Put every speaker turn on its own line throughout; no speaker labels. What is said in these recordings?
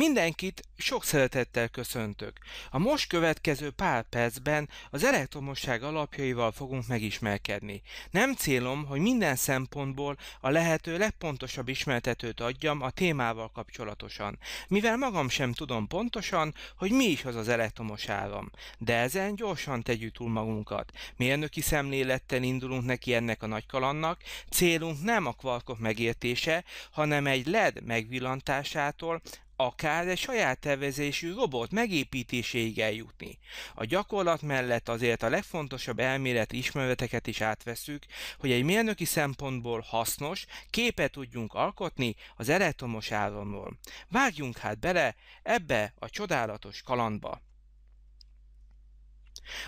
Mindenkit sok szeretettel köszöntök. A most következő pár percben az elektromosság alapjaival fogunk megismerkedni. Nem célom, hogy minden szempontból a lehető legpontosabb ismertetőt adjam a témával kapcsolatosan, mivel magam sem tudom pontosan, hogy mi is az az elektromos áram. De ezen gyorsan tegyük túl magunkat. Mérnöki szemlélettel indulunk neki ennek a nagy kalannak, célunk nem a kvarkok megértése, hanem egy LED megvillantásától akár egy saját tervezésű robot megépítéséig eljutni. A gyakorlat mellett azért a legfontosabb elméleti ismereteket is átveszük, hogy egy mérnöki szempontból hasznos képet tudjunk alkotni az elektromos áramról. Vágjunk hát bele ebbe a csodálatos kalandba!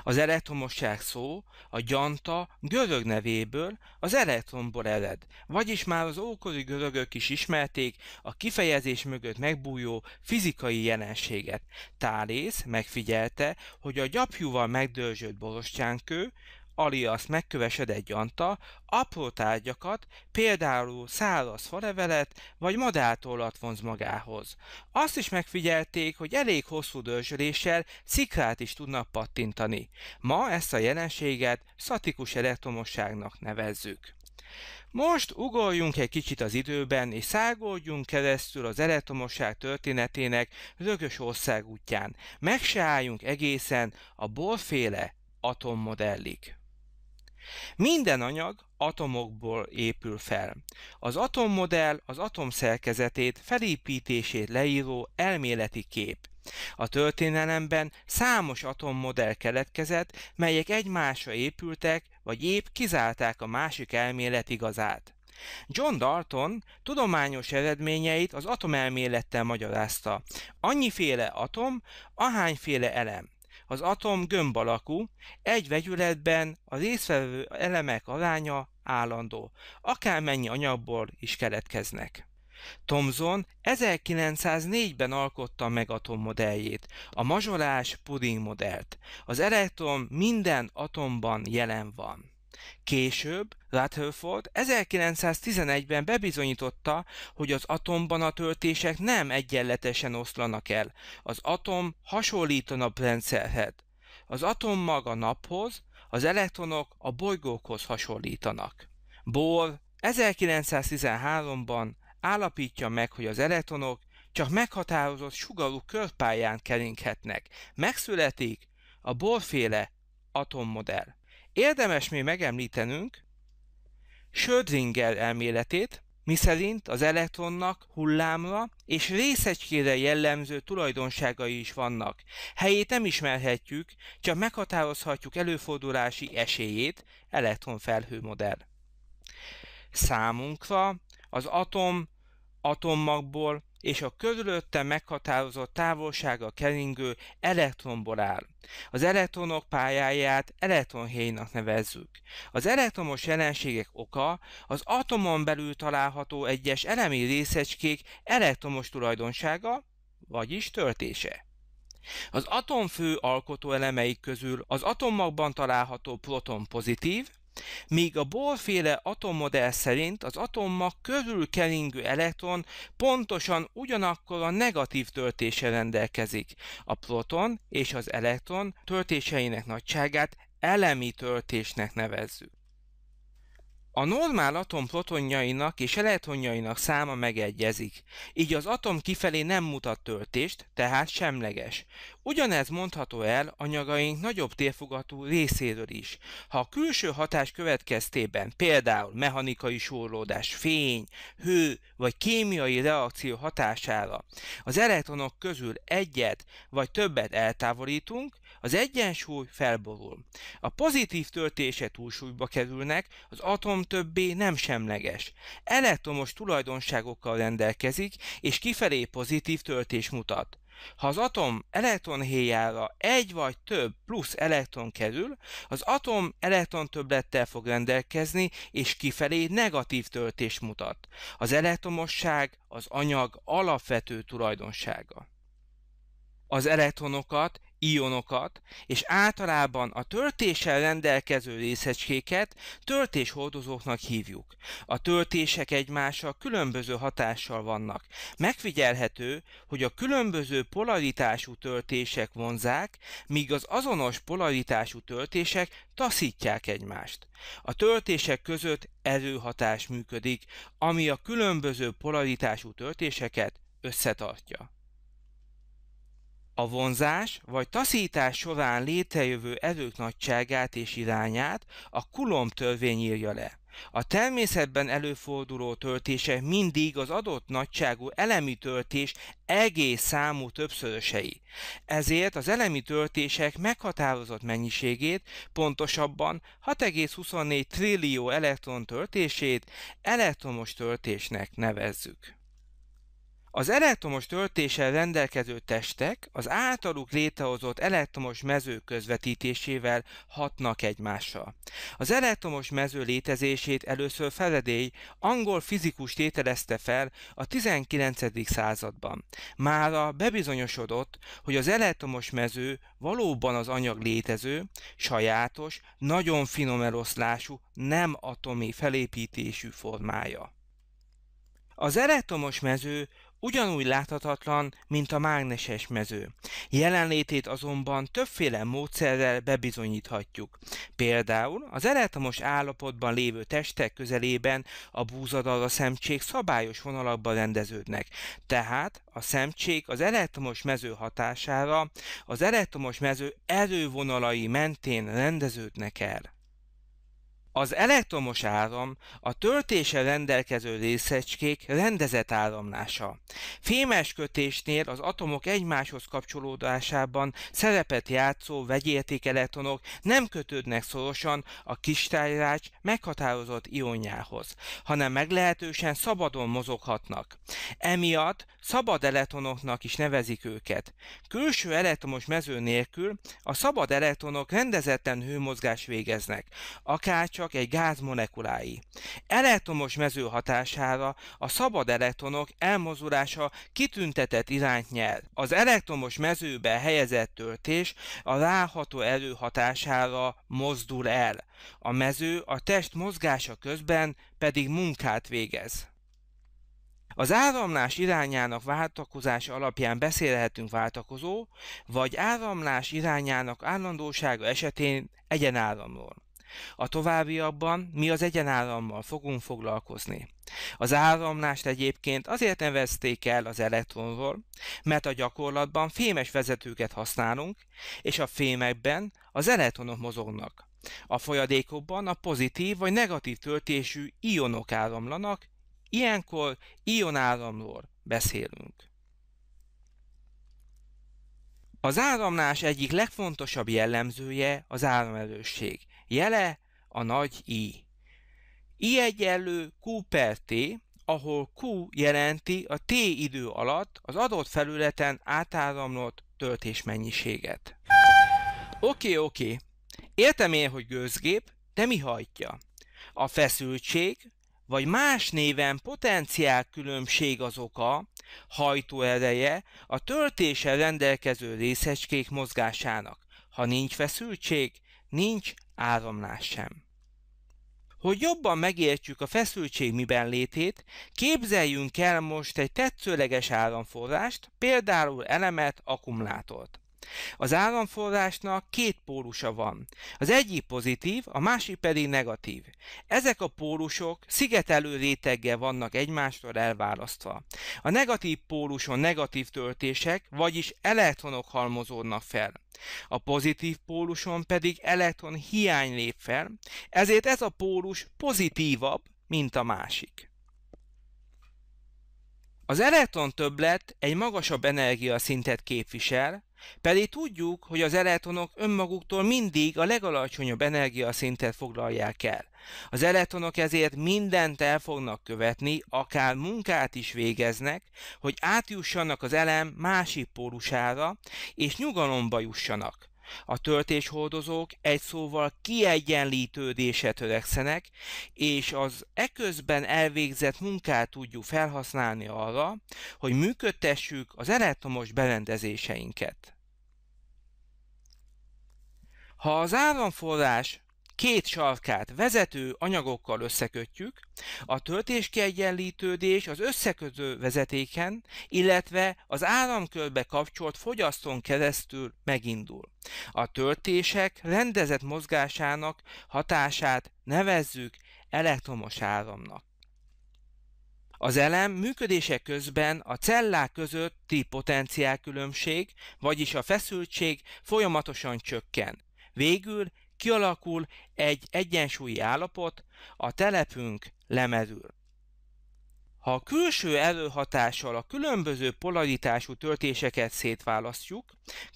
Az elektromosság szó a gyanta görög nevéből az elektromból ered, vagyis már az ókori görögök is ismerték a kifejezés mögött megbújó fizikai jelenséget. Tálész megfigyelte, hogy a gyapjúval megdörzsölt borostyánkő alias megkövesed egy anta, apró tárgyakat, például száraz falevelet vagy madártólat vonz magához. Azt is megfigyelték, hogy elég hosszú dörzsöléssel szikrát is tudnak pattintani. Ma ezt a jelenséget szatikus elektromosságnak nevezzük. Most ugorjunk egy kicsit az időben, és szágoljunk keresztül az elektromosság történetének rögös országútján. Meg se álljunk egészen a borféle atommodellig. Minden anyag atomokból épül fel. Az atommodell az atom szerkezetét, felépítését leíró elméleti kép. A történelemben számos atommodell keletkezett, melyek egymásra épültek, vagy épp kizárták a másik elmélet igazát. John Dalton tudományos eredményeit az atomelmélettel magyarázta. Annyiféle atom, ahányféle elem az atom gömb alakú, egy vegyületben a részvevő elemek aránya állandó, akármennyi anyagból is keletkeznek. Thomson 1904-ben alkotta meg atommodelljét, a mazsolás puding modellt. Az elektron minden atomban jelen van. Később Rutherford 1911-ben bebizonyította, hogy az atomban a töltések nem egyenletesen oszlanak el. Az atom hasonlít a naprendszerhez. Az atom maga naphoz, az elektronok a bolygókhoz hasonlítanak. Bohr 1913-ban állapítja meg, hogy az elektronok csak meghatározott sugarú körpályán keringhetnek. Megszületik a borféle atommodell. Érdemes még megemlítenünk Schrödinger elméletét, miszerint az elektronnak hullámra és részecskére jellemző tulajdonságai is vannak. Helyét nem ismerhetjük, csak meghatározhatjuk előfordulási esélyét, modell. Számunkra az atom atommagból és a körülötte meghatározott távolsága keringő elektronból áll. Az elektronok pályáját elektronhéjnak nevezzük. Az elektromos jelenségek oka az atomon belül található egyes elemi részecskék elektromos tulajdonsága, vagyis töltése. Az atom fő alkotó elemeik közül az atommagban található proton pozitív, Míg a borféle atommodell szerint az atomma körül keringő elektron pontosan ugyanakkor a negatív töltése rendelkezik. A proton és az elektron töltéseinek nagyságát elemi töltésnek nevezzük. A normál atom protonjainak és elektronjainak száma megegyezik, így az atom kifelé nem mutat töltést, tehát semleges. Ugyanez mondható el anyagaink nagyobb térfogatú részéről is. Ha a külső hatás következtében például mechanikai súrlódás, fény, hő vagy kémiai reakció hatására az elektronok közül egyet vagy többet eltávolítunk, az egyensúly felborul. A pozitív töltése túlsúlyba kerülnek, az atom többé nem semleges. Elektromos tulajdonságokkal rendelkezik, és kifelé pozitív töltés mutat. Ha az atom elektronhéjára egy vagy több plusz elektron kerül, az atom elektron többlettel fog rendelkezni, és kifelé negatív töltés mutat. Az elektromosság az anyag alapvető tulajdonsága. Az elektronokat ionokat, és általában a töltéssel rendelkező részecskéket töltéshordozóknak hívjuk. A töltések egymással különböző hatással vannak. Megfigyelhető, hogy a különböző polaritású töltések vonzák, míg az azonos polaritású töltések taszítják egymást. A töltések között erőhatás működik, ami a különböző polaritású töltéseket összetartja. A vonzás vagy taszítás során létrejövő erők nagyságát és irányát a Coulomb törvény írja le. A természetben előforduló töltése mindig az adott nagyságú elemi töltés egész számú többszörösei. Ezért az elemi töltések meghatározott mennyiségét, pontosabban 6,24 trillió elektron töltését elektromos töltésnek nevezzük. Az elektromos töltéssel rendelkező testek az általuk létrehozott elektromos mező közvetítésével hatnak egymásra. Az elektromos mező létezését először Faraday angol fizikus tételezte fel a 19. században. Mára bebizonyosodott, hogy az elektromos mező valóban az anyag létező, sajátos, nagyon finom eloszlású, nem atomi felépítésű formája. Az elektromos mező ugyanúgy láthatatlan, mint a mágneses mező. Jelenlétét azonban többféle módszerrel bebizonyíthatjuk. Például az elektromos állapotban lévő testek közelében a búzadal a szemcsék szabályos vonalakba rendeződnek, tehát a szemcsék az elektromos mező hatására az elektromos mező erővonalai mentén rendeződnek el. Az elektromos áram a töltése rendelkező részecskék rendezett áramlása. Fémes kötésnél az atomok egymáshoz kapcsolódásában szerepet játszó vegyérték elektronok nem kötődnek szorosan a kristályrács meghatározott ionjához, hanem meglehetősen szabadon mozoghatnak. Emiatt szabad elektronoknak is nevezik őket. Külső elektromos mező nélkül a szabad elektronok rendezetten hőmozgás végeznek, akárcsak egy gáz molekulái. Elektromos mező hatására a szabad elektronok elmozdulása kitüntetett irányt nyer. Az elektromos mezőbe helyezett töltés a ráható erő hatására mozdul el. A mező a test mozgása közben pedig munkát végez. Az áramlás irányának váltakozása alapján beszélhetünk váltakozó, vagy áramlás irányának állandósága esetén egyenáramról. A továbbiakban mi az egyenállammal fogunk foglalkozni. Az áramlást egyébként azért nevezték el az elektronról, mert a gyakorlatban fémes vezetőket használunk, és a fémekben az elektronok mozognak. A folyadékokban a pozitív vagy negatív töltésű ionok áramlanak, ilyenkor ionáramról beszélünk. Az áramlás egyik legfontosabb jellemzője az áramerősség. Jele a nagy I. I egyenlő Q per T, ahol Q jelenti a T idő alatt az adott felületen átáramlott töltésmennyiséget. Oké, okay, oké. Okay. Értem én, hogy gőzgép, de mi hajtja? A feszültség, vagy más néven potenciál különbség az oka, hajtóereje a töltése rendelkező részecskék mozgásának. Ha nincs feszültség, nincs áramlás sem. Hogy jobban megértjük a feszültség miben létét, képzeljünk el most egy tetszőleges áramforrást, például elemet, akkumulátort. Az államforrásnak két pólusa van. Az egyik pozitív, a másik pedig negatív. Ezek a pólusok szigetelő réteggel vannak egymástól elválasztva. A negatív póluson negatív töltések, vagyis elektronok halmozódnak fel. A pozitív póluson pedig elektron hiány lép fel, ezért ez a pólus pozitívabb, mint a másik. Az elektron többlet egy magasabb energiaszintet képvisel, pedig tudjuk, hogy az elektronok önmaguktól mindig a legalacsonyabb energiaszintet foglalják el. Az elektronok ezért mindent el fognak követni, akár munkát is végeznek, hogy átjussanak az elem másik pólusára, és nyugalomba jussanak. A töltéshordozók egy szóval kiegyenlítődésre törekszenek, és az eközben elvégzett munkát tudjuk felhasználni arra, hogy működtessük az elektromos berendezéseinket. Ha az áramforrás két sarkát vezető anyagokkal összekötjük, a töltéskiegyenlítődés az összekötő vezetéken, illetve az áramkörbe kapcsolt fogyasztón keresztül megindul. A töltések rendezett mozgásának hatását nevezzük elektromos áramnak. Az elem működése közben a cellák közötti potenciálkülönbség, vagyis a feszültség folyamatosan csökken. Végül kialakul egy egyensúlyi állapot, a telepünk lemezül. Ha a külső előhatással a különböző polaritású töltéseket szétválasztjuk,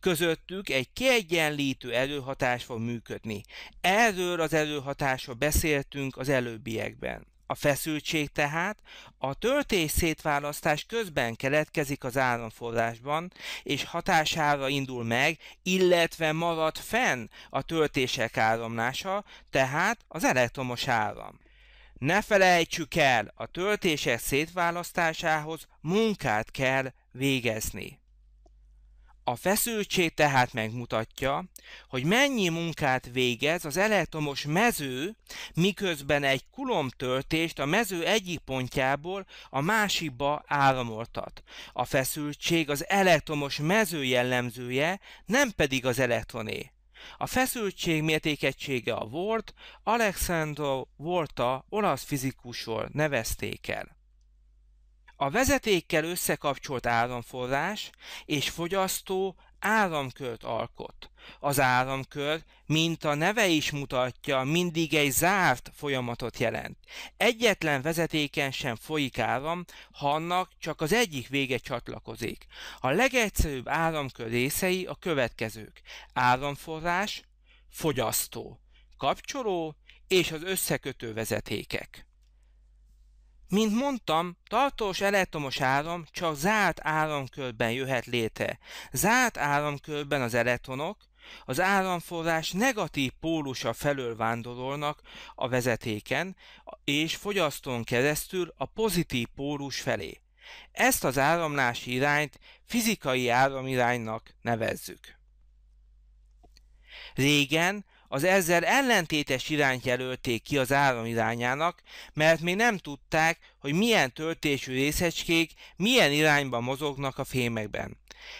közöttük egy kiegyenlítő előhatás fog működni. Erről az előhatásról beszéltünk az előbbiekben. A feszültség tehát a töltés szétválasztás közben keletkezik az áramforrásban, és hatására indul meg, illetve marad fenn a töltések áramlása, tehát az elektromos áram. Ne felejtsük el, a töltések szétválasztásához munkát kell végezni. A feszültség tehát megmutatja, hogy mennyi munkát végez az elektromos mező, miközben egy töltést a mező egyik pontjából a másikba áramoltat. A feszültség az elektromos mező jellemzője, nem pedig az elektroné. A feszültség mértékegysége a volt, Alexandro Volta olasz fizikusról nevezték el. A vezetékkel összekapcsolt áramforrás és fogyasztó áramkört alkot. Az áramkör, mint a neve is mutatja, mindig egy zárt folyamatot jelent. Egyetlen vezetéken sem folyik áram, ha annak csak az egyik vége csatlakozik. A legegyszerűbb áramkör részei a következők. Áramforrás, fogyasztó, kapcsoló és az összekötő vezetékek. Mint mondtam, tartós elektromos áram csak zárt áramkörben jöhet létre. Zárt áramkörben az elektronok, az áramforrás negatív pólusa felől vándorolnak a vezetéken, és fogyasztón keresztül a pozitív pólus felé. Ezt az áramlási irányt fizikai áramiránynak nevezzük. Régen az ezzel ellentétes irányt jelölték ki az áram irányának, mert még nem tudták, hogy milyen töltésű részecskék milyen irányba mozognak a fémekben.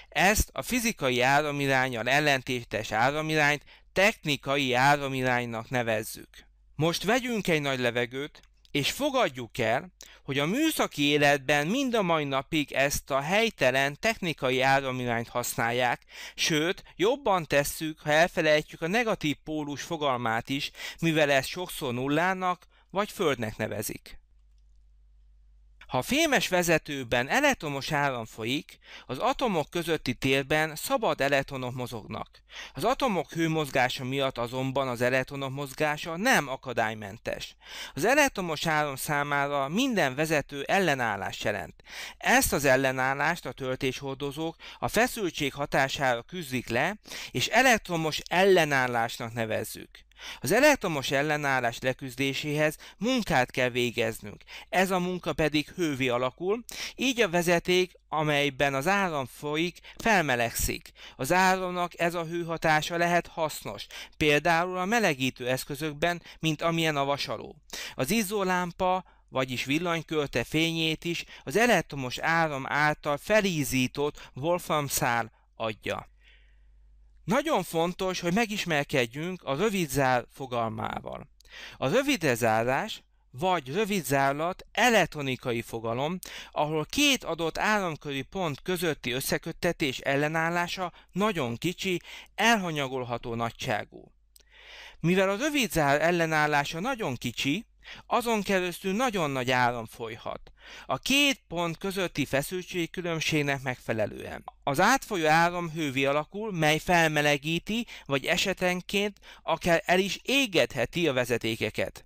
Ezt a fizikai áramirányal ellentétes áramirányt technikai áramiránynak nevezzük. Most vegyünk egy nagy levegőt, és fogadjuk el, hogy a műszaki életben mind a mai napig ezt a helytelen technikai áramirányt használják, sőt, jobban tesszük, ha elfelejtjük a negatív pólus fogalmát is, mivel ezt sokszor nullának vagy földnek nevezik. Ha a fémes vezetőben elektromos áram folyik, az atomok közötti térben szabad elektronok mozognak. Az atomok hőmozgása miatt azonban az elektronok mozgása nem akadálymentes. Az elektromos áram számára minden vezető ellenállás jelent. Ezt az ellenállást a töltéshordozók a feszültség hatására küzdik le, és elektromos ellenállásnak nevezzük. Az elektromos ellenállás leküzdéséhez munkát kell végeznünk, ez a munka pedig hővi alakul, így a vezeték, amelyben az áram folyik, felmelegszik. Az áramnak ez a hőhatása lehet hasznos, például a melegítő eszközökben, mint amilyen a vasaló. Az izzólámpa, vagyis villanykörte fényét is az elektromos áram által felízított Wolfram szál adja. Nagyon fontos, hogy megismerkedjünk a rövidzár fogalmával. A rövidezárás vagy rövidzárlat elektronikai fogalom, ahol két adott áramköri pont közötti összeköttetés ellenállása nagyon kicsi, elhanyagolható nagyságú. Mivel a rövidzár ellenállása nagyon kicsi, azon keresztül nagyon nagy áram folyhat. A két pont közötti különbségnek megfelelően. Az átfolyó áram hővi alakul, mely felmelegíti, vagy esetenként akár el is égetheti a vezetékeket.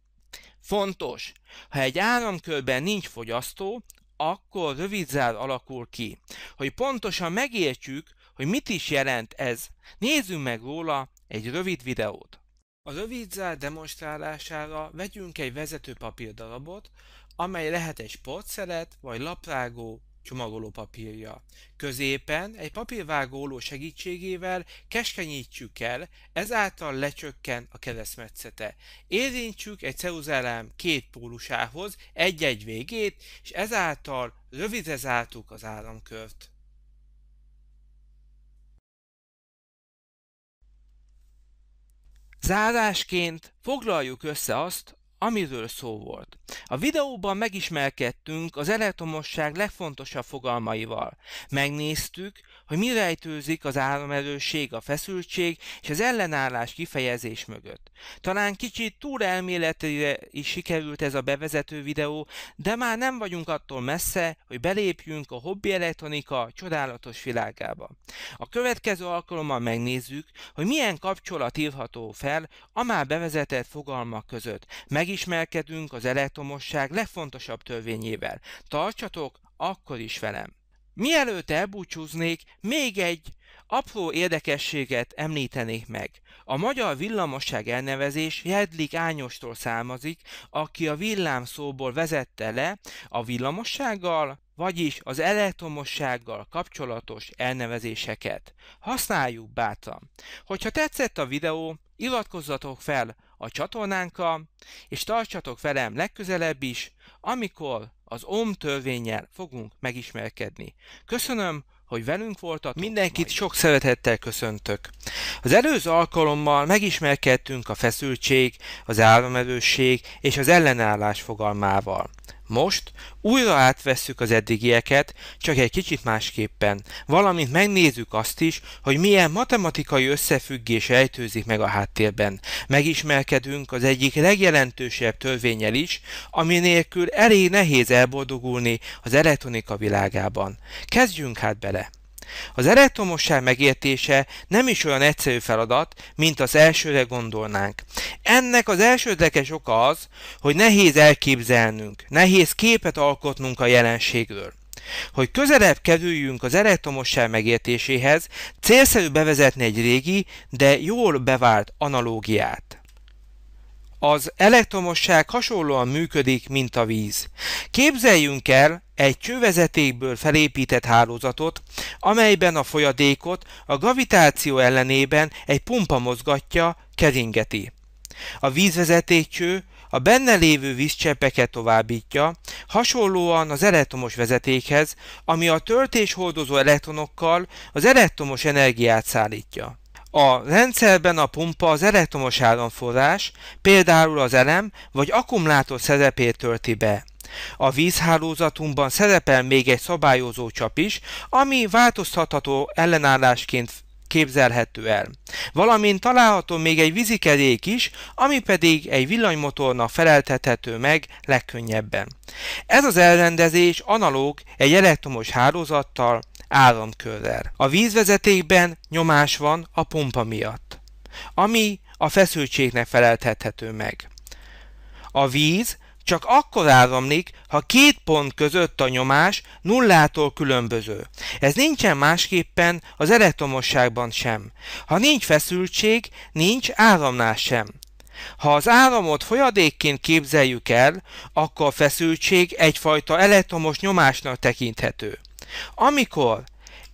Fontos! Ha egy áramkörben nincs fogyasztó, akkor rövidzár alakul ki. Hogy pontosan megértjük, hogy mit is jelent ez, nézzünk meg róla egy rövid videót. A rövidzár demonstrálására vegyünk egy vezető papírdarabot, amely lehet egy sportszelet vagy laprágó csomagoló papírja. Középen egy papírvágóló segítségével keskenyítsük el, ezáltal lecsökken a keresztmetszete. Érintsük egy ceruzelem két pólusához egy-egy végét, és ezáltal rövidre zártuk az áramkört. Zárásként foglaljuk össze azt, amiről szó volt. A videóban megismerkedtünk az elektromosság legfontosabb fogalmaival. Megnéztük, hogy mi rejtőzik az áramerőség, a feszültség és az ellenállás kifejezés mögött. Talán kicsit túl elméletére is sikerült ez a bevezető videó, de már nem vagyunk attól messze, hogy belépjünk a hobbi elektronika csodálatos világába. A következő alkalommal megnézzük, hogy milyen kapcsolat írható fel a már bevezetett fogalmak között. Meg megismerkedünk az elektromosság legfontosabb törvényével. Tartsatok akkor is velem! Mielőtt elbúcsúznék, még egy apró érdekességet említenék meg. A magyar villamosság elnevezés Jedlik Ányostól származik, aki a villám szóból vezette le a villamossággal, vagyis az elektromossággal kapcsolatos elnevezéseket. Használjuk bátran! Hogyha tetszett a videó, iratkozzatok fel a csatornánkra, és tartsatok velem legközelebb is, amikor az OM törvényel fogunk megismerkedni. Köszönöm, hogy velünk voltatok. Mindenkit sok szeretettel köszöntök. Az előző alkalommal megismerkedtünk a feszültség, az államerősség és az ellenállás fogalmával. Most újra átvesszük az eddigieket, csak egy kicsit másképpen, valamint megnézzük azt is, hogy milyen matematikai összefüggés ejtőzik meg a háttérben. Megismerkedünk az egyik legjelentősebb törvényel is, ami nélkül elég nehéz elboldogulni az elektronika világában. Kezdjünk hát bele! Az elektromosság megértése nem is olyan egyszerű feladat, mint az elsőre gondolnánk. Ennek az elsődleges oka az, hogy nehéz elképzelnünk, nehéz képet alkotnunk a jelenségről. Hogy közelebb kerüljünk az elektromosság megértéséhez, célszerű bevezetni egy régi, de jól bevált analógiát. Az elektromosság hasonlóan működik, mint a víz. Képzeljünk el egy csővezetékből felépített hálózatot, amelyben a folyadékot a gravitáció ellenében egy pumpa mozgatja, keringeti. A vízvezetékcső a benne lévő vízcseppeket továbbítja, hasonlóan az elektromos vezetékhez, ami a töltéshordozó elektronokkal az elektromos energiát szállítja. A rendszerben a pumpa az elektromos áramforrás, például az elem vagy akkumulátor szerepét tölti be. A vízhálózatunkban szerepel még egy szabályozó csap is, ami változtatható ellenállásként képzelhető el. Valamint található még egy vízikerék is, ami pedig egy villanymotornak feleltethető meg legkönnyebben. Ez az elrendezés analóg egy elektromos hálózattal, áramkörrel. A vízvezetékben nyomás van a pompa miatt, ami a feszültségnek feleltethető meg. A víz csak akkor áramlik, ha két pont között a nyomás nullától különböző. Ez nincsen másképpen az elektromosságban sem. Ha nincs feszültség, nincs áramlás sem. Ha az áramot folyadékként képzeljük el, akkor a feszültség egyfajta elektromos nyomásnak tekinthető. Amikor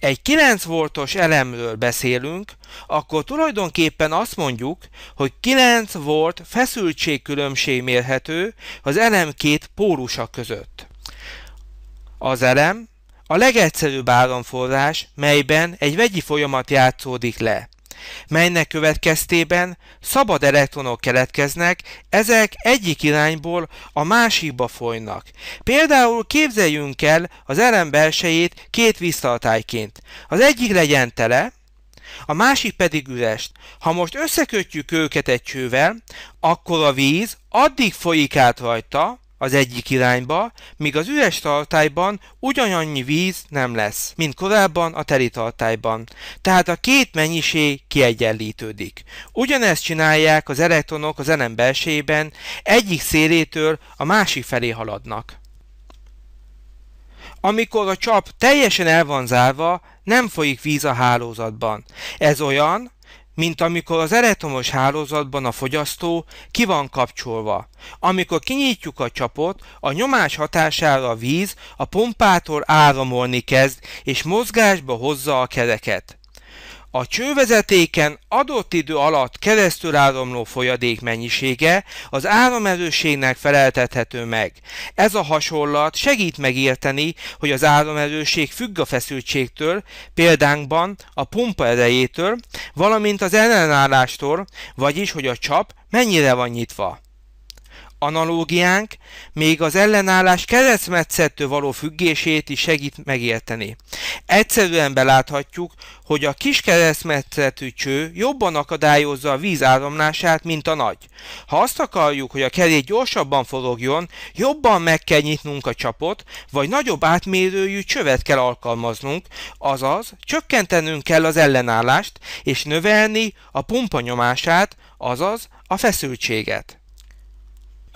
egy 9 voltos elemről beszélünk, akkor tulajdonképpen azt mondjuk, hogy 9 volt feszültségkülönbség mérhető az elem két pólusa között. Az elem a legegyszerűbb áramforrás, melyben egy vegyi folyamat játszódik le melynek következtében szabad elektronok keletkeznek, ezek egyik irányból a másikba folynak. Például képzeljünk el az elem belsejét két visszatájként. Az egyik legyen tele, a másik pedig üres. Ha most összekötjük őket egy csővel, akkor a víz addig folyik át rajta, az egyik irányba, míg az üres tartályban ugyanannyi víz nem lesz, mint korábban a teli tartályban. Tehát a két mennyiség kiegyenlítődik. Ugyanezt csinálják az elektronok az elem belsejében, egyik szélétől a másik felé haladnak. Amikor a csap teljesen el van zárva, nem folyik víz a hálózatban. Ez olyan, mint amikor az elektromos hálózatban a fogyasztó ki van kapcsolva. Amikor kinyitjuk a csapot, a nyomás hatására a víz a pompától áramolni kezd, és mozgásba hozza a kereket. A csővezetéken adott idő alatt keresztül áramló folyadék mennyisége az áramerőségnek feleltethető meg. Ez a hasonlat segít megérteni, hogy az áramerőség függ a feszültségtől, példánkban a pumpa erejétől, valamint az ellenállástól, vagyis hogy a csap mennyire van nyitva analógiánk még az ellenállás keresztmetszettől való függését is segít megérteni. Egyszerűen beláthatjuk, hogy a kis keresztmetszetű cső jobban akadályozza a víz áramlását, mint a nagy. Ha azt akarjuk, hogy a kerék gyorsabban forogjon, jobban meg kell nyitnunk a csapot, vagy nagyobb átmérőjű csövet kell alkalmaznunk, azaz csökkentenünk kell az ellenállást, és növelni a pumpa nyomását, azaz a feszültséget.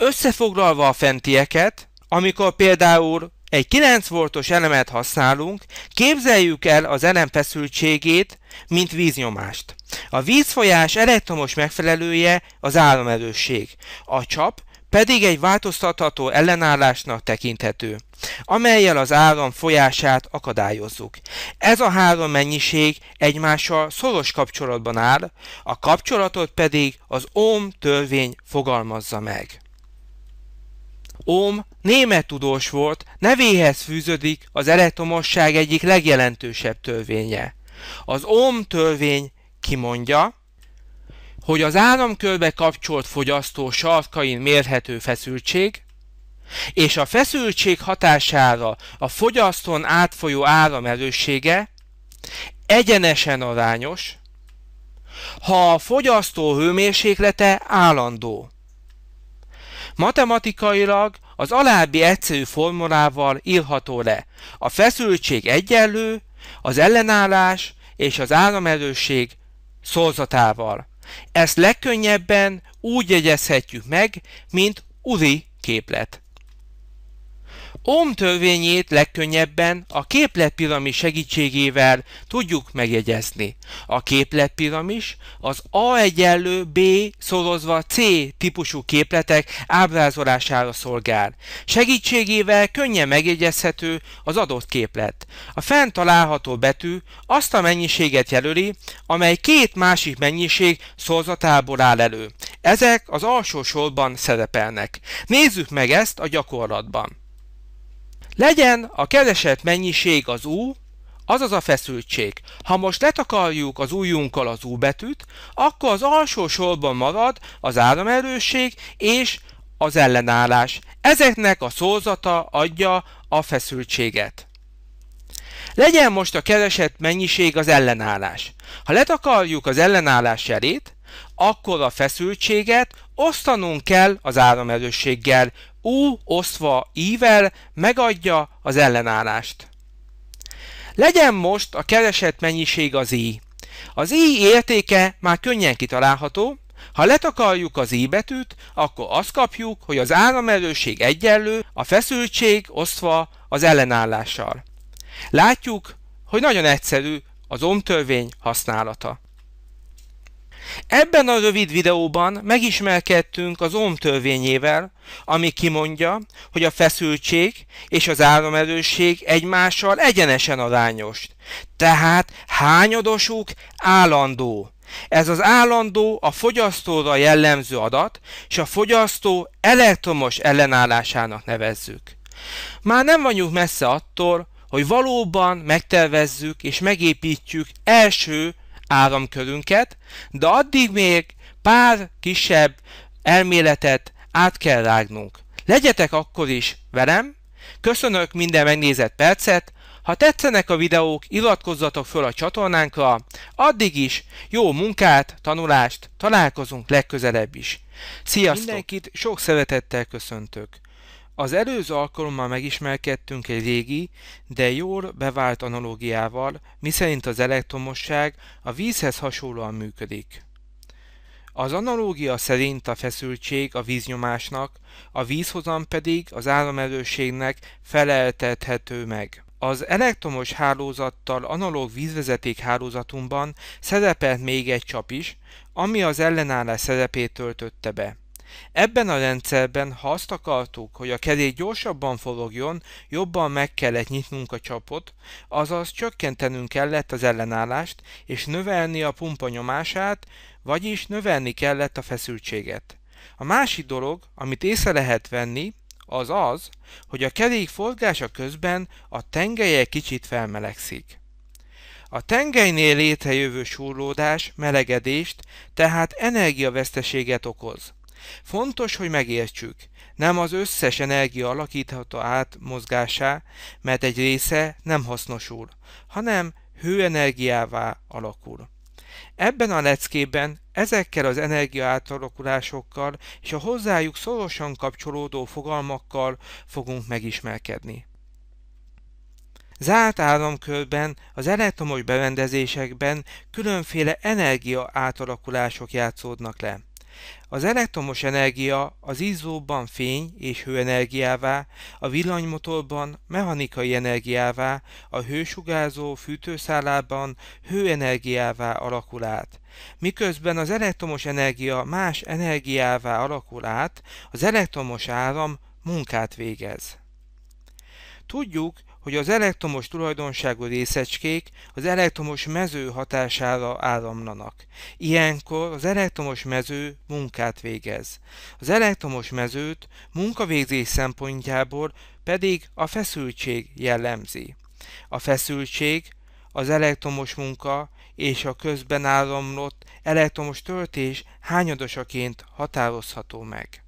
Összefoglalva a fentieket, amikor például egy 9 voltos elemet használunk, képzeljük el az elem feszültségét, mint víznyomást. A vízfolyás elektromos megfelelője az államerősség, a csap pedig egy változtatható ellenállásnak tekinthető, amelyel az áram folyását akadályozzuk. Ez a három mennyiség egymással szoros kapcsolatban áll, a kapcsolatot pedig az Ohm törvény fogalmazza meg. Ohm német tudós volt, nevéhez fűződik az elektromosság egyik legjelentősebb törvénye. Az Ohm törvény kimondja, hogy az áramkörbe kapcsolt fogyasztó sarkain mérhető feszültség, és a feszültség hatására a fogyasztón átfolyó áram erőssége egyenesen arányos, ha a fogyasztó hőmérséklete állandó. Matematikailag az alábbi egyszerű formulával írható le. A feszültség egyenlő, az ellenállás és az áramerősség szorzatával. Ezt legkönnyebben úgy jegyezhetjük meg, mint URI képlet. Ohm törvényét legkönnyebben a képletpiramis segítségével tudjuk megjegyezni. A képletpiramis az A egyenlő B szorozva C típusú képletek ábrázolására szolgál. Segítségével könnyen megjegyezhető az adott képlet. A fent található betű azt a mennyiséget jelöli, amely két másik mennyiség szorzatából áll elő. Ezek az alsó sorban szerepelnek. Nézzük meg ezt a gyakorlatban. Legyen a keresett mennyiség az U, azaz a feszültség. Ha most letakarjuk az újunkkal az U betűt, akkor az alsó sorban marad az áramerősség és az ellenállás. Ezeknek a szózata adja a feszültséget. Legyen most a keresett mennyiség az ellenállás. Ha letakarjuk az ellenállás jelét, akkor a feszültséget osztanunk kell az áramerősséggel, U osztva I-vel megadja az ellenállást. Legyen most a keresett mennyiség az I. Az I értéke már könnyen kitalálható, ha letakarjuk az I betűt, akkor azt kapjuk, hogy az áramerőség egyenlő, a feszültség osztva az ellenállással. Látjuk, hogy nagyon egyszerű az omtörvény használata. Ebben a rövid videóban megismerkedtünk az ohm törvényével, ami kimondja, hogy a feszültség és az áramerősség egymással egyenesen arányos. Tehát hányadosuk állandó. Ez az állandó a fogyasztóra jellemző adat, és a fogyasztó elektromos ellenállásának nevezzük. Már nem vagyunk messze attól, hogy valóban megtervezzük és megépítjük első áramkörünket, de addig még pár kisebb elméletet át kell rágnunk. Legyetek akkor is velem, köszönök minden megnézett percet, ha tetszenek a videók, iratkozzatok föl a csatornánkra, addig is jó munkát, tanulást, találkozunk legközelebb is. Sziasztok! Mindenkit sok szeretettel köszöntök! Az előző alkalommal megismerkedtünk egy régi, de jól bevált analógiával, miszerint az elektromosság a vízhez hasonlóan működik. Az analógia szerint a feszültség a víznyomásnak, a vízhozam pedig az áramerősségnek feleltethető meg. Az elektromos hálózattal analóg vízvezeték hálózatunkban szerepelt még egy csap is, ami az ellenállás szerepét töltötte be. Ebben a rendszerben, ha azt akartuk, hogy a kerék gyorsabban forogjon, jobban meg kellett nyitnunk a csapot, azaz csökkentenünk kellett az ellenállást, és növelni a pumpa nyomását, vagyis növelni kellett a feszültséget. A másik dolog, amit észre lehet venni, az az, hogy a kerék forgása közben a tengelye kicsit felmelegszik. A tengelynél létrejövő súrlódás melegedést, tehát energiaveszteséget okoz. Fontos, hogy megértsük, nem az összes energia alakítható át mozgásá, mert egy része nem hasznosul, hanem hőenergiává alakul. Ebben a leckében ezekkel az energiaátalakulásokkal és a hozzájuk szorosan kapcsolódó fogalmakkal fogunk megismerkedni. Zárt áramkörben, az elektromos berendezésekben különféle energia átalakulások játszódnak le. Az elektromos energia az izzóban fény és hőenergiává, a villanymotorban mechanikai energiává, a hősugárzó fűtőszálában hőenergiává alakul át. Miközben az elektromos energia más energiává alakul át, az elektromos áram munkát végez. Tudjuk, hogy az elektromos tulajdonságú részecskék az elektromos mező hatására áramlanak. Ilyenkor az elektromos mező munkát végez. Az elektromos mezőt munkavégzés szempontjából pedig a feszültség jellemzi. A feszültség az elektromos munka és a közben áramlott elektromos töltés hányadosaként határozható meg.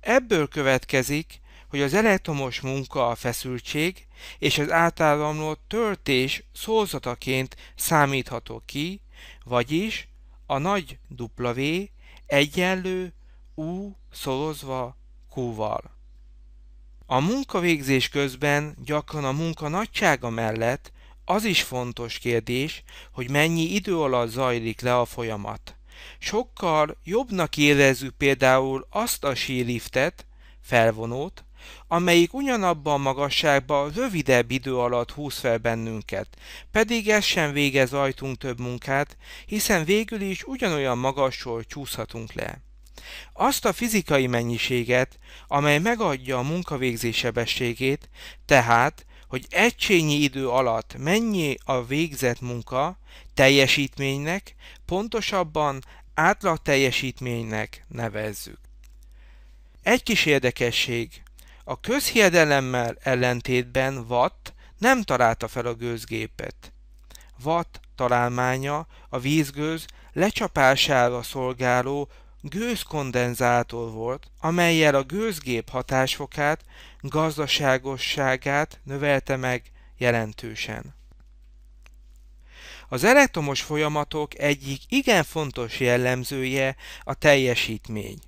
Ebből következik, hogy az elektromos munka a feszültség, és az átáramló töltés szózataként számítható ki, vagyis a nagy W egyenlő U szorozva Q-val. A munkavégzés közben gyakran a munka nagysága mellett az is fontos kérdés, hogy mennyi idő alatt zajlik le a folyamat. Sokkal jobbnak érezzük például azt a síliftet, felvonót, amelyik ugyanabban a magasságban rövidebb idő alatt húz fel bennünket, pedig ez sem végez ajtunk több munkát, hiszen végül is ugyanolyan magasról csúszhatunk le. Azt a fizikai mennyiséget, amely megadja a munkavégzés sebességét, tehát, hogy egységnyi idő alatt mennyi a végzett munka teljesítménynek, pontosabban átlag teljesítménynek nevezzük. Egy kis érdekesség, a közhiedelemmel ellentétben Watt nem találta fel a gőzgépet. Watt találmánya a vízgőz lecsapására szolgáló gőzkondenzátor volt, amelyel a gőzgép hatásfokát, gazdaságosságát növelte meg jelentősen. Az elektromos folyamatok egyik igen fontos jellemzője a teljesítmény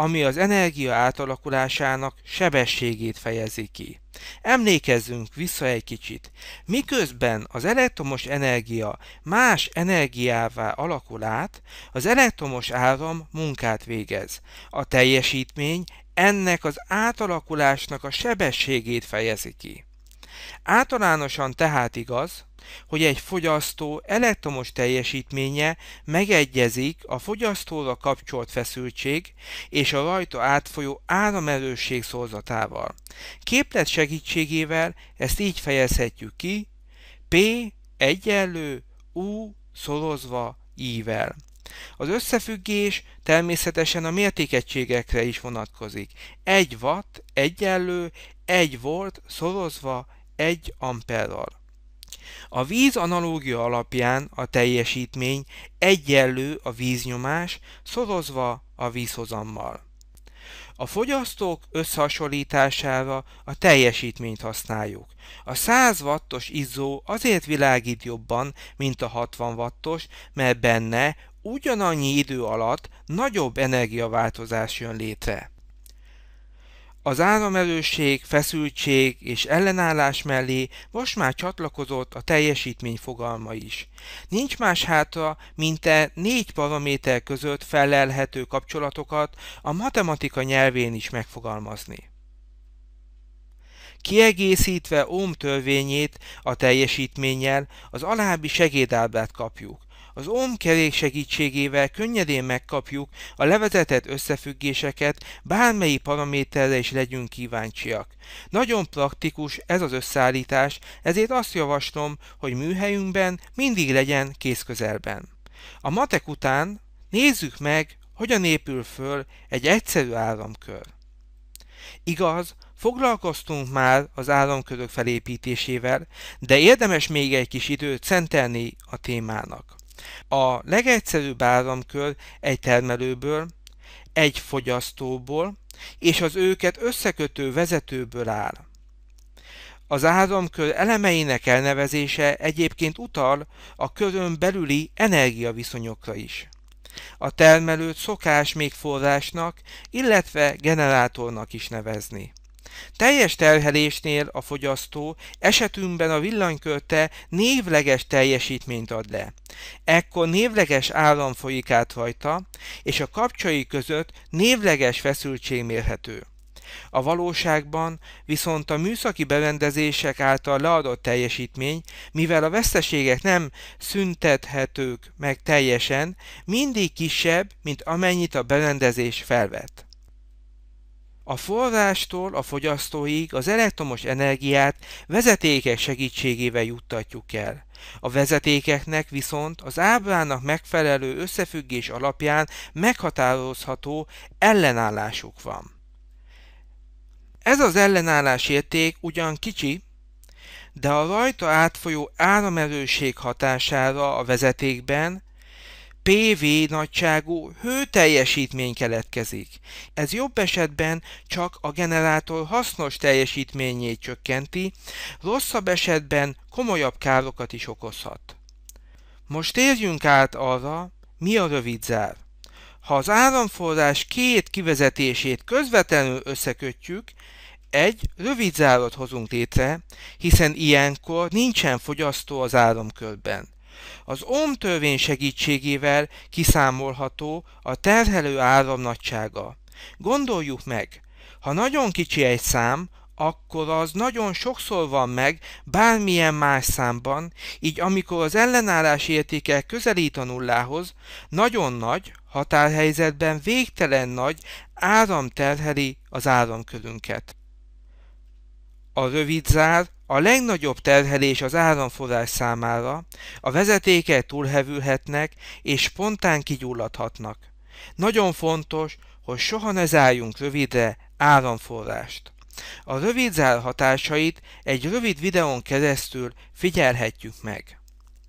ami az energia átalakulásának sebességét fejezi ki. Emlékezzünk vissza egy kicsit. Miközben az elektromos energia más energiává alakul át, az elektromos áram munkát végez. A teljesítmény ennek az átalakulásnak a sebességét fejezi ki. Általánosan tehát igaz, hogy egy fogyasztó elektromos teljesítménye megegyezik a fogyasztóra kapcsolt feszültség és a rajta átfolyó áramerősség szorzatával. Képlet segítségével ezt így fejezhetjük ki, P egyenlő U szorozva vel Az összefüggés természetesen a mértékegységekre is vonatkozik. 1 watt egyenlő 1 volt szorozva 1 amperral. A víz analógia alapján a teljesítmény egyenlő a víznyomás szorozva a vízhozammal. A fogyasztók összehasonlítására a teljesítményt használjuk. A 100 wattos izzó azért világít jobban, mint a 60 wattos, mert benne ugyanannyi idő alatt nagyobb energiaváltozás jön létre. Az áramerőség, feszültség és ellenállás mellé most már csatlakozott a teljesítmény fogalma is. Nincs más hátra, mint e négy paraméter között felelhető kapcsolatokat a matematika nyelvén is megfogalmazni. Kiegészítve Ohm törvényét a teljesítménnyel az alábbi segédábrát kapjuk, az OM kerék segítségével könnyedén megkapjuk a levezetett összefüggéseket, bármely paraméterre is legyünk kíváncsiak. Nagyon praktikus ez az összeállítás, ezért azt javaslom, hogy műhelyünkben mindig legyen kézközelben. A matek után nézzük meg, hogyan épül föl egy egyszerű áramkör. Igaz, foglalkoztunk már az áramkörök felépítésével, de érdemes még egy kis időt szentelni a témának. A legegyszerűbb áramkör egy termelőből, egy fogyasztóból és az őket összekötő vezetőből áll. Az áramkör elemeinek elnevezése egyébként utal a körön belüli energiaviszonyokra is. A termelőt szokás még forrásnak, illetve generátornak is nevezni. Teljes terhelésnél a fogyasztó esetünkben a villanykörte névleges teljesítményt ad le. Ekkor névleges állam folyik át rajta, és a kapcsai között névleges feszültség mérhető. A valóságban viszont a műszaki berendezések által leadott teljesítmény, mivel a veszteségek nem szüntethetők meg teljesen, mindig kisebb, mint amennyit a berendezés felvett. A forrástól a fogyasztóig az elektromos energiát vezetékek segítségével juttatjuk el. A vezetékeknek viszont az ábrának megfelelő összefüggés alapján meghatározható ellenállásuk van. Ez az ellenállás érték ugyan kicsi, de a rajta átfolyó áramerőség hatására a vezetékben PV nagyságú hőteljesítmény keletkezik. Ez jobb esetben csak a generátor hasznos teljesítményét csökkenti, rosszabb esetben komolyabb károkat is okozhat. Most térjünk át arra, mi a rövidzár. Ha az áramforrás két kivezetését közvetlenül összekötjük, egy rövid zárat hozunk létre, hiszen ilyenkor nincsen fogyasztó az áramkörben. Az ohm törvény segítségével kiszámolható a terhelő áram nagysága. Gondoljuk meg, ha nagyon kicsi egy szám, akkor az nagyon sokszor van meg bármilyen más számban, így amikor az ellenállás értéke közelít a nullához, nagyon nagy, határhelyzetben végtelen nagy áram terheli az áramkörünket. A rövid zár a legnagyobb terhelés az áramforrás számára, a vezetéke túlhevülhetnek és spontán kigyulladhatnak. Nagyon fontos, hogy soha ne zárjunk rövidre áramforrást. A rövid zár hatásait egy rövid videón keresztül figyelhetjük meg.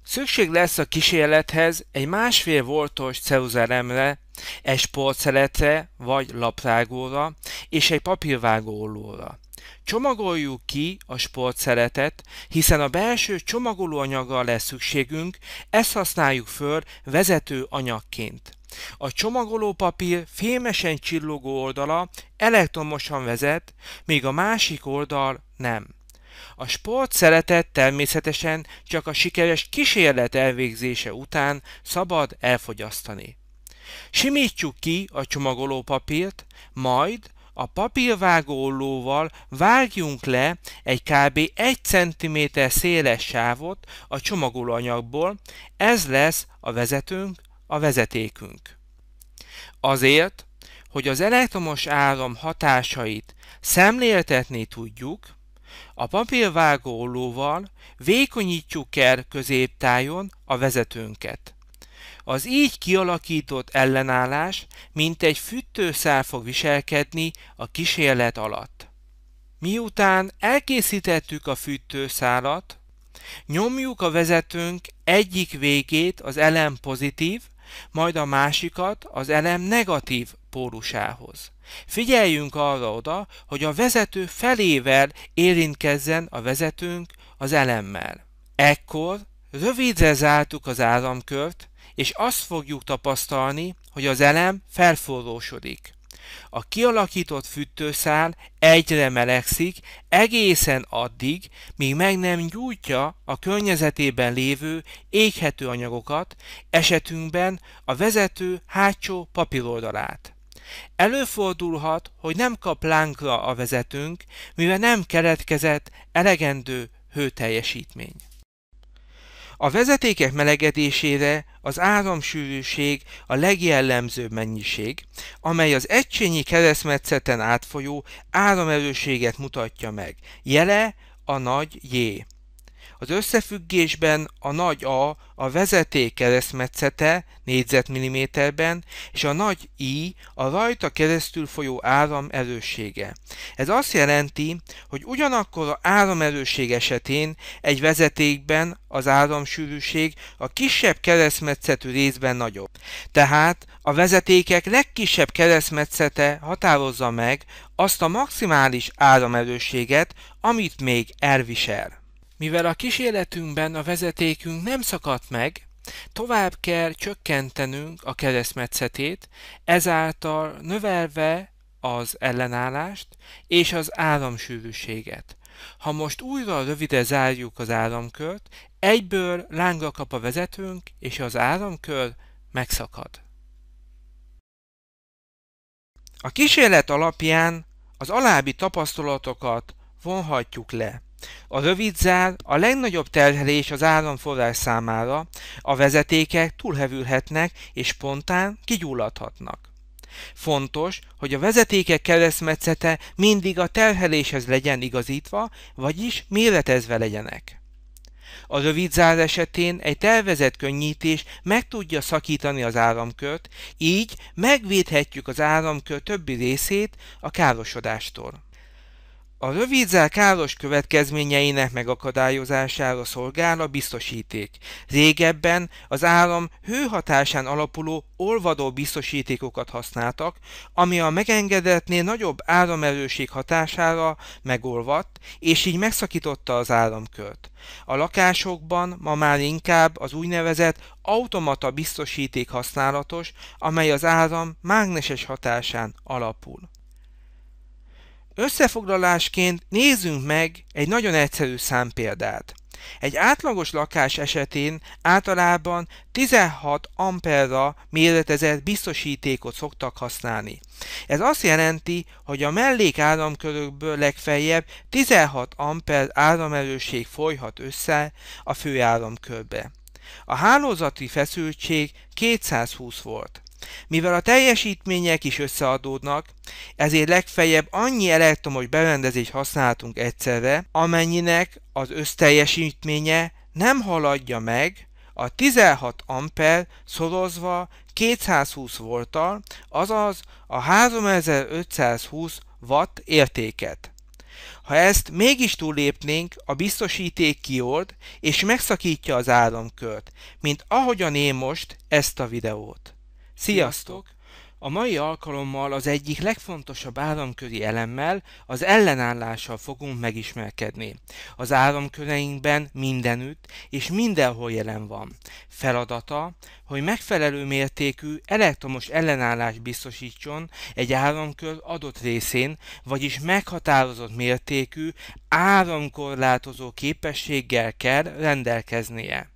Szükség lesz a kísérlethez egy másfél voltos ceruzelemre, egy sportszeletre vagy laprágóra és egy papírvágó ollóra. Csomagoljuk ki a sportszeretet, hiszen a belső csomagolóanyaggal lesz szükségünk, ezt használjuk föl vezető anyagként. A csomagoló papír fémesen csillogó oldala elektromosan vezet, míg a másik oldal nem. A sport szeretet természetesen csak a sikeres kísérlet elvégzése után szabad elfogyasztani. Simítsuk ki a csomagoló papírt, majd a papírvágóollóval vágjunk le egy kb. 1 cm széles sávot a csomagolóanyagból, ez lesz a vezetőnk, a vezetékünk. Azért, hogy az elektromos áram hatásait szemléltetni tudjuk, a papírvágóollóval vékonyítjuk el középtájon a vezetőnket. Az így kialakított ellenállás, mint egy fűtőszál fog viselkedni a kísérlet alatt. Miután elkészítettük a fűtőszálat, nyomjuk a vezetőnk egyik végét az elem pozitív, majd a másikat az elem negatív pólusához. Figyeljünk arra oda, hogy a vezető felével érintkezzen a vezetőnk az elemmel. Ekkor rövidre zártuk az áramkört, és azt fogjuk tapasztalni, hogy az elem felforrósodik. A kialakított fűtőszál egyre melegszik egészen addig, míg meg nem gyújtja a környezetében lévő éghető anyagokat, esetünkben a vezető hátsó papíroldalát. Előfordulhat, hogy nem kap lánkra a vezetőnk, mivel nem keletkezett elegendő hőteljesítmény. A vezetékek melegedésére az áramsűrűség a legjellemzőbb mennyiség, amely az egységnyi keresztmetszeten átfolyó áramerősséget mutatja meg. Jele a nagy J. Az összefüggésben a nagy A a vezeték keresztmetszete négyzetmilliméterben, és a nagy I a rajta keresztül folyó áram erőssége. Ez azt jelenti, hogy ugyanakkor a áramerősség esetén egy vezetékben az áramsűrűség a kisebb keresztmetszetű részben nagyobb. Tehát a vezetékek legkisebb keresztmetszete határozza meg azt a maximális áramerősséget, amit még elvisel. Mivel a kísérletünkben a vezetékünk nem szakadt meg, tovább kell csökkentenünk a keresztmetszetét, ezáltal növelve az ellenállást és az áramsűrűséget. Ha most újra rövide zárjuk az áramkört, egyből lángra kap a vezetőnk, és az áramkör megszakad. A kísérlet alapján az alábbi tapasztalatokat vonhatjuk le. A rövidzár a legnagyobb terhelés az áramforrás számára, a vezetékek túlhevülhetnek és spontán kigyulladhatnak. Fontos, hogy a vezetékek keresztmetszete mindig a terheléshez legyen igazítva, vagyis méretezve legyenek. A zár esetén egy tervezett könnyítés meg tudja szakítani az áramkört, így megvédhetjük az áramkör többi részét a károsodástól. A rövidszel káros következményeinek megakadályozására szolgál a biztosíték. Régebben az állam hőhatásán alapuló olvadó biztosítékokat használtak, ami a megengedettnél nagyobb áramerőség hatására megolvadt, és így megszakította az áramkört. A lakásokban ma már inkább az úgynevezett automata biztosíték használatos, amely az áram mágneses hatásán alapul. Összefoglalásként nézzünk meg egy nagyon egyszerű számpéldát. Egy átlagos lakás esetén általában 16 amperra méretezett biztosítékot szoktak használni. Ez azt jelenti, hogy a mellékáramkörökből legfeljebb 16 amper áramerősség folyhat össze a főáramkörbe. A hálózati feszültség 220 volt. Mivel a teljesítmények is összeadódnak, ezért legfeljebb annyi elektromos berendezést használhatunk egyszerre, amennyinek az összteljesítménye nem haladja meg a 16 amper szorozva 220 volttal, azaz a 3520 watt értéket. Ha ezt mégis túllépnénk, a biztosíték kiold és megszakítja az áramkört, mint ahogyan én most ezt a videót. Sziasztok! A mai alkalommal az egyik legfontosabb államköri elemmel, az ellenállással fogunk megismerkedni. Az államköreinkben mindenütt és mindenhol jelen van. Feladata, hogy megfelelő mértékű elektromos ellenállás biztosítson egy államkör adott részén, vagyis meghatározott mértékű áramkorlátozó képességgel kell rendelkeznie.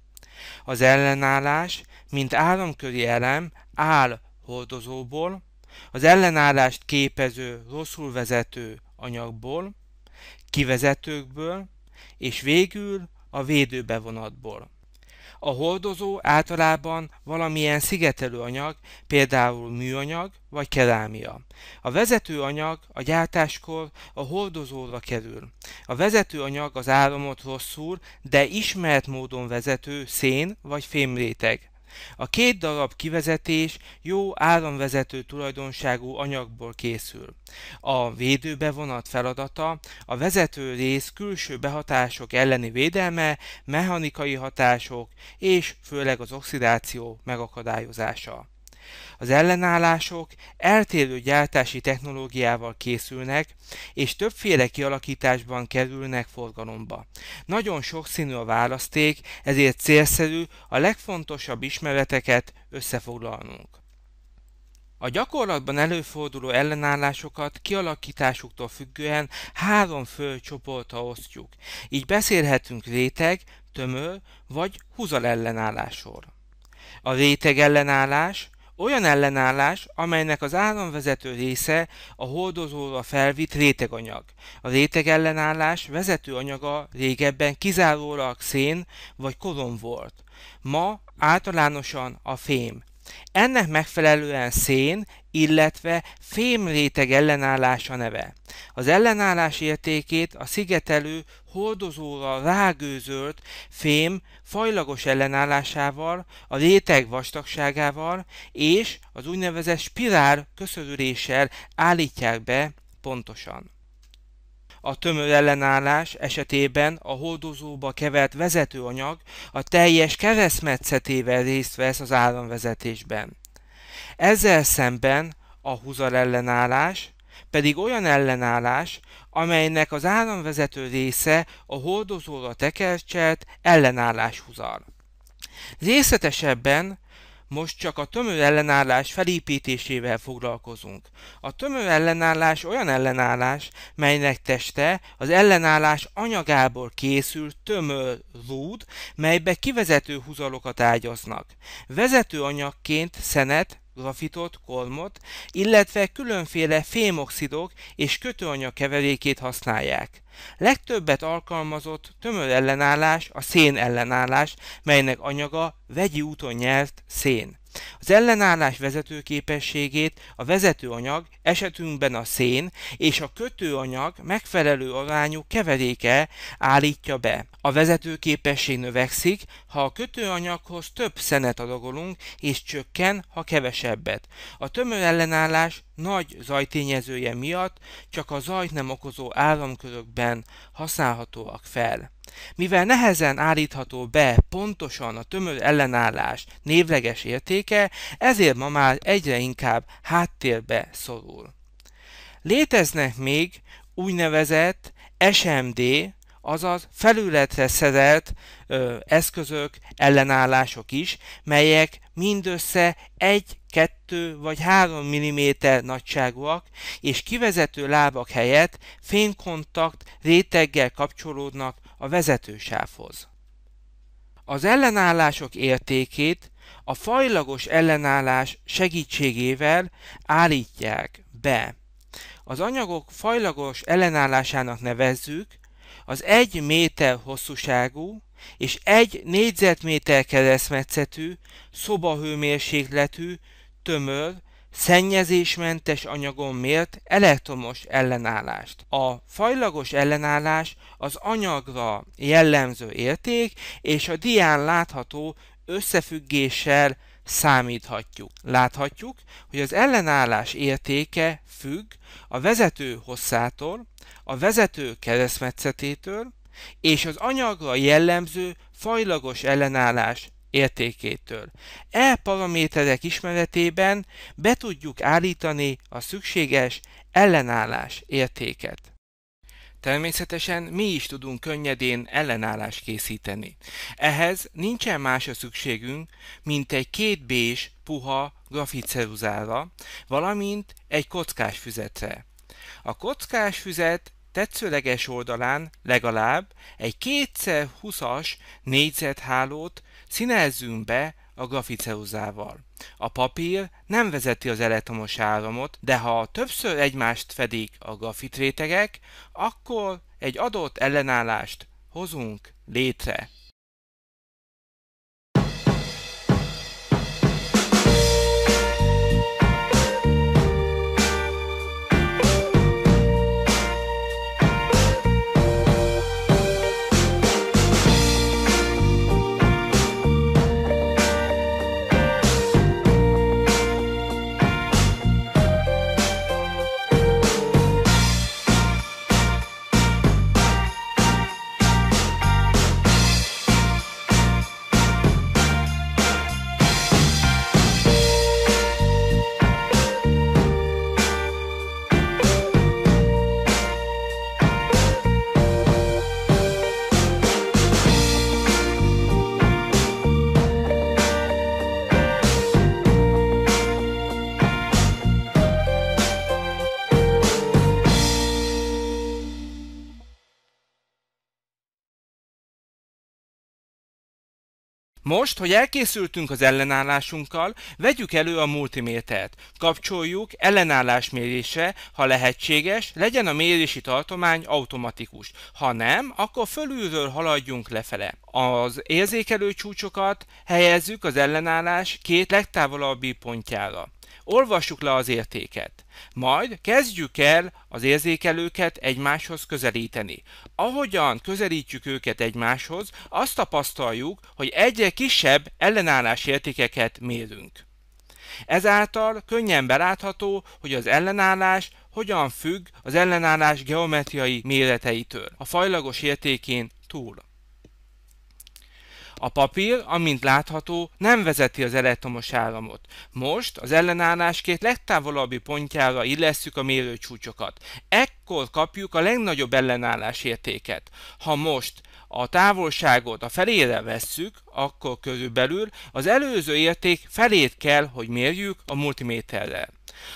Az ellenállás, mint áramköri elem áll hordozóból, az ellenállást képező, rosszul vezető anyagból, kivezetőkből, és végül a védőbevonatból. A hordozó általában valamilyen szigetelő anyag, például műanyag vagy kerámia. A vezető anyag a gyártáskor a hordozóra kerül. A vezető anyag az áramot rosszul, de ismert módon vezető szén vagy fémréteg. A két darab kivezetés jó áramvezető tulajdonságú anyagból készül. A védőbevonat feladata a vezető rész külső behatások elleni védelme, mechanikai hatások és főleg az oxidáció megakadályozása. Az ellenállások eltérő gyártási technológiával készülnek, és többféle kialakításban kerülnek forgalomba. Nagyon sokszínű a választék, ezért célszerű a legfontosabb ismereteket összefoglalnunk. A gyakorlatban előforduló ellenállásokat kialakításuktól függően három fő csoportra osztjuk, így beszélhetünk réteg, tömör vagy húzal ellenállásról. A réteg ellenállás olyan ellenállás, amelynek az áramvezető része a hordozóra felvitt réteganyag. A rétegellenállás vezető anyaga régebben kizárólag szén vagy korom volt. Ma általánosan a fém. Ennek megfelelően szén illetve fémréteg ellenállása neve. Az ellenállás értékét a szigetelő hordozóra rágőzölt fém fajlagos ellenállásával, a réteg vastagságával és az úgynevezett spirál köszörüléssel állítják be pontosan. A tömör ellenállás esetében a hordozóba kevert vezetőanyag a teljes keresztmetszetével részt vesz az áramvezetésben. Ezzel szemben a húzar ellenállás pedig olyan ellenállás, amelynek az áramvezető része a hordozóra tekercselt ellenállás húzal. Részletesebben most csak a tömör ellenállás felépítésével foglalkozunk. A tömör ellenállás olyan ellenállás, melynek teste az ellenállás anyagából készül tömör rúd, melybe kivezető húzalokat ágyaznak. Vezető anyagként szenet grafitot, kormot, illetve különféle fémoxidok és kötőanyag keverékét használják. Legtöbbet alkalmazott tömör ellenállás a szén ellenállás, melynek anyaga vegyi úton nyert szén. Az ellenállás vezető képességét a vezetőanyag, esetünkben a szén és a kötőanyag megfelelő arányú keveréke állítja be. A vezetőképesség növekszik, ha a kötőanyaghoz több szenet adagolunk, és csökken, ha kevesebbet. A tömőellenállás nagy zajtényezője miatt csak a zajt nem okozó államkörökben használhatóak fel. Mivel nehezen állítható be pontosan a tömör ellenállás névleges értéke, ezért ma már egyre inkább háttérbe szorul. Léteznek még úgynevezett SMD, azaz felületre szerelt ö, eszközök, ellenállások is, melyek mindössze 1, 2 vagy 3 mm nagyságúak, és kivezető lábak helyett fénykontakt réteggel kapcsolódnak a vezetősávhoz. Az ellenállások értékét a fajlagos ellenállás segítségével állítják be. Az anyagok fajlagos ellenállásának nevezzük, az egy méter hosszúságú és egy négyzetméter keresztmetszetű, szobahőmérsékletű, tömör, szennyezésmentes anyagon mért elektromos ellenállást. A fajlagos ellenállás az anyagra jellemző érték és a dián látható összefüggéssel számíthatjuk. Láthatjuk, hogy az ellenállás értéke függ a vezető hosszától, a vezető keresztmetszetétől és az anyagra jellemző fajlagos ellenállás értékétől. E paraméterek ismeretében be tudjuk állítani a szükséges ellenállás értéket. Természetesen mi is tudunk könnyedén ellenállást készíteni. Ehhez nincsen a szükségünk, mint egy két bés puha grafitceruzára, valamint egy kockás füzetre. A kockás füzet tetszőleges oldalán legalább egy 2x20-as négyzethálót színezzünk be a graficeruzával. A papír nem vezeti az elektromos áramot, de ha többször egymást fedik a grafitrétegek, akkor egy adott ellenállást hozunk létre. Most, hogy elkészültünk az ellenállásunkkal, vegyük elő a multimétert. Kapcsoljuk ellenállás mérése, ha lehetséges, legyen a mérési tartomány automatikus. Ha nem, akkor fölülről haladjunk lefele. Az érzékelő csúcsokat helyezzük az ellenállás két legtávolabbi pontjára olvassuk le az értéket. Majd kezdjük el az érzékelőket egymáshoz közelíteni. Ahogyan közelítjük őket egymáshoz, azt tapasztaljuk, hogy egyre kisebb ellenállás értékeket mérünk. Ezáltal könnyen belátható, hogy az ellenállás hogyan függ az ellenállás geometriai méreteitől, a fajlagos értékén túl. A papír, amint látható, nem vezeti az elektromos áramot. Most az ellenállás két legtávolabbi pontjára illesszük a mérőcsúcsokat. Ekkor kapjuk a legnagyobb ellenállás értéket. Ha most a távolságot a felére vesszük, akkor körülbelül az előző érték felét kell, hogy mérjük a multiméterrel.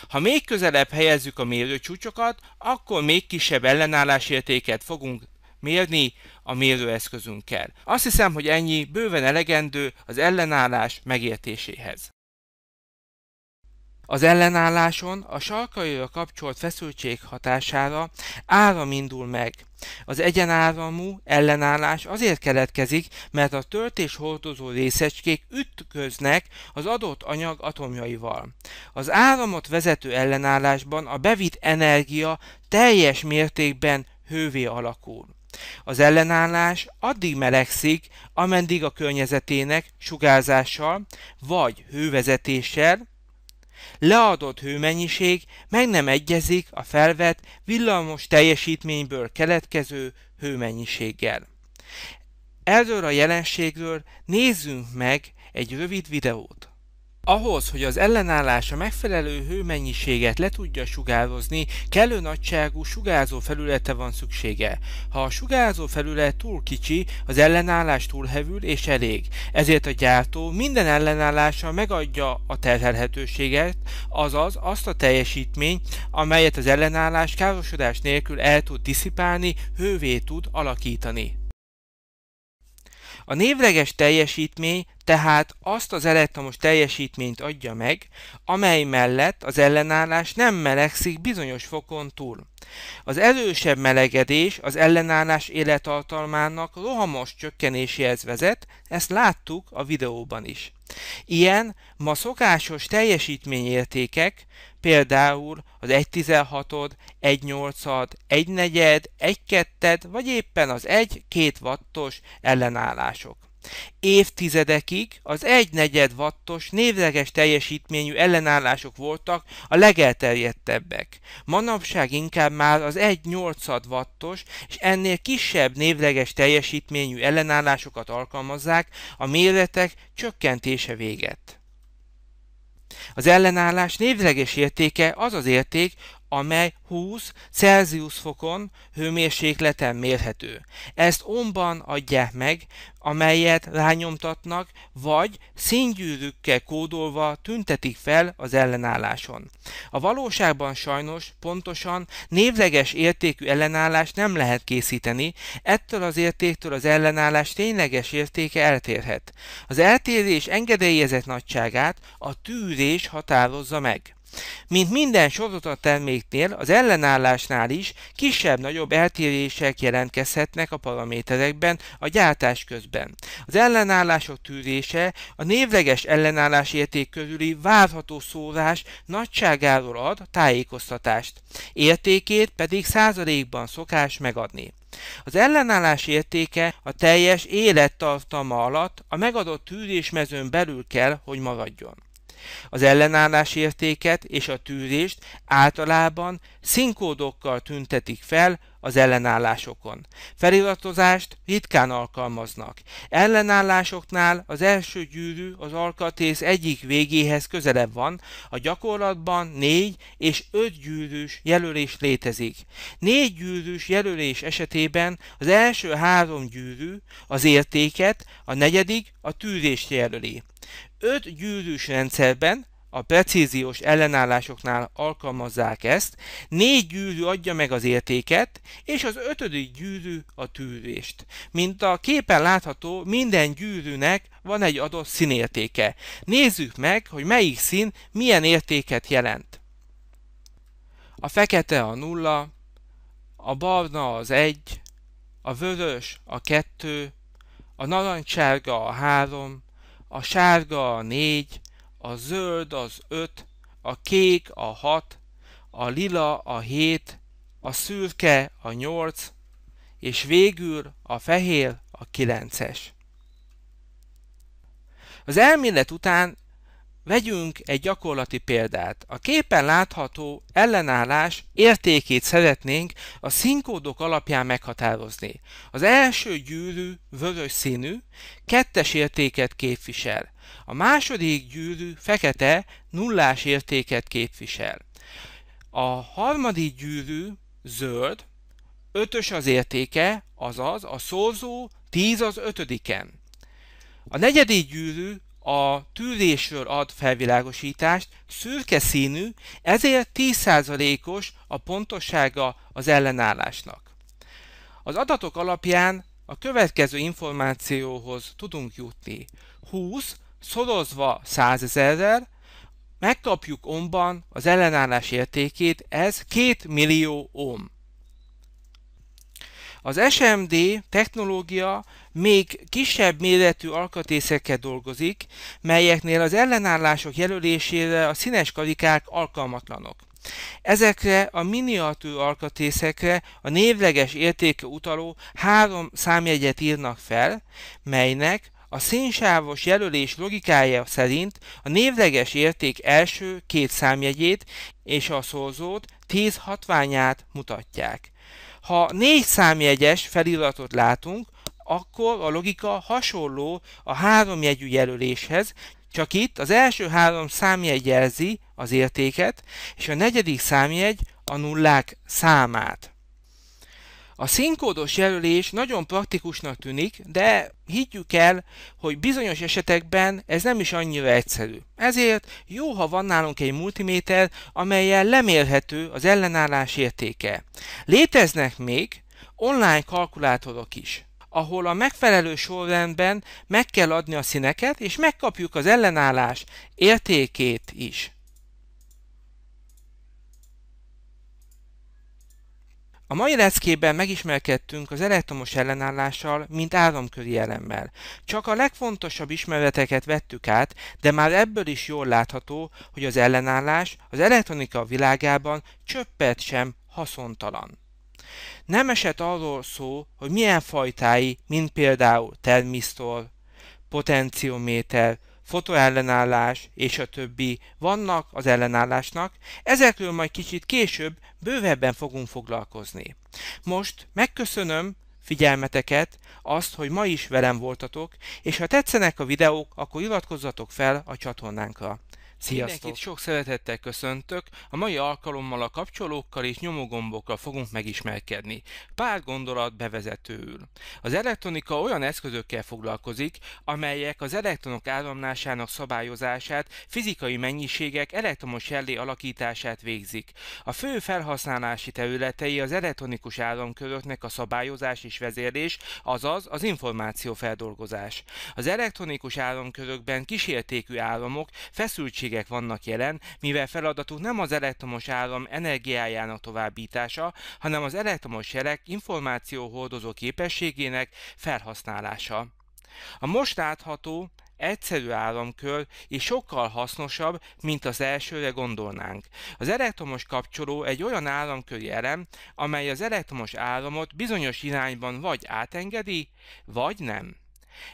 Ha még közelebb helyezzük a mérőcsúcsokat, akkor még kisebb ellenállásértéket fogunk mérni a mérőeszközünkkel. Azt hiszem, hogy ennyi bőven elegendő az ellenállás megértéséhez. Az ellenálláson a sarkaira kapcsolt feszültség hatására áram indul meg. Az egyenáramú ellenállás azért keletkezik, mert a töltés hordozó részecskék ütköznek az adott anyag atomjaival. Az áramot vezető ellenállásban a bevitt energia teljes mértékben hővé alakul. Az ellenállás addig melegszik, ameddig a környezetének sugárzással vagy hővezetéssel leadott hőmennyiség meg nem egyezik a felvett villamos teljesítményből keletkező hőmennyiséggel. Erről a jelenségről nézzünk meg egy rövid videót. Ahhoz, hogy az ellenállás a megfelelő hőmennyiséget le tudja sugározni, kellő nagyságú sugárzó felülete van szüksége. Ha a sugárzó felület túl kicsi, az ellenállás hevül és elég. Ezért a gyártó minden ellenállása megadja a terhelhetőséget, azaz azt a teljesítményt, amelyet az ellenállás károsodás nélkül el tud diszipálni, hővé tud alakítani. A névleges teljesítmény tehát azt az elektromos teljesítményt adja meg, amely mellett az ellenállás nem melegszik bizonyos fokon túl. Az erősebb melegedés az ellenállás élettartalmának rohamos csökkenéséhez vezet, ezt láttuk a videóban is. Ilyen ma szokásos teljesítményértékek, például az 1.16-od, 1.8-ad, 1.4-ed, 1.2-ed, vagy éppen az 1-2 wattos ellenállások. Évtizedekig az egynegyed wattos névleges teljesítményű ellenállások voltak a legelterjedtebbek. Manapság inkább már az 1,8 wattos és ennél kisebb névleges teljesítményű ellenállásokat alkalmazzák a méretek csökkentése véget. Az ellenállás névleges értéke az az érték, amely 20 Celsius fokon hőmérsékleten mérhető. Ezt omban adják meg, amelyet rányomtatnak, vagy színgyűrükkel kódolva tüntetik fel az ellenálláson. A valóságban sajnos pontosan névleges értékű ellenállást nem lehet készíteni, ettől az értéktől az ellenállás tényleges értéke eltérhet. Az eltérés engedélyezett nagyságát a tűrés határozza meg. Mint minden sorozat terméknél, az ellenállásnál is kisebb-nagyobb eltérések jelentkezhetnek a paraméterekben a gyártás közben. Az ellenállások tűrése a névleges ellenállás érték körüli várható szórás nagyságáról ad tájékoztatást, értékét pedig százalékban szokás megadni. Az ellenállás értéke a teljes élettartama alatt a megadott tűrésmezőn belül kell, hogy maradjon. Az ellenállás értéket és a tűrést általában színkódokkal tüntetik fel az ellenállásokon. Feliratozást ritkán alkalmaznak. Ellenállásoknál az első gyűrű az alkatész egyik végéhez közelebb van, a gyakorlatban négy és öt gyűrűs jelölés létezik. Négy gyűrűs jelölés esetében az első három gyűrű az értéket, a negyedik a tűrést jelöli. Öt gyűrűs rendszerben a precíziós ellenállásoknál alkalmazzák ezt, négy gyűrű adja meg az értéket, és az ötödik gyűrű a tűrést. Mint a képen látható, minden gyűrűnek van egy adott színértéke. Nézzük meg, hogy melyik szín milyen értéket jelent. A fekete a nulla, a barna az egy, a vörös a kettő, a narancsárga a három, a sárga a négy, a zöld az öt, a kék a hat, a lila a hét, a szürke a nyolc, és végül a fehér a kilences. Az elmélet után Vegyünk egy gyakorlati példát. A képen látható ellenállás értékét szeretnénk a színkódok alapján meghatározni. Az első gyűrű vörös színű, kettes értéket képvisel. A második gyűrű fekete, nullás értéket képvisel. A harmadik gyűrű zöld, ötös az értéke, azaz a szorzó 10 az ötödiken. A negyedik gyűrű a tűzésről ad felvilágosítást, szürke színű, ezért 10%-os a pontossága az ellenállásnak. Az adatok alapján a következő információhoz tudunk jutni. 20 szorozva 100 ezerrel, megkapjuk omban az ellenállás értékét, ez 2 millió ohm. Az SMD technológia még kisebb méretű alkatrészekkel dolgozik, melyeknél az ellenállások jelölésére a színes karikák alkalmatlanok. Ezekre a miniatűr alkatészekre a névleges értéke utaló három számjegyet írnak fel, melynek a színsávos jelölés logikája szerint a névleges érték első két számjegyét és a szorzót 10 hatványát mutatják. Ha négy számjegyes feliratot látunk, akkor a logika hasonló a három jegyű jelöléshez, csak itt az első három számjegy jelzi az értéket, és a negyedik számjegy a nullák számát. A színkódos jelölés nagyon praktikusnak tűnik, de higgyük el, hogy bizonyos esetekben ez nem is annyira egyszerű. Ezért jó, ha van nálunk egy multiméter, amelyel lemérhető az ellenállás értéke. Léteznek még online kalkulátorok is ahol a megfelelő sorrendben meg kell adni a színeket, és megkapjuk az ellenállás értékét is. A mai leckében megismerkedtünk az elektromos ellenállással, mint áramköri elemmel. Csak a legfontosabb ismereteket vettük át, de már ebből is jól látható, hogy az ellenállás az elektronika világában csöppet sem haszontalan. Nem esett arról szó, hogy milyen fajtái, mint például termisztor, potenciométer, fotoellenállás és a többi vannak az ellenállásnak, ezekről majd kicsit később bővebben fogunk foglalkozni. Most megköszönöm figyelmeteket, azt, hogy ma is velem voltatok, és ha tetszenek a videók, akkor iratkozzatok fel a csatornánkra. Sziasztok! Mindenkit sok szeretettel köszöntök, a mai alkalommal a kapcsolókkal és nyomógombokkal fogunk megismerkedni. Pár gondolat bevezetőül. Az elektronika olyan eszközökkel foglalkozik, amelyek az elektronok áramlásának szabályozását, fizikai mennyiségek elektromos jellé alakítását végzik. A fő felhasználási területei az elektronikus áramköröknek a szabályozás és vezérlés, azaz az információfeldolgozás. Az elektronikus áramkörökben kísértékű áramok feszültség egységek vannak jelen, mivel feladatuk nem az elektromos áram energiájának továbbítása, hanem az elektromos jelek információhordozó képességének felhasználása. A most látható egyszerű áramkör és sokkal hasznosabb, mint az elsőre gondolnánk. Az elektromos kapcsoló egy olyan áramköri elem, amely az elektromos áramot bizonyos irányban vagy átengedi, vagy nem.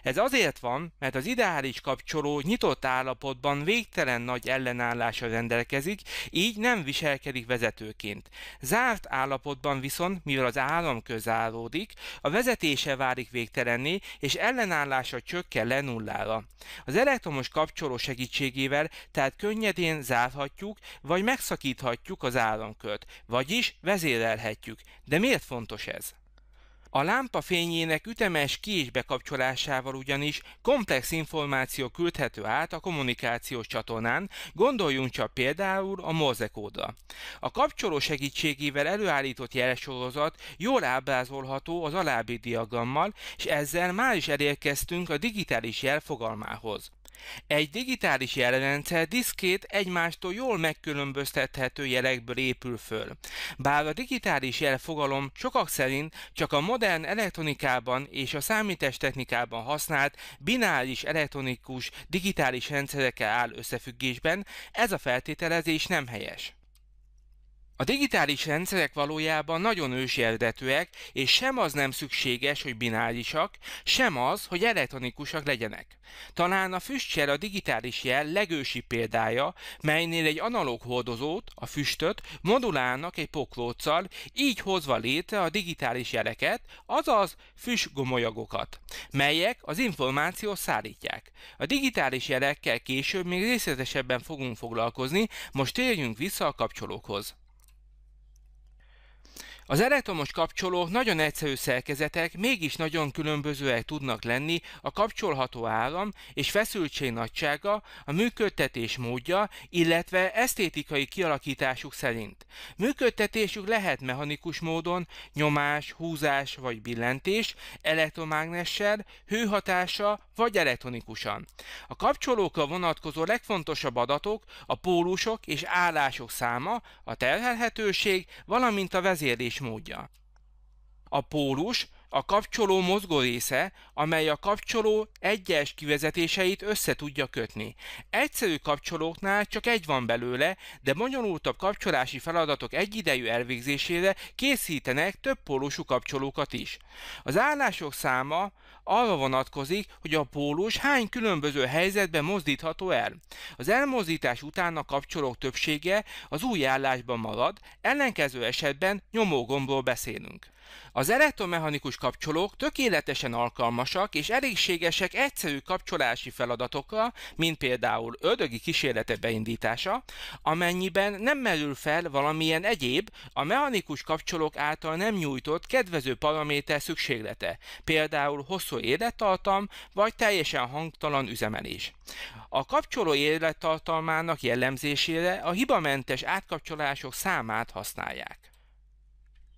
Ez azért van, mert az ideális kapcsoló nyitott állapotban végtelen nagy ellenállással rendelkezik, így nem viselkedik vezetőként. Zárt állapotban viszont, mivel az állam közállódik, a vezetése válik végtelenné, és ellenállása csökken le nullára. Az elektromos kapcsoló segítségével tehát könnyedén zárhatjuk, vagy megszakíthatjuk az áramkört, vagyis vezérelhetjük. De miért fontos ez? A lámpa fényének ütemes ki- és bekapcsolásával ugyanis komplex információ küldhető át a kommunikációs csatornán, gondoljunk csak például a Morse kódra. A kapcsoló segítségével előállított jelesorozat jól ábrázolható az alábbi diagrammal, és ezzel már is elérkeztünk a digitális jel fogalmához. Egy digitális jelrendszer diszkét egymástól jól megkülönböztethető jelekből épül föl. Bár a digitális jel fogalom sokak szerint csak a modern elektronikában és a számítástechnikában használt bináris elektronikus digitális rendszerekkel áll összefüggésben, ez a feltételezés nem helyes. A digitális rendszerek valójában nagyon ősi eredetűek, és sem az nem szükséges, hogy binárisak, sem az, hogy elektronikusak legyenek. Talán a füstjel a digitális jel legősi példája, melynél egy analóg hordozót, a füstöt, modulálnak egy poklóccal, így hozva létre a digitális jeleket, azaz füstgomolyagokat, melyek az információt szállítják. A digitális jelekkel később még részletesebben fogunk foglalkozni, most térjünk vissza a kapcsolókhoz. Az elektromos kapcsolók nagyon egyszerű szerkezetek, mégis nagyon különbözőek tudnak lenni a kapcsolható állam és feszültség nagysága, a működtetés módja, illetve esztétikai kialakításuk szerint. Működtetésük lehet mechanikus módon, nyomás, húzás vagy billentés, elektromágnessel, hőhatása vagy elektronikusan. A kapcsolókra vonatkozó legfontosabb adatok a pólusok és állások száma, a terhelhetőség, valamint a vezérlés is módja. A pólus a kapcsoló mozgó része, amely a kapcsoló egyes kivezetéseit össze tudja kötni. Egyszerű kapcsolóknál csak egy van belőle, de bonyolultabb kapcsolási feladatok egyidejű elvégzésére készítenek több pólusú kapcsolókat is. Az állások száma arra vonatkozik, hogy a pólus hány különböző helyzetben mozdítható el. Az elmozdítás után a kapcsolók többsége az új állásban marad, ellenkező esetben nyomógombról beszélünk. Az elektromechanikus kapcsolók tökéletesen alkalmasak és elégségesek egyszerű kapcsolási feladatokra, mint például ördögi kísérlete beindítása, amennyiben nem merül fel valamilyen egyéb, a mechanikus kapcsolók által nem nyújtott kedvező paraméter szükséglete, például hosszú élettartam vagy teljesen hangtalan üzemelés. A kapcsoló élettartalmának jellemzésére a hibamentes átkapcsolások számát használják.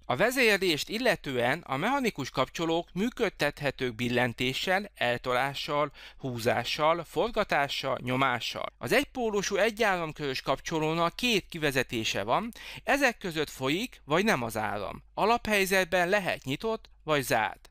A vezérlést illetően a mechanikus kapcsolók működtethetők billentéssel, eltolással, húzással, forgatással, nyomással. Az egypólusú egyáramkörös kapcsolónak két kivezetése van, ezek között folyik vagy nem az áram. Alaphelyzetben lehet nyitott vagy zárt.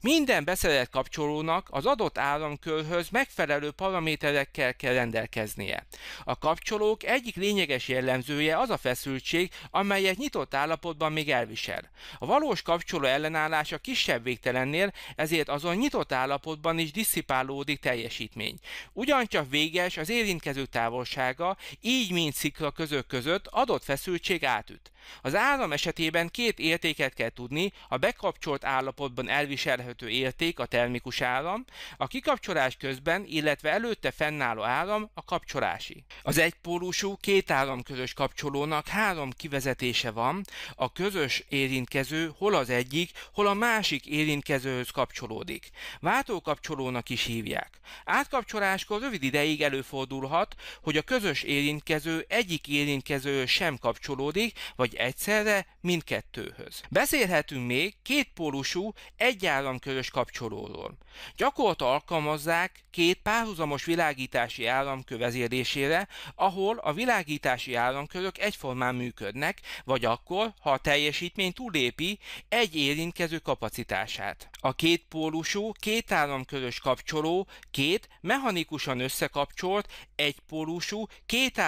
Minden beszerelt kapcsolónak az adott államkörhöz megfelelő paraméterekkel kell rendelkeznie. A kapcsolók egyik lényeges jellemzője az a feszültség, amelyet nyitott állapotban még elvisel. A valós kapcsoló ellenállása kisebb végtelennél, ezért azon nyitott állapotban is diszipálódik teljesítmény. Ugyancsak véges az érintkező távolsága, így mint szikla közök között adott feszültség átüt. Az áram esetében két értéket kell tudni, a bekapcsolt állapotban elviselhető érték a termikus áram, a kikapcsolás közben, illetve előtte fennálló áram a kapcsolási. Az egypólusú két áramközös kapcsolónak három kivezetése van, a közös érintkező hol az egyik, hol a másik érintkezőhöz kapcsolódik. Váltókapcsolónak is hívják. Átkapcsoláskor rövid ideig előfordulhat, hogy a közös érintkező egyik érintkező sem kapcsolódik, vagy vagy egyszerre mindkettőhöz. Beszélhetünk még kétpólusú, egyállamkörös kapcsolóról. Gyakorta alkalmazzák két párhuzamos világítási áramkör vezérlésére, ahol a világítási áramkörök egyformán működnek, vagy akkor, ha a teljesítmény túlépi egy érintkező kapacitását. A kétpólusú, két kapcsoló két mechanikusan összekapcsolt, egypólusú, két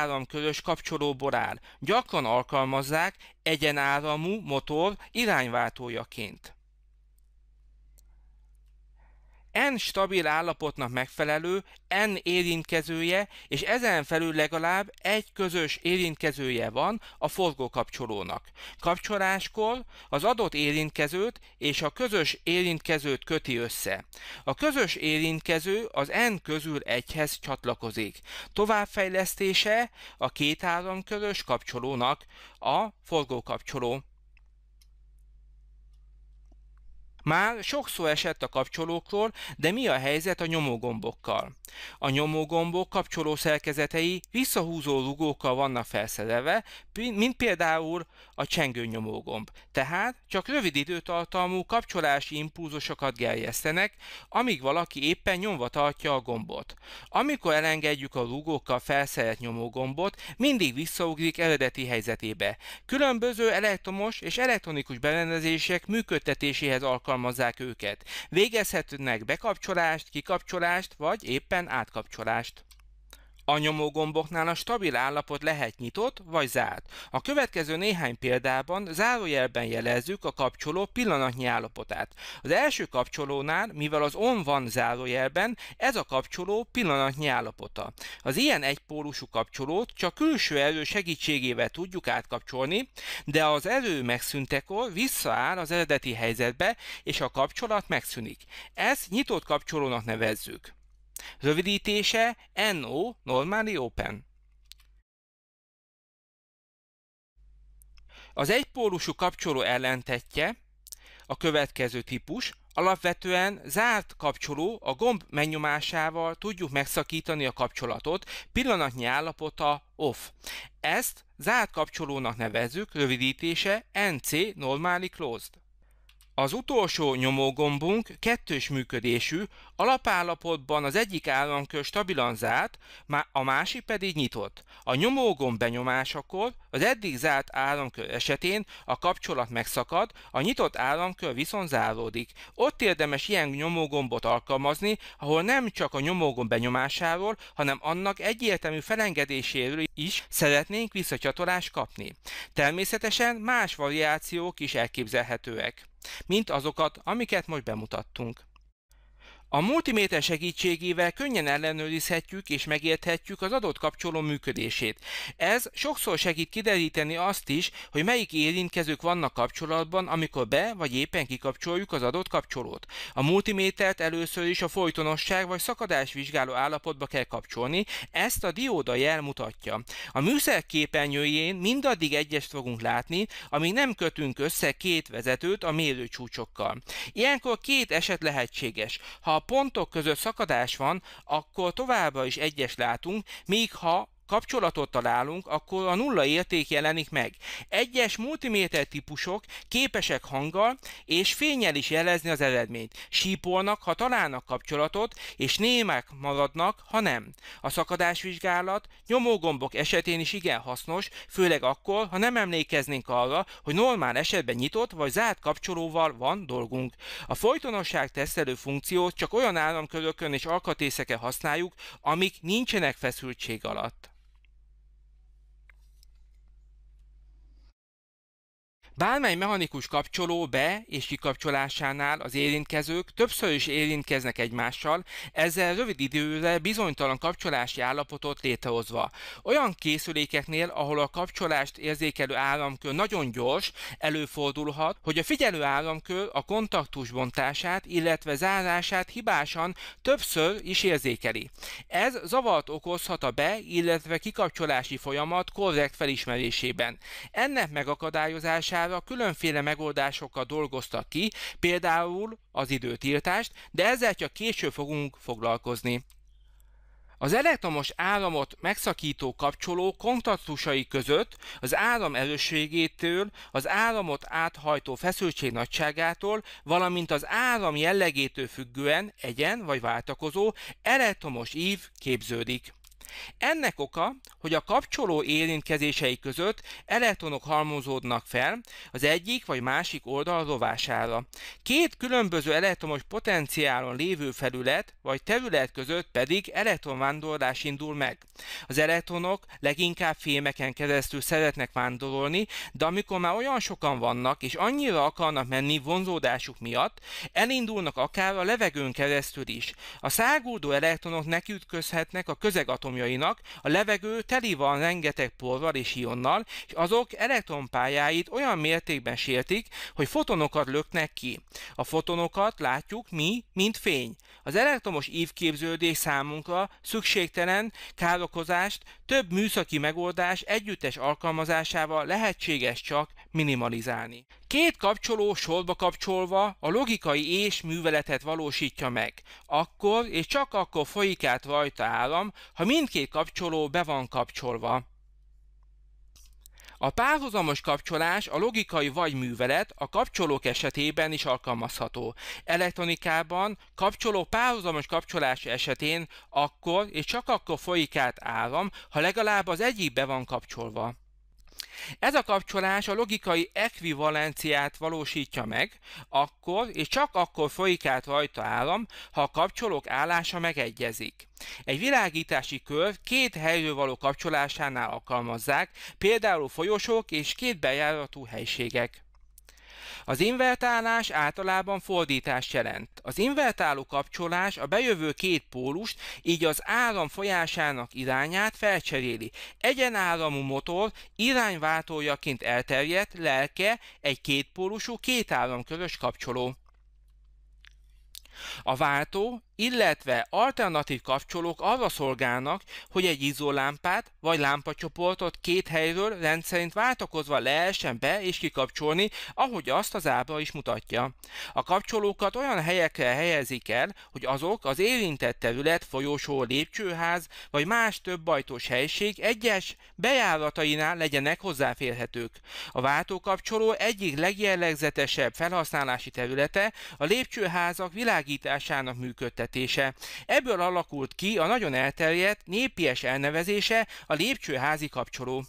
kapcsolóból áll. Gyakran alkalmazzák egyenáramú motor irányváltójaként. N stabil állapotnak megfelelő, N érintkezője, és ezen felül legalább egy közös érintkezője van a forgókapcsolónak. Kapcsoláskor az adott érintkezőt és a közös érintkezőt köti össze. A közös érintkező az N közül egyhez csatlakozik. Továbbfejlesztése a két áramkörös kapcsolónak a forgókapcsoló. Már sokszor esett a kapcsolókról, de mi a helyzet a nyomógombokkal? A nyomógombok kapcsoló szerkezetei visszahúzó rugókkal vannak felszerelve, mint például a csengő nyomógomb. Tehát csak rövid időtartalmú kapcsolási impulzusokat gerjesztenek, amíg valaki éppen nyomva tartja a gombot. Amikor elengedjük a rugókkal felszerelt nyomógombot, mindig visszaugrik eredeti helyzetébe. Különböző elektromos és elektronikus berendezések működtetéséhez alkalmazkodnak alkalmazzák őket. Végezhetnek bekapcsolást, kikapcsolást, vagy éppen átkapcsolást. A nyomógomboknál a stabil állapot lehet nyitott vagy zárt. A következő néhány példában zárójelben jelezzük a kapcsoló pillanatnyi állapotát. Az első kapcsolónál, mivel az on van zárójelben, ez a kapcsoló pillanatnyi állapota. Az ilyen egypólusú kapcsolót csak külső erő segítségével tudjuk átkapcsolni, de az erő megszüntekor visszaáll az eredeti helyzetbe, és a kapcsolat megszűnik. Ezt nyitott kapcsolónak nevezzük. Rövidítése NO normally open. Az egypólusú kapcsoló ellentetje a következő típus, Alapvetően zárt kapcsoló a gomb megnyomásával tudjuk megszakítani a kapcsolatot, pillanatnyi állapota off. Ezt zárt kapcsolónak nevezzük, rövidítése NC normally closed. Az utolsó nyomógombunk kettős működésű, alapállapotban az egyik államkör stabilan zárt, a másik pedig nyitott. A nyomógomb benyomásakor az eddig zárt államkör esetén a kapcsolat megszakad, a nyitott államkör viszont záródik. Ott érdemes ilyen nyomógombot alkalmazni, ahol nem csak a nyomógomb benyomásáról, hanem annak egyértelmű felengedéséről is szeretnénk visszacsatolást kapni. Természetesen más variációk is elképzelhetőek mint azokat, amiket most bemutattunk. A multiméter segítségével könnyen ellenőrizhetjük és megérthetjük az adott kapcsoló működését. Ez sokszor segít kideríteni azt is, hogy melyik érintkezők vannak kapcsolatban, amikor be vagy éppen kikapcsoljuk az adott kapcsolót. A multimétert először is a folytonosság vagy szakadás vizsgáló állapotba kell kapcsolni, ezt a dióda jel mutatja. A műszer képernyőjén mindaddig egyest fogunk látni, amíg nem kötünk össze két vezetőt a mérőcsúcsokkal. Ilyenkor két eset lehetséges. Ha a pontok között szakadás van, akkor továbbra is egyes látunk, míg ha kapcsolatot találunk, akkor a nulla érték jelenik meg. Egyes multiméter típusok képesek hanggal és fényel is jelezni az eredményt. Sípolnak, ha találnak kapcsolatot, és némák maradnak, ha nem. A szakadásvizsgálat nyomógombok esetén is igen hasznos, főleg akkor, ha nem emlékeznénk arra, hogy normál esetben nyitott vagy zárt kapcsolóval van dolgunk. A folytonosság tesztelő funkciót csak olyan áramkörökön és alkatészeken használjuk, amik nincsenek feszültség alatt. Bármely mechanikus kapcsoló be- és kikapcsolásánál az érintkezők többször is érintkeznek egymással, ezzel rövid időre bizonytalan kapcsolási állapotot létrehozva. Olyan készülékeknél, ahol a kapcsolást érzékelő áramkör nagyon gyors, előfordulhat, hogy a figyelő áramkör a kontaktus bontását, illetve zárását hibásan többször is érzékeli. Ez zavart okozhat a be- illetve kikapcsolási folyamat korrekt felismerésében. Ennek megakadályozását szolgálatára különféle megoldásokkal dolgoztak ki, például az időtiltást, de ezzel csak később fogunk foglalkozni. Az elektromos áramot megszakító kapcsoló kontaktusai között az áram erősségétől, az áramot áthajtó feszültség nagyságától, valamint az áram jellegétől függően egyen vagy váltakozó elektromos ív képződik. Ennek oka, hogy a kapcsoló érintkezései között elektronok halmozódnak fel az egyik vagy másik oldal rovására. Két különböző elektromos potenciálon lévő felület vagy terület között pedig elektronvándorlás indul meg. Az elektronok leginkább fémeken keresztül szeretnek vándorolni, de amikor már olyan sokan vannak és annyira akarnak menni vonzódásuk miatt, elindulnak akár a levegőn keresztül is. A száguldó elektronok nekiütközhetnek a közegatomja atomjainak, a levegő teli van rengeteg porral és ionnal, és azok elektronpályáit olyan mértékben sértik, hogy fotonokat löknek ki. A fotonokat látjuk mi, mint fény. Az elektromos ívképződés számunkra szükségtelen károkozást több műszaki megoldás együttes alkalmazásával lehetséges csak minimalizálni. Két kapcsoló sorba kapcsolva a logikai és műveletet valósítja meg. Akkor és csak akkor folyik át rajta állam, ha mindkét kapcsoló be van kapcsolva. A párhuzamos kapcsolás a logikai vagy művelet a kapcsolók esetében is alkalmazható. Elektronikában kapcsoló párhuzamos kapcsolás esetén akkor és csak akkor folyik át áram, ha legalább az egyik be van kapcsolva. Ez a kapcsolás a logikai ekvivalenciát valósítja meg, akkor és csak akkor folyik át rajta állam, ha a kapcsolók állása megegyezik. Egy világítási kör két helyről való kapcsolásánál alkalmazzák, például folyosók és két bejáratú helységek. Az invertálás általában fordítást jelent. Az invertáló kapcsolás a bejövő két pólust, így az áram folyásának irányát felcseréli. Egyenáramú motor irányváltójaként elterjedt lelke egy kétpólusú áramkörös kapcsoló. A váltó illetve alternatív kapcsolók arra szolgálnak, hogy egy izolámpát vagy lámpacsoportot két helyről rendszerint váltakozva lehessen be és kikapcsolni, ahogy azt az ábra is mutatja. A kapcsolókat olyan helyekre helyezik el, hogy azok az érintett terület, folyósó, lépcsőház vagy más több ajtós helység egyes bejáratainál legyenek hozzáférhetők. A váltókapcsoló egyik legjellegzetesebb felhasználási területe a lépcsőházak világításának működtetése működtetése. Ebből alakult ki a nagyon elterjedt, népies elnevezése a lépcsőházi kapcsoló.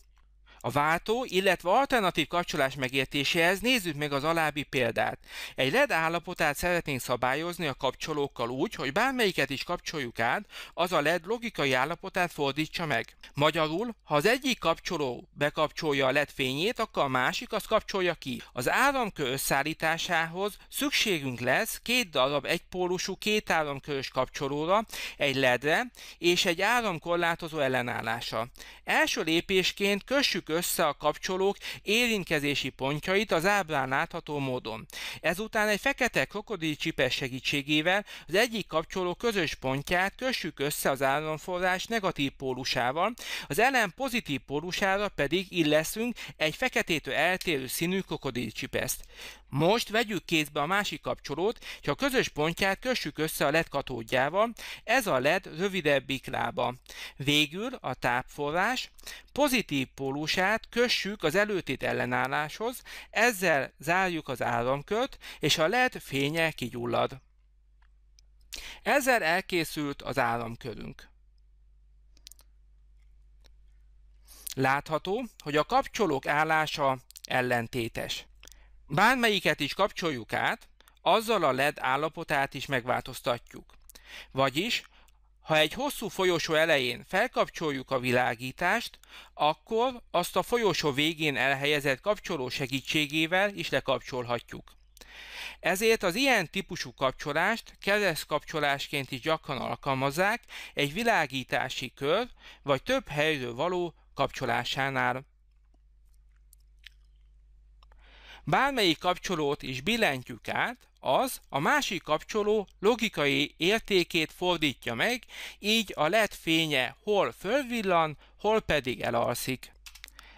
A váltó, illetve alternatív kapcsolás megértéséhez nézzük meg az alábbi példát. Egy LED állapotát szeretnénk szabályozni a kapcsolókkal úgy, hogy bármelyiket is kapcsoljuk át, az a LED logikai állapotát fordítsa meg. Magyarul, ha az egyik kapcsoló bekapcsolja a LED fényét, akkor a másik azt kapcsolja ki. Az áramkő összeállításához szükségünk lesz két darab egypólusú két áramkörös kapcsolóra, egy LED-re és egy áramkorlátozó ellenállása. Első lépésként kössük össze a kapcsolók érintkezési pontjait az ábrán látható módon. Ezután egy fekete csipes segítségével az egyik kapcsoló közös pontját kössük össze az áramforrás negatív pólusával, az ellen pozitív pólusára pedig illeszünk egy feketétől eltérő színű csipeszt. Most vegyük kézbe a másik kapcsolót, és a közös pontját kössük össze a LED katódjával, ez a LED rövidebbik lába. Végül a tápforrás pozitív pólusát kössük az előtét ellenálláshoz, ezzel zárjuk az áramkört, és a LED fénye kigyullad. Ezzel elkészült az áramkörünk. Látható, hogy a kapcsolók állása ellentétes. Bármelyiket is kapcsoljuk át, azzal a LED állapotát is megváltoztatjuk. Vagyis, ha egy hosszú folyosó elején felkapcsoljuk a világítást, akkor azt a folyosó végén elhelyezett kapcsoló segítségével is lekapcsolhatjuk. Ezért az ilyen típusú kapcsolást keresztkapcsolásként is gyakran alkalmazzák egy világítási kör vagy több helyről való kapcsolásánál. bármelyik kapcsolót is billentjük át, az a másik kapcsoló logikai értékét fordítja meg, így a LED fénye hol fölvillan, hol pedig elalszik.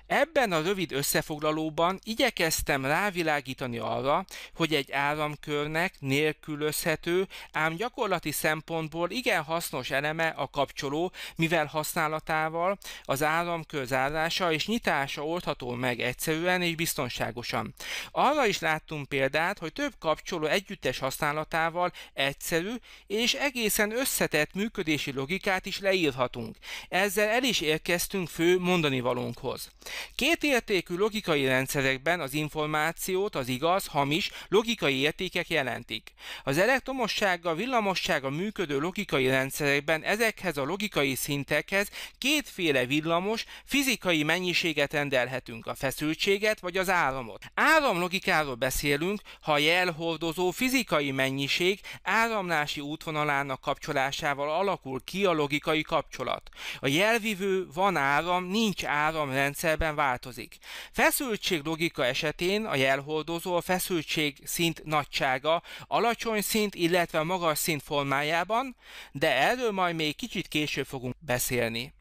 Ebben a rövid összefoglalóban igyekeztem rávilágítani arra, hogy egy áramkörnek nélkülözhető, ám gyakorlati szempontból igen hasznos eleme a kapcsoló, mivel használatával az áramkör zárása és nyitása oldható meg egyszerűen és biztonságosan. Arra is láttunk példát, hogy több kapcsoló együttes használatával egyszerű és egészen összetett működési logikát is leírhatunk. Ezzel el is érkeztünk fő mondani valónkhoz. Kétértékű logikai rendszerekben az információt, az igaz, hamis, logikai értékek jelentik. Az elektromossággal, villamossággal működő logikai rendszerekben ezekhez a logikai szintekhez kétféle villamos, fizikai mennyiséget rendelhetünk, a feszültséget vagy az áramot. Áramlogikáról beszélünk, ha a jelhordozó fizikai mennyiség áramlási útvonalának kapcsolásával alakul ki a logikai kapcsolat. A jelvivő van áram, nincs áram rendszerben, mértékben változik. Feszültség logika esetén a jelholdozó a feszültség szint nagysága alacsony szint, illetve magas szint formájában, de erről majd még kicsit később fogunk beszélni.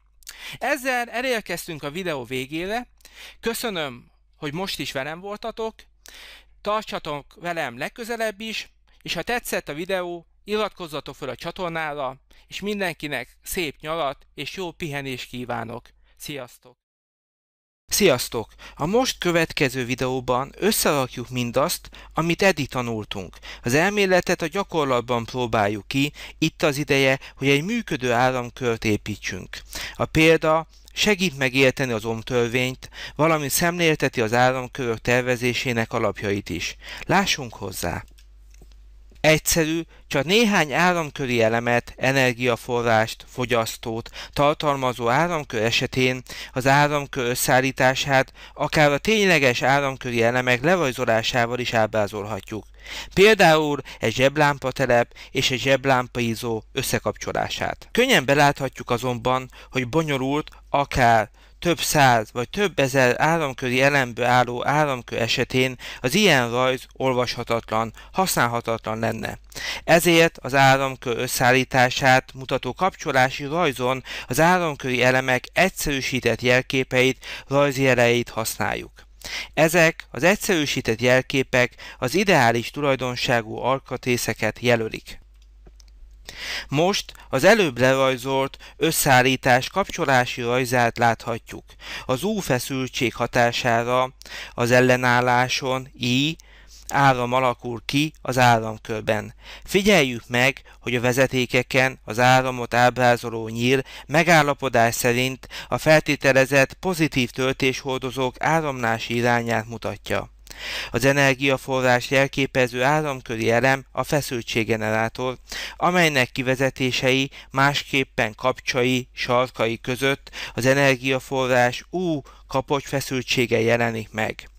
Ezzel elérkeztünk a videó végére. Köszönöm, hogy most is velem voltatok. Tartsatok velem legközelebb is, és ha tetszett a videó, iratkozzatok fel a csatornára, és mindenkinek szép nyarat és jó pihenést kívánok. Sziasztok! Sziasztok! A most következő videóban összerakjuk mindazt, amit eddig tanultunk. Az elméletet a gyakorlatban próbáljuk ki, itt az ideje, hogy egy működő áramkört építsünk. A példa segít megérteni az omtörvényt, valamint szemlélteti az áramkörök tervezésének alapjait is. Lássunk hozzá! Egyszerű, csak néhány áramköri elemet, energiaforrást, fogyasztót tartalmazó áramkör esetén az áramkör összeállítását akár a tényleges áramköri elemek lerajzolásával is ábrázolhatjuk. Például egy zseblámpatelep és egy zseblámpaizó összekapcsolását. Könnyen beláthatjuk azonban, hogy bonyolult akár több száz vagy több ezer államköri elemből álló államkő esetén az ilyen rajz olvashatatlan, használhatatlan lenne. Ezért az államkör összeállítását mutató kapcsolási rajzon az államköri elemek egyszerűsített jelképeit, rajzjeleit használjuk. Ezek az egyszerűsített jelképek az ideális tulajdonságú alkatrészeket jelölik. Most az előbb lerajzolt összeállítás kapcsolási rajzát láthatjuk. Az U feszültség hatására az ellenálláson I áram alakul ki az áramkörben. Figyeljük meg, hogy a vezetékeken az áramot ábrázoló nyíl megállapodás szerint a feltételezett pozitív töltéshordozók áramlási irányát mutatja. Az energiaforrás jelképező áramköri elem a feszültséggenerátor, amelynek kivezetései másképpen kapcsai, sarkai között az energiaforrás U kapocs feszültsége jelenik meg.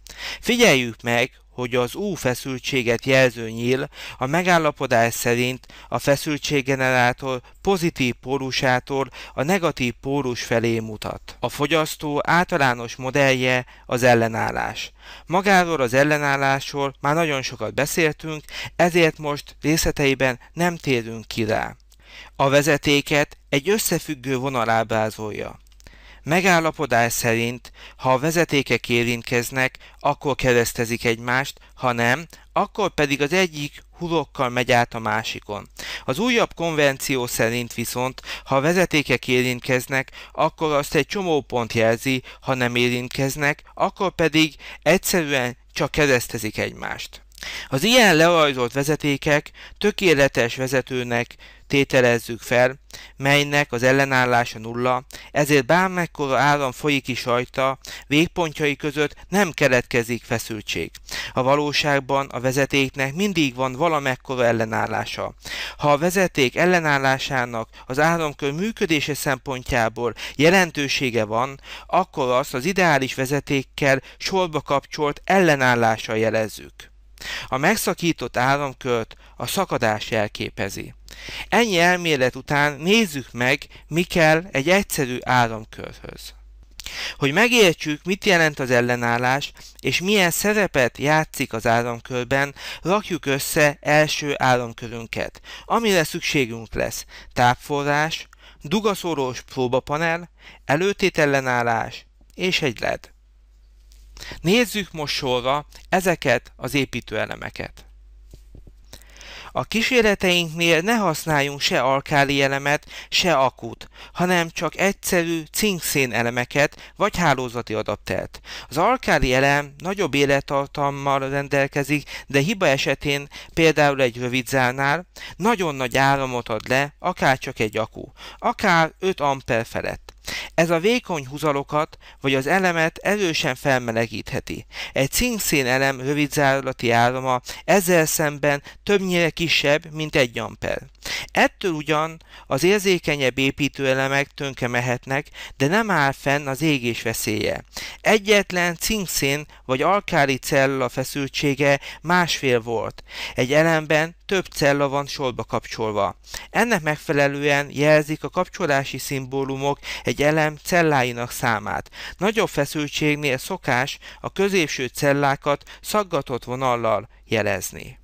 Figyeljük meg, hogy az U feszültséget jelző nyíl a megállapodás szerint a feszültséggenerátor pozitív pólusától a negatív pólus felé mutat. A fogyasztó általános modellje az ellenállás. Magáról az ellenállásról már nagyon sokat beszéltünk, ezért most részleteiben nem térünk ki rá. A vezetéket egy összefüggő vonal ábrázolja. Megállapodás szerint, ha a vezetékek érintkeznek, akkor keresztezik egymást, ha nem, akkor pedig az egyik hurokkal megy át a másikon. Az újabb konvenció szerint viszont, ha a vezetékek érintkeznek, akkor azt egy csomó pont jelzi, ha nem érintkeznek, akkor pedig egyszerűen csak keresztezik egymást. Az ilyen lerajzolt vezetékek tökéletes vezetőnek tételezzük fel, melynek az ellenállása nulla, ezért bármekkora áram folyik is rajta, végpontjai között nem keletkezik feszültség. A valóságban a vezetéknek mindig van valamekkora ellenállása. Ha a vezeték ellenállásának az áramkör működése szempontjából jelentősége van, akkor azt az ideális vezetékkel sorba kapcsolt ellenállással jelezzük. A megszakított áramkört a szakadás jelképezi. Ennyi elmélet után nézzük meg, mi kell egy egyszerű áramkörhöz. Hogy megértsük, mit jelent az ellenállás, és milyen szerepet játszik az áramkörben, rakjuk össze első áramkörünket, amire szükségünk lesz tápforrás, dugaszórós próbapanel, előtétellenállás és egy led. Nézzük most sorra ezeket az építőelemeket. A kísérleteinknél ne használjunk se alkáli elemet, se akut, hanem csak egyszerű cinkszén elemeket vagy hálózati adaptert. Az alkáli elem nagyobb élettartammal rendelkezik, de hiba esetén például egy rövidzárnál nagyon nagy áramot ad le, akár csak egy akú, akár 5 amper felett. Ez a vékony húzalokat vagy az elemet erősen felmelegítheti. Egy cinkszén elem rövidzárlati árama ezzel szemben többnyire kisebb, mint egy amper. Ettől ugyan az érzékenyebb építőelemek tönke mehetnek, de nem áll fenn az égés veszélye. Egyetlen cinkszén vagy alkáli cella feszültsége másfél volt. Egy elemben több cella van sorba kapcsolva. Ennek megfelelően jelzik a kapcsolási szimbólumok egy elem celláinak számát. Nagyobb feszültségnél szokás a középső cellákat szaggatott vonallal jelezni.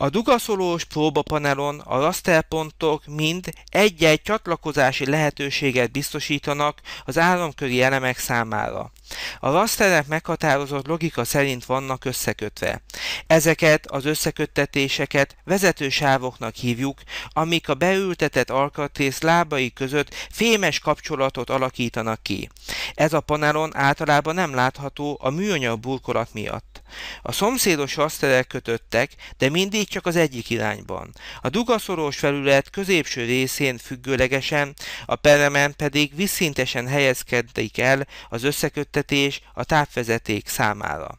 A dugaszolós próbapanelon a rasterpontok mind egy-egy csatlakozási lehetőséget biztosítanak az áramköri elemek számára. A rasterek meghatározott logika szerint vannak összekötve. Ezeket az összeköttetéseket vezetősávoknak hívjuk, amik a beültetett alkatrész lábai között fémes kapcsolatot alakítanak ki. Ez a panelon általában nem látható a műanyag burkolat miatt. A szomszédos haszterek kötöttek, de mindig csak az egyik irányban. A dugaszoros felület középső részén függőlegesen, a peremen pedig visszintesen helyezkedik el az összeköttetés a tápvezeték számára.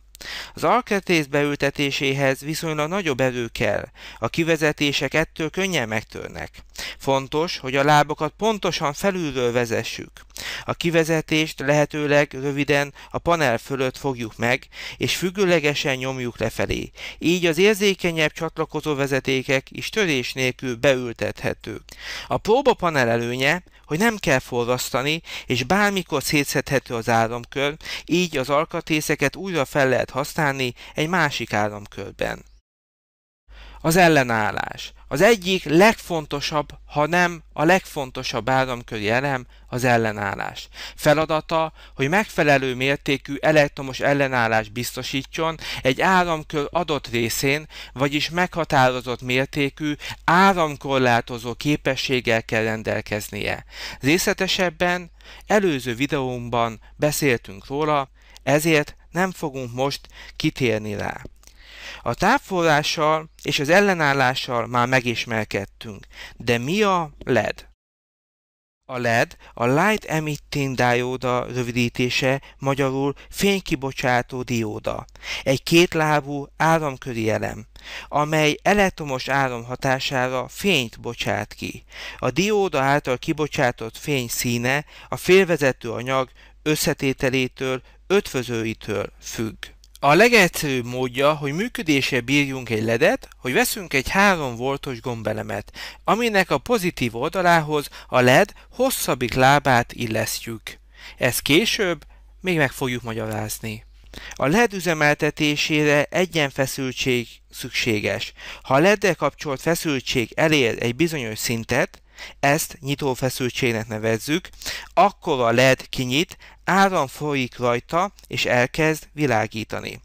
Az alkatrész beültetéséhez viszonylag nagyobb erő kell, a kivezetések ettől könnyen megtörnek. Fontos, hogy a lábokat pontosan felülről vezessük. A kivezetést lehetőleg röviden a panel fölött fogjuk meg, és függőlegesen nyomjuk lefelé. Így az érzékenyebb csatlakozó vezetékek is törés nélkül beültethetők. A próba panel előnye, hogy nem kell forrasztani, és bármikor szétszedhető az áramkör, így az alkatrészeket újra fel lehet használni egy másik áramkörben az ellenállás. Az egyik legfontosabb, ha nem a legfontosabb áramköri elem az ellenállás. Feladata, hogy megfelelő mértékű elektromos ellenállás biztosítson egy áramkör adott részén, vagyis meghatározott mértékű áramkorlátozó képességgel kell rendelkeznie. Részletesebben előző videómban beszéltünk róla, ezért nem fogunk most kitérni rá. A tápforrással és az ellenállással már megismerkedtünk, de mi a LED? A LED a Light Emitting dióda rövidítése, magyarul fénykibocsátó dióda. Egy kétlábú áramköri elem, amely elektromos áram hatására fényt bocsát ki. A dióda által kibocsátott fény színe a félvezető anyag összetételétől, ötvözőitől függ. A legegyszerűbb módja, hogy működésre bírjunk egy ledet, hogy veszünk egy 3 voltos gombelemet, aminek a pozitív oldalához a led hosszabbik lábát illesztjük. Ezt később még meg fogjuk magyarázni. A LED üzemeltetésére egyenfeszültség szükséges. Ha a led kapcsolt feszültség elér egy bizonyos szintet, ezt nyitó feszültségnek nevezzük, akkor a LED kinyit, áram folyik rajta, és elkezd világítani.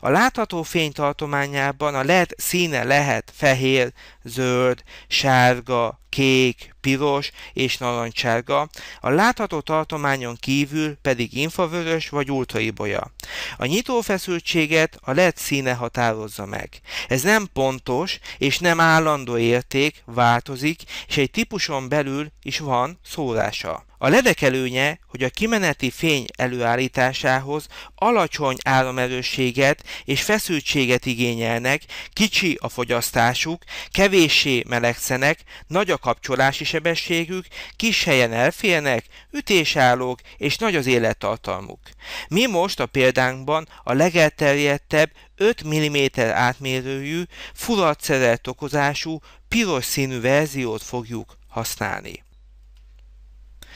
A látható fénytartományában a LED színe lehet fehér, zöld, sárga, kék, piros és narancsárga, a látható tartományon kívül pedig infravörös vagy ultraibolya. A nyitófeszültséget a LED színe határozza meg. Ez nem pontos és nem állandó érték, változik, és egy típuson belül is van szórása. A ledek előnye, hogy a kimeneti fény előállításához alacsony áramerősséget és feszültséget igényelnek, kicsi a fogyasztásuk, kevéssé melegszenek, nagy a kapcsolási sebességük, kis helyen elférnek, ütésállók és nagy az élettartalmuk. Mi most a példánkban a legelterjedtebb 5 mm átmérőjű, furatszerelt okozású, piros színű verziót fogjuk használni.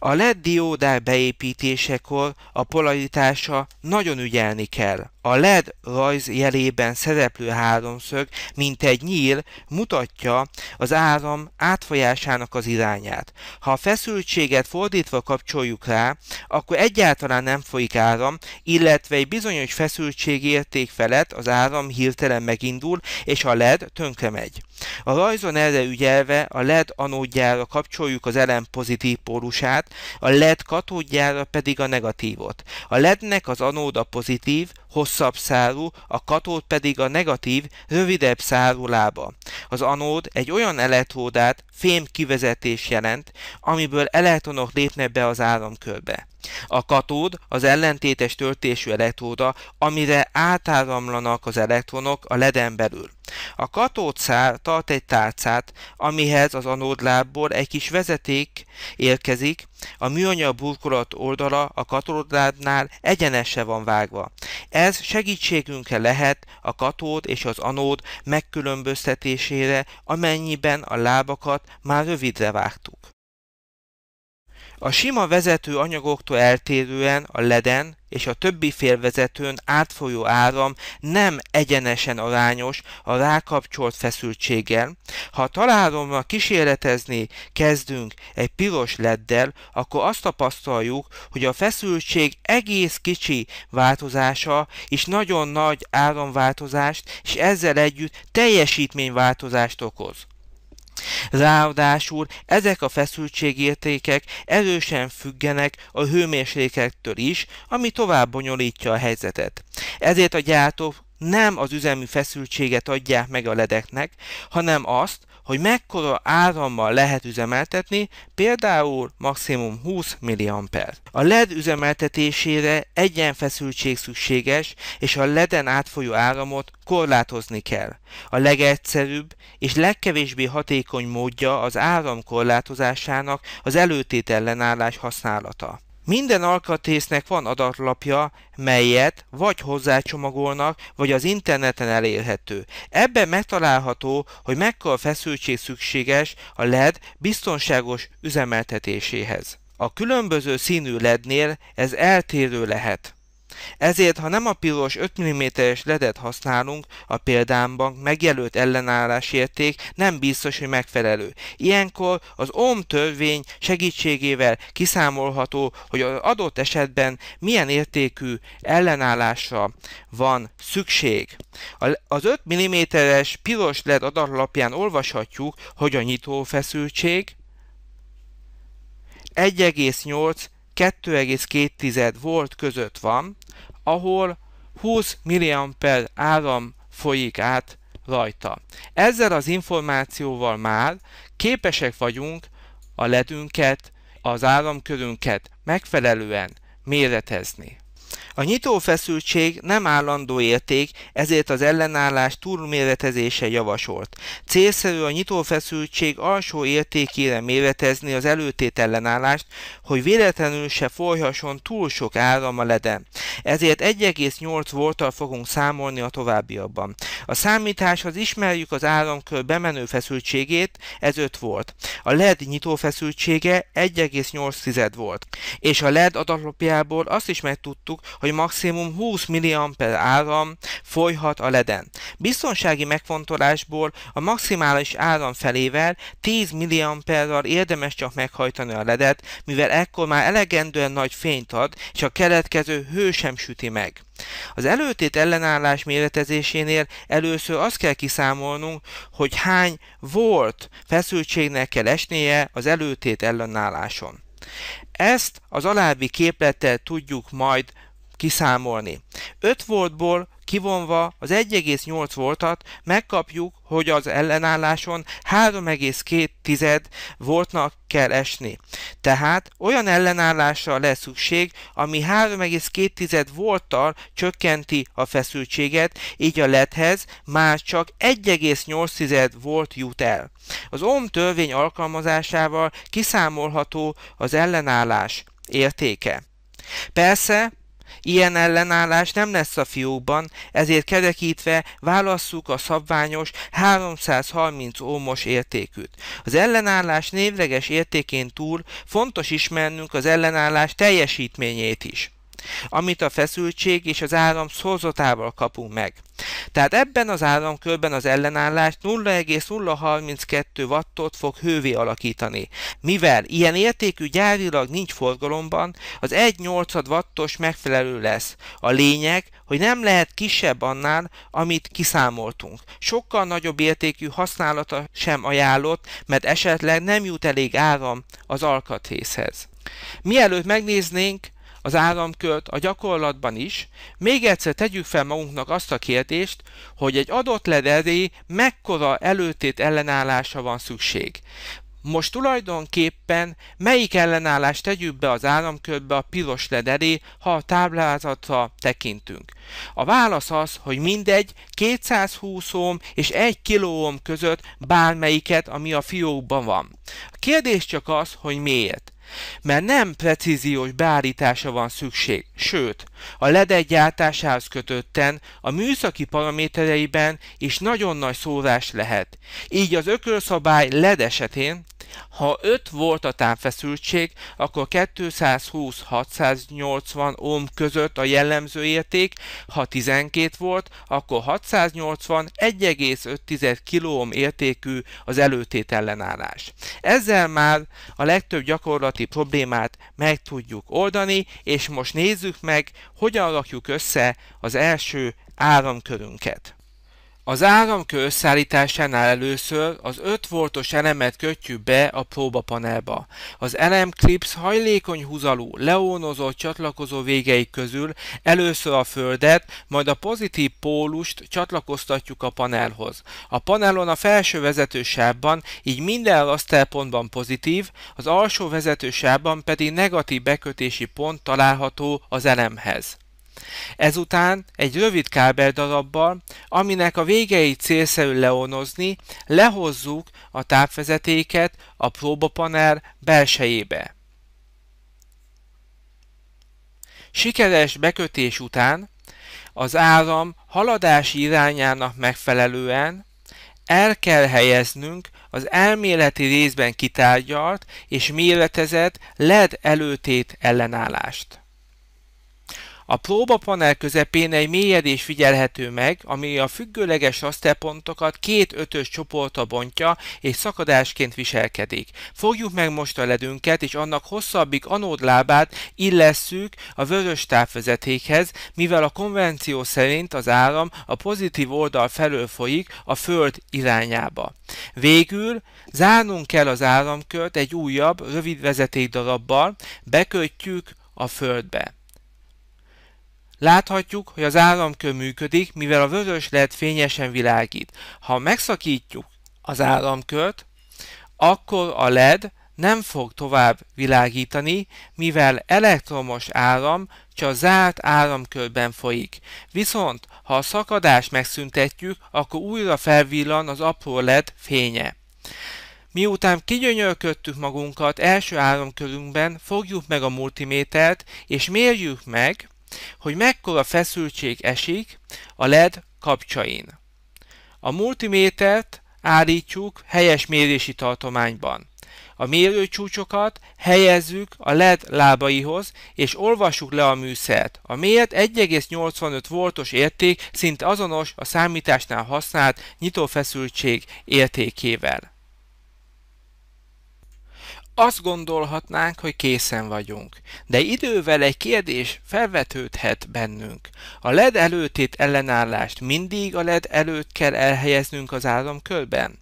A LED diódák beépítésekor a polaritása nagyon ügyelni kell. A LED rajz jelében szereplő háromszög, mint egy nyíl, mutatja az áram átfolyásának az irányát. Ha a feszültséget fordítva kapcsoljuk rá, akkor egyáltalán nem folyik áram, illetve egy bizonyos feszültség érték felett az áram hirtelen megindul, és a LED tönkre megy. A rajzon erre ügyelve a LED anódjára kapcsoljuk az elem pozitív pólusát, a LED katódjára pedig a negatívot. A LED-nek az anóda pozitív, hosszabb szálú, a katód pedig a negatív, rövidebb szálú lába. Az anód egy olyan elektródát fém kivezetés jelent, amiből elektronok lépnek be az áramkörbe. A katód az ellentétes töltésű elektróda, amire átáramlanak az elektronok a leden belül. A katód szár tart egy tárcát, amihez az anódlábból egy kis vezeték érkezik, a műanyag burkolat oldala a katódlábnál egyenese van vágva. Ez ez segítségünkre lehet a katód és az anód megkülönböztetésére, amennyiben a lábakat már rövidre vágtuk. A sima vezető anyagoktól eltérően a leden és a többi félvezetőn átfolyó áram nem egyenesen arányos a rákapcsolt feszültséggel. Ha a találomra kísérletezni kezdünk egy piros leddel, akkor azt tapasztaljuk, hogy a feszültség egész kicsi változása és nagyon nagy áramváltozást és ezzel együtt teljesítményváltozást okoz. Ráadásul ezek a feszültségértékek erősen függenek a hőmérséklettől is, ami tovább bonyolítja a helyzetet. Ezért a gyártók nem az üzemi feszültséget adják meg a ledeknek, hanem azt, hogy mekkora árammal lehet üzemeltetni, például maximum 20 mA. A LED üzemeltetésére egyenfeszültség szükséges, és a LED-en átfolyó áramot korlátozni kell. A legegyszerűbb és legkevésbé hatékony módja az áram korlátozásának az előtét ellenállás használata. Minden alkatrésznek van adatlapja, melyet vagy hozzácsomagolnak, vagy az interneten elérhető. Ebben megtalálható, hogy mekkora feszültség szükséges a LED biztonságos üzemeltetéséhez. A különböző színű LED-nél ez eltérő lehet. Ezért, ha nem a piros 5 mm-es ledet használunk, a példámban megjelölt ellenállásérték nem biztos, hogy megfelelő. Ilyenkor az om törvény segítségével kiszámolható, hogy az adott esetben milyen értékű ellenállásra van szükség. Az 5 mm-es piros led adatlapján olvashatjuk, hogy a nyitó feszültség 1,8 2,2 volt között van, ahol 20 mA áram folyik át rajta. Ezzel az információval már képesek vagyunk a ledünket, az áramkörünket megfelelően méretezni. A nyitó feszültség nem állandó érték, ezért az ellenállás túlméretezése javasolt. Célszerű a nyitó feszültség alsó értékére méretezni az előtét ellenállást, hogy véletlenül se folyhasson túl sok áram a leden. Ezért 1,8 volttal fogunk számolni a továbbiakban. A számításhoz ismerjük az áramkör bemenő feszültségét, ez 5 volt. A LED nyitó feszültsége 1,8 volt. És a LED adatlapjából azt is megtudtuk, hogy hogy maximum 20 mA áram folyhat a leden. Biztonsági megfontolásból a maximális áram felével 10 mA érdemes csak meghajtani a ledet, mivel ekkor már elegendően nagy fényt ad, és a keletkező hő sem süti meg. Az előtét ellenállás méretezésénél először azt kell kiszámolnunk, hogy hány volt feszültségnek kell esnie az előtét ellenálláson. Ezt az alábbi képlettel tudjuk majd kiszámolni. 5 voltból kivonva az 1,8 voltat megkapjuk, hogy az ellenálláson 3,2 voltnak kell esni. Tehát olyan ellenállásra lesz szükség, ami 3,2 volttal csökkenti a feszültséget, így a lethez már csak 1,8 volt jut el. Az OM törvény alkalmazásával kiszámolható az ellenállás értéke. Persze Ilyen ellenállás nem lesz a fiókban, ezért kerekítve válasszuk a szabványos 330 ómos értékűt. Az ellenállás névleges értékén túl fontos ismernünk az ellenállás teljesítményét is amit a feszültség és az áram szorzatával kapunk meg. Tehát ebben az áramkörben az ellenállás 0,032 wattot fog hővé alakítani. Mivel ilyen értékű gyárilag nincs forgalomban, az 1,8 wattos megfelelő lesz. A lényeg, hogy nem lehet kisebb annál, amit kiszámoltunk. Sokkal nagyobb értékű használata sem ajánlott, mert esetleg nem jut elég áram az alkatrészhez. Mielőtt megnéznénk az államkört a gyakorlatban is, még egyszer tegyük fel magunknak azt a kérdést, hogy egy adott lederé mekkora előtét ellenállása van szükség. Most tulajdonképpen melyik ellenállást tegyük be az államkörbe a piros lederé, ha a táblázatra tekintünk? A válasz az, hogy mindegy 220 ohm és 1 kilo ohm között bármelyiket, ami a fiókban van. A kérdés csak az, hogy miért. Mert nem precíziós beállítása van szükség, sőt, a ledek gyártásához kötötten a műszaki paramétereiben is nagyon nagy szórás lehet. Így az ökölszabály led esetén ha 5 volt a tápfeszültség, akkor 220-680 ohm között a jellemző érték, ha 12 volt, akkor 680 1,5 kiloohm értékű az előtét ellenállás. Ezzel már a legtöbb gyakorlati problémát meg tudjuk oldani, és most nézzük meg, hogyan rakjuk össze az első áramkörünket. Az áramkő összeállításánál először az 5 voltos elemet kötjük be a próbapanelba. Az elem clips hajlékony húzalú, leónozott csatlakozó végei közül először a földet, majd a pozitív pólust csatlakoztatjuk a panelhoz. A panelon a felső vezető sávban, így minden rasterpontban pozitív, az alsó vezető sávban pedig negatív bekötési pont található az elemhez. Ezután egy rövid kábeldarabbal, aminek a végeit célszerű leonozni, lehozzuk a tápvezetéket a próbapanel belsejébe. Sikeres bekötés után az áram haladási irányának megfelelően el kell helyeznünk az elméleti részben kitárgyalt és méretezett LED előtét ellenállást. A próbapanel közepén egy mélyedés figyelhető meg, ami a függőleges rasterpontokat két ötös csoportba bontja és szakadásként viselkedik. Fogjuk meg most a ledünket, és annak hosszabbik anódlábát illesszük a vörös távvezetékhez, mivel a konvenció szerint az áram a pozitív oldal felől folyik a Föld irányába. Végül zárnunk kell az áramkört egy újabb, rövid vezeték darabbal, bekötjük a Földbe. Láthatjuk, hogy az államkő működik, mivel a vörös led fényesen világít. Ha megszakítjuk az államkört, akkor a led nem fog tovább világítani, mivel elektromos áram csak zárt áramkörben folyik. Viszont, ha a szakadást megszüntetjük, akkor újra felvillan az apró led fénye. Miután kigyönyörködtük magunkat első áramkörünkben, fogjuk meg a multimétert, és mérjük meg, hogy mekkora feszültség esik a LED kapcsain. A multimétert állítjuk helyes mérési tartományban. A mérőcsúcsokat helyezzük a LED lábaihoz, és olvassuk le a műszert. A mért 1,85 voltos érték szinte azonos a számításnál használt nyitófeszültség értékével azt gondolhatnánk, hogy készen vagyunk. De idővel egy kérdés felvetődhet bennünk. A LED előtét ellenállást mindig a LED előtt kell elhelyeznünk az államkörben.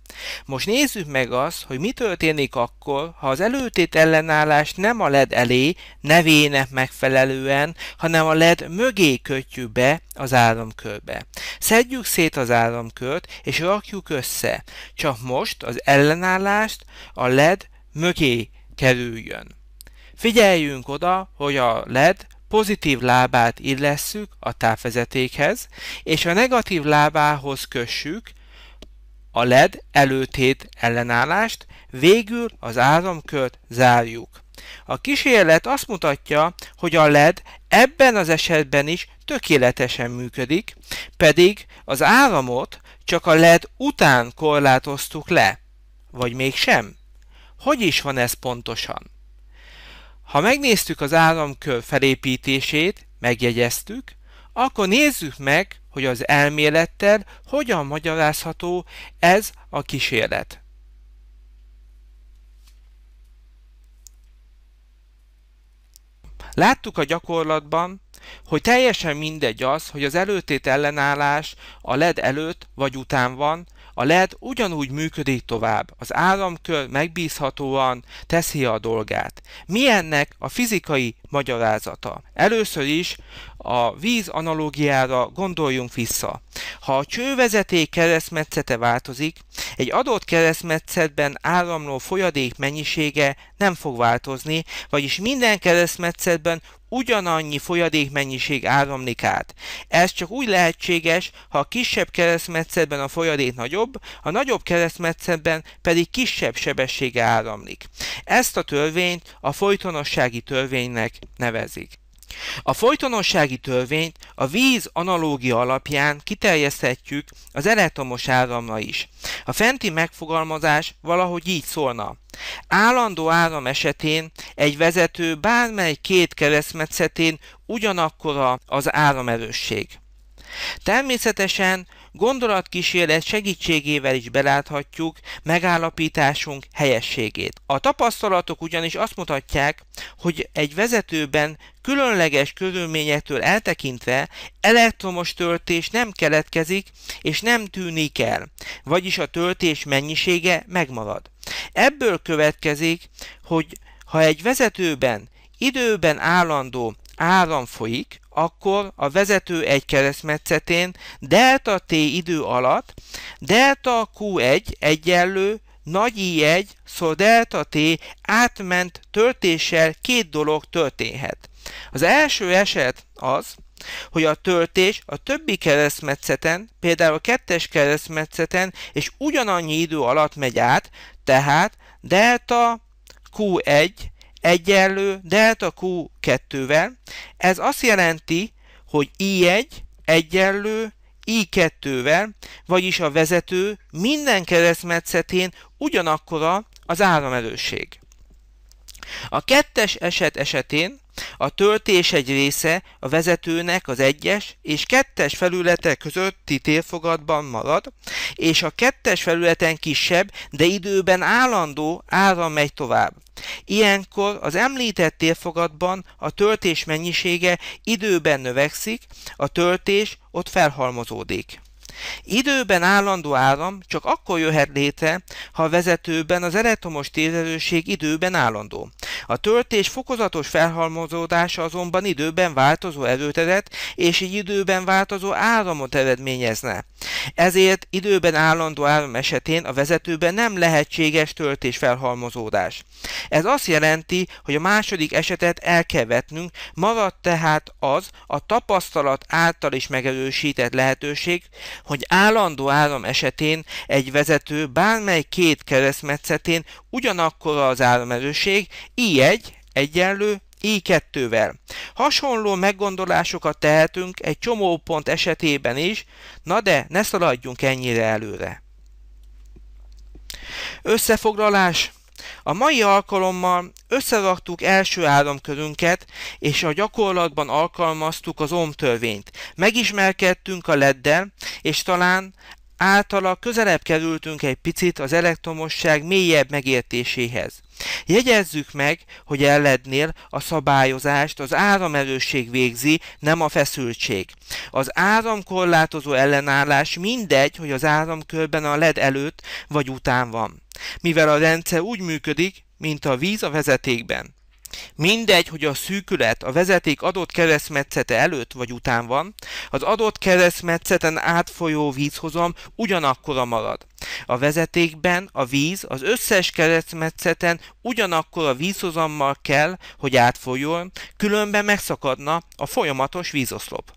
Most nézzük meg azt, hogy mi történik akkor, ha az előtét ellenállás nem a LED elé, nevének megfelelően, hanem a LED mögé kötjük be az áramkörbe. Szedjük szét az áramkört, és rakjuk össze. Csak most az ellenállást a LED mögé kerüljön. Figyeljünk oda, hogy a LED pozitív lábát illesszük a távvezetékhez, és a negatív lábához kössük a LED előtét ellenállást, végül az áramkört zárjuk. A kísérlet azt mutatja, hogy a LED ebben az esetben is tökéletesen működik, pedig az áramot csak a LED után korlátoztuk le, vagy mégsem. Hogy is van ez pontosan? Ha megnéztük az államkör felépítését, megjegyeztük, akkor nézzük meg, hogy az elmélettel hogyan magyarázható ez a kísérlet. Láttuk a gyakorlatban, hogy teljesen mindegy az, hogy az előtét ellenállás a led előtt vagy után van, a LED ugyanúgy működik tovább, az áramkör megbízhatóan teszi a dolgát. Mi ennek a fizikai magyarázata? Először is a víz analógiára gondoljunk vissza. Ha a csővezeték keresztmetszete változik, egy adott keresztmetszetben áramló folyadék mennyisége nem fog változni, vagyis minden keresztmetszetben ugyanannyi folyadékmennyiség áramlik át. Ez csak úgy lehetséges, ha a kisebb keresztmetszetben a folyadék nagyobb, a nagyobb keresztmetszetben pedig kisebb sebessége áramlik. Ezt a törvényt a folytonossági törvénynek nevezik. A folytonossági törvényt a víz analógia alapján kiterjeszthetjük az elektromos áramra is. A fenti megfogalmazás valahogy így szólna. Állandó áram esetén egy vezető bármely két keresztmetszetén ugyanakkora az áramerősség. Természetesen gondolatkísérlet segítségével is beláthatjuk megállapításunk helyességét. A tapasztalatok ugyanis azt mutatják, hogy egy vezetőben különleges körülményektől eltekintve elektromos töltés nem keletkezik és nem tűnik el, vagyis a töltés mennyisége megmarad. Ebből következik, hogy ha egy vezetőben időben állandó áram folyik, akkor a vezető egy keresztmetszetén delta t idő alatt delta q1 egyenlő nagy i1 szor szóval delta t átment töltéssel két dolog történhet. Az első eset az, hogy a töltés a többi keresztmetszeten, például a kettes keresztmetszeten, és ugyanannyi idő alatt megy át, tehát delta Q1 egyenlő delta Q2-vel. Ez azt jelenti, hogy I1 egyenlő I2-vel, vagyis a vezető minden keresztmetszetén ugyanakkora az áramerősség. A kettes eset esetén a töltés egy része a vezetőnek az egyes és kettes felülete közötti térfogatban marad, és a kettes felületen kisebb, de időben állandó áram megy tovább. Ilyenkor az említett térfogatban a töltés mennyisége időben növekszik, a töltés ott felhalmozódik. Időben állandó áram csak akkor jöhet létre, ha a vezetőben az elektromos térerőség időben állandó. A töltés fokozatos felhalmozódása azonban időben változó erőt eredet, és így időben változó áramot eredményezne. Ezért időben állandó áram esetén a vezetőben nem lehetséges töltés felhalmozódás. Ez azt jelenti, hogy a második esetet el kell vetnünk, maradt tehát az a tapasztalat által is megerősített lehetőség, hogy állandó áram esetén egy vezető bármely két keresztmetszetén ugyanakkor az áramerőség I1 egyenlő I2-vel. Hasonló meggondolásokat tehetünk egy csomópont esetében is, na de ne szaladjunk ennyire előre. Összefoglalás a mai alkalommal összeraktuk első áramkörünket, és a gyakorlatban alkalmaztuk az ohm törvényt. Megismerkedtünk a leddel, és talán általa közelebb kerültünk egy picit az elektromosság mélyebb megértéséhez. Jegyezzük meg, hogy ellednél a szabályozást az áramerősség végzi, nem a feszültség. Az áramkorlátozó ellenállás mindegy, hogy az áramkörben a led előtt vagy után van. Mivel a rendszer úgy működik, mint a víz a vezetékben. Mindegy, hogy a szűkület a vezeték adott keresztmetszete előtt vagy után van, az adott keresztmetszeten átfolyó vízhozam ugyanakkora marad. A vezetékben a víz az összes keresztmetszeten ugyanakkor a vízhozammal kell, hogy átfolyjon, különben megszakadna a folyamatos vízoszlop.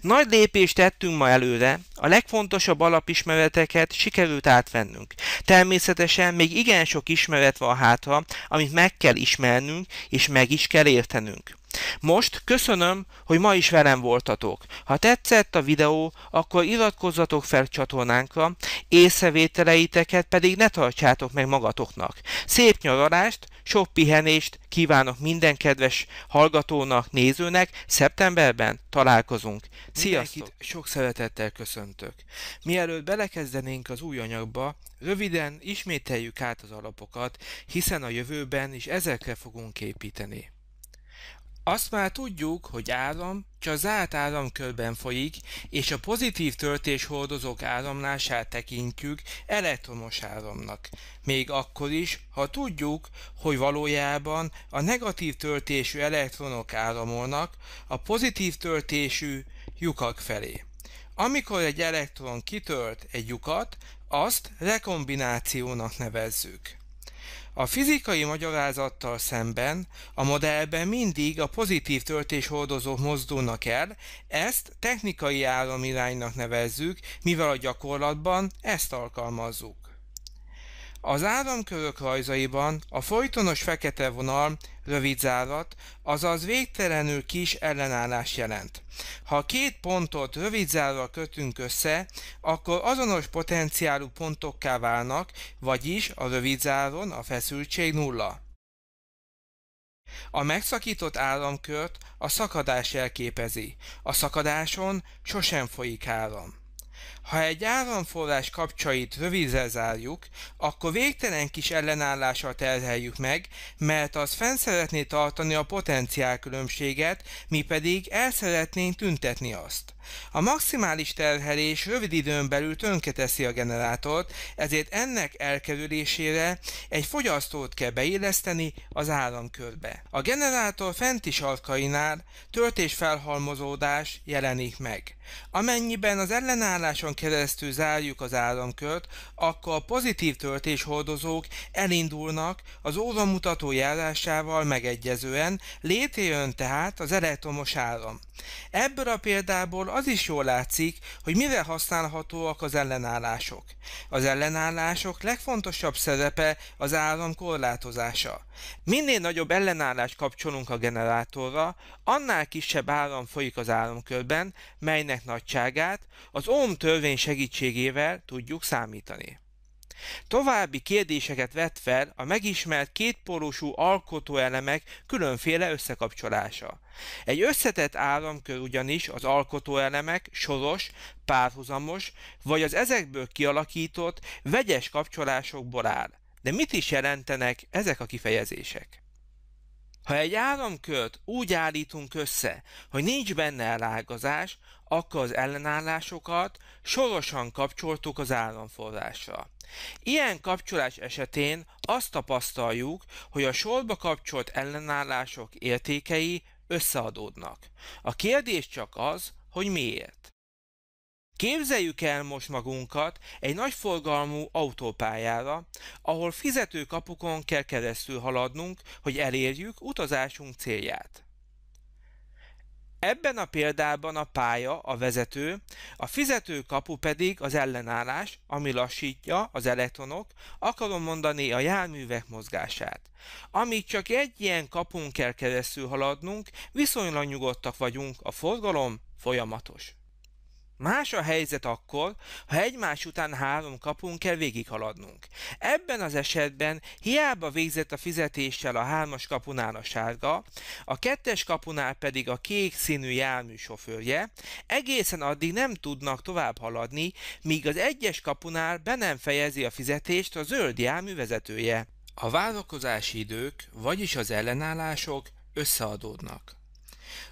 Nagy lépést tettünk ma előre, a legfontosabb alapismereteket sikerült átvennünk. Természetesen még igen sok ismeret van hátra, amit meg kell ismernünk és meg is kell értenünk. Most köszönöm, hogy ma is velem voltatok. Ha tetszett a videó, akkor iratkozzatok fel csatornánkra, észrevételeiteket pedig ne tartsátok meg magatoknak. Szép nyaralást, sok pihenést kívánok minden kedves hallgatónak, nézőnek. Szeptemberben találkozunk. Sziasztok! Mindenkit sok szeretettel köszöntök. Mielőtt belekezdenénk az új anyagba, röviden ismételjük át az alapokat, hiszen a jövőben is ezekre fogunk építeni. Azt már tudjuk, hogy áram csak zárt áramkörben folyik, és a pozitív töltéshordozók áramlását tekintjük elektromos áramnak. Még akkor is, ha tudjuk, hogy valójában a negatív töltésű elektronok áramolnak a pozitív töltésű lyukak felé. Amikor egy elektron kitölt egy lyukat, azt rekombinációnak nevezzük. A fizikai magyarázattal szemben a modellben mindig a pozitív töltéshordozók mozdulnak el, ezt technikai áramiránynak nevezzük, mivel a gyakorlatban ezt alkalmazzuk. Az áramkörök rajzaiban a folytonos fekete vonal rövid zárat, azaz végtelenül kis ellenállás jelent. Ha két pontot rövid zárral kötünk össze, akkor azonos potenciálú pontokká válnak, vagyis a rövid záron a feszültség nulla. A megszakított áramkört a szakadás jelképezi. A szakadáson sosem folyik áram. Ha egy áramforrás kapcsait rövidre zárjuk, akkor végtelen kis ellenállással terheljük meg, mert az fenn szeretné tartani a potenciálkülönbséget, mi pedig el szeretnénk tüntetni azt. A maximális terhelés rövid időn belül tönketeszi a generátort, ezért ennek elkerülésére egy fogyasztót kell beilleszteni az áramkörbe. A generátor fenti sarkainál töltésfelhalmozódás jelenik meg. Amennyiben az ellenálláson keresztül zárjuk az áramkört, akkor a pozitív töltéshordozók elindulnak az óramutató járásával megegyezően, létrejön tehát az elektromos áram. Ebből a példából az is jól látszik, hogy mire használhatóak az ellenállások. Az ellenállások legfontosabb szerepe az áram korlátozása. Minél nagyobb ellenállást kapcsolunk a generátorra, annál kisebb áram folyik az áramkörben, melynek nagyságát az Ohm törvény segítségével tudjuk számítani. További kérdéseket vett fel a megismert kétpólusú alkotóelemek különféle összekapcsolása. Egy összetett államkör ugyanis az alkotóelemek soros, párhuzamos, vagy az ezekből kialakított vegyes kapcsolásokból áll. De mit is jelentenek ezek a kifejezések? Ha egy áramkört úgy állítunk össze, hogy nincs benne elágazás, akkor az ellenállásokat sorosan kapcsoltuk az államforrásra. Ilyen kapcsolás esetén azt tapasztaljuk, hogy a sorba kapcsolt ellenállások értékei összeadódnak. A kérdés csak az, hogy miért. Képzeljük el most magunkat egy nagyforgalmú autópályára, ahol kapukon kell keresztül haladnunk, hogy elérjük utazásunk célját. Ebben a példában a pálya, a vezető, a fizető kapu pedig az ellenállás, ami lassítja az elektronok, akarom mondani a járművek mozgását. Amíg csak egy ilyen kapun kell keresztül haladnunk, viszonylag nyugodtak vagyunk, a forgalom folyamatos. Más a helyzet akkor, ha egymás után három kapunk kell végighaladnunk. Ebben az esetben hiába végzett a fizetéssel a hármas kapunál a sárga, a kettes kapunál pedig a kék színű jármű sofőrje, egészen addig nem tudnak tovább haladni, míg az egyes kapunál be nem fejezi a fizetést a zöld jármű vezetője. A várakozási idők, vagyis az ellenállások összeadódnak.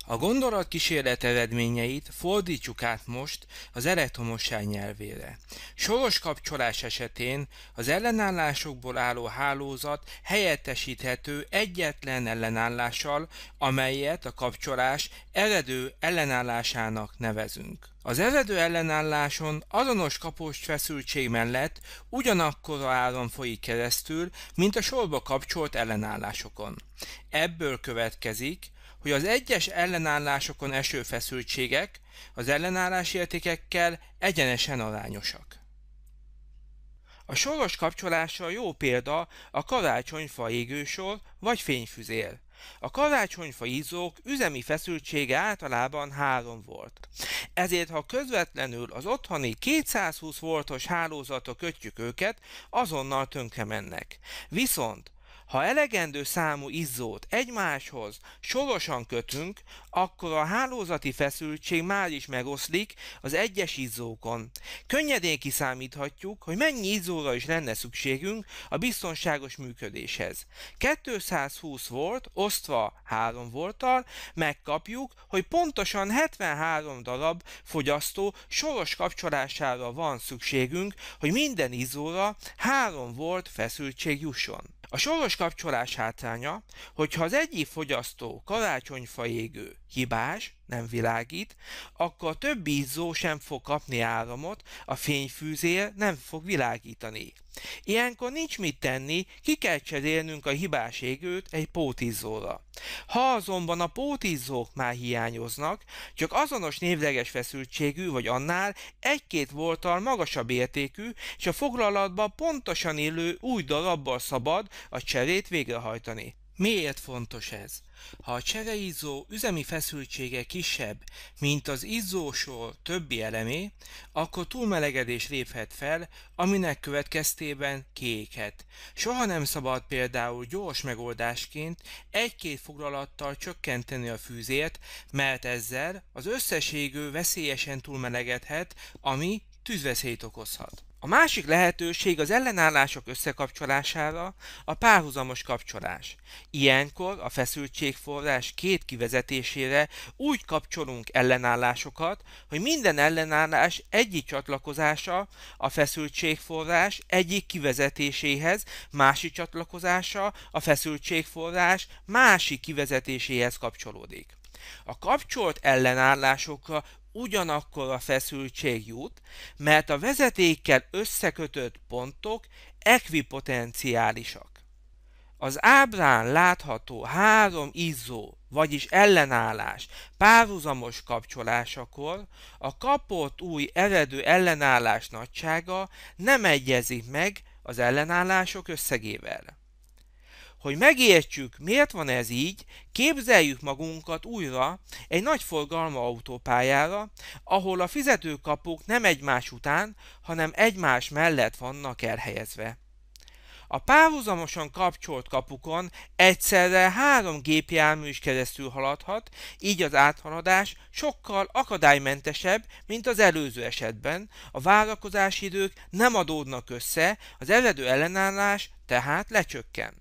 A gondolatkísérlet eredményeit fordítsuk át most az elektromosság nyelvére. Soros kapcsolás esetén az ellenállásokból álló hálózat helyettesíthető egyetlen ellenállással, amelyet a kapcsolás eredő ellenállásának nevezünk. Az eredő ellenálláson azonos kapós feszültség mellett ugyanakkora áram folyik keresztül, mint a sorba kapcsolt ellenállásokon. Ebből következik, hogy az egyes ellenállásokon eső feszültségek az ellenállás értékekkel egyenesen arányosak. A soros kapcsolásra jó példa a karácsonyfa égősor vagy fényfüzél. A karácsonyfa ízók üzemi feszültsége általában 3 volt. Ezért, ha közvetlenül az otthoni 220 voltos hálózatra kötjük őket, azonnal tönkre mennek. Viszont, ha elegendő számú izzót egymáshoz sorosan kötünk, akkor a hálózati feszültség már is megoszlik az egyes izzókon. Könnyedén kiszámíthatjuk, hogy mennyi izzóra is lenne szükségünk a biztonságos működéshez. 220 volt osztva 3 volttal megkapjuk, hogy pontosan 73 darab fogyasztó soros kapcsolására van szükségünk, hogy minden izzóra 3 volt feszültség jusson. A soros kapcsolás hátránya, hogyha az egyik fogyasztó karácsonyfa égő hibás, nem világít, akkor a többi izzó sem fog kapni áramot, a fényfűzél nem fog világítani. Ilyenkor nincs mit tenni, ki kell cserélnünk a hibás égőt egy pótizzóra. Ha azonban a pótizzók már hiányoznak, csak azonos névleges feszültségű vagy annál egy-két voltal magasabb értékű, és a foglalatba pontosan élő új darabbal szabad a cserét végrehajtani. Miért fontos ez? Ha a csereizzó üzemi feszültsége kisebb, mint az izzósor többi elemé, akkor túlmelegedés léphet fel, aminek következtében kéket. Soha nem szabad például gyors megoldásként egy-két foglalattal csökkenteni a fűzért, mert ezzel az összeségő veszélyesen túlmelegedhet, ami tűzveszélyt okozhat. A másik lehetőség az ellenállások összekapcsolására a párhuzamos kapcsolás. Ilyenkor a feszültségforrás két kivezetésére úgy kapcsolunk ellenállásokat, hogy minden ellenállás egyik csatlakozása a feszültségforrás egyik kivezetéséhez, másik csatlakozása a feszültségforrás másik kivezetéséhez kapcsolódik. A kapcsolt ellenállásokra ugyanakkor a feszültség jut, mert a vezetékkel összekötött pontok ekvipotenciálisak. Az ábrán látható három izzó, vagyis ellenállás párhuzamos kapcsolásakor a kapott új eredő ellenállás nagysága nem egyezik meg az ellenállások összegével. Hogy megértsük, miért van ez így, képzeljük magunkat újra egy nagy forgalma autópályára, ahol a fizetőkapuk nem egymás után, hanem egymás mellett vannak elhelyezve. A párhuzamosan kapcsolt kapukon egyszerre három gépjármű is keresztül haladhat, így az áthaladás sokkal akadálymentesebb, mint az előző esetben, a várakozási idők nem adódnak össze, az eredő ellenállás tehát lecsökken.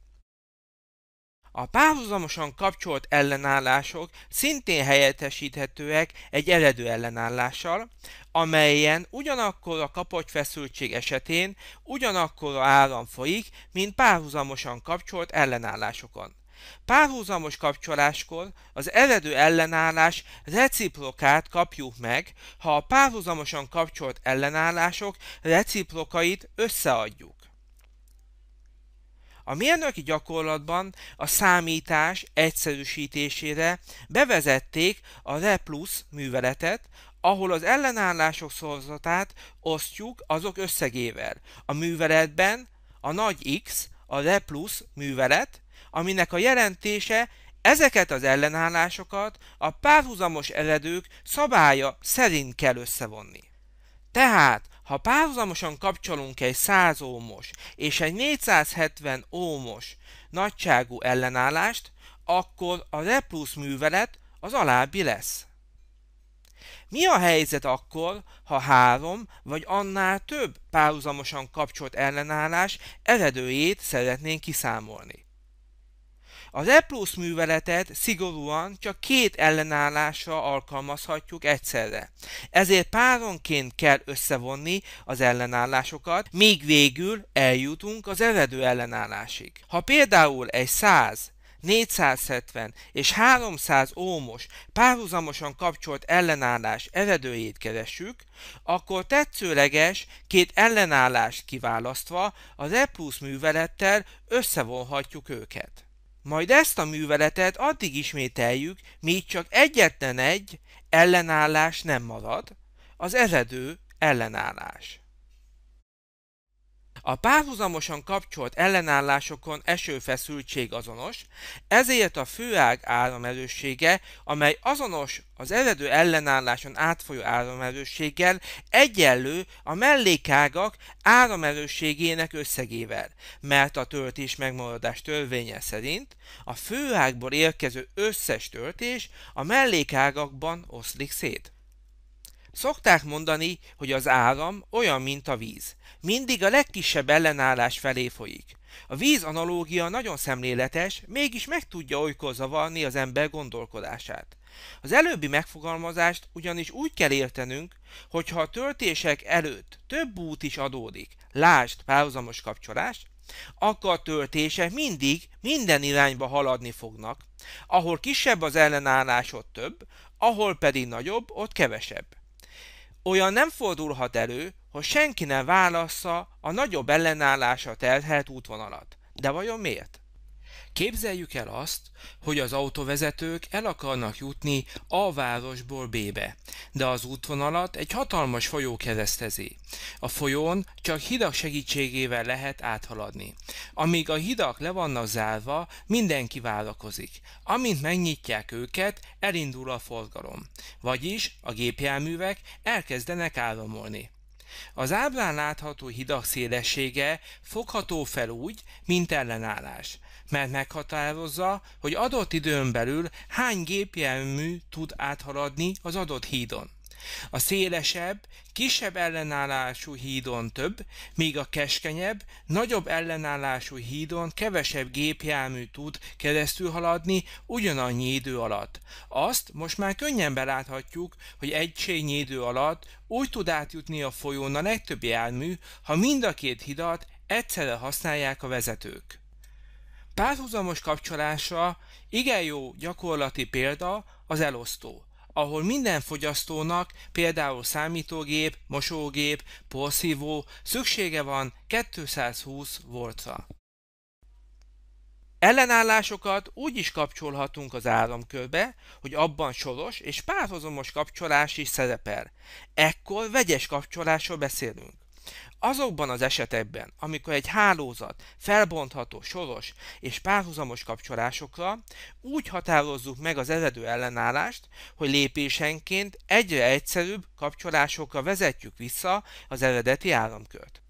A párhuzamosan kapcsolt ellenállások szintén helyettesíthetőek egy eredő ellenállással, amelyen ugyanakkor a kapott feszültség esetén ugyanakkor a áram folyik, mint párhuzamosan kapcsolt ellenállásokon. Párhuzamos kapcsoláskor az eredő ellenállás reciprokát kapjuk meg, ha a párhuzamosan kapcsolt ellenállások reciprokait összeadjuk. A mérnöki gyakorlatban a számítás egyszerűsítésére bevezették a replus műveletet, ahol az ellenállások szorzatát osztjuk azok összegével. A műveletben a nagy X a replus művelet, aminek a jelentése ezeket az ellenállásokat a párhuzamos eredők szabálya szerint kell összevonni. Tehát ha párhuzamosan kapcsolunk egy 100 ómos és egy 470 ómos nagyságú ellenállást, akkor a replusz művelet az alábbi lesz. Mi a helyzet akkor, ha három vagy annál több párhuzamosan kapcsolt ellenállás eredőjét szeretnénk kiszámolni? Az e plusz műveletet szigorúan csak két ellenállásra alkalmazhatjuk egyszerre. Ezért páronként kell összevonni az ellenállásokat, míg végül eljutunk az eredő ellenállásig. Ha például egy 100 470 és 300 ómos párhuzamosan kapcsolt ellenállás eredőjét keresünk, akkor tetszőleges két ellenállást kiválasztva az E plusz művelettel összevonhatjuk őket. Majd ezt a műveletet addig ismételjük, míg csak egyetlen egy ellenállás nem marad, az eredő ellenállás. A párhuzamosan kapcsolt ellenállásokon eső feszültség azonos, ezért a főág áramerőssége, amely azonos az eredő ellenálláson átfolyó áramerősséggel, egyenlő a mellékágak áramerősségének összegével, mert a töltés megmaradás törvénye szerint a főágból érkező összes töltés a mellékágakban oszlik szét. Szokták mondani, hogy az áram olyan, mint a víz. Mindig a legkisebb ellenállás felé folyik. A víz analógia nagyon szemléletes, mégis meg tudja olykor zavarni az ember gondolkodását. Az előbbi megfogalmazást ugyanis úgy kell értenünk, hogy ha a töltések előtt több út is adódik, lást párhuzamos kapcsolás, akkor a töltések mindig minden irányba haladni fognak. Ahol kisebb az ellenállás, ott több, ahol pedig nagyobb, ott kevesebb olyan nem fordulhat elő, hogy senki ne válassza a nagyobb ellenállása terhelt útvonalat. De vajon miért? Képzeljük el azt, hogy az autovezetők el akarnak jutni A városból B-be, de az útvonalat egy hatalmas folyó keresztezi. A folyón csak hidak segítségével lehet áthaladni. Amíg a hidak le vannak zárva, mindenki várakozik. Amint megnyitják őket, elindul a forgalom. Vagyis a gépjárművek elkezdenek áramolni. Az ábrán látható hidak szélessége fogható fel úgy, mint ellenállás mert meghatározza, hogy adott időn belül hány gépjármű tud áthaladni az adott hídon. A szélesebb, kisebb ellenállású hídon több, míg a keskenyebb, nagyobb ellenállású hídon kevesebb gépjármű tud keresztül haladni ugyanannyi idő alatt. Azt most már könnyen beláthatjuk, hogy egységnyi idő alatt úgy tud átjutni a folyón a legtöbb jármű, ha mind a két hidat egyszerre használják a vezetők párhuzamos kapcsolásra igen jó gyakorlati példa az elosztó, ahol minden fogyasztónak, például számítógép, mosógép, porszívó szüksége van 220 voltra. Ellenállásokat úgy is kapcsolhatunk az áramkörbe, hogy abban soros és párhuzamos kapcsolás is szerepel. Ekkor vegyes kapcsolásról beszélünk. Azokban az esetekben, amikor egy hálózat felbontható soros és párhuzamos kapcsolásokra, úgy határozzuk meg az eredő ellenállást, hogy lépésenként egyre egyszerűbb kapcsolásokra vezetjük vissza az eredeti áramkört.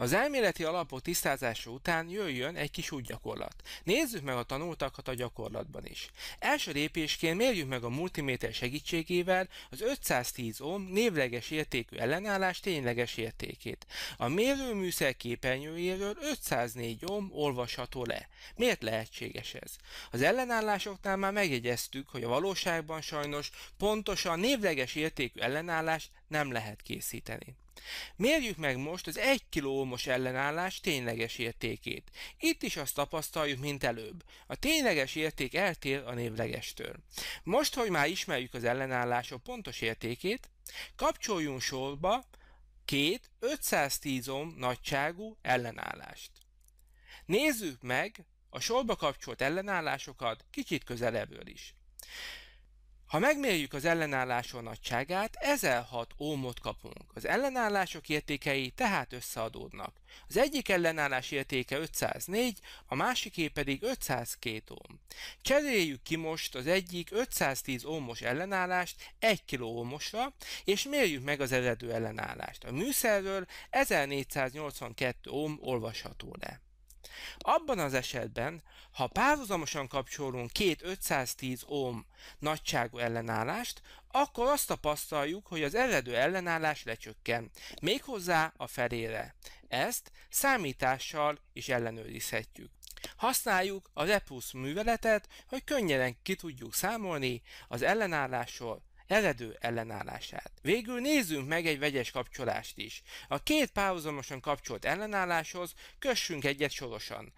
Az elméleti alapok tisztázása után jöjjön egy kis úgy gyakorlat. Nézzük meg a tanultakat a gyakorlatban is. Első lépésként mérjük meg a multiméter segítségével az 510 ohm névleges értékű ellenállás tényleges értékét. A mérőműszer képernyőjéről 504 ohm olvasható le. Miért lehetséges ez? Az ellenállásoknál már megjegyeztük, hogy a valóságban sajnos pontosan névleges értékű ellenállást nem lehet készíteni. Mérjük meg most az 1 kg ellenállás tényleges értékét. Itt is azt tapasztaljuk, mint előbb. A tényleges érték eltér a névlegestől. Most, hogy már ismerjük az ellenállások pontos értékét, kapcsoljunk sorba két 510 ohm nagyságú ellenállást. Nézzük meg a sorba kapcsolt ellenállásokat kicsit közelebbről is. Ha megmérjük az ellenállások nagyságát, 1006 ohmot kapunk. Az ellenállások értékei tehát összeadódnak. Az egyik ellenállás értéke 504, a másiké pedig 502 ohm. Cseréljük ki most az egyik 510 ohmos ellenállást 1 kilo ohmosra, és mérjük meg az eredő ellenállást. A műszerről 1482 ohm olvasható le. Abban az esetben, ha párhuzamosan kapcsolunk két 510 ohm nagyságú ellenállást, akkor azt tapasztaljuk, hogy az eredő ellenállás lecsökken, méghozzá a felére. Ezt számítással is ellenőrizhetjük. Használjuk a repulsz műveletet, hogy könnyen ki tudjuk számolni az ellenállásról eledő ellenállását. Végül nézzünk meg egy vegyes kapcsolást is. A két párhuzamosan kapcsolt ellenálláshoz kössünk egyet sorosan.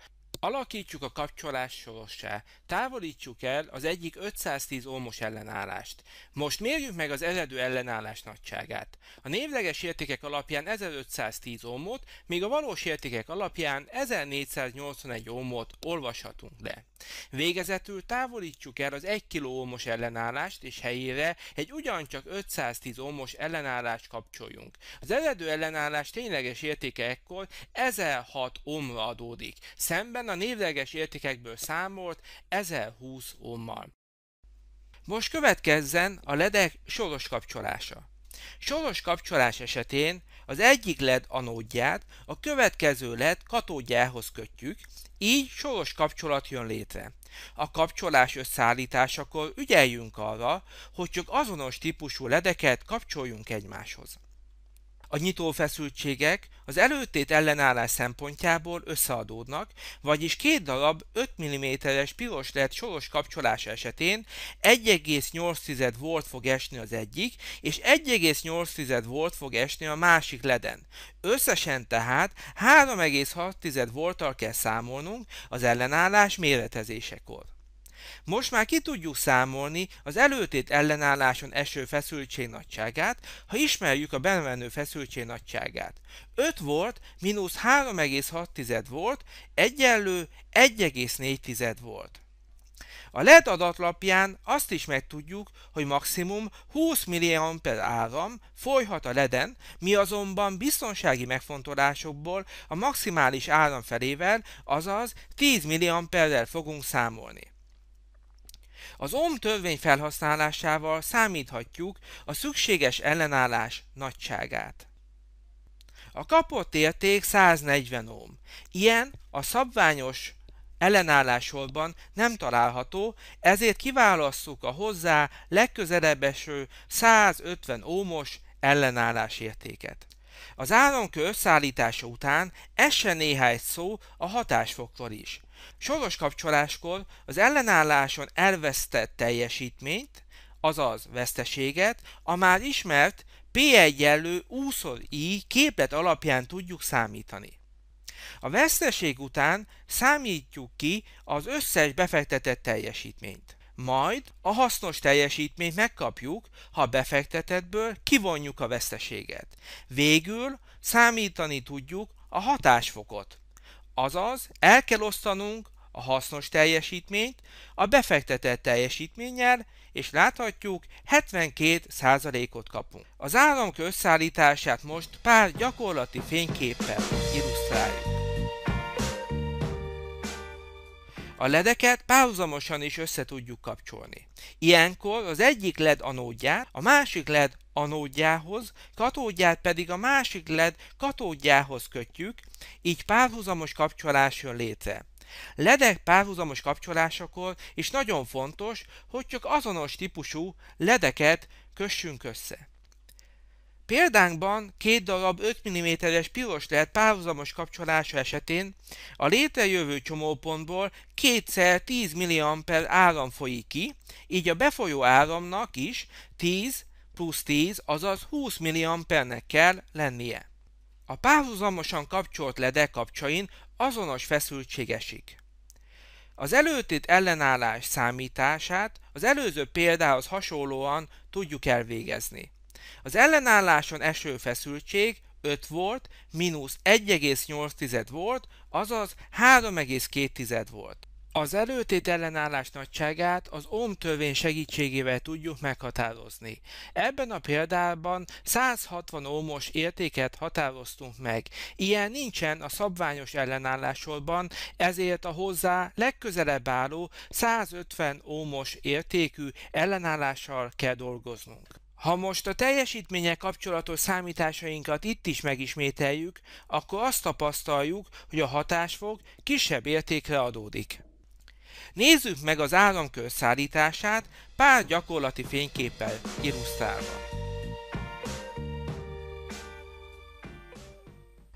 Alakítsuk a kapcsolás sorossá. Távolítsuk el az egyik 510 ohmos ellenállást. Most mérjük meg az eredő ellenállás nagyságát. A névleges értékek alapján 1510 ohmot, míg a valós értékek alapján 1481 ohmot olvashatunk le. Végezetül távolítsuk el az 1 kilo ohmos ellenállást, és helyére egy ugyancsak 510 ohmos ellenállást kapcsoljunk. Az eredő ellenállás tényleges értéke ekkor 1006 ohmra adódik, szemben a névleges értékekből számolt 1020 ohmmal. Most következzen a ledek soros kapcsolása. Soros kapcsolás esetén az egyik led anódját a következő led katódjához kötjük, így soros kapcsolat jön létre. A kapcsolás összeállításakor ügyeljünk arra, hogy csak azonos típusú ledeket kapcsoljunk egymáshoz a nyitó feszültségek az előtét ellenállás szempontjából összeadódnak, vagyis két darab 5 mm-es piros lett soros kapcsolása esetén 1,8 volt fog esni az egyik, és 1,8 volt fog esni a másik leden. Összesen tehát 3,6 volttal kell számolnunk az ellenállás méretezésekor. Most már ki tudjuk számolni az előtét ellenálláson eső feszültség nagyságát, ha ismerjük a bemenő feszültség nagyságát. 5 volt mínusz 3,6 volt egyenlő 1,4 volt. A LED adatlapján azt is megtudjuk, hogy maximum 20 mA áram folyhat a leden, mi azonban biztonsági megfontolásokból a maximális áram felével, azaz 10 mA-rel fogunk számolni. Az om törvény felhasználásával számíthatjuk a szükséges ellenállás nagyságát. A kapott érték 140 ohm. Ilyen a szabványos ellenállásolban nem található, ezért kiválasztjuk a hozzá legközelebb eső 150 ómos ellenállás értéket. Az államkő összeállítása után essen néhány szó a hatásfokról is. Soros kapcsoláskor az ellenálláson elvesztett teljesítményt, azaz veszteséget, a már ismert P egyenlő úszor I képlet alapján tudjuk számítani. A veszteség után számítjuk ki az összes befektetett teljesítményt. Majd a hasznos teljesítményt megkapjuk, ha befektetettből kivonjuk a veszteséget. Végül számítani tudjuk a hatásfokot, Azaz, el kell osztanunk a hasznos teljesítményt a befektetett teljesítménnyel, és láthatjuk 72%-ot kapunk. Az államkő összeállítását most pár gyakorlati fényképpel illusztráljuk. A ledeket párhuzamosan is össze tudjuk kapcsolni. Ilyenkor az egyik led anódját a másik led anódjához, katódját pedig a másik led katódjához kötjük, így párhuzamos kapcsolás jön létre. Ledek párhuzamos kapcsolásakor is nagyon fontos, hogy csak azonos típusú ledeket kössünk össze. Példánkban két darab 5 mm-es piros lehet párhuzamos kapcsolása esetén a létrejövő csomópontból kétszer 10 mA áram folyik ki, így a befolyó áramnak is 10 plusz 10, azaz 20 mA-nek kell lennie. A párhuzamosan kapcsolt ledek kapcsain azonos feszültség esik. Az előtét ellenállás számítását az előző példához hasonlóan tudjuk elvégezni. Az ellenálláson eső feszültség 5 volt, mínusz 1,8 volt, azaz 3,2 volt. Az előtét ellenállás nagyságát az ohm törvény segítségével tudjuk meghatározni. Ebben a példában 160 ohmos értéket határoztunk meg. Ilyen nincsen a szabványos ellenállásolban, ezért a hozzá legközelebb álló 150 ohmos értékű ellenállással kell dolgoznunk. Ha most a teljesítmények kapcsolatos számításainkat itt is megismételjük, akkor azt tapasztaljuk, hogy a hatásfok kisebb értékre adódik. Nézzük meg az áramkör szállítását pár gyakorlati fényképpel illusztrálva.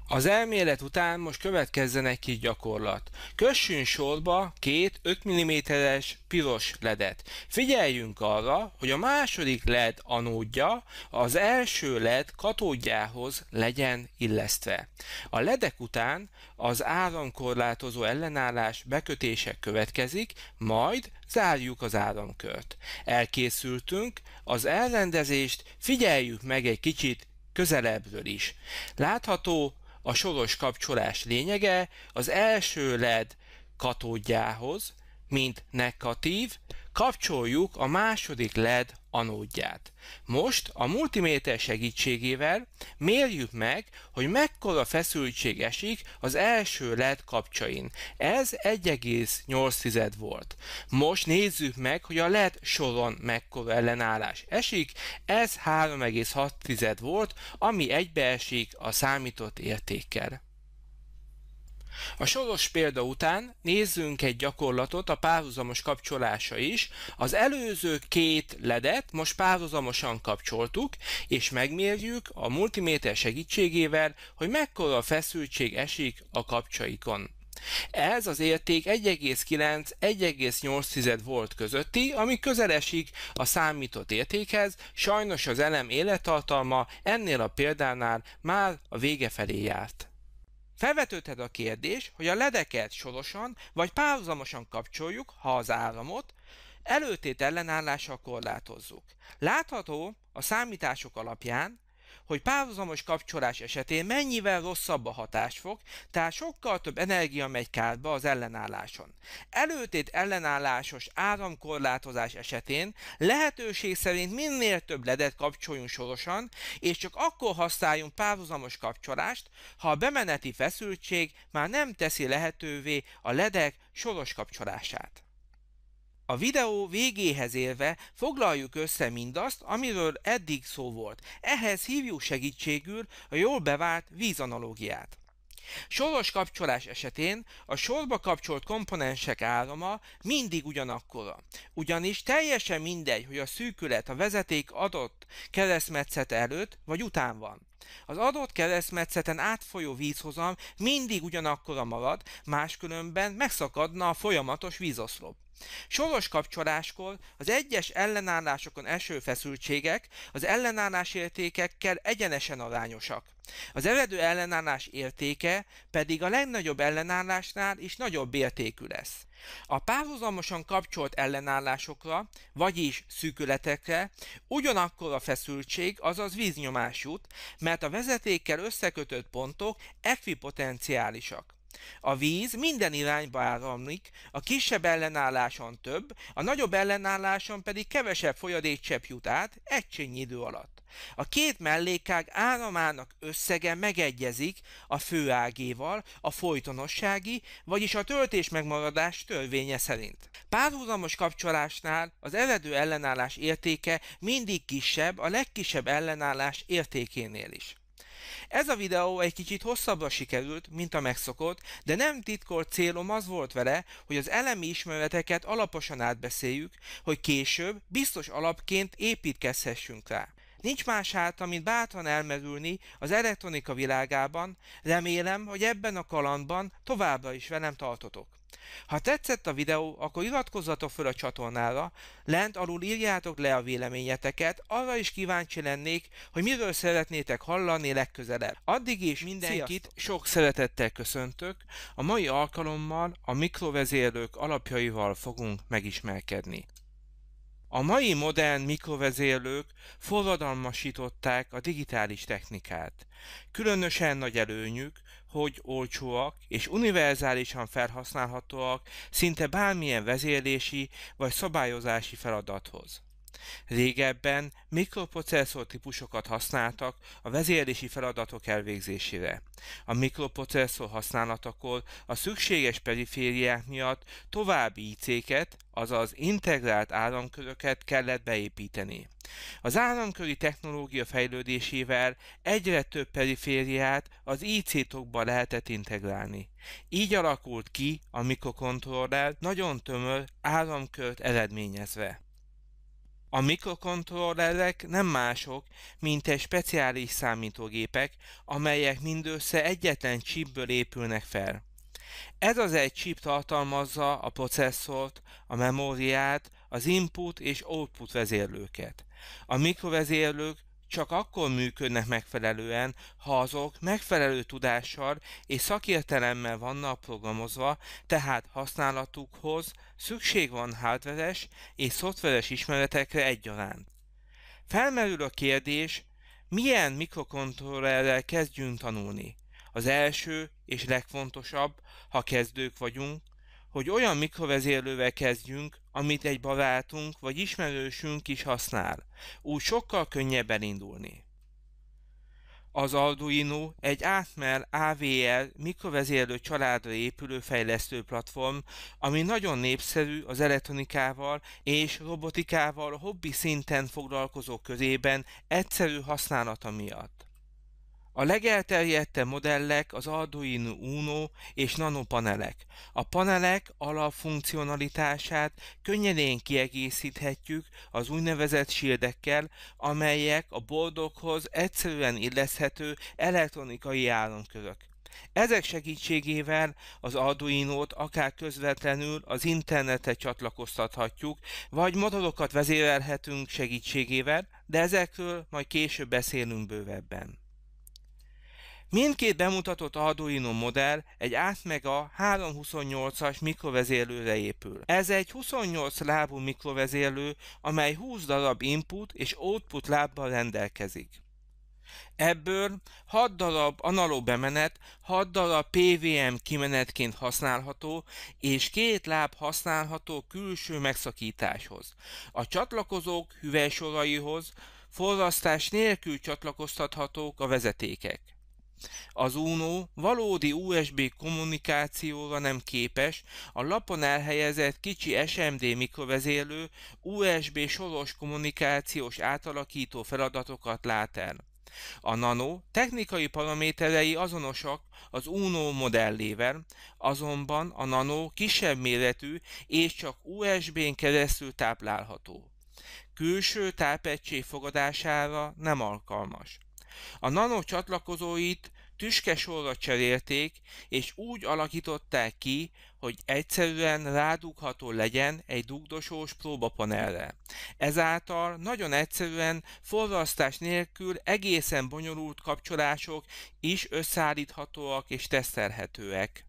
Az elmélet után most következzen egy kis gyakorlat. Kössünk sorba két 5 mm-es piros ledet. Figyeljünk arra, hogy a második led anódja az első led katódjához legyen illesztve. A ledek után az áramkorlátozó ellenállás bekötése következik, majd zárjuk az áramkört. Elkészültünk, az elrendezést figyeljük meg egy kicsit közelebbről is. Látható, a soros kapcsolás lényege az első led katódjához, mint negatív, kapcsoljuk a második LED anódját. Most a multiméter segítségével mérjük meg, hogy mekkora feszültség esik az első LED kapcsain. Ez 1,8 volt. Most nézzük meg, hogy a LED soron mekkora ellenállás esik. Ez 3,6 volt, ami egybeesik a számított értékkel. A soros példa után nézzünk egy gyakorlatot, a párhuzamos kapcsolása is. Az előző két ledet most párhuzamosan kapcsoltuk, és megmérjük a multiméter segítségével, hogy mekkora feszültség esik a kapcsaikon. Ez az érték 1,9-1,8 volt közötti, ami közelesik a számított értékhez, sajnos az elem élettartalma ennél a példánál már a vége felé járt. Felvetődhet a kérdés, hogy a ledeket sorosan vagy párhuzamosan kapcsoljuk, ha az áramot, előtét ellenállással korlátozzuk. Látható a számítások alapján, hogy párhuzamos kapcsolás esetén mennyivel rosszabb a hatásfok, tehát sokkal több energia megy kárba az ellenálláson. Előtét ellenállásos áramkorlátozás esetén lehetőség szerint minél több ledet kapcsoljunk sorosan, és csak akkor használjunk párhuzamos kapcsolást, ha a bemeneti feszültség már nem teszi lehetővé a ledek soros kapcsolását. A videó végéhez élve foglaljuk össze mindazt, amiről eddig szó volt. Ehhez hívjuk segítségül a jól bevált vízanalógiát. Soros kapcsolás esetén a sorba kapcsolt komponensek árama mindig ugyanakkora, ugyanis teljesen mindegy, hogy a szűkület a vezeték adott keresztmetszet előtt vagy után van. Az adott keresztmetszeten átfolyó vízhozam mindig ugyanakkora marad, máskülönben megszakadna a folyamatos vízoszlop. Soros kapcsoláskor az egyes ellenállásokon eső feszültségek az ellenállás értékekkel egyenesen arányosak. Az eredő ellenállás értéke pedig a legnagyobb ellenállásnál is nagyobb értékű lesz. A párhuzamosan kapcsolt ellenállásokra, vagyis szűkületekre ugyanakkor a feszültség, azaz víznyomás jut, mert a vezetékkel összekötött pontok ekvipotenciálisak. A víz minden irányba áramlik, a kisebb ellenálláson több, a nagyobb ellenálláson pedig kevesebb folyadékcsepp jut át egy csinnyi idő alatt. A két mellékág áramának összege megegyezik a főágéval a folytonossági, vagyis a töltés megmaradás törvénye szerint. Párhuzamos kapcsolásnál az eredő ellenállás értéke mindig kisebb a legkisebb ellenállás értékénél is. Ez a videó egy kicsit hosszabbra sikerült, mint a megszokott, de nem titkolt célom az volt vele, hogy az elemi ismereteket alaposan átbeszéljük, hogy később biztos alapként építkezhessünk rá. Nincs más hát, mint bátran elmerülni az elektronika világában, remélem, hogy ebben a kalandban továbbra is velem tartotok. Ha tetszett a videó, akkor iratkozzatok fel a csatornára, lent alul írjátok le a véleményeteket, arra is kíváncsi lennék, hogy miről szeretnétek hallani legközelebb. Addig is mindenkit Sziasztok. sok szeretettel köszöntök, a mai alkalommal a mikrovezérlők alapjaival fogunk megismerkedni. A mai modern mikrovezérlők forradalmasították a digitális technikát. Különösen nagy előnyük, hogy olcsóak és univerzálisan felhasználhatóak szinte bármilyen vezérlési vagy szabályozási feladathoz. Régebben mikroprocesszor típusokat használtak a vezérlési feladatok elvégzésére. A mikroprocesszor használatakor a szükséges perifériák miatt további IC-ket, azaz integrált áramköröket kellett beépíteni. Az áramköri technológia fejlődésével egyre több perifériát az IC-tokba lehetett integrálni. Így alakult ki a mikrokontroller nagyon tömör áramkört eredményezve. A mikrokontrollerek nem mások, mint egy speciális számítógépek, amelyek mindössze egyetlen chipből épülnek fel. Ez az egy chip tartalmazza a processzort, a memóriát, az input és output vezérlőket. A mikrovezérlők csak akkor működnek megfelelően, ha azok megfelelő tudással és szakértelemmel vannak programozva, tehát használatukhoz szükség van hardveres és szoftveres ismeretekre egyaránt. Felmerül a kérdés, milyen mikrokontrollerrel kezdjünk tanulni? Az első és legfontosabb, ha kezdők vagyunk, hogy olyan mikrovezérlővel kezdjünk, amit egy barátunk vagy ismerősünk is használ. Úgy sokkal könnyebben indulni. Az Arduino egy átmel AVL mikrovezérlő családra épülő fejlesztő platform, ami nagyon népszerű az elektronikával és robotikával hobbi szinten foglalkozó közében egyszerű használata miatt. A legelterjedtebb modellek az Arduino Uno és nanopanelek. A panelek alapfunkcionalitását könnyedén kiegészíthetjük az úgynevezett shieldekkel, amelyek a boldoghoz egyszerűen illeszhető elektronikai államkörök. Ezek segítségével az Arduino-t akár közvetlenül az internetre csatlakoztathatjuk, vagy motorokat vezérelhetünk segítségével, de ezekről majd később beszélünk bővebben. Mindkét bemutatott Arduino modell egy Atmega 328-as mikrovezérlőre épül. Ez egy 28 lábú mikrovezérlő, amely 20 darab input és output lábbal rendelkezik. Ebből 6 darab analóg bemenet, 6 darab PVM kimenetként használható, és két láb használható külső megszakításhoz. A csatlakozók hüvelysoraihoz forrasztás nélkül csatlakoztathatók a vezetékek. Az UNO valódi USB kommunikációra nem képes, a lapon elhelyezett kicsi SMD mikrovezérlő USB soros kommunikációs átalakító feladatokat lát el. A Nano technikai paraméterei azonosak az Uno modellével, azonban a Nano kisebb méretű és csak USB-n keresztül táplálható. Külső tápegység fogadására nem alkalmas. A nano csatlakozóit tüskesorra cserélték, és úgy alakították ki, hogy egyszerűen rádugható legyen egy dugdosós próbapanelre. Ezáltal nagyon egyszerűen forrasztás nélkül egészen bonyolult kapcsolások is összeállíthatóak és tesztelhetőek.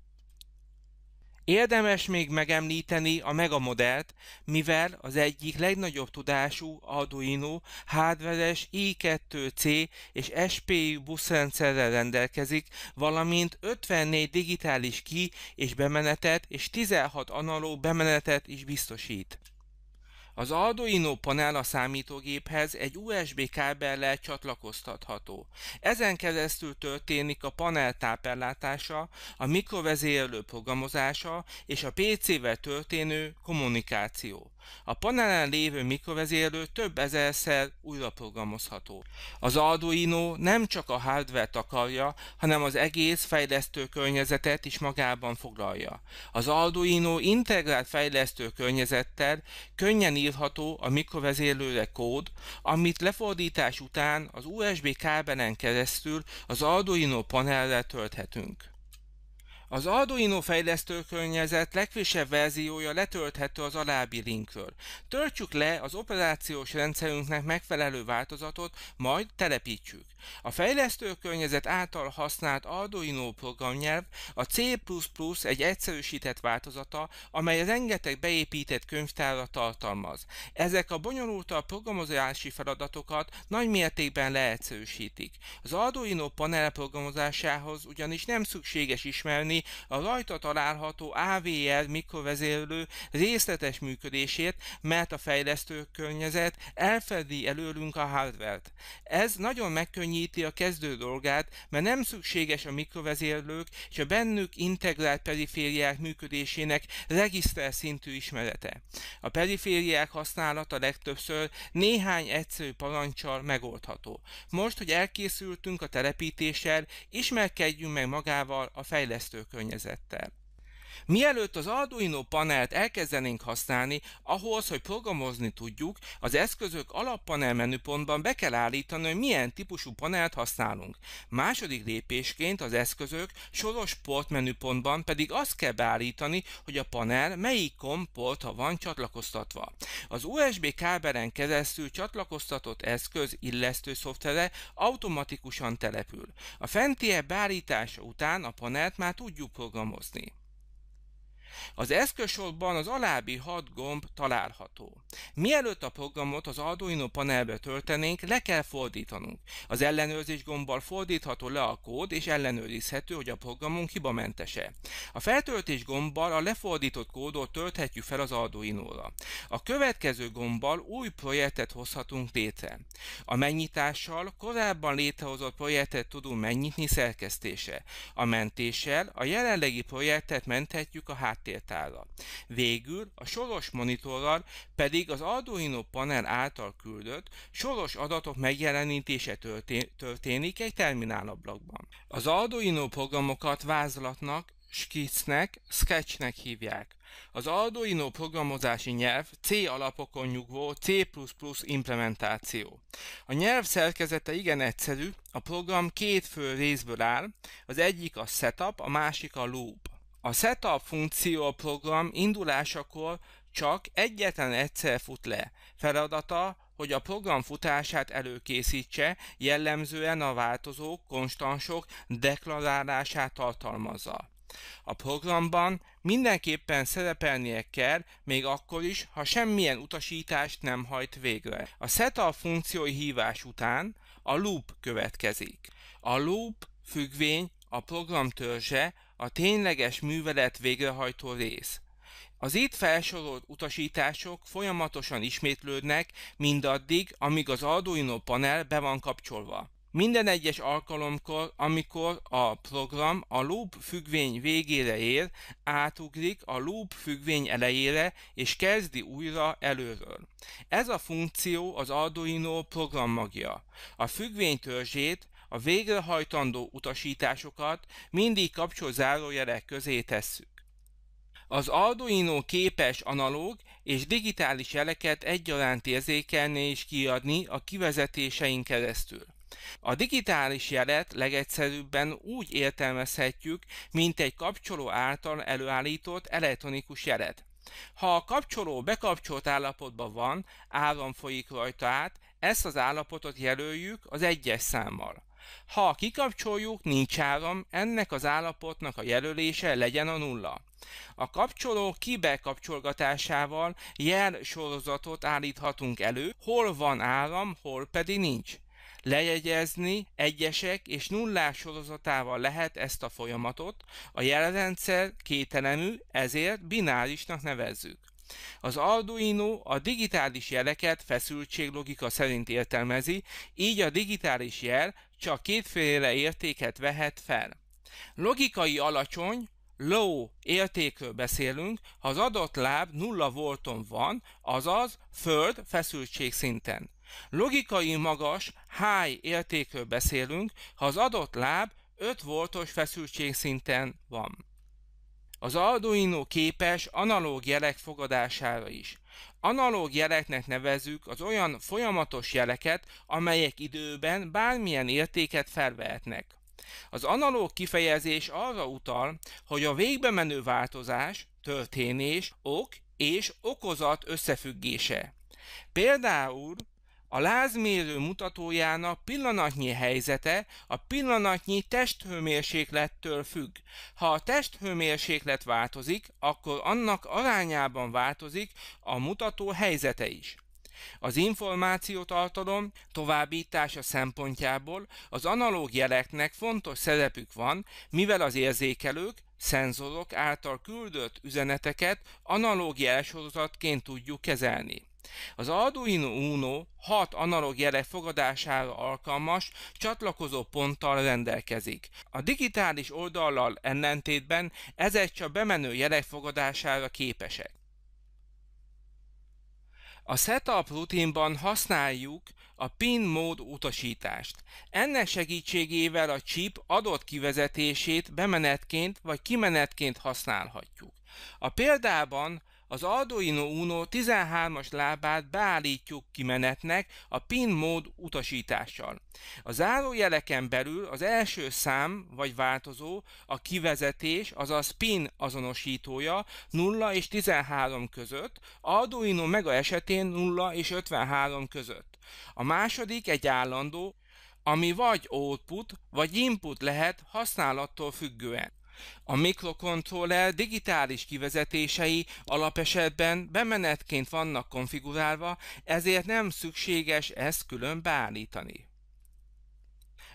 Érdemes még megemlíteni a modellt, mivel az egyik legnagyobb tudású Arduino hardveres i2C és SPI buszrendszerrel rendelkezik, valamint 54 digitális ki és bemenetet és 16 analóg bemenetet is biztosít. Az Arduino panel a számítógéphez egy USB kábellel csatlakoztatható. Ezen keresztül történik a panel tápellátása, a mikrovezérlő programozása és a PC-vel történő kommunikáció. A panelen lévő mikrovezérlő több ezerszer újra programozható. Az Arduino nem csak a hardware takarja, hanem az egész fejlesztő környezetet is magában foglalja. Az Arduino integrált fejlesztő környezettel könnyen írható a mikrovezérlőre kód, amit lefordítás után az USB kábelen keresztül az Arduino panelre tölthetünk. Az Arduino fejlesztő környezet legfrissebb verziója letölthető az alábbi linkről. Töltjük le az operációs rendszerünknek megfelelő változatot, majd telepítsük. A fejlesztő környezet által használt Arduino programnyelv a C++ egy egyszerűsített változata, amely rengeteg beépített könyvtárra tartalmaz. Ezek a bonyolultabb programozási feladatokat nagy mértékben leegyszerűsítik. Az Arduino panel programozásához ugyanis nem szükséges ismerni megvizsgálni a rajta található AVR mikrovezérlő részletes működését, mert a fejlesztő környezet elfedi előlünk a hardvert. Ez nagyon megkönnyíti a kezdő dolgát, mert nem szükséges a mikrovezérlők és a bennük integrált perifériák működésének regiszter szintű ismerete. A perifériák használata legtöbbször néhány egyszerű parancsal megoldható. Most, hogy elkészültünk a telepítéssel, ismerkedjünk meg magával a fejlesztő környezettel. Mielőtt az Arduino panelt elkezdenénk használni, ahhoz, hogy programozni tudjuk, az eszközök alappanel menüpontban be kell állítani, hogy milyen típusú panelt használunk. Második lépésként az eszközök soros port menüpontban pedig azt kell beállítani, hogy a panel melyik COM portra van csatlakoztatva. Az USB kábelen keresztül csatlakoztatott eszköz illesztő szoftvere automatikusan települ. A fentie beállítása után a panelt már tudjuk programozni. Az eszkösorban az alábbi hat gomb található. Mielőtt a programot az Arduino panelbe töltenénk, le kell fordítanunk. Az ellenőrzés gombbal fordítható le a kód, és ellenőrizhető, hogy a programunk hibamentese. A feltöltés gombbal a lefordított kódot tölthetjük fel az Arduino-ra. A következő gombbal új projektet hozhatunk létre. A megnyitással korábban létrehozott projektet tudunk megnyitni szerkesztése. A mentéssel a jelenlegi projektet menthetjük a háttérben háttértállal. Végül a soros monitorral pedig az Arduino panel által küldött soros adatok megjelenítése történik egy terminálablakban. Az Arduino programokat vázlatnak skicnek, sketchnek hívják. Az Arduino programozási nyelv C alapokon nyugvó C++ implementáció. A nyelv szerkezete igen egyszerű, a program két fő részből áll, az egyik a setup, a másik a loop. A setup funkció program indulásakor csak egyetlen egyszer fut le. Feladata, hogy a program futását előkészítse, jellemzően a változók, konstansok deklarálását tartalmazza. A programban mindenképpen szerepelnie kell, még akkor is, ha semmilyen utasítást nem hajt végre. A setup funkciói hívás után a loop következik. A loop függvény a program törzse, a tényleges művelet végrehajtó rész. Az itt felsorolt utasítások folyamatosan ismétlődnek mindaddig, amíg az Arduino panel be van kapcsolva. Minden egyes alkalomkor, amikor a program a loop függvény végére ér, átugrik a loop függvény elejére és kezdi újra előről. Ez a funkció az Arduino programmagja. A függvény törzsét a végrehajtandó utasításokat mindig kapcsol zárójelek közé tesszük. Az Arduino képes analóg és digitális jeleket egyaránt érzékelni és kiadni a kivezetéseink keresztül. A digitális jelet legegyszerűbben úgy értelmezhetjük, mint egy kapcsoló által előállított elektronikus jelet. Ha a kapcsoló bekapcsolt állapotban van, áram folyik rajta át, ezt az állapotot jelöljük az egyes számmal. Ha kikapcsoljuk, nincs áram, ennek az állapotnak a jelölése legyen a nulla. A kapcsoló kibekapcsolgatásával jel sorozatot állíthatunk elő, hol van áram, hol pedig nincs. Lejegyezni egyesek és nullás sorozatával lehet ezt a folyamatot, a jelrendszer kételemű, ezért binárisnak nevezzük. Az Arduino a digitális jeleket feszültséglogika szerint értelmezi, így a digitális jel csak kétféle értéket vehet fel. Logikai alacsony, low értékről beszélünk, ha az adott láb 0 volton van, azaz föld feszültségszinten. Logikai magas, high értékről beszélünk, ha az adott láb 5 voltos feszültségszinten van. Az Arduino képes analóg jelek fogadására is. Analóg jeleknek nevezzük az olyan folyamatos jeleket, amelyek időben bármilyen értéket felvehetnek. Az analóg kifejezés arra utal, hogy a végbe menő változás, történés, ok és okozat összefüggése. Például a lázmérő mutatójának pillanatnyi helyzete a pillanatnyi testhőmérséklettől függ. Ha a testhőmérséklet változik, akkor annak arányában változik a mutató helyzete is. Az információtartalom továbbítása szempontjából az analóg jeleknek fontos szerepük van, mivel az érzékelők, szenzorok által küldött üzeneteket analóg jelsorozatként tudjuk kezelni. Az Arduino Uno 6 analóg jelek fogadására alkalmas csatlakozó ponttal rendelkezik. A digitális oldallal ellentétben ezek csak bemenő jelek fogadására képesek. A setup rutinban használjuk a pin mód utasítást. Ennek segítségével a chip adott kivezetését bemenetként vagy kimenetként használhatjuk. A példában az Arduino Uno 13-as lábát beállítjuk kimenetnek a pin mód utasítással. A zárójeleken belül az első szám vagy változó a kivezetés, azaz pin azonosítója 0 és 13 között, Arduino Mega esetén 0 és 53 között. A második egy állandó, ami vagy output, vagy input lehet használattól függően. A mikrokontroller digitális kivezetései alapesetben bemenetként vannak konfigurálva, ezért nem szükséges ezt külön beállítani.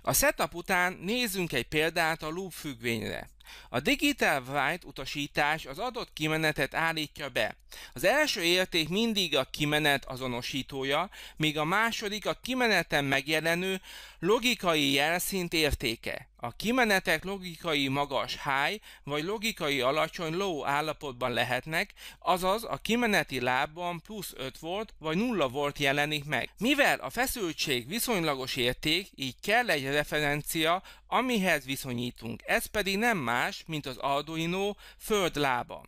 A setup után nézzünk egy példát a loop függvényre. A digital write utasítás az adott kimenetet állítja be. Az első érték mindig a kimenet azonosítója, míg a második a kimeneten megjelenő logikai jelszint értéke. A kimenetek logikai magas high vagy logikai alacsony low állapotban lehetnek, azaz a kimeneti lábban plusz 5 volt vagy 0 volt jelenik meg. Mivel a feszültség viszonylagos érték, így kell egy referencia, amihez viszonyítunk. Ez pedig nem más, más, mint az Arduino földlába.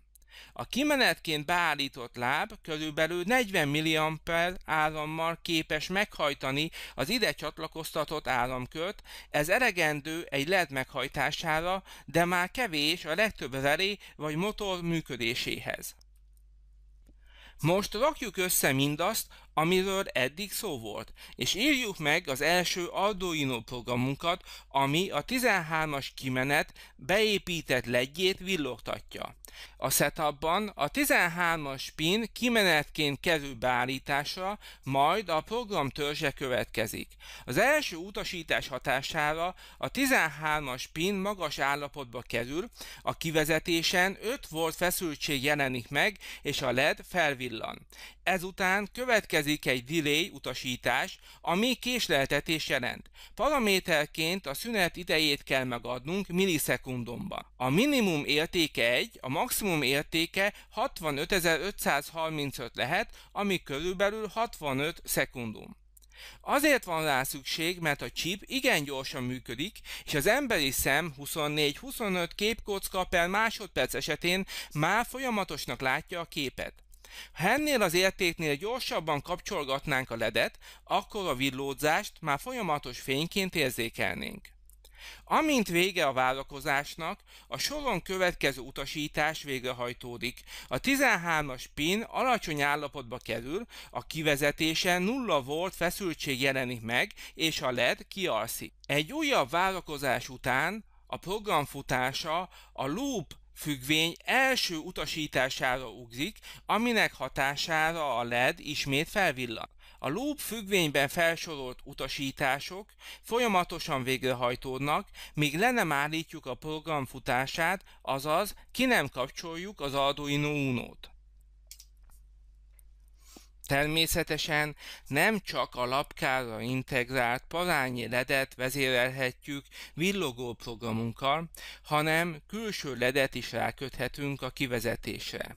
A kimenetként beállított láb körülbelül 40 mA árammal képes meghajtani az ide csatlakoztatott áramköt, ez elegendő egy LED meghajtására, de már kevés a legtöbb relé vagy motor működéséhez. Most rakjuk össze mindazt, amiről eddig szó volt, és írjuk meg az első Arduino programunkat, ami a 13-as kimenet beépített legyét villogtatja. A setupban a 13-as pin kimenetként kerül beállításra, majd a program törzse következik. Az első utasítás hatására a 13-as pin magas állapotba kerül, a kivezetésen 5 volt feszültség jelenik meg, és a LED felvillan. Ezután következik érkezik egy delay utasítás, ami késleltetés jelent. Paraméterként a szünet idejét kell megadnunk millisekundomba. A minimum értéke 1, a maximum értéke 65.535 lehet, ami körülbelül 65 szekundum. Azért van rá szükség, mert a chip igen gyorsan működik, és az emberi szem 24-25 képkocka per másodperc esetén már folyamatosnak látja a képet. Ha ennél az értéknél gyorsabban kapcsolgatnánk a ledet, akkor a villódzást már folyamatos fényként érzékelnénk. Amint vége a várakozásnak, a soron következő utasítás végrehajtódik. A 13-as pin alacsony állapotba kerül, a kivezetése 0 volt feszültség jelenik meg, és a LED kialszik. Egy újabb várakozás után a program futása a loop függvény első utasítására ugrik, aminek hatására a LED ismét felvillan. A loop függvényben felsorolt utasítások folyamatosan végrehajtódnak, míg le nem állítjuk a program futását, azaz ki nem kapcsoljuk az Arduino Uno-t. Természetesen nem csak a lapkára integrált parányi ledet vezérelhetjük villogó programunkkal, hanem külső ledet is ráköthetünk a kivezetésre.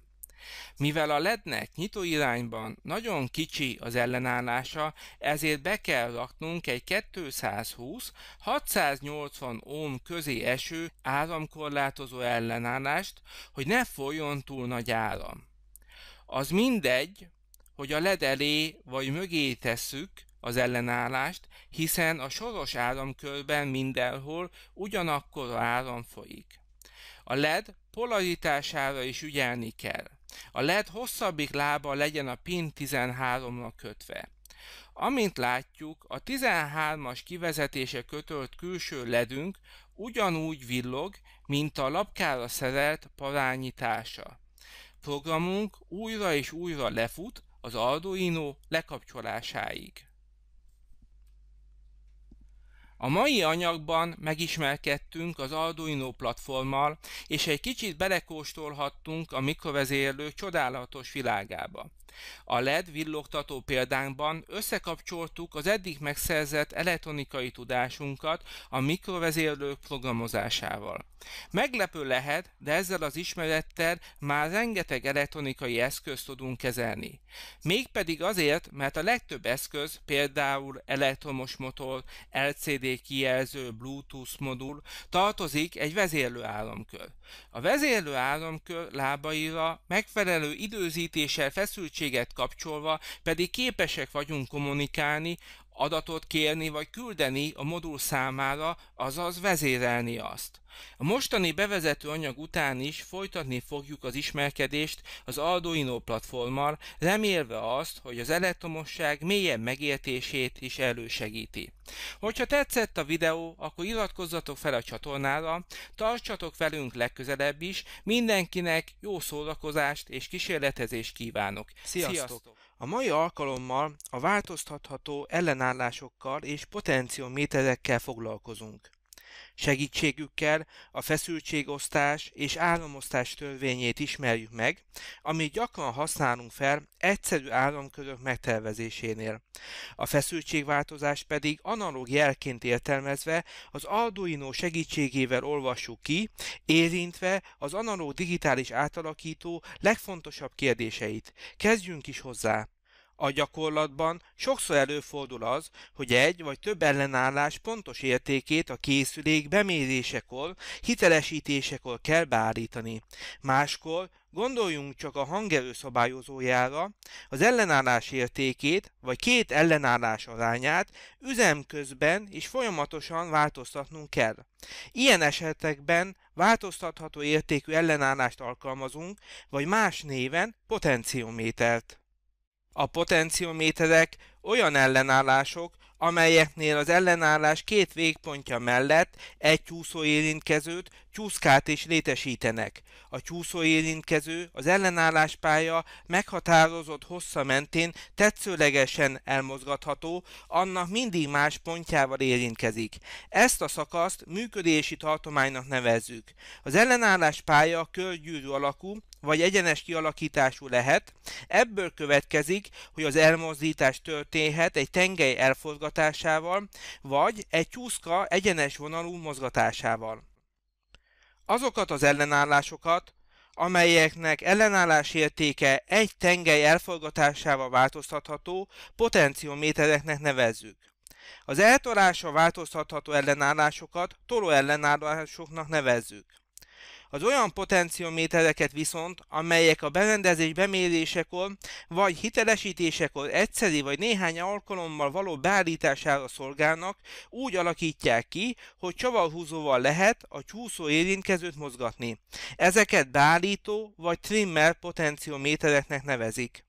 Mivel a lednek nyitó irányban nagyon kicsi az ellenállása, ezért be kell raknunk egy 220-680 ohm közé eső áramkorlátozó ellenállást, hogy ne folyjon túl nagy áram. Az mindegy, hogy a led elé vagy mögé tesszük az ellenállást, hiszen a soros áramkörben mindenhol ugyanakkor áram folyik. A led polaritására is ügyelni kell. A led hosszabbik lába legyen a pin 13-ra kötve. Amint látjuk, a 13-as kivezetése kötött külső ledünk ugyanúgy villog, mint a lapkára szerelt parányítása. Programunk újra és újra lefut, az Arduino lekapcsolásáig. A mai anyagban megismerkedtünk az Arduino platformmal, és egy kicsit belekóstolhattunk a mikrovezérlő csodálatos világába. A LED villogtató példánkban összekapcsoltuk az eddig megszerzett elektronikai tudásunkat a mikrovezérlők programozásával. Meglepő lehet, de ezzel az ismerettel már rengeteg elektronikai eszközt tudunk kezelni. Mégpedig azért, mert a legtöbb eszköz, például elektromos motor, LCD kijelző, Bluetooth modul tartozik egy vezérlő áramkör. A vezérlő áramkör lábaira megfelelő időzítéssel feszültség feszültséget kapcsolva, pedig képesek vagyunk kommunikálni, adatot kérni vagy küldeni a modul számára, azaz vezérelni azt. A mostani bevezető anyag után is folytatni fogjuk az ismerkedést az Arduino platformmal, remélve azt, hogy az elektromosság mélyebb megértését is elősegíti. Hogyha tetszett a videó, akkor iratkozzatok fel a csatornára, tartsatok velünk legközelebb is, mindenkinek jó szórakozást és kísérletezést kívánok. Sziasztok! Sziasztok. A mai alkalommal a változtatható ellenállásokkal és potenciométerekkel foglalkozunk. Segítségükkel a feszültségosztás és államosztás törvényét ismerjük meg, amit gyakran használunk fel egyszerű államkörök megtervezésénél. A feszültségváltozás pedig analóg jelként értelmezve az Arduino segítségével olvassuk ki, érintve az analóg digitális átalakító legfontosabb kérdéseit. Kezdjünk is hozzá! A gyakorlatban sokszor előfordul az, hogy egy vagy több ellenállás pontos értékét a készülék bemérésekor, hitelesítésekor kell beállítani. Máskor Gondoljunk csak a hangerő szabályozójára, az ellenállás értékét vagy két ellenállás arányát üzemközben és folyamatosan változtatnunk kell. Ilyen esetekben változtatható értékű ellenállást alkalmazunk, vagy más néven potenciométert. A potenciométerek olyan ellenállások, amelyeknél az ellenállás két végpontja mellett egy csúszóérintkezőt, csúszkát is létesítenek. A csúszóérintkező az ellenállás pálya meghatározott hossza mentén tetszőlegesen elmozgatható, annak mindig más pontjával érintkezik. Ezt a szakaszt működési tartománynak nevezzük. Az ellenállás pálya körgyűrű alakú, vagy egyenes kialakítású lehet. Ebből következik, hogy az elmozdítás történhet egy tengely elforgatásával, vagy egy csúszka egyenes vonalú mozgatásával. Azokat az ellenállásokat, amelyeknek ellenállás értéke egy tengely elforgatásával változtatható, potenciométereknek nevezzük. Az eltorása változtatható ellenállásokat tolóellenállásoknak nevezzük. Az olyan potenciométereket viszont, amelyek a berendezés bemérésekor vagy hitelesítésekor egyszeri vagy néhány alkalommal való beállítására szolgálnak, úgy alakítják ki, hogy csavarhúzóval lehet a csúszó érintkezőt mozgatni. Ezeket beállító vagy trimmer potenciométereknek nevezik.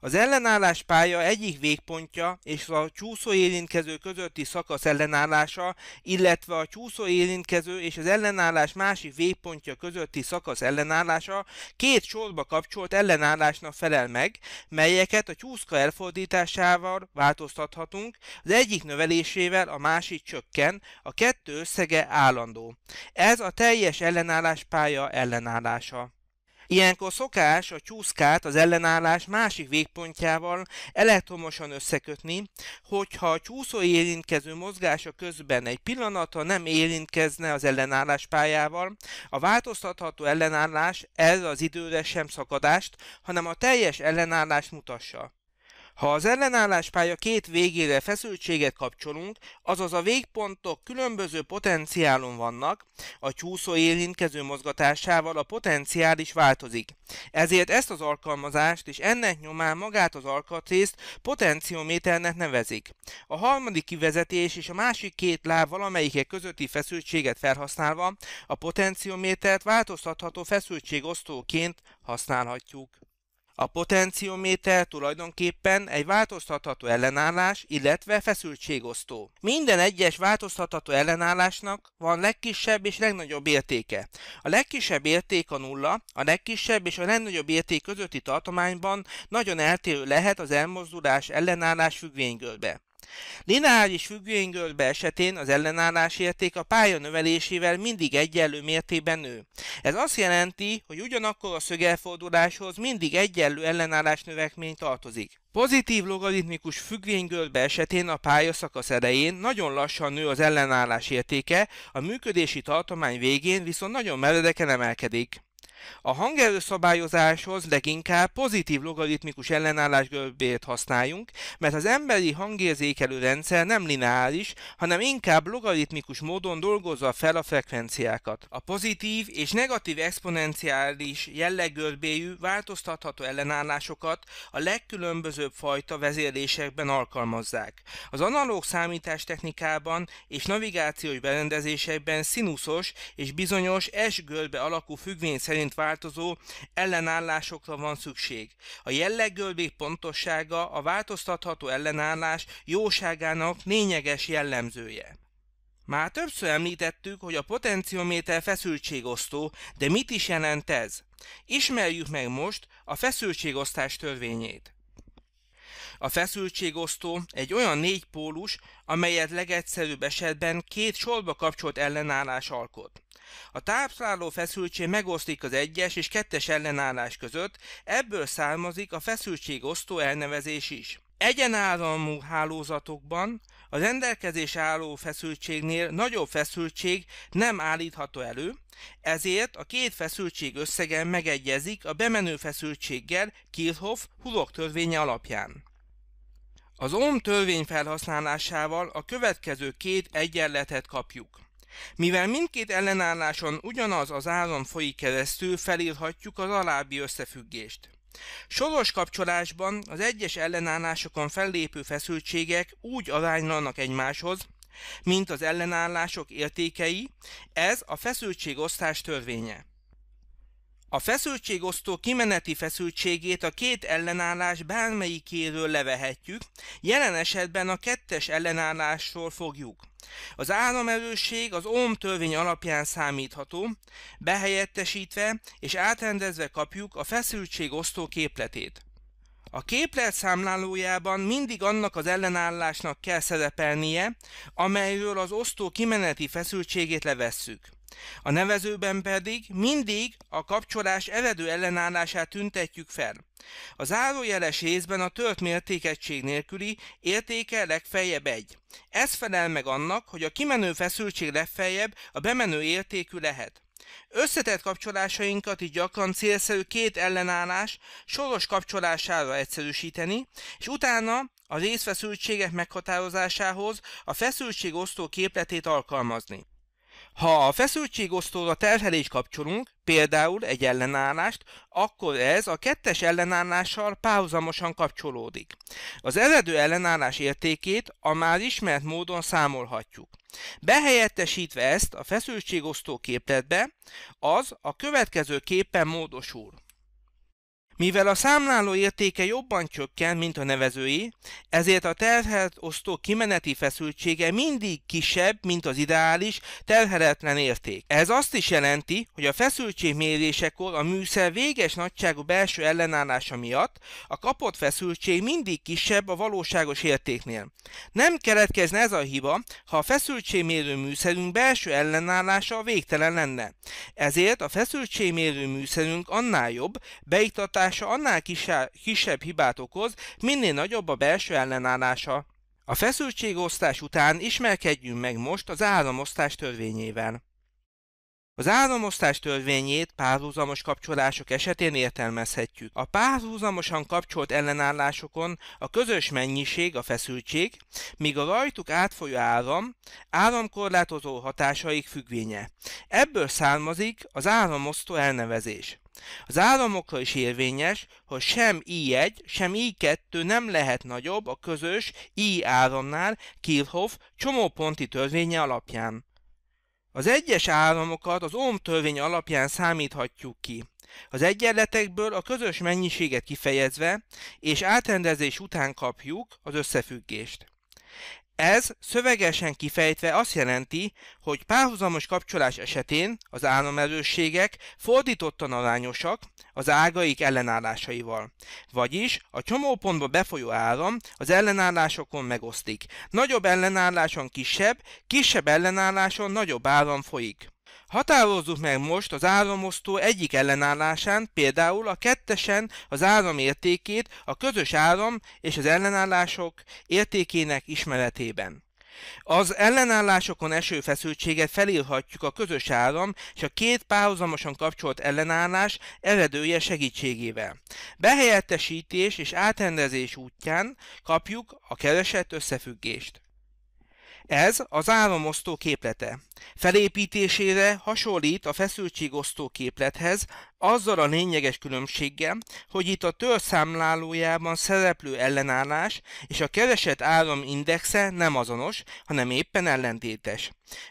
Az ellenállás pálya egyik végpontja és a csúszó érintkező közötti szakasz ellenállása, illetve a csúszó érintkező és az ellenállás másik végpontja közötti szakasz ellenállása két sorba kapcsolt ellenállásnak felel meg, melyeket a csúszka elfordításával változtathatunk, az egyik növelésével a másik csökken, a kettő összege állandó. Ez a teljes ellenállás pálya ellenállása. Ilyenkor szokás a csúszkát az ellenállás másik végpontjával elektromosan összekötni, hogyha a csúszó érintkező mozgása közben egy pillanata nem érintkezne az ellenállás pályával, a változtatható ellenállás ez az időre sem szakadást, hanem a teljes ellenállást mutassa. Ha az ellenálláspálya két végére feszültséget kapcsolunk, azaz a végpontok különböző potenciálon vannak, a csúszó érintkező mozgatásával a potenciál is változik. Ezért ezt az alkalmazást és ennek nyomán magát az alkatrészt potenciométernek nevezik. A harmadik kivezetés és a másik két láb valamelyike közötti feszültséget felhasználva a potenciométert változtatható feszültségosztóként használhatjuk. A potenciométer tulajdonképpen egy változtatható ellenállás, illetve feszültségosztó. Minden egyes változtatható ellenállásnak van legkisebb és legnagyobb értéke. A legkisebb érték a nulla, a legkisebb és a legnagyobb érték közötti tartományban nagyon eltérő lehet az elmozdulás ellenállás függvénygörbe. Lineáris függvénygörbe esetén az ellenállás érték a pálya növelésével mindig egyenlő mértében nő. Ez azt jelenti, hogy ugyanakkor a szögelforduláshoz mindig egyenlő ellenállás növekmény tartozik. Pozitív logaritmikus függvénygörbe esetén a szakasz elején nagyon lassan nő az ellenállás értéke, a működési tartomány végén viszont nagyon meredeken emelkedik. A hangerőszabályozáshoz leginkább pozitív logaritmikus ellenállás görbét használjunk, mert az emberi hangérzékelő rendszer nem lineáris, hanem inkább logaritmikus módon dolgozza fel a frekvenciákat. A pozitív és negatív exponenciális jelleggörbéjű változtatható ellenállásokat a legkülönbözőbb fajta vezérlésekben alkalmazzák. Az analóg technikában és navigációs berendezésekben színuszos és bizonyos S görbe alakú függvény szerint időnként változó ellenállásokra van szükség. A jelleggől pontossága a változtatható ellenállás jóságának lényeges jellemzője. Már többször említettük, hogy a potenciométer feszültségosztó, de mit is jelent ez? Ismerjük meg most a feszültségosztás törvényét. A feszültségosztó egy olyan négypólus, amelyet legegyszerűbb esetben két sorba kapcsolt ellenállás alkot. A tápszáló feszültség megoszlik az egyes és kettes ellenállás között, ebből származik a feszültségosztó elnevezés is. Egyenállamú hálózatokban a rendelkezés álló feszültségnél nagyobb feszültség nem állítható elő, ezért a két feszültség összegen megegyezik a bemenő feszültséggel Kirchhoff-Hulok törvénye alapján. Az ohm törvény felhasználásával a következő két egyenletet kapjuk. Mivel mindkét ellenálláson ugyanaz az áram folyik keresztül, felírhatjuk az alábbi összefüggést. Soros kapcsolásban az egyes ellenállásokon fellépő feszültségek úgy aránylanak egymáshoz, mint az ellenállások értékei, ez a feszültségosztás törvénye. A feszültségosztó kimeneti feszültségét a két ellenállás bármelyikéről levehetjük, jelen esetben a kettes ellenállásról fogjuk. Az áramerősség az ohm törvény alapján számítható, behelyettesítve és átrendezve kapjuk a feszültségosztó képletét. A képlet számlálójában mindig annak az ellenállásnak kell szerepelnie, amelyről az osztó kimeneti feszültségét levesszük. A nevezőben pedig mindig a kapcsolás eredő ellenállását tüntetjük fel. Az árójeles részben a tölt mértékegység nélküli értéke legfeljebb egy. Ez felel meg annak, hogy a kimenő feszültség legfeljebb a bemenő értékű lehet. Összetett kapcsolásainkat így gyakran célszerű két ellenállás soros kapcsolására egyszerűsíteni, és utána a részfeszültségek meghatározásához a feszültség osztó képletét alkalmazni. Ha a feszültségosztóra terhelést kapcsolunk, például egy ellenállást, akkor ez a kettes ellenállással párhuzamosan kapcsolódik. Az eredő ellenállás értékét a már ismert módon számolhatjuk. Behelyettesítve ezt a feszültségosztó képletbe, az a következő képen módosul. Mivel a számláló értéke jobban csökken, mint a nevezői, ezért a terhelt osztó kimeneti feszültsége mindig kisebb, mint az ideális terheletlen érték. Ez azt is jelenti, hogy a feszültségmérésekor a műszer véges nagyságú belső ellenállása miatt a kapott feszültség mindig kisebb a valóságos értéknél. Nem keletkezne ez a hiba, ha a feszültségmérő műszerünk belső ellenállása végtelen lenne. Ezért a feszültségmérő műszerünk annál jobb, beiktatás ellenállása annál kisebb, hibát okoz, minél nagyobb a belső ellenállása. A feszültségosztás után ismerkedjünk meg most az államosztás törvényével. Az államosztás törvényét párhuzamos kapcsolások esetén értelmezhetjük. A párhuzamosan kapcsolt ellenállásokon a közös mennyiség a feszültség, míg a rajtuk átfolyó áram áramkorlátozó hatásaik függvénye. Ebből származik az áramosztó elnevezés. Az államokra is érvényes, hogy sem I1, sem I2 nem lehet nagyobb a közös I áramnál Kirchhoff csomóponti törvénye alapján. Az egyes államokat az om törvény alapján számíthatjuk ki. Az egyenletekből a közös mennyiséget kifejezve és átrendezés után kapjuk az összefüggést. Ez szövegesen kifejtve azt jelenti, hogy párhuzamos kapcsolás esetén az államerősségek fordítottan arányosak az ágaik ellenállásaival. Vagyis a csomópontba befolyó áram az ellenállásokon megosztik. Nagyobb ellenálláson kisebb, kisebb ellenálláson nagyobb áram folyik. Határozzuk meg most az áramosztó egyik ellenállásán, például a kettesen az áram értékét a közös áram és az ellenállások értékének ismeretében. Az ellenállásokon eső feszültséget felírhatjuk a közös áram és a két párhuzamosan kapcsolt ellenállás eredője segítségével. Behelyettesítés és átrendezés útján kapjuk a keresett összefüggést. Ez az áramosztó képlete. Felépítésére hasonlít a feszültségosztó képlethez, azzal a lényeges különbséggel, hogy itt a törszámlálójában szereplő ellenállás és a keresett áram indexe nem azonos, hanem éppen ellentétes.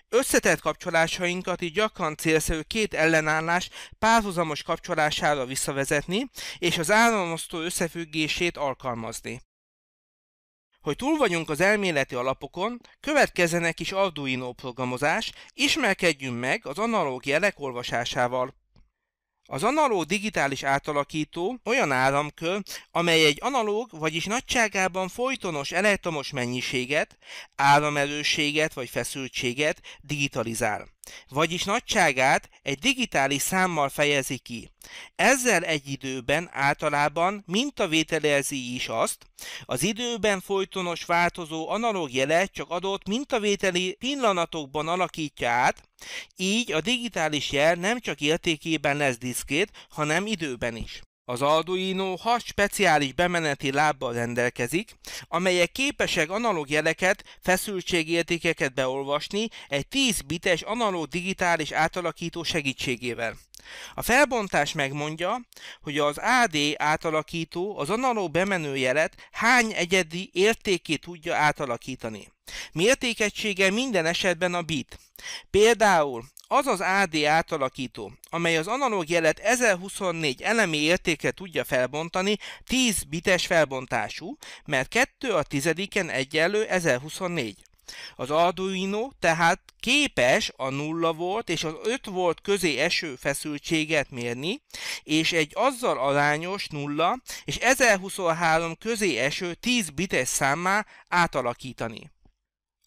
Összetett kapcsolásainkat így gyakran célszerű két ellenállás párhuzamos kapcsolására visszavezetni, és az áramosztó összefüggését alkalmazni hogy túl vagyunk az elméleti alapokon, következzenek is Arduino programozás, ismerkedjünk meg az analóg jelek olvasásával. Az analóg digitális átalakító olyan áramkör, amely egy analóg, vagyis nagyságában folytonos elektromos mennyiséget, áramerősséget vagy feszültséget digitalizál vagyis nagyságát egy digitális számmal fejezi ki. Ezzel egy időben általában mintavételezi is azt, az időben folytonos változó analóg jelet csak adott mintavételi pillanatokban alakítja át, így a digitális jel nem csak értékében lesz diszkét, hanem időben is. Az Arduino 6 speciális bemeneti lábbal rendelkezik, amelyek képesek analóg jeleket, feszültségértékeket beolvasni egy 10 bites analóg digitális átalakító segítségével. A felbontás megmondja, hogy az AD átalakító az analóg jelet hány egyedi értékét tudja átalakítani. Mértékegysége minden esetben a bit. Például az az AD átalakító, amely az analóg jelet 1024 elemi értékre tudja felbontani, 10 bites felbontású, mert 2 a tizediken egyenlő 1024. Az Arduino tehát képes a 0 volt és az 5 volt közé eső feszültséget mérni, és egy azzal arányos 0 és 1023 közé eső 10 bites számmá átalakítani.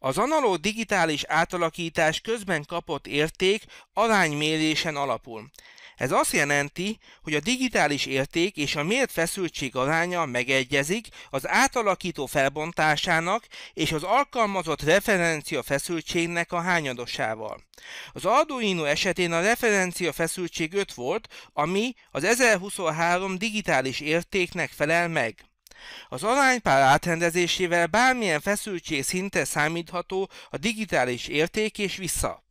Az analóg digitális átalakítás közben kapott érték aránymérésen alapul. Ez azt jelenti, hogy a digitális érték és a mért feszültség aránya megegyezik az átalakító felbontásának és az alkalmazott referencia feszültségnek a hányadosával. Az Arduino esetén a referencia feszültség 5 volt, ami az 1023 digitális értéknek felel meg. Az aránypár átrendezésével bármilyen feszültség szinte számítható a digitális érték és vissza.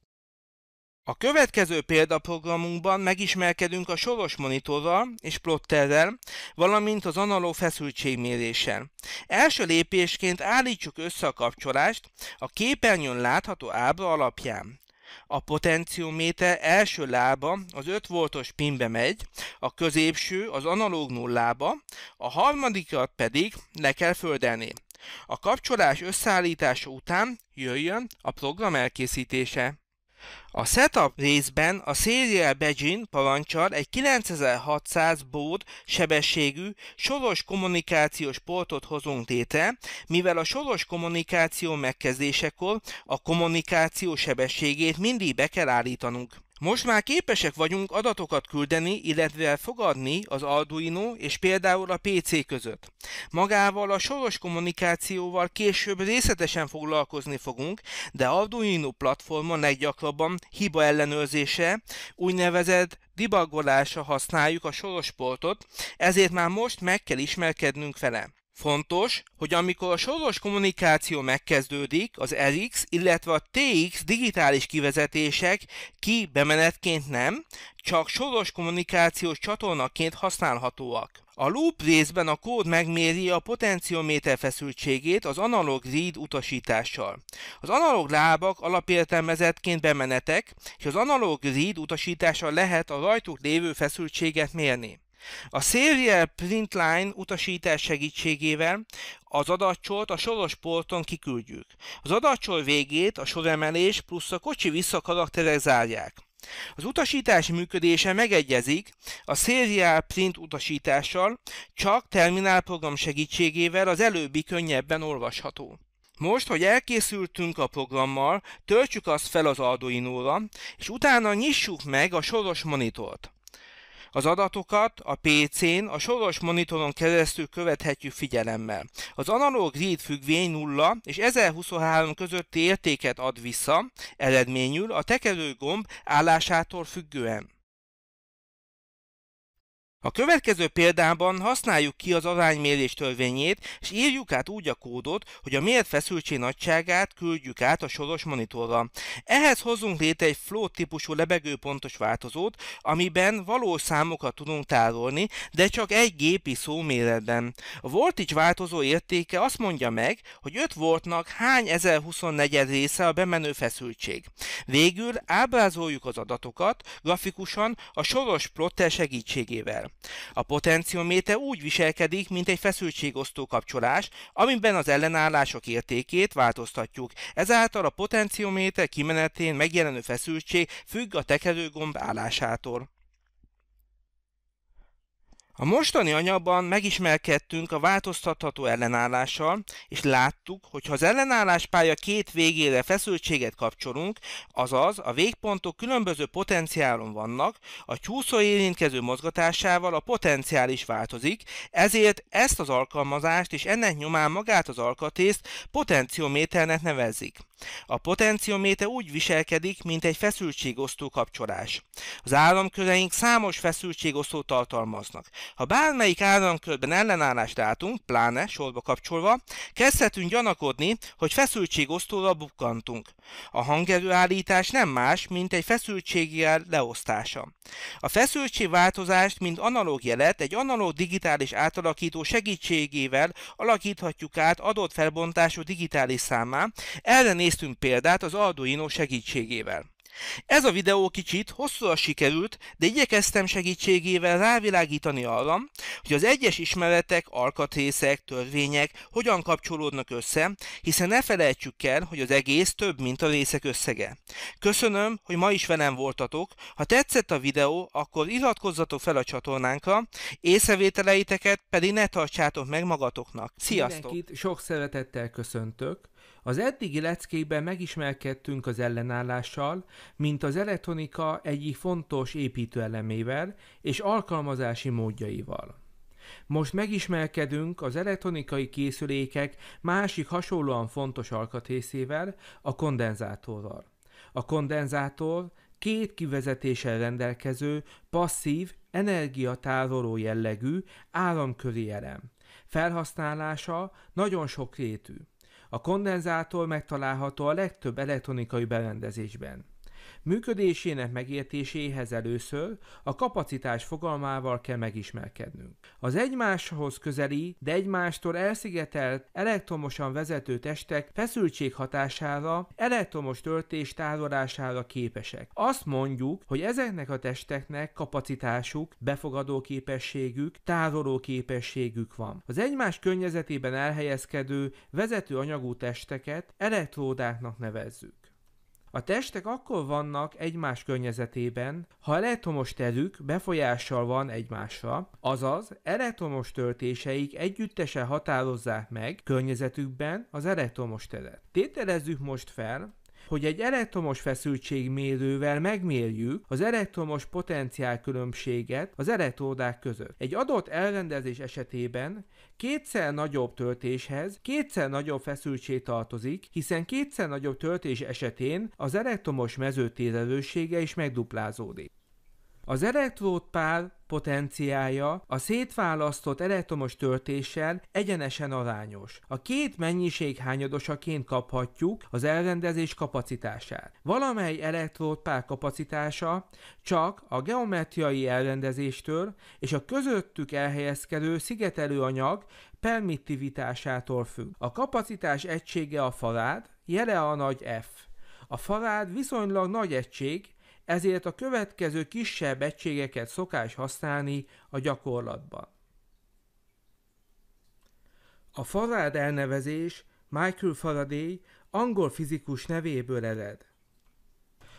A következő példaprogramunkban megismerkedünk a soros monitorral és plotterrel, valamint az analóg feszültségméréssel. Első lépésként állítsuk össze a kapcsolást a képernyőn látható ábra alapján. A potenciométer első lába az 5 voltos pinbe megy, a középső az analóg nullába, a harmadikat pedig le kell földelni. A kapcsolás összeállítása után jöjjön a program elkészítése. A setup részben a Serial Badgin parancsal egy 9600 bód sebességű soros kommunikációs portot hozunk létre, mivel a soros kommunikáció megkezdésekor a kommunikáció sebességét mindig be kell állítanunk. Most már képesek vagyunk adatokat küldeni, illetve fogadni az Arduino és például a PC között. Magával a soros kommunikációval később részletesen foglalkozni fogunk, de Arduino platformon leggyakrabban hiba ellenőrzése, úgynevezett debugolásra használjuk a soros portot, ezért már most meg kell ismerkednünk vele. Fontos, hogy amikor a soros kommunikáció megkezdődik, az RX, illetve a TX digitális kivezetések ki bemenetként nem, csak soros kommunikációs csatornaként használhatóak. A loop részben a kód megméri a potenciométer feszültségét az analog read utasítással. Az analóg lábak alapértelmezetként bemenetek, és az analóg read utasítással lehet a rajtuk lévő feszültséget mérni. A Serial Printline utasítás segítségével az adatcsort a soros porton kiküldjük. Az adatcsor végét a soremelés plusz a kocsi visszakarakterek zárják. Az utasítás működése megegyezik a Serial Print utasítással, csak program segítségével az előbbi könnyebben olvasható. Most, hogy elkészültünk a programmal, töltsük azt fel az Arduino-ra, és utána nyissuk meg a soros monitort. Az adatokat a PC-n a soros monitoron keresztül követhetjük figyelemmel. Az analóg read függvény 0 és 1023 közötti értéket ad vissza, eredményül a gomb állásától függően. A következő példában használjuk ki az aránymérés törvényét, és írjuk át úgy a kódot, hogy a mért feszültség nagyságát küldjük át a soros monitorra. Ehhez hozzunk létre egy float típusú lebegőpontos változót, amiben valós számokat tudunk tárolni, de csak egy gépi szó méretben. A voltage változó értéke azt mondja meg, hogy 5 voltnak hány 1024 része a bemenő feszültség. Végül ábrázoljuk az adatokat grafikusan a soros plotter segítségével. A potenciométer úgy viselkedik, mint egy feszültségosztó kapcsolás, amiben az ellenállások értékét változtatjuk. Ezáltal a potenciométer kimenetén megjelenő feszültség függ a tekerőgomb állásától. A mostani anyagban megismerkedtünk a változtatható ellenállással, és láttuk, hogy ha az ellenállás pálya két végére feszültséget kapcsolunk, azaz a végpontok különböző potenciálon vannak, a csúszó érintkező mozgatásával a potenciál is változik, ezért ezt az alkalmazást és ennek nyomán magát az alkatészt potenciométernek nevezik. A potenciométer úgy viselkedik, mint egy feszültségosztó kapcsolás. Az államköreink számos feszültségosztót tartalmaznak. Ha bármelyik áramkörben ellenállást látunk, pláne sorba kapcsolva, kezdhetünk gyanakodni, hogy feszültségosztóra bukkantunk. A hangerőállítás nem más, mint egy feszültségjel leosztása. A feszültségváltozást, mint analóg jelet, egy analóg digitális átalakító segítségével alakíthatjuk át adott felbontású digitális számá. Erre néztünk példát az Arduino segítségével. Ez a videó kicsit hosszúra sikerült, de igyekeztem segítségével rávilágítani arra, hogy az egyes ismeretek, alkatrészek, törvények hogyan kapcsolódnak össze, hiszen ne felejtsük el, hogy az egész több, mint a részek összege. Köszönöm, hogy ma is velem voltatok, ha tetszett a videó, akkor iratkozzatok fel a csatornánkra, észrevételeiteket pedig ne tartsátok meg magatoknak. Sziasztok! Mindenkit sok szeretettel köszöntök, az eddigi leckében megismerkedtünk az ellenállással, mint az elektronika egyik fontos építőelemével és alkalmazási módjaival. Most megismerkedünk az elektronikai készülékek másik hasonlóan fontos alkatrészével, a kondenzátorral. A kondenzátor két kivezetéssel rendelkező, passzív, energiatároló jellegű áramköri elem. Felhasználása nagyon sokrétű. A kondenzátor megtalálható a legtöbb elektronikai berendezésben. Működésének megértéséhez először a kapacitás fogalmával kell megismerkednünk. Az egymáshoz közeli, de egymástól elszigetelt elektromosan vezető testek feszültség hatására, elektromos töltés tárolására képesek. Azt mondjuk, hogy ezeknek a testeknek kapacitásuk, befogadó képességük, tároló képességük van. Az egymás környezetében elhelyezkedő vezető anyagú testeket elektródáknak nevezzük. A testek akkor vannak egymás környezetében, ha elektromos terük befolyással van egymásra, azaz elektromos töltéseik együttesen határozzák meg környezetükben az elektromos teret. Tételezzük most fel, hogy egy elektromos feszültségmérővel megmérjük az elektromos potenciál különbséget az elektródák között. Egy adott elrendezés esetében kétszer nagyobb töltéshez kétszer nagyobb feszültség tartozik, hiszen kétszer nagyobb töltés esetén az elektromos mező térerőssége is megduplázódik. Az elektródpár potenciája a szétválasztott elektromos töltéssel egyenesen arányos. A két mennyiség hányadosaként kaphatjuk az elrendezés kapacitását. Valamely elektródpár kapacitása csak a geometriai elrendezéstől és a közöttük elhelyezkedő szigetelőanyag permittivitásától függ. A kapacitás egysége a farád, jele a nagy F. A farád viszonylag nagy egység, ezért a következő kisebb egységeket szokás használni a gyakorlatban. A farád elnevezés Michael Faraday angol fizikus nevéből ered.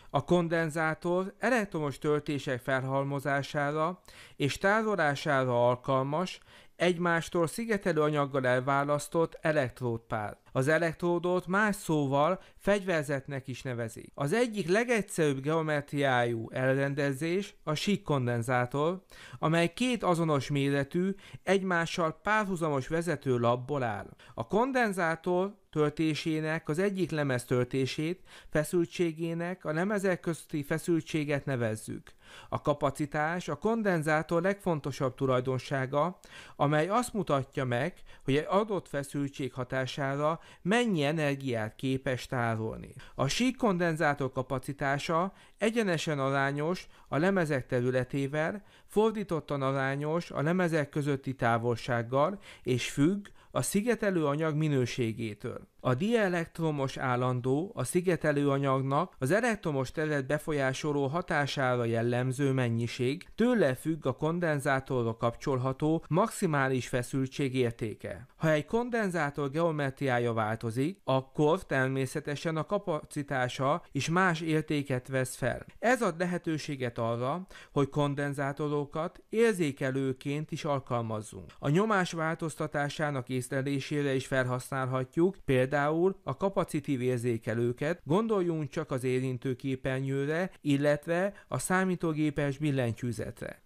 A kondenzátor elektromos töltések felhalmozására és tárolására alkalmas egymástól szigetelő anyaggal elválasztott elektródpár. Az elektródot más szóval fegyverzetnek is nevezik. Az egyik legegyszerűbb geometriájú elrendezés a sík kondenzátor, amely két azonos méretű, egymással párhuzamos vezető labból áll. A kondenzátor töltésének, az egyik lemez töltését, feszültségének, a lemezek közti feszültséget nevezzük. A kapacitás a kondenzátor legfontosabb tulajdonsága, amely azt mutatja meg, hogy egy adott feszültség hatására mennyi energiát képes tárolni. A sík kondenzátor kapacitása egyenesen arányos a lemezek területével, fordítottan arányos a lemezek közötti távolsággal és függ a szigetelő anyag minőségétől. A dielektromos állandó a szigetelő anyagnak az elektromos teret befolyásoló hatására jellemző mennyiség, tőle függ a kondenzátorra kapcsolható maximális feszültség értéke. Ha egy kondenzátor geometriája változik, akkor természetesen a kapacitása is más értéket vesz fel. Ez ad lehetőséget arra, hogy kondenzátorokat érzékelőként is alkalmazzunk. A nyomás változtatásának észlelésére is felhasználhatjuk, például Például a kapacitív érzékelőket gondoljunk csak az érintőképernyőre, illetve a számítógépes billentyűzetre.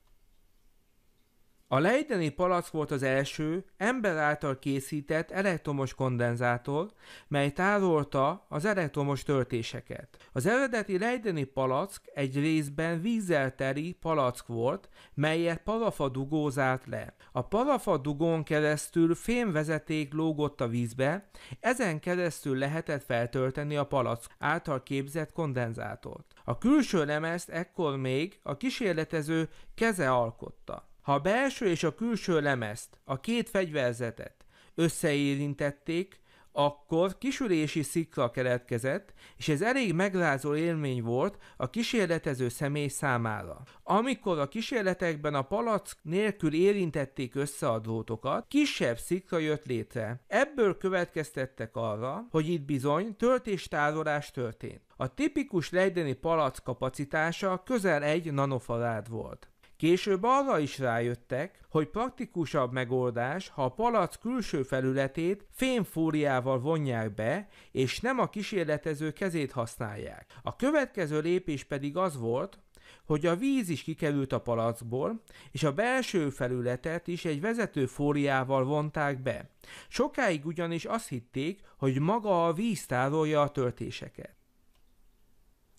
A Leideni palack volt az első ember által készített elektromos kondenzátor, mely tárolta az elektromos töltéseket. Az eredeti Leideni palack egy részben vízzel teli palack volt, melyet dugó zárt le. A dugón keresztül fémvezeték lógott a vízbe, ezen keresztül lehetett feltölteni a palack által képzett kondenzátort. A külső lemezt ekkor még a kísérletező keze alkotta. Ha a belső és a külső lemezt, a két fegyverzetet összeérintették, akkor kisülési szikla keletkezett, és ez elég megrázó élmény volt a kísérletező személy számára. Amikor a kísérletekben a palack nélkül érintették össze a drótokat, kisebb szikla jött létre. Ebből következtettek arra, hogy itt bizony töltéstárolás történt. A tipikus lejdeni palack kapacitása közel egy nanofarád volt. Később arra is rájöttek, hogy praktikusabb megoldás, ha a palack külső felületét fémfóliával vonják be, és nem a kísérletező kezét használják. A következő lépés pedig az volt, hogy a víz is kikerült a palackból, és a belső felületet is egy vezető fóliával vonták be. Sokáig ugyanis azt hitték, hogy maga a víz tárolja a töltéseket.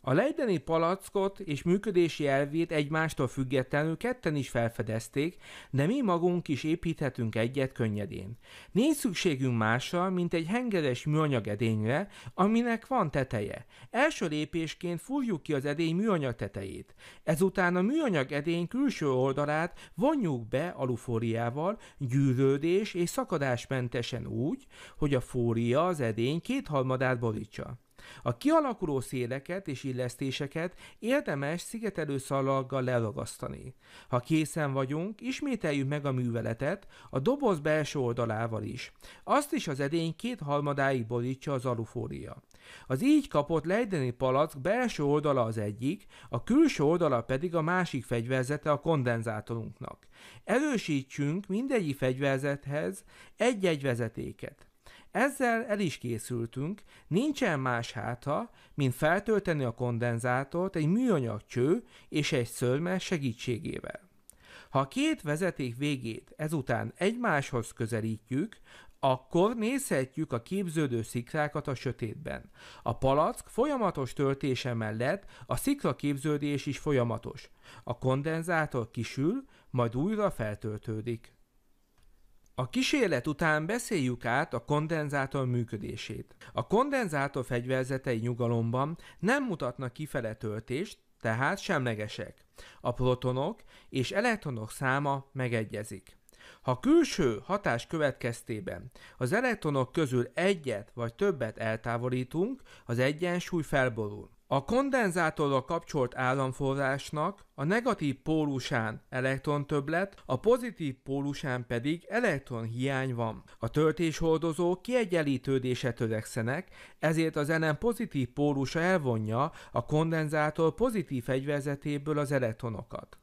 A lejdeni palackot és működési elvét egymástól függetlenül ketten is felfedezték, de mi magunk is építhetünk egyet könnyedén. Nincs szükségünk másra, mint egy hengeres műanyag edényre, aminek van teteje. Első lépésként fújjuk ki az edény műanyag tetejét. Ezután a műanyag edény külső oldalát vonjuk be alufóriával, gyűrődés és szakadásmentesen úgy, hogy a fória az edény kétharmadát borítsa. A kialakuló széleket és illesztéseket érdemes szigetelő szalaggal leragasztani. Ha készen vagyunk, ismételjük meg a műveletet a doboz belső oldalával is. Azt is az edény két halmadáig borítsa az alufólia. Az így kapott lejdeni palack belső oldala az egyik, a külső oldala pedig a másik fegyverzete a kondenzátorunknak. Erősítsünk mindegyik fegyverzethez egy-egy vezetéket. Ezzel el is készültünk, nincsen más hátha, mint feltölteni a kondenzátort egy műanyag cső és egy szölme segítségével. Ha a két vezeték végét ezután egymáshoz közelítjük, akkor nézhetjük a képződő szikrákat a sötétben. A palack folyamatos töltése mellett a szikra képződés is folyamatos. A kondenzátor kisül, majd újra feltöltődik. A kísérlet után beszéljük át a kondenzátor működését. A kondenzátor fegyverzetei nyugalomban nem mutatnak kifele töltést, tehát semlegesek. A protonok és elektronok száma megegyezik. Ha külső hatás következtében az elektronok közül egyet vagy többet eltávolítunk, az egyensúly felborul. A kondenzátorra kapcsolt államforrásnak a negatív pólusán többlet, a pozitív pólusán pedig elektron hiány van. A töltéshordozó kiegyenlítődése törekszenek, ezért az elem pozitív pólusa elvonja a kondenzátor pozitív fegyverzetéből az elektronokat.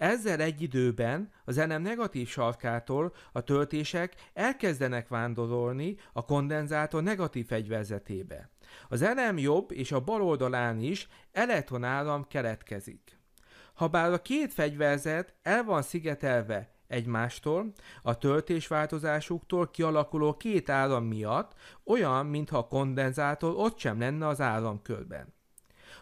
Ezzel egy időben az enem negatív sarkától a töltések elkezdenek vándorolni a kondenzátor negatív fegyverzetébe. Az enem jobb és a bal oldalán is elektronáram keletkezik. Habár a két fegyverzet el van szigetelve egymástól, a töltésváltozásuktól kialakuló két áram miatt olyan, mintha a kondenzátor ott sem lenne az áramkörben.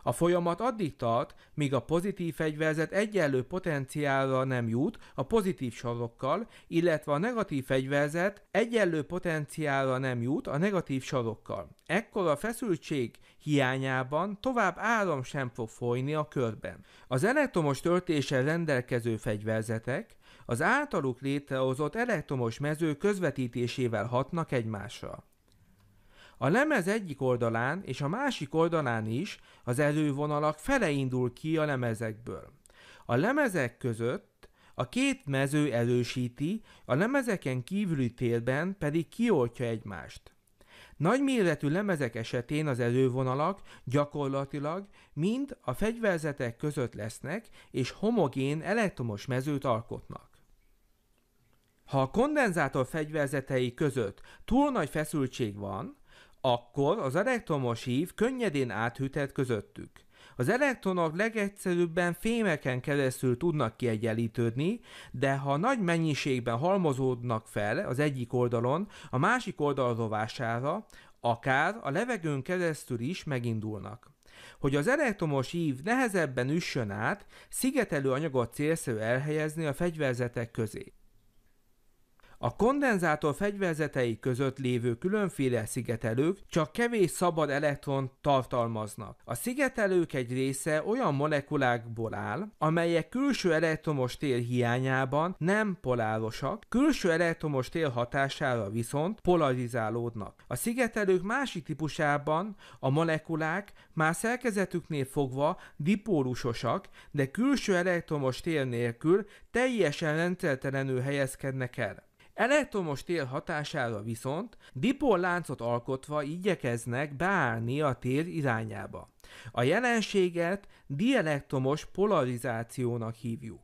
A folyamat addig tart, míg a pozitív fegyverzet egyenlő potenciálra nem jut a pozitív sarokkal, illetve a negatív fegyverzet egyenlő potenciálra nem jut a negatív sarokkal. Ekkor a feszültség hiányában tovább áram sem fog folyni a körben. Az elektromos töltéssel rendelkező fegyverzetek az általuk létrehozott elektromos mező közvetítésével hatnak egymásra. A lemez egyik oldalán és a másik oldalán is az elővonalak fele indul ki a lemezekből. A lemezek között a két mező elősíti, a lemezeken kívüli térben pedig kioltja egymást. Nagyméretű lemezek esetén az elővonalak gyakorlatilag mind a fegyverzetek között lesznek és homogén elektromos mezőt alkotnak. Ha a kondenzátor fegyverzetei között túl nagy feszültség van, akkor az elektromos hív könnyedén áthűthet közöttük. Az elektronok legegyszerűbben fémeken keresztül tudnak kiegyenlítődni, de ha nagy mennyiségben halmozódnak fel az egyik oldalon, a másik oldal rovására, akár a levegőn keresztül is megindulnak. Hogy az elektromos ív nehezebben üssön át, szigetelő anyagot célszerű elhelyezni a fegyverzetek közé. A kondenzátor fegyverzetei között lévő különféle szigetelők csak kevés szabad elektron tartalmaznak. A szigetelők egy része olyan molekulákból áll, amelyek külső elektromos tér hiányában nem polárosak, külső elektromos tér hatására viszont polarizálódnak. A szigetelők másik típusában a molekulák már szerkezetüknél fogva dipólusosak, de külső elektromos tér nélkül teljesen rendszertelenül helyezkednek el. Elektromos tél hatására viszont dipolláncot alkotva igyekeznek beállni a tér irányába. A jelenséget dielektromos polarizációnak hívjuk.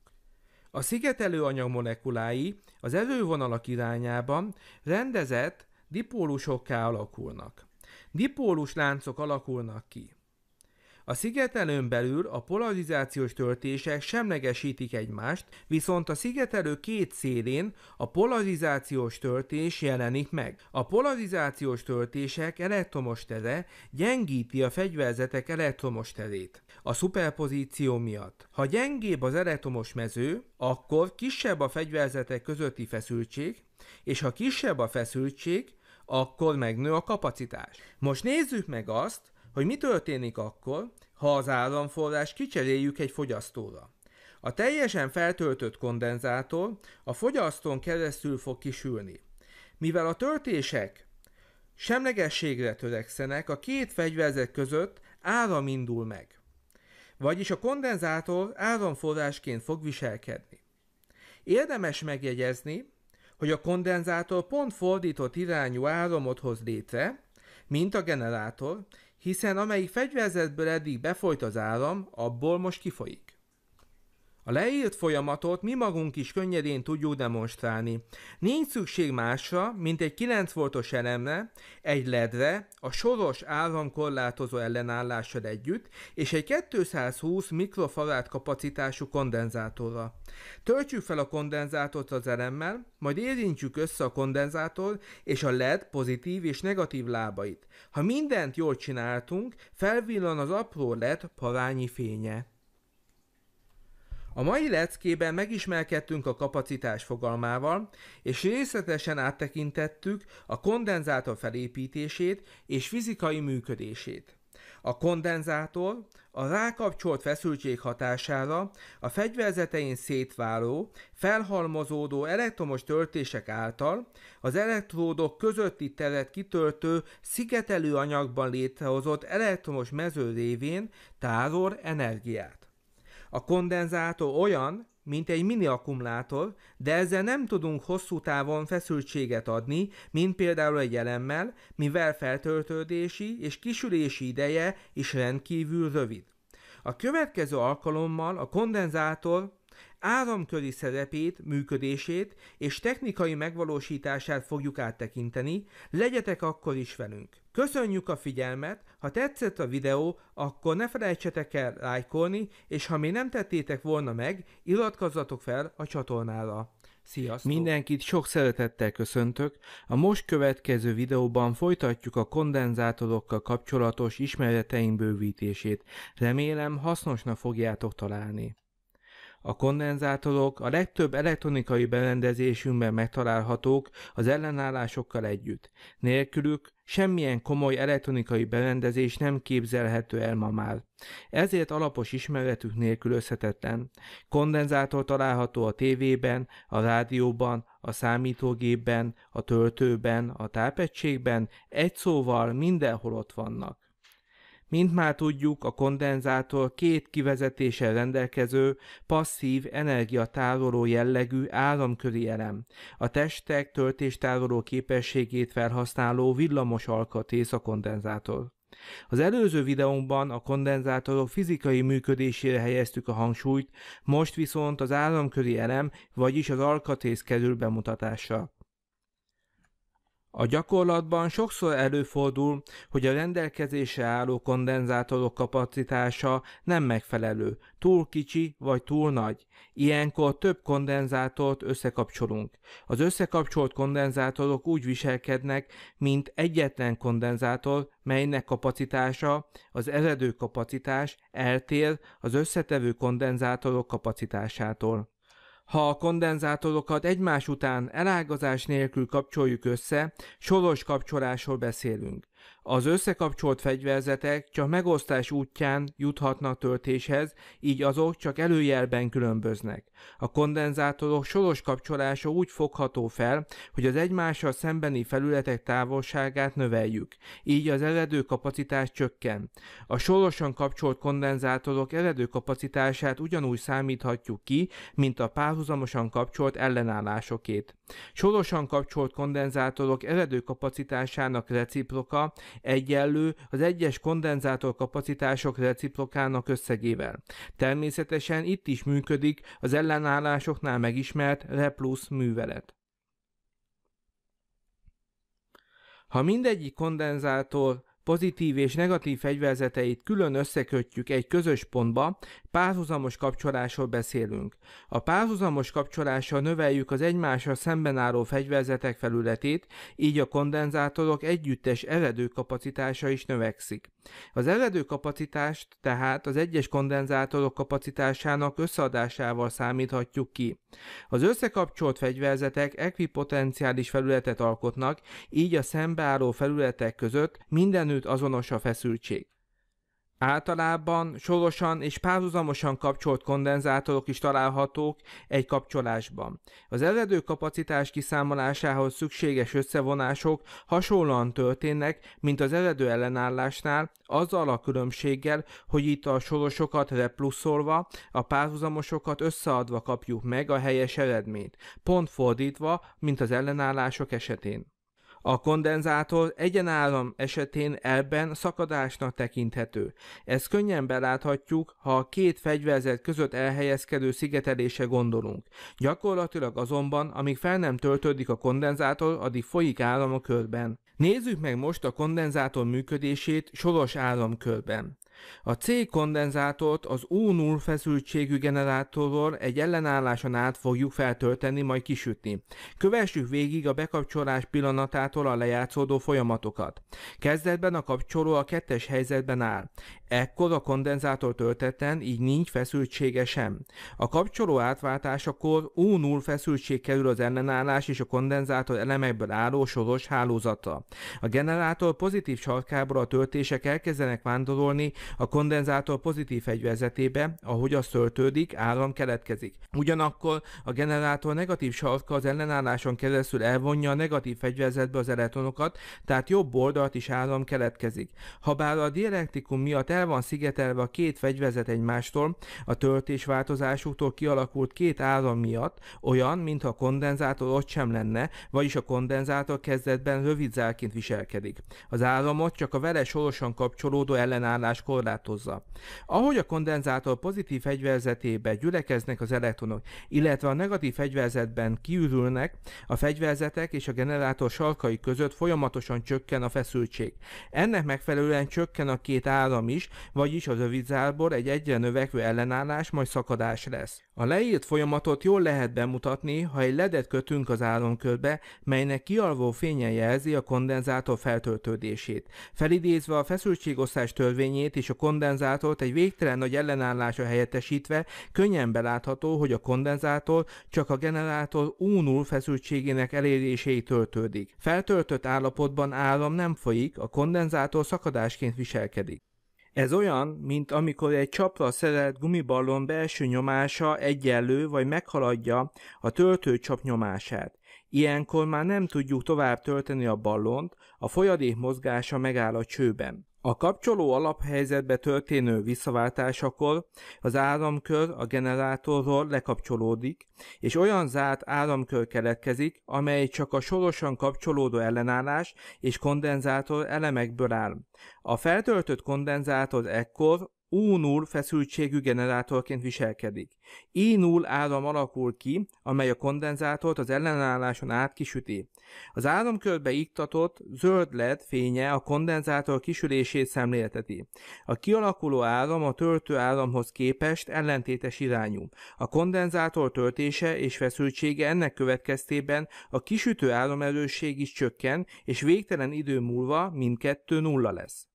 A szigetelő anyag molekulái az erővonalak irányában rendezett dipolusokká alakulnak. Dipólus láncok alakulnak ki. A szigetelőn belül a polarizációs töltések semlegesítik egymást, viszont a szigetelő két szélén a polarizációs töltés jelenik meg. A polarizációs töltések elektromos tere gyengíti a fegyverzetek elektromos terét a szuperpozíció miatt. Ha gyengébb az elektromos mező, akkor kisebb a fegyverzetek közötti feszültség, és ha kisebb a feszültség, akkor megnő a kapacitás. Most nézzük meg azt, hogy mi történik akkor, ha az áramforrás kicseréljük egy fogyasztóra. A teljesen feltöltött kondenzátor a fogyasztón keresztül fog kisülni. Mivel a töltések semlegességre törekszenek, a két fegyverzet között áram indul meg. Vagyis a kondenzátor áramforrásként fog viselkedni. Érdemes megjegyezni, hogy a kondenzátor pont fordított irányú áramot hoz létre, mint a generátor, hiszen amelyik fegyverzetből eddig befolyt az áram, abból most kifolyik. A leírt folyamatot mi magunk is könnyedén tudjuk demonstrálni. Nincs szükség másra, mint egy 9 voltos elemre, egy ledre, a soros áramkorlátozó ellenállással együtt, és egy 220 mikrofarad kapacitású kondenzátorra. Töltsük fel a kondenzátort az elemmel, majd érintjük össze a kondenzátor és a LED pozitív és negatív lábait. Ha mindent jól csináltunk, felvillan az apró LED parányi fénye. A mai leckében megismerkedtünk a kapacitás fogalmával, és részletesen áttekintettük a kondenzátor felépítését és fizikai működését. A kondenzátor a rákapcsolt feszültség hatására a fegyverzetein szétváló, felhalmozódó elektromos töltések által az elektródok közötti teret kitöltő szigetelő anyagban létrehozott elektromos mező révén tárol energiát. A kondenzátor olyan, mint egy mini akkumulátor, de ezzel nem tudunk hosszú távon feszültséget adni, mint például egy elemmel, mivel feltöltődési és kisülési ideje is rendkívül rövid. A következő alkalommal a kondenzátor áramköri szerepét, működését és technikai megvalósítását fogjuk áttekinteni, legyetek akkor is velünk! Köszönjük a figyelmet, ha tetszett a videó, akkor ne felejtsetek el lájkolni, és ha még nem tettétek volna meg, iratkozzatok fel a csatornára. Sziasztok! Mindenkit sok szeretettel köszöntök. A most következő videóban folytatjuk a kondenzátorokkal kapcsolatos ismereteink bővítését. Remélem hasznosnak fogjátok találni. A kondenzátorok a legtöbb elektronikai berendezésünkben megtalálhatók az ellenállásokkal együtt. Nélkülük semmilyen komoly elektronikai berendezés nem képzelhető el ma már. Ezért alapos ismeretük nélkülözhetetlen. Kondenzátor található a tévében, a rádióban, a számítógépben, a töltőben, a tápegységben, egy szóval mindenhol ott vannak. Mint már tudjuk, a kondenzátor két kivezetéssel rendelkező, passzív, energiatároló jellegű áramköri elem. A testek töltéstároló képességét felhasználó villamos alkatész a kondenzátor. Az előző videónkban a kondenzátorok fizikai működésére helyeztük a hangsúlyt, most viszont az áramköri elem, vagyis az alkatész kerül bemutatásra. A gyakorlatban sokszor előfordul, hogy a rendelkezésre álló kondenzátorok kapacitása nem megfelelő, túl kicsi vagy túl nagy. Ilyenkor több kondenzátort összekapcsolunk. Az összekapcsolt kondenzátorok úgy viselkednek, mint egyetlen kondenzátor, melynek kapacitása az eredő kapacitás eltér az összetevő kondenzátorok kapacitásától. Ha a kondenzátorokat egymás után elágazás nélkül kapcsoljuk össze, soros kapcsolásról beszélünk. Az összekapcsolt fegyverzetek csak megosztás útján juthatnak töltéshez, így azok csak előjelben különböznek. A kondenzátorok soros kapcsolása úgy fogható fel, hogy az egymással szembeni felületek távolságát növeljük, így az eredő kapacitás csökken. A sorosan kapcsolt kondenzátorok eredő kapacitását ugyanúgy számíthatjuk ki, mint a párhuzamosan kapcsolt ellenállásokét. Sorosan kapcsolt kondenzátorok eredő kapacitásának reciproka egyenlő az egyes kondenzátor kapacitások reciprokának összegével. Természetesen itt is működik az ellenállásoknál megismert replusz művelet. Ha mindegyik kondenzátor pozitív és negatív fegyverzeteit külön összekötjük egy közös pontba, párhuzamos kapcsolásról beszélünk. A párhuzamos kapcsolással növeljük az egymásra szemben álló fegyverzetek felületét, így a kondenzátorok együttes eredőkapacitása is növekszik. Az eredőkapacitást tehát az egyes kondenzátorok kapacitásának összeadásával számíthatjuk ki. Az összekapcsolt fegyverzetek ekvipotenciális felületet alkotnak, így a szembeálló felületek között mindenütt mindenütt azonos a feszültség. Általában sorosan és párhuzamosan kapcsolt kondenzátorok is találhatók egy kapcsolásban. Az eredő kapacitás kiszámolásához szükséges összevonások hasonlóan történnek, mint az eredő ellenállásnál, azzal a különbséggel, hogy itt a sorosokat repluszolva, a párhuzamosokat összeadva kapjuk meg a helyes eredményt, pont fordítva, mint az ellenállások esetén. A kondenzátor egyenáram esetén ebben szakadásnak tekinthető. Ezt könnyen beláthatjuk, ha a két fegyverzet között elhelyezkedő szigetelése gondolunk. Gyakorlatilag azonban, amíg fel nem töltődik a kondenzátor, addig folyik áram a körben. Nézzük meg most a kondenzátor működését soros áramkörben. A C kondenzátort az U0 feszültségű generátorról egy ellenálláson át fogjuk feltölteni, majd kisütni. Kövessük végig a bekapcsolás pillanatától a lejátszódó folyamatokat. Kezdetben a kapcsoló a kettes helyzetben áll. Ekkor a kondenzátor tölteten így nincs feszültsége sem. A kapcsoló átváltásakor U0 feszültség kerül az ellenállás és a kondenzátor elemekből álló soros hálózata. A generátor pozitív sarkából a töltések elkezdenek vándorolni a kondenzátor pozitív fegyvezetébe, ahogy az töltődik, áram keletkezik. Ugyanakkor a generátor negatív sarka az ellenálláson keresztül elvonja a negatív fegyverzetbe az elektronokat, tehát jobb oldalt is áram keletkezik. Habár a dielektrikum miatt el van szigetelve a két fegyvezet egymástól, a töltés változásuktól kialakult két áram miatt olyan, mintha a kondenzátor ott sem lenne, vagyis a kondenzátor kezdetben rövid zárként viselkedik. Az áramot csak a vele sorosan kapcsolódó ellenálláskor korlátozza. Ahogy a kondenzátor pozitív fegyverzetébe gyülekeznek az elektronok, illetve a negatív fegyverzetben kiürülnek, a fegyverzetek és a generátor sarkai között folyamatosan csökken a feszültség. Ennek megfelelően csökken a két áram is, vagyis az rövidzárból egy egyre növekvő ellenállás, majd szakadás lesz. A leírt folyamatot jól lehet bemutatni, ha egy ledet kötünk az álomkörbe, melynek kialvó fényen jelzi a kondenzátor feltöltődését. Felidézve a feszültségosztás törvényét és a kondenzátort egy végtelen nagy ellenállása helyettesítve, könnyen belátható, hogy a kondenzátor csak a generátor U0 feszültségének eléréséig töltődik. Feltöltött állapotban áram nem folyik, a kondenzátor szakadásként viselkedik. Ez olyan, mint amikor egy csapra szerelt gumiballon belső nyomása egyenlő vagy meghaladja a töltőcsap nyomását. Ilyenkor már nem tudjuk tovább tölteni a ballont, a folyadék mozgása megáll a csőben. A kapcsoló alaphelyzetbe történő visszaváltásakor az áramkör a generátorról lekapcsolódik, és olyan zárt áramkör keletkezik, amely csak a sorosan kapcsolódó ellenállás és kondenzátor elemekből áll. A feltöltött kondenzátor ekkor O0 feszültségű generátorként viselkedik. I0 áram alakul ki, amely a kondenzátort az ellenálláson át kisüti. Az áramkörbe iktatott zöld LED fénye a kondenzátor kisülését szemlélteti. A kialakuló áram a töltő áramhoz képest ellentétes irányú. A kondenzátor töltése és feszültsége ennek következtében a kisütő áramerősség is csökken, és végtelen idő múlva mindkettő nulla lesz.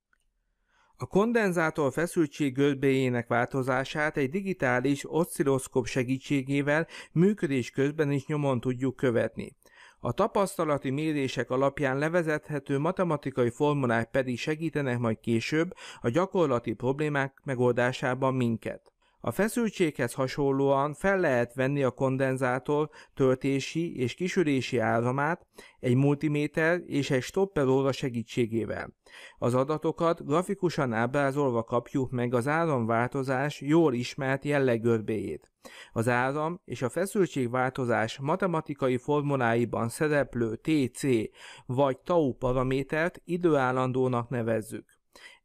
A kondenzátor feszültség görbéjének változását egy digitális oszcilloszkóp segítségével működés közben is nyomon tudjuk követni. A tapasztalati mérések alapján levezethető matematikai formulák pedig segítenek majd később a gyakorlati problémák megoldásában minket. A feszültséghez hasonlóan fel lehet venni a kondenzátor töltési és kisülési áramát egy multiméter és egy stopper óra segítségével. Az adatokat grafikusan ábrázolva kapjuk meg az áramváltozás jól ismert jellegörbéjét. Az áram és a feszültségváltozás matematikai formuláiban szereplő TC vagy tau paramétert időállandónak nevezzük.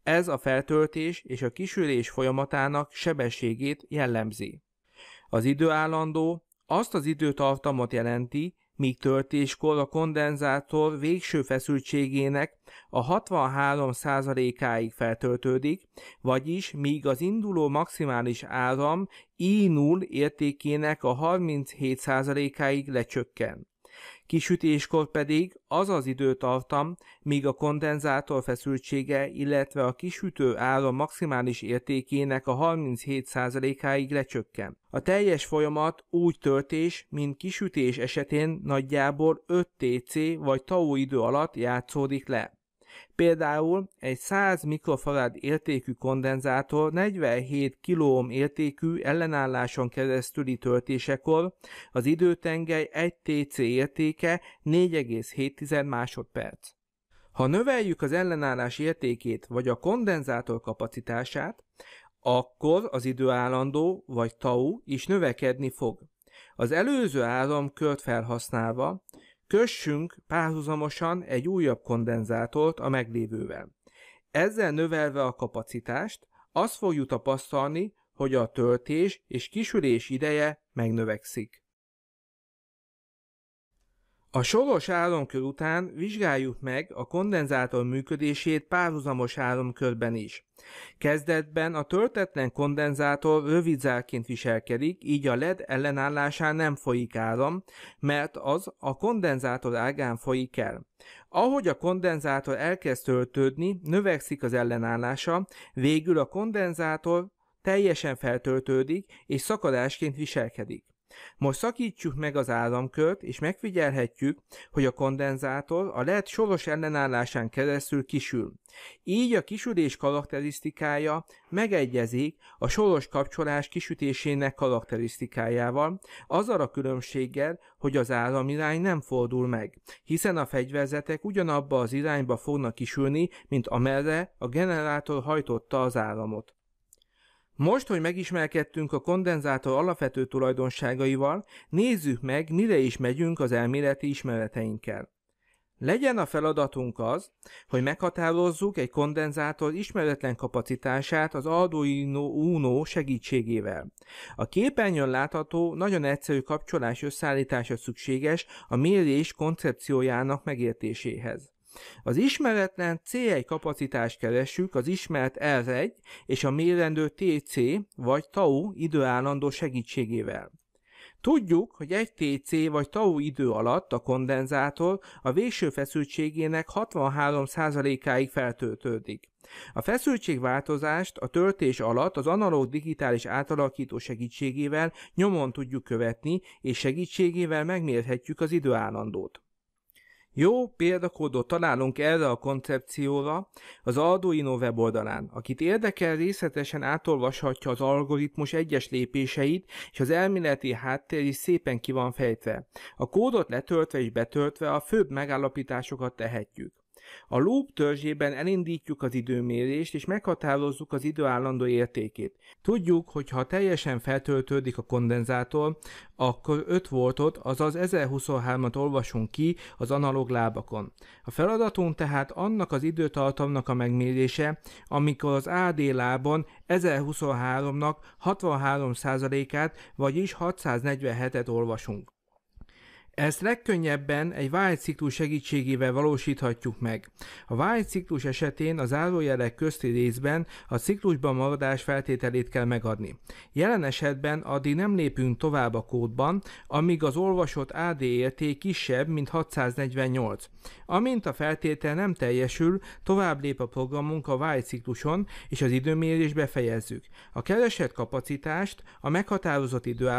Ez a feltöltés és a kisülés folyamatának sebességét jellemzi. Az időállandó azt az időtartamot jelenti, míg töltéskor a kondenzátor végső feszültségének a 63%-áig feltöltődik, vagyis míg az induló maximális áram I0 értékének a 37%-áig lecsökken. Kisütéskor pedig az az időtartam, míg a kondenzátor feszültsége, illetve a kisütő áram maximális értékének a 37%-áig lecsökken. A teljes folyamat úgy töltés, mint kisütés esetén nagyjából 5 TC vagy tau idő alatt játszódik le. Például egy 100 mikrofarad értékű kondenzátor 47 kiloohm értékű ellenálláson keresztüli töltésekor az időtengely 1 TC értéke 4,7 másodperc. Ha növeljük az ellenállás értékét vagy a kondenzátor kapacitását, akkor az időállandó vagy tau is növekedni fog. Az előző áramkört felhasználva Kössünk párhuzamosan egy újabb kondenzátort a meglévővel. Ezzel növelve a kapacitást, azt fogjuk tapasztalni, hogy a töltés és kisülés ideje megnövekszik. A soros áramkör után vizsgáljuk meg a kondenzátor működését párhuzamos áramkörben is. Kezdetben a töltetlen kondenzátor rövidzárként viselkedik, így a LED ellenállásán nem folyik áram, mert az a kondenzátor ágán folyik el. Ahogy a kondenzátor elkezd töltődni, növekszik az ellenállása, végül a kondenzátor teljesen feltöltődik és szakadásként viselkedik. Most szakítsuk meg az áramkört, és megfigyelhetjük, hogy a kondenzátor a lehet soros ellenállásán keresztül kisül. Így a kisülés karakterisztikája megegyezik a soros kapcsolás kisütésének karakterisztikájával, azzal a különbséggel, hogy az áramirány nem fordul meg, hiszen a fegyverzetek ugyanabba az irányba fognak kisülni, mint amerre a generátor hajtotta az áramot. Most, hogy megismerkedtünk a kondenzátor alapvető tulajdonságaival, nézzük meg, mire is megyünk az elméleti ismereteinkkel. Legyen a feladatunk az, hogy meghatározzuk egy kondenzátor ismeretlen kapacitását az Arduino Uno segítségével. A képernyőn látható, nagyon egyszerű kapcsolás összeállítása szükséges a mérés koncepciójának megértéséhez. Az ismeretlen C1 kapacitást keresünk, az ismert R1 és a mérendő TC vagy tau időállandó segítségével. Tudjuk, hogy egy TC vagy tau idő alatt a kondenzátor a végső feszültségének 63%-áig feltöltődik. A feszültségváltozást a töltés alatt az analóg digitális átalakító segítségével nyomon tudjuk követni, és segítségével megmérhetjük az időállandót. Jó példakódot találunk erre a koncepcióra az Arduino weboldalán. Akit érdekel, részletesen átolvashatja az algoritmus egyes lépéseit, és az elméleti háttér is szépen ki van fejtve. A kódot letöltve és betöltve a főbb megállapításokat tehetjük. A loop törzsében elindítjuk az időmérést, és meghatározzuk az idő állandó értékét. Tudjuk, hogy ha teljesen feltöltődik a kondenzátor, akkor 5 voltot, azaz 1023-at olvasunk ki az analóg lábakon. A feladatunk tehát annak az időtartamnak a megmérése, amikor az AD lábon 1023-nak 63%-át, vagyis 647-et olvasunk. Ezt legkönnyebben egy ciklus segítségével valósíthatjuk meg. A ciklus esetén az állójelek közti részben a ciklusban maradás feltételét kell megadni. Jelen esetben addig nem lépünk tovább a kódban, amíg az olvasott AD érték kisebb, mint 648. Amint a feltétel nem teljesül, tovább lép a programunk a cikluson, és az időmérés befejezzük. A keresett kapacitást, a meghatározott idő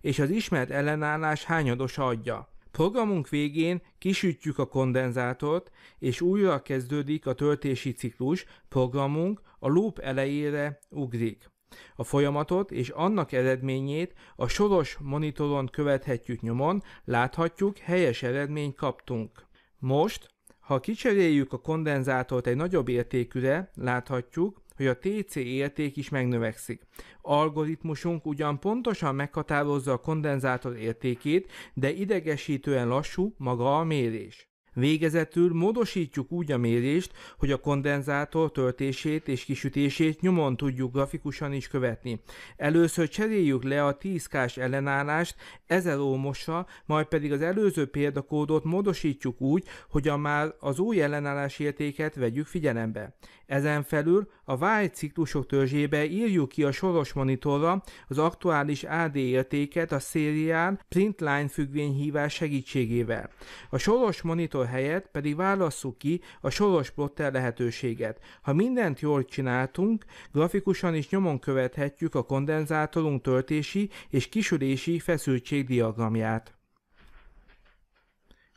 és az ismert ellenállás hányadosa adja adja. Programunk végén kisütjük a kondenzátort, és újra kezdődik a töltési ciklus, programunk a loop elejére ugrik. A folyamatot és annak eredményét a soros monitoron követhetjük nyomon, láthatjuk, helyes eredményt kaptunk. Most, ha kicseréljük a kondenzátort egy nagyobb értékűre, láthatjuk, hogy a TC érték is megnövekszik. Algoritmusunk ugyan pontosan meghatározza a kondenzátor értékét, de idegesítően lassú maga a mérés. Végezetül módosítjuk úgy a mérést, hogy a kondenzátor töltését és kisütését nyomon tudjuk grafikusan is követni. Először cseréljük le a 10K-s ellenállást 1000 ómosra, majd pedig az előző példakódot módosítjuk úgy, hogy a már az új ellenállás értéket vegyük figyelembe. Ezen felül a vált ciklusok törzsébe írjuk ki a soros monitorra az aktuális AD értéket a szérián printline függvényhívás segítségével. A soros monitor helyett pedig válasszuk ki a soros plotter lehetőséget. Ha mindent jól csináltunk, grafikusan is nyomon követhetjük a kondenzátorunk töltési és kisülési feszültségdiagramját.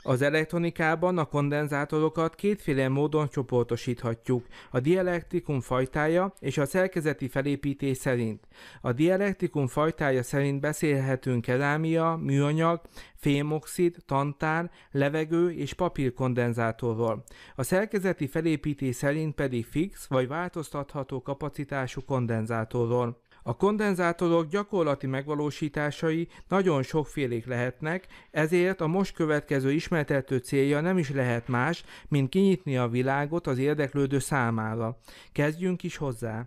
Az elektronikában a kondenzátorokat kétféle módon csoportosíthatjuk, a dielektrikum fajtája és a szerkezeti felépítés szerint. A dielektrikum fajtája szerint beszélhetünk kerámia, műanyag, fémoxid, tantár, levegő és papírkondenzátorról. A szerkezeti felépítés szerint pedig fix vagy változtatható kapacitású kondenzátorról. A kondenzátorok gyakorlati megvalósításai nagyon sokfélék lehetnek, ezért a most következő ismertető célja nem is lehet más, mint kinyitni a világot az érdeklődő számára. Kezdjünk is hozzá!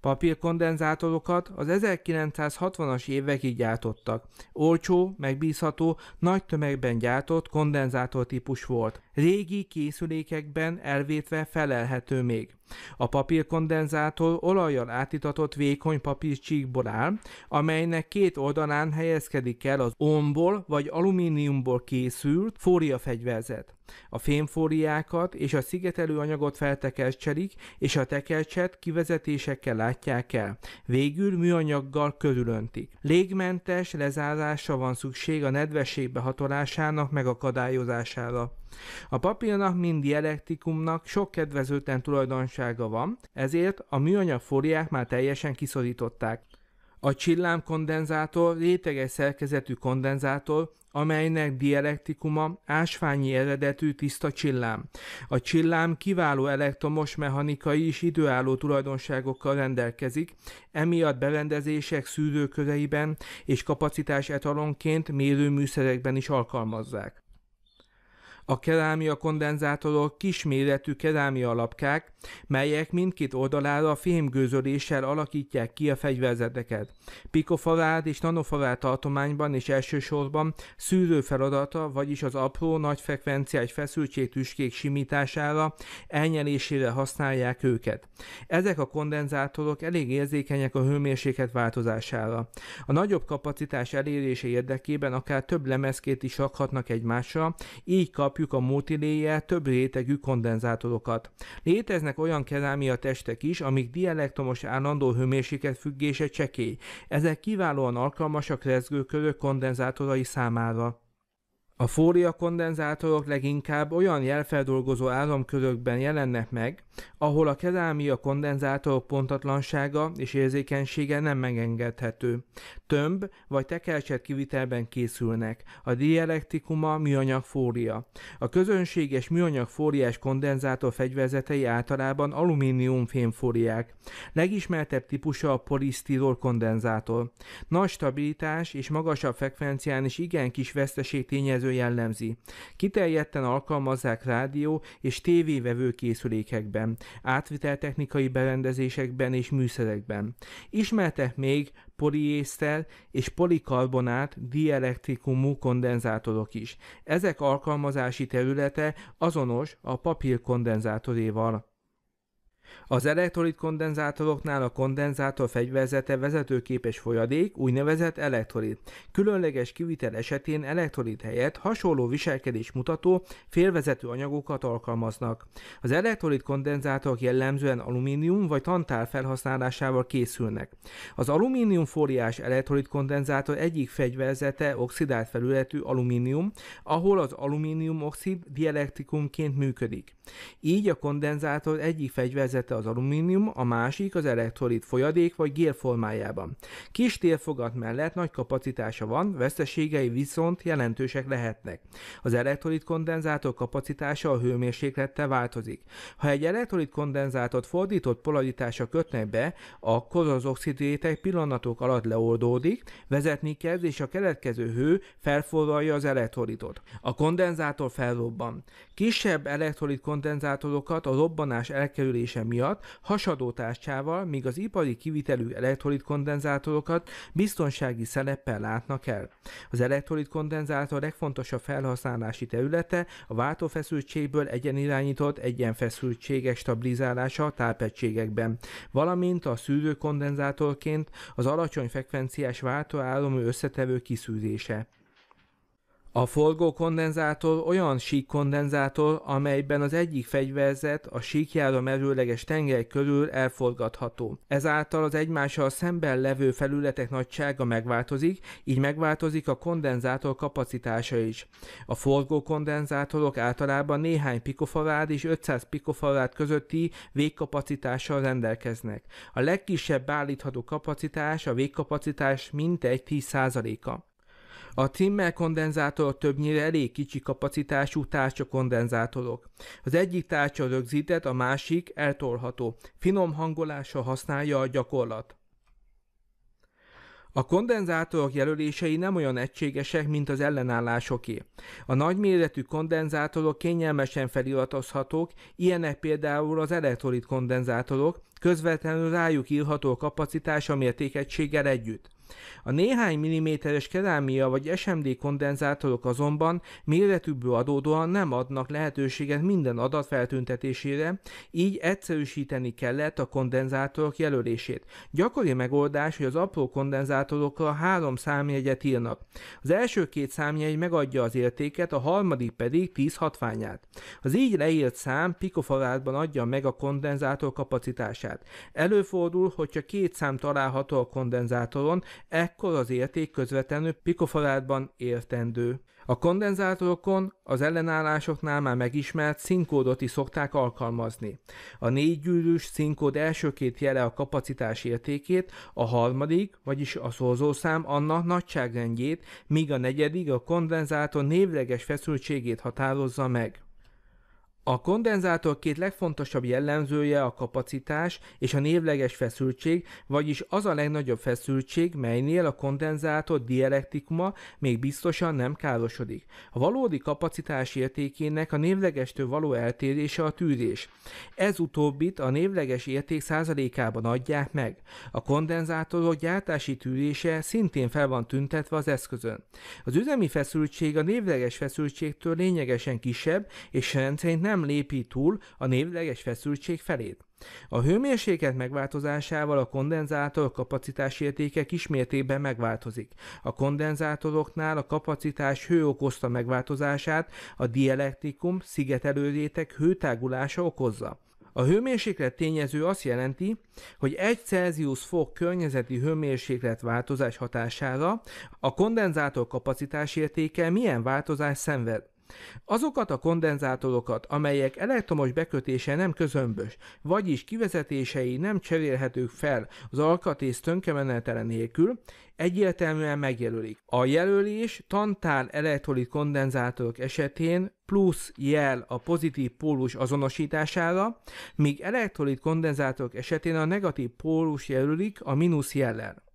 Papírkondenzátorokat az 1960-as évekig gyártottak. Olcsó, megbízható, nagy tömegben gyártott kondenzátor típus volt régi készülékekben elvétve felelhető még. A papírkondenzátor olajjal átitatott vékony papírcsíkból áll, amelynek két oldalán helyezkedik el az omból vagy alumíniumból készült fóriafegyverzet. A fémfóriákat és a szigetelő anyagot feltekercselik, és a tekercset kivezetésekkel látják el. Végül műanyaggal körülöntik. Légmentes lezárása van szükség a nedvességbe hatolásának megakadályozására. A papírnak, mint dialektikumnak sok kedvezőtlen tulajdonsága van, ezért a műanyag fóliák már teljesen kiszorították. A csillámkondenzátor réteges szerkezetű kondenzátor, amelynek dialektikuma ásványi eredetű tiszta csillám. A csillám kiváló elektromos mechanikai és időálló tulajdonságokkal rendelkezik, emiatt berendezések szűrőköreiben és kapacitás etalonként mérőműszerekben is alkalmazzák. A kerámia kondenzátorok kisméretű kerámia alapkák, melyek mindkét oldalára fémgőzöléssel alakítják ki a fegyverzeteket. Pikofarád és nanofarád tartományban és elsősorban szűrő feladata, vagyis az apró, nagy frekvenciás feszültségtüskék simítására, elnyelésére használják őket. Ezek a kondenzátorok elég érzékenyek a hőmérséklet változására. A nagyobb kapacitás elérése érdekében akár több lemezkét is rakhatnak egymásra, így kap kapjuk a motiléje több rétegű kondenzátorokat. Léteznek olyan kerámia testek is, amik dielektromos állandó hőmérséklet függése csekély. Ezek kiválóan alkalmasak rezgőkörök kondenzátorai számára. A fória kondenzátorok leginkább olyan jelfeldolgozó áramkörökben jelennek meg, ahol a kerámia kondenzátorok pontatlansága és érzékenysége nem megengedhető. Tömb vagy tekercset kivitelben készülnek, a dielektikuma műanyag fória. A közönséges műanyag fóriás kondenzátor fegyverzetei általában alumínium fémfóriák. Legismertebb típusa a polisztirol kondenzátor. Nagy stabilitás és magasabb frekvencián is igen kis veszteségtényező kötelező jellemzi. Kiterjedten alkalmazzák rádió és tévévevő készülékekben, átviteltechnikai berendezésekben és műszerekben. Ismertek még poliészter és polikarbonát dielektrikumú kondenzátorok is. Ezek alkalmazási területe azonos a papírkondenzátoréval. Az elektrolit kondenzátoroknál a kondenzátor fegyverzete vezetőképes folyadék, úgynevezett elektrolit. Különleges kivitel esetén elektrolit helyett hasonló viselkedés mutató félvezető anyagokat alkalmaznak. Az elektrolit kondenzátorok jellemzően alumínium vagy tantál felhasználásával készülnek. Az alumínium fóliás elektrolit kondenzátor egyik fegyverzete oxidált felületű alumínium, ahol az alumínium oxid dielektrikumként működik. Így a kondenzátor egyik fegyverzete szerkezete az alumínium, a másik az elektrolit folyadék vagy gél formájában. Kis térfogat mellett nagy kapacitása van, veszteségei viszont jelentősek lehetnek. Az elektrolit kondenzátor kapacitása a hőmérséklettel változik. Ha egy elektrolit kondenzátort fordított polaritása kötnek be, akkor az oxidétek pillanatok alatt leoldódik, vezetni kezd és a keletkező hő felforralja az elektrolitot. A kondenzátor felrobban. Kisebb elektrolit kondenzátorokat a robbanás elkerülése miatt hasadó tárcsával, míg az ipari kivitelű elektrolit kondenzátorokat biztonsági szeleppel látnak el. Az elektrolit kondenzátor legfontosabb felhasználási területe a váltófeszültségből egyenirányított egyenfeszültséges stabilizálása a tápegységekben, valamint a szűrőkondenzátorként az alacsony frekvenciás váltóállomű összetevő kiszűrése. A forgókondenzátor olyan sík kondenzátor, amelyben az egyik fegyverzet a síkjára merőleges tengely körül elforgatható. Ezáltal az egymással szemben levő felületek nagysága megváltozik, így megváltozik a kondenzátor kapacitása is. A forgókondenzátorok általában néhány pikofarád és 500 pikofarád közötti végkapacitással rendelkeznek. A legkisebb állítható kapacitás a végkapacitás mintegy 10%-a. A Trimmer kondenzátor többnyire elég kicsi kapacitású tárcsa kondenzátorok. Az egyik tárcsa rögzített, a másik eltolható. Finom hangolása használja a gyakorlat. A kondenzátorok jelölései nem olyan egységesek, mint az ellenállásoké. A nagyméretű kondenzátorok kényelmesen feliratozhatók, ilyenek például az elektrolit kondenzátorok, közvetlenül rájuk írható kapacitása mértékegységgel együtt. A néhány milliméteres kerámia vagy SMD kondenzátorok azonban méretükből adódóan nem adnak lehetőséget minden adat feltüntetésére, így egyszerűsíteni kellett a kondenzátorok jelölését. Gyakori megoldás, hogy az apró kondenzátorokra három számjegyet írnak. Az első két számjegy megadja az értéket, a harmadik pedig 10 hatványát. Az így leírt szám pikofarádban adja meg a kondenzátor kapacitását. Előfordul, hogy csak két szám található a kondenzátoron, ekkor az érték közvetlenül pikofarádban értendő. A kondenzátorokon az ellenállásoknál már megismert színkódot is szokták alkalmazni. A gyűrűs színkód első két jele a kapacitás értékét, a harmadik, vagyis a szorzószám annak nagyságrendjét, míg a negyedik a kondenzátor névleges feszültségét határozza meg. A kondenzátor két legfontosabb jellemzője a kapacitás és a névleges feszültség, vagyis az a legnagyobb feszültség, melynél a kondenzátor dielektikuma még biztosan nem károsodik. A valódi kapacitás értékének a névlegestől való eltérése a tűrés. Ez utóbbit a névleges érték százalékában adják meg. A kondenzátorok gyártási tűrése szintén fel van tüntetve az eszközön. Az üzemi feszültség a névleges feszültségtől lényegesen kisebb, és rendszerint nem nem lépi túl a névleges feszültség felét. A hőmérséklet megváltozásával a kondenzátor kapacitás értéke kismértékben megváltozik. A kondenzátoroknál a kapacitás hő okozta megváltozását, a dielektrikum réteg hőtágulása okozza. A hőmérséklet tényező azt jelenti, hogy 1 Celsius fok környezeti hőmérséklet változás hatására a kondenzátor kapacitás értéke milyen változás szenved. Azokat a kondenzátorokat, amelyek elektromos bekötése nem közömbös, vagyis kivezetései nem cserélhetők fel az alkatész tönkemenetele nélkül, egyértelműen megjelölik. A jelölés tantál elektrolit kondenzátorok esetén plusz jel a pozitív pólus azonosítására, míg elektrolit kondenzátorok esetén a negatív pólus jelölik a mínusz jellel.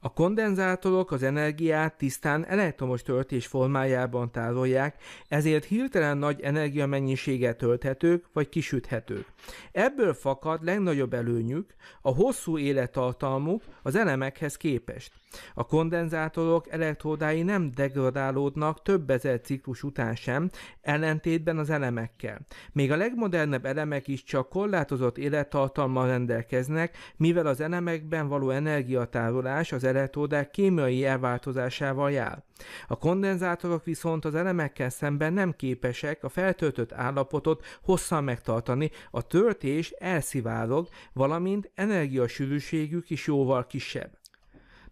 A kondenzátorok az energiát tisztán elektromos töltés formájában tárolják, ezért hirtelen nagy energiamennyiséggel tölthetők vagy kisüthetők. Ebből fakad legnagyobb előnyük a hosszú élettartalmuk az elemekhez képest. A kondenzátorok elektródái nem degradálódnak több ezer ciklus után sem, ellentétben az elemekkel. Még a legmodernebb elemek is csak korlátozott élettartalmal rendelkeznek, mivel az elemekben való energiatárolás az elektródák kémiai elváltozásával jár. A kondenzátorok viszont az elemekkel szemben nem képesek a feltöltött állapotot hosszan megtartani, a töltés elszivárog, valamint energiasűrűségük is jóval kisebb.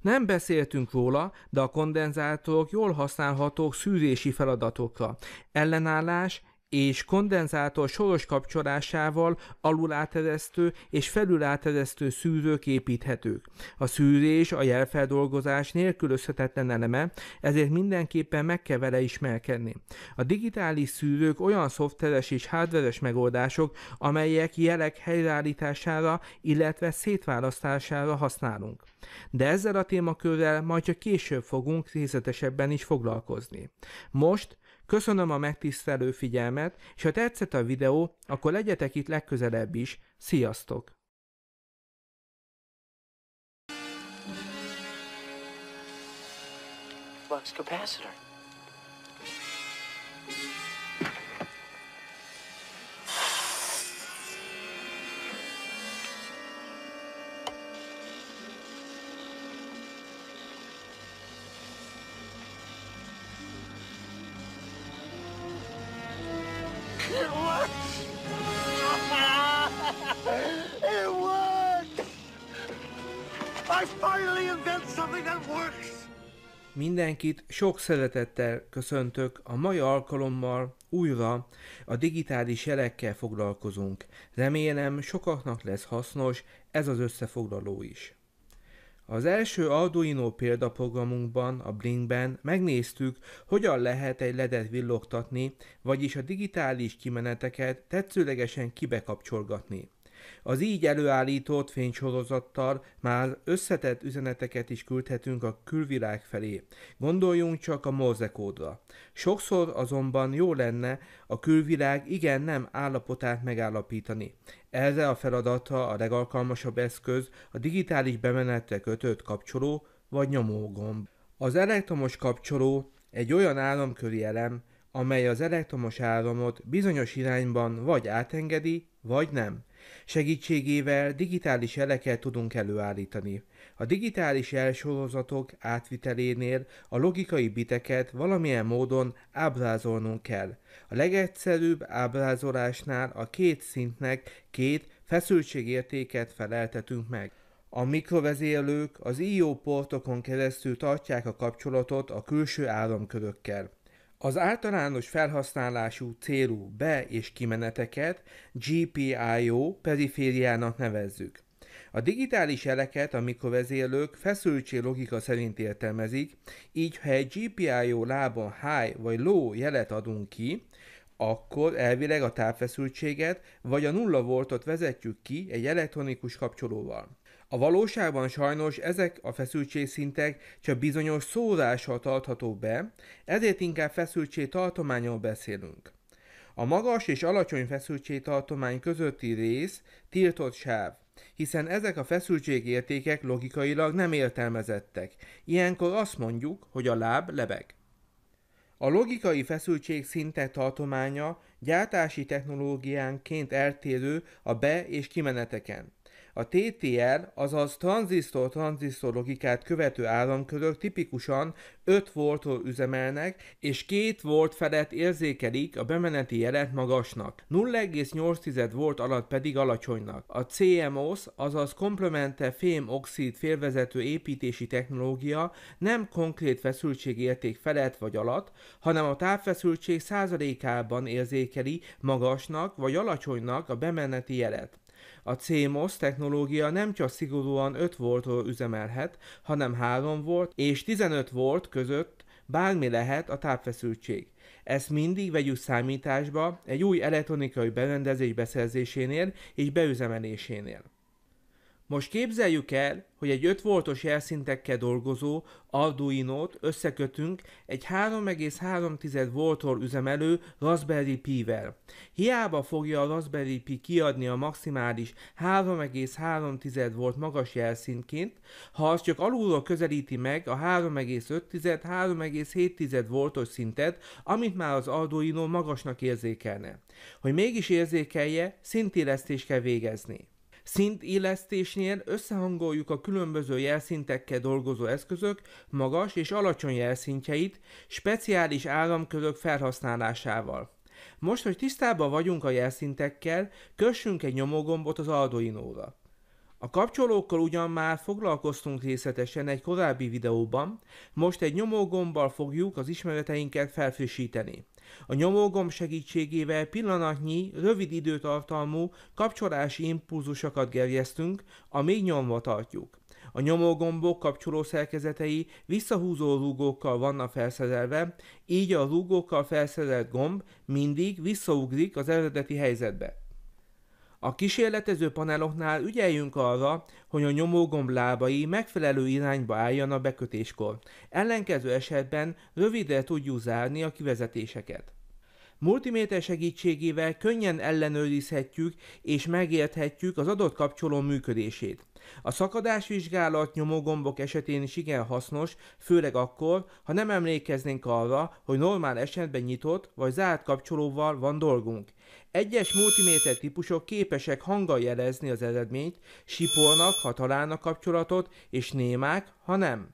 Nem beszéltünk róla, de a kondenzátorok jól használhatók szűrési feladatokra. Ellenállás, és kondenzátor soros kapcsolásával aluláteresztő és felüláteresztő szűrők építhetők. A szűrés a jelfeldolgozás nélkülözhetetlen eleme, ezért mindenképpen meg kell vele ismerkedni. A digitális szűrők olyan szoftveres és hardveres megoldások, amelyek jelek helyreállítására, illetve szétválasztására használunk. De ezzel a témakörrel majd csak később fogunk részletesebben is foglalkozni. Most Köszönöm a megtisztelő figyelmet, és ha tetszett a videó, akkor legyetek itt legközelebb is. Sziasztok! flux capacitor. Mindenkit sok szeretettel köszöntök, a mai alkalommal újra a digitális jelekkel foglalkozunk. Remélem sokaknak lesz hasznos ez az összefoglaló is. Az első Arduino példaprogramunkban, a Blinkben megnéztük, hogyan lehet egy ledet villogtatni, vagyis a digitális kimeneteket tetszőlegesen kibekapcsolgatni. Az így előállított fénysorozattal már összetett üzeneteket is küldhetünk a külvilág felé. Gondoljunk csak a morzekódra. Sokszor azonban jó lenne a külvilág igen-nem állapotát megállapítani. Erre a feladata a legalkalmasabb eszköz a digitális bemenetre kötött kapcsoló vagy nyomógomb. Az elektromos kapcsoló egy olyan áramköri elem, amely az elektromos áramot bizonyos irányban vagy átengedi, vagy nem. Segítségével digitális jeleket tudunk előállítani. A digitális elsorozatok átvitelénél a logikai biteket valamilyen módon ábrázolnunk kell. A legegyszerűbb ábrázolásnál a két szintnek két feszültségértéket feleltetünk meg. A mikrovezérlők az IO portokon keresztül tartják a kapcsolatot a külső áramkörökkel. Az általános felhasználású célú be- és kimeneteket GPIO perifériának nevezzük. A digitális jeleket a mikrovezérlők feszültség logika szerint értelmezik, így ha egy GPIO lábon high vagy low jelet adunk ki, akkor elvileg a távfeszültséget vagy a nulla voltot vezetjük ki egy elektronikus kapcsolóval. A valóságban sajnos ezek a feszültségszintek csak bizonyos szózással tartható be, ezért inkább feszültség tartományról beszélünk. A magas és alacsony feszültség tartomány közötti rész tiltott sáv, hiszen ezek a feszültségértékek logikailag nem értelmezettek. Ilyenkor azt mondjuk, hogy a láb lebeg. A logikai feszültség szintek tartománya gyártási technológiánként eltérő a be- és kimeneteken. A TTL, azaz tranzisztor-tranzisztor logikát követő áramkörök tipikusan 5 voltról üzemelnek, és 2 volt felett érzékelik a bemeneti jelet magasnak, 0,8 volt alatt pedig alacsonynak. A CMOS, azaz komplemente fém oxid félvezető építési technológia nem konkrét feszültségérték felett vagy alatt, hanem a távfeszültség százalékában érzékeli magasnak vagy alacsonynak a bemeneti jelet. A CMOS technológia nem csak szigorúan 5 voltról üzemelhet, hanem 3 volt és 15 volt között bármi lehet a tápfeszültség. Ezt mindig vegyük számításba egy új elektronikai berendezés beszerzésénél és beüzemelésénél. Most képzeljük el, hogy egy 5 voltos jelszintekkel dolgozó Arduino-t összekötünk egy 3,3 voltor üzemelő Raspberry Pi-vel. Hiába fogja a Raspberry Pi kiadni a maximális 3,3 volt magas jelszintként, ha az csak alulról közelíti meg a 3,5-3,7 voltos szintet, amit már az Arduino magasnak érzékelne. Hogy mégis érzékelje, szintélesztést kell végezni. Szintélesztésnél összehangoljuk a különböző jelszintekkel dolgozó eszközök magas és alacsony jelszintjeit speciális államközök felhasználásával. Most, hogy tisztában vagyunk a jelszintekkel, kössünk egy nyomógombot az Arduino-ra. A kapcsolókkal ugyan már foglalkoztunk részletesen egy korábbi videóban, most egy nyomógombbal fogjuk az ismereteinket felfrissíteni. A nyomógomb segítségével pillanatnyi, rövid időtartalmú kapcsolási impulzusokat gerjesztünk, amíg nyomva tartjuk. A nyomógombok kapcsoló szerkezetei visszahúzó rúgókkal vannak felszerelve, így a rúgókkal felszerelt gomb mindig visszaugrik az eredeti helyzetbe. A kísérletező paneloknál ügyeljünk arra, hogy a nyomógomb lábai megfelelő irányba álljanak bekötéskor. Ellenkező esetben rövidre tudjuk zárni a kivezetéseket. Multiméter segítségével könnyen ellenőrizhetjük és megérthetjük az adott kapcsoló működését. A szakadásvizsgálat nyomógombok esetén is igen hasznos, főleg akkor, ha nem emlékeznénk arra, hogy normál esetben nyitott vagy zárt kapcsolóval van dolgunk. Egyes multiméter típusok képesek hanggal jelezni az eredményt, sipolnak, ha találnak kapcsolatot, és némák, ha nem.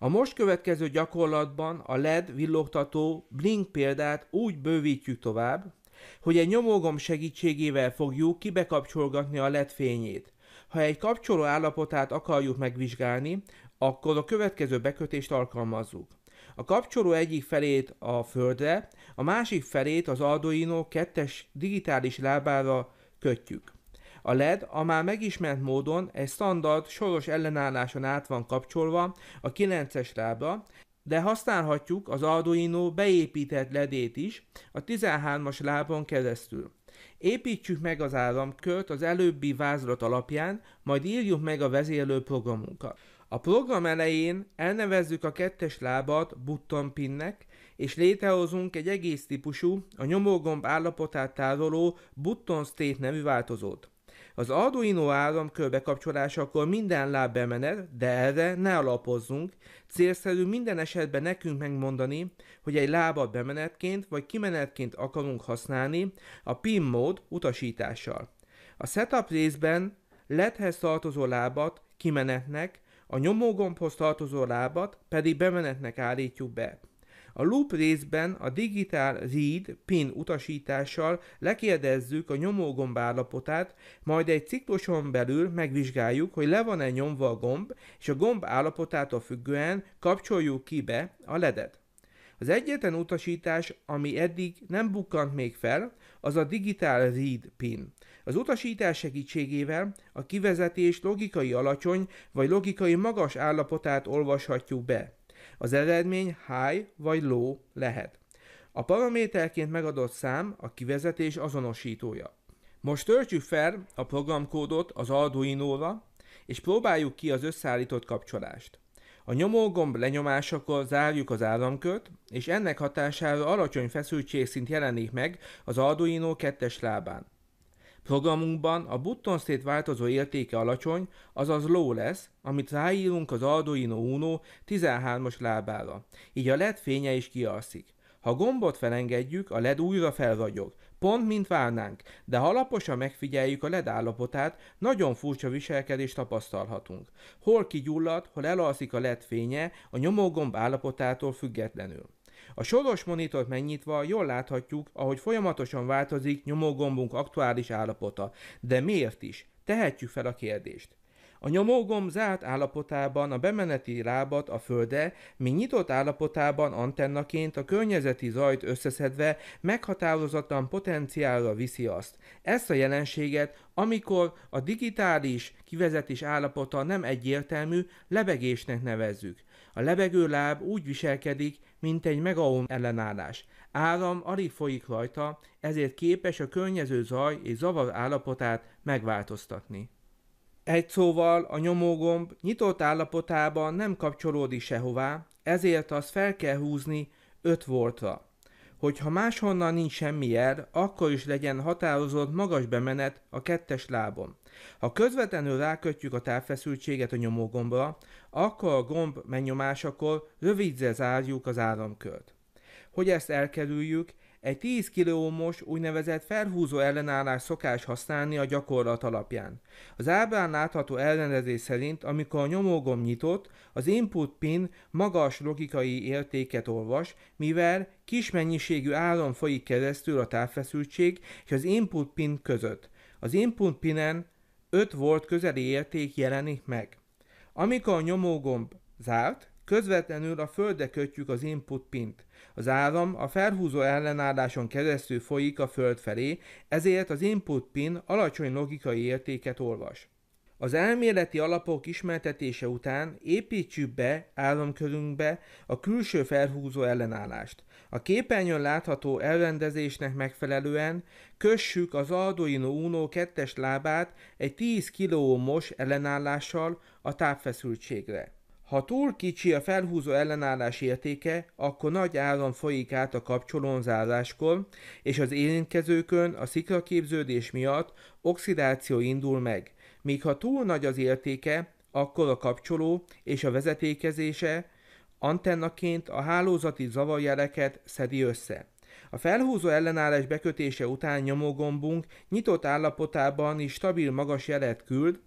A most következő gyakorlatban a LED villogtató blink példát úgy bővítjük tovább, hogy egy nyomógomb segítségével fogjuk kibekapcsolgatni a LED fényét. Ha egy kapcsoló állapotát akarjuk megvizsgálni, akkor a következő bekötést alkalmazzuk. A kapcsoló egyik felét a földre, a másik felét az Arduino 2-es digitális lábára kötjük. A LED a már megismert módon egy standard soros ellenálláson át van kapcsolva a 9-es lábra, de használhatjuk az Arduino beépített ledét is a 13-as lábon keresztül. Építsük meg az áramkört az előbbi vázlat alapján, majd írjuk meg a vezérlő programunkat. A program elején elnevezzük a kettes lábat button pinnek, és létrehozunk egy egész típusú, a nyomógomb állapotát tároló button state nevű változót. Az Arduino áramkör bekapcsolásakor minden láb bemenet, de erre ne alapozzunk, célszerű minden esetben nekünk megmondani, hogy egy lábat bemenetként vagy kimenetként akarunk használni a PIN mód utasítással. A setup részben ledhez tartozó lábat kimenetnek, a nyomógombhoz tartozó lábat pedig bemenetnek állítjuk be. A loop részben a digital read pin utasítással lekérdezzük a nyomógomb állapotát, majd egy cikluson belül megvizsgáljuk, hogy le van-e nyomva a gomb, és a gomb állapotától függően kapcsoljuk ki be a ledet. Az egyetlen utasítás, ami eddig nem bukkant még fel, az a digital read pin. Az utasítás segítségével a kivezetés logikai alacsony vagy logikai magas állapotát olvashatjuk be. Az eredmény high vagy low lehet. A paraméterként megadott szám a kivezetés azonosítója. Most töltjük fel a programkódot az Arduino-ra, és próbáljuk ki az összeállított kapcsolást. A nyomógomb lenyomásakor zárjuk az áramkört, és ennek hatására alacsony feszültségszint jelenik meg az Arduino kettes lábán. Programunkban a button state változó értéke alacsony, azaz low lesz, amit ráírunk az Arduino Uno 13-as lábára, így a LED fénye is kialszik. Ha gombot felengedjük, a LED újra felragyog, pont mint várnánk, de ha alaposan megfigyeljük a LED állapotát, nagyon furcsa viselkedést tapasztalhatunk. Hol kigyullad, hol elalszik a LED fénye, a nyomógomb állapotától függetlenül. A soros monitort megnyitva jól láthatjuk, ahogy folyamatosan változik nyomógombunk aktuális állapota. De miért is? Tehetjük fel a kérdést. A nyomógomb zárt állapotában a bemeneti lábat a földre, mi nyitott állapotában antennaként a környezeti zajt összeszedve meghatározatlan potenciálra viszi azt. Ezt a jelenséget, amikor a digitális kivezetés állapota nem egyértelmű, lebegésnek nevezzük. A lebegő láb úgy viselkedik, mint egy megaohm ellenállás. Áram alig folyik rajta, ezért képes a környező zaj és zavar állapotát megváltoztatni. Egy szóval a nyomógomb nyitott állapotában nem kapcsolódik sehová, ezért azt fel kell húzni 5 voltra. Hogyha máshonnan nincs semmi jel, akkor is legyen határozott magas bemenet a kettes lábon. Ha közvetlenül rákötjük a távfeszültséget a nyomógombra, akkor a gomb megnyomásakor rövidre zárjuk az áramkört. Hogy ezt elkerüljük, egy 10 kilómos úgynevezett felhúzó ellenállás szokás használni a gyakorlat alapján. Az ábrán látható ellenezés szerint, amikor a nyomógomb nyitott, az input pin magas logikai értéket olvas, mivel kis mennyiségű áram folyik keresztül a távfeszültség és az input pin között. Az input pinen 5 volt közeli érték jelenik meg. Amikor a nyomógomb zárt, közvetlenül a földre kötjük az input pint. Az áram a felhúzó ellenálláson keresztül folyik a föld felé, ezért az input pin alacsony logikai értéket olvas. Az elméleti alapok ismertetése után építsük be áramkörünkbe a külső felhúzó ellenállást. A képernyőn látható elrendezésnek megfelelően kössük az Arduino Uno 2-es lábát egy 10 kOhm-os ellenállással a tápfeszültségre. Ha túl kicsi a felhúzó ellenállás értéke, akkor nagy áram folyik át a kapcsolón záráskor, és az érintkezőkön a szikraképződés miatt oxidáció indul meg, míg ha túl nagy az értéke, akkor a kapcsoló és a vezetékezése Antennaként a hálózati zavarjeleket szedi össze. A felhúzó ellenállás bekötése után nyomógombunk nyitott állapotában is stabil magas jelet küld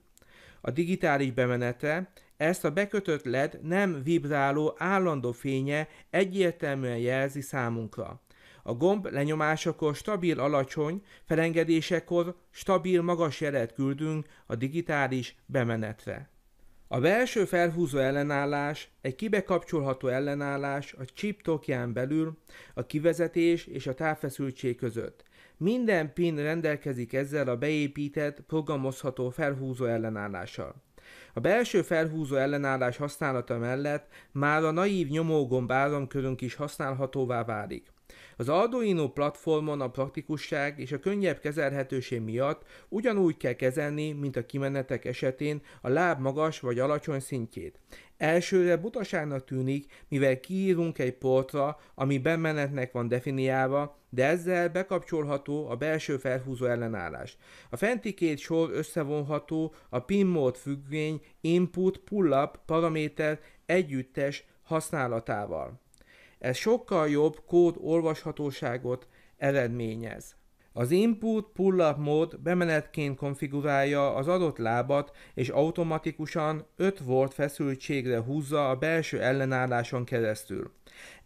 a digitális bemenetre, ezt a bekötött LED nem vibráló állandó fénye egyértelműen jelzi számunkra. A gomb lenyomásakor stabil alacsony, felengedésekor stabil magas jelet küldünk a digitális bemenetre. A belső felhúzó ellenállás egy kibekapcsolható ellenállás a chip tokján belül, a kivezetés és a távfeszültség között. Minden pin rendelkezik ezzel a beépített, programozható felhúzó ellenállással. A belső felhúzó ellenállás használata mellett már a naív nyomógomb áramkörünk is használhatóvá válik. Az Arduino platformon a praktikusság és a könnyebb kezelhetőség miatt ugyanúgy kell kezelni, mint a kimenetek esetén a láb magas vagy alacsony szintjét. Elsőre butaságnak tűnik, mivel kiírunk egy portra, ami bemenetnek van definiálva, de ezzel bekapcsolható a belső felhúzó ellenállás. A fenti két sor összevonható a pin mode függvény input pull-up paraméter együttes használatával. Ez sokkal jobb kód olvashatóságot eredményez. Az input pull-up mód bemenetként konfigurálja az adott lábat és automatikusan 5 volt feszültségre húzza a belső ellenálláson keresztül.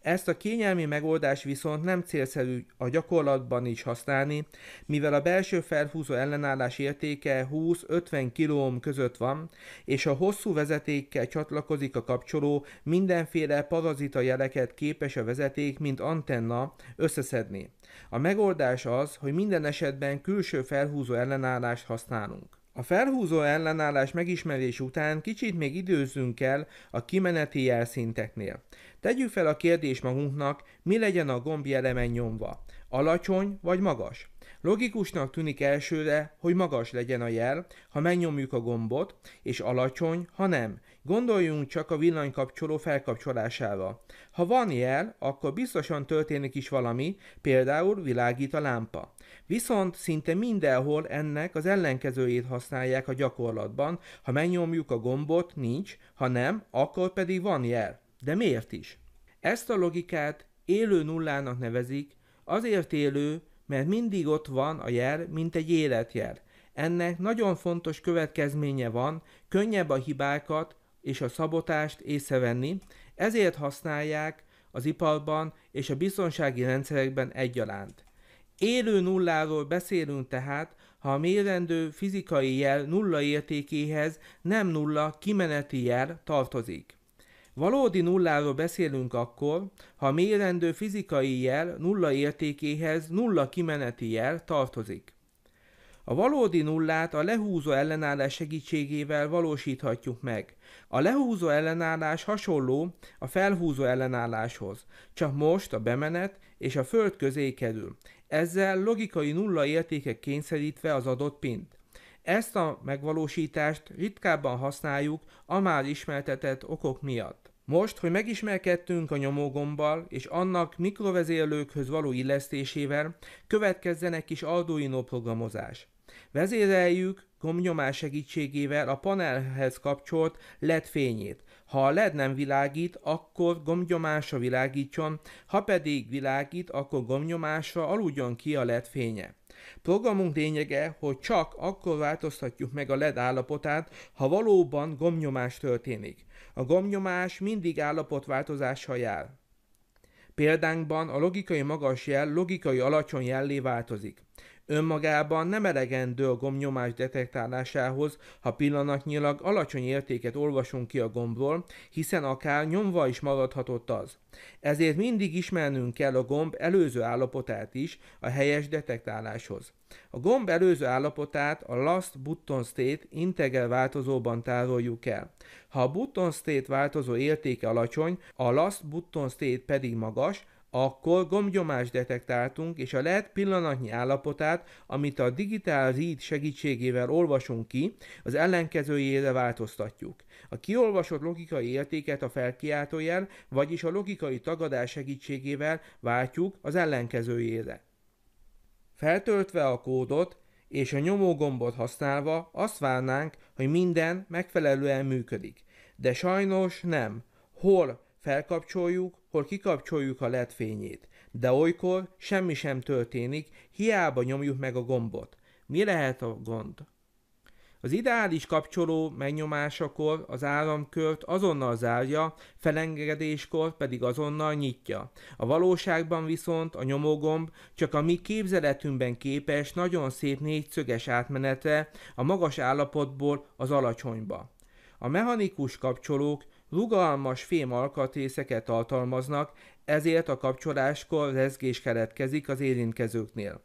Ezt a kényelmi megoldást viszont nem célszerű a gyakorlatban is használni, mivel a belső felhúzó ellenállás értéke 20-50 km között van, és a hosszú vezetékkel csatlakozik a kapcsoló, mindenféle parazita jeleket képes a vezeték, mint antenna összeszedni. A megoldás az, hogy minden esetben külső felhúzó ellenállást használunk. A felhúzó ellenállás megismerés után kicsit még időzzünk el a kimeneti jelszinteknél. Tegyük fel a kérdés magunknak, mi legyen a elemen nyomva. Alacsony vagy magas? Logikusnak tűnik elsőre, hogy magas legyen a jel, ha megnyomjuk a gombot, és alacsony, ha nem. Gondoljunk csak a villanykapcsoló felkapcsolására. Ha van jel, akkor biztosan történik is valami, például világít a lámpa. Viszont szinte mindenhol ennek az ellenkezőjét használják a gyakorlatban, ha megnyomjuk a gombot, nincs, ha nem, akkor pedig van jel. De miért is? Ezt a logikát élő nullának nevezik, azért élő, mert mindig ott van a jel, mint egy életjel. Ennek nagyon fontos következménye van, könnyebb a hibákat és a szabotást észrevenni, ezért használják az iparban és a biztonsági rendszerekben egyaránt. Élő nulláról beszélünk tehát, ha a mérendő fizikai jel nulla értékéhez nem nulla kimeneti jel tartozik. Valódi nulláról beszélünk akkor, ha a mérendő fizikai jel nulla értékéhez nulla kimeneti jel tartozik. A valódi nullát a lehúzó ellenállás segítségével valósíthatjuk meg. A lehúzó ellenállás hasonló a felhúzó ellenálláshoz, csak most a bemenet és a föld közé kerül, ezzel logikai nulla értékek kényszerítve az adott pint. Ezt a megvalósítást ritkábban használjuk a már ismertetett okok miatt. Most, hogy megismerkedtünk a nyomógombbal és annak mikrovezérlőkhöz való illesztésével, következzen egy kis Arduino programozás. Vezéreljük gombnyomás segítségével a panelhez kapcsolt LED fényét. Ha a LED nem világít, akkor gombnyomásra világítson, ha pedig világít, akkor gombnyomásra aludjon ki a LED fénye. Programunk lényege, hogy csak akkor változtatjuk meg a LED állapotát, ha valóban gombnyomás történik. A gomnyomás mindig állapotváltozással jár. Példánkban a logikai magas jel logikai alacsony jellé változik. Önmagában nem elegendő a gomb nyomás detektálásához, ha pillanatnyilag alacsony értéket olvasunk ki a gombról, hiszen akár nyomva is maradhatott az. Ezért mindig ismernünk kell a gomb előző állapotát is a helyes detektáláshoz. A gomb előző állapotát a Last Button State integer változóban tároljuk el. Ha a Button State változó értéke alacsony, a Last Button State pedig magas, akkor gombgyomást detektáltunk, és a lehet pillanatnyi állapotát, amit a digitál read segítségével olvasunk ki, az ellenkezőjére változtatjuk. A kiolvasott logikai értéket a felkiáltójel, vagyis a logikai tagadás segítségével váltjuk az ellenkezőjére. Feltöltve a kódot és a nyomógombot használva azt várnánk, hogy minden megfelelően működik. De sajnos nem. Hol felkapcsoljuk, hol kikapcsoljuk a LED fényét, de olykor semmi sem történik, hiába nyomjuk meg a gombot. Mi lehet a gond? Az ideális kapcsoló megnyomásakor az áramkört azonnal zárja, felengedéskor pedig azonnal nyitja. A valóságban viszont a nyomógomb csak a mi képzeletünkben képes nagyon szép négyszöges átmenete a magas állapotból az alacsonyba. A mechanikus kapcsolók Rugalmas fém alkatrészeket tartalmaznak, ezért a kapcsoláskor rezgés keletkezik az érintkezőknél.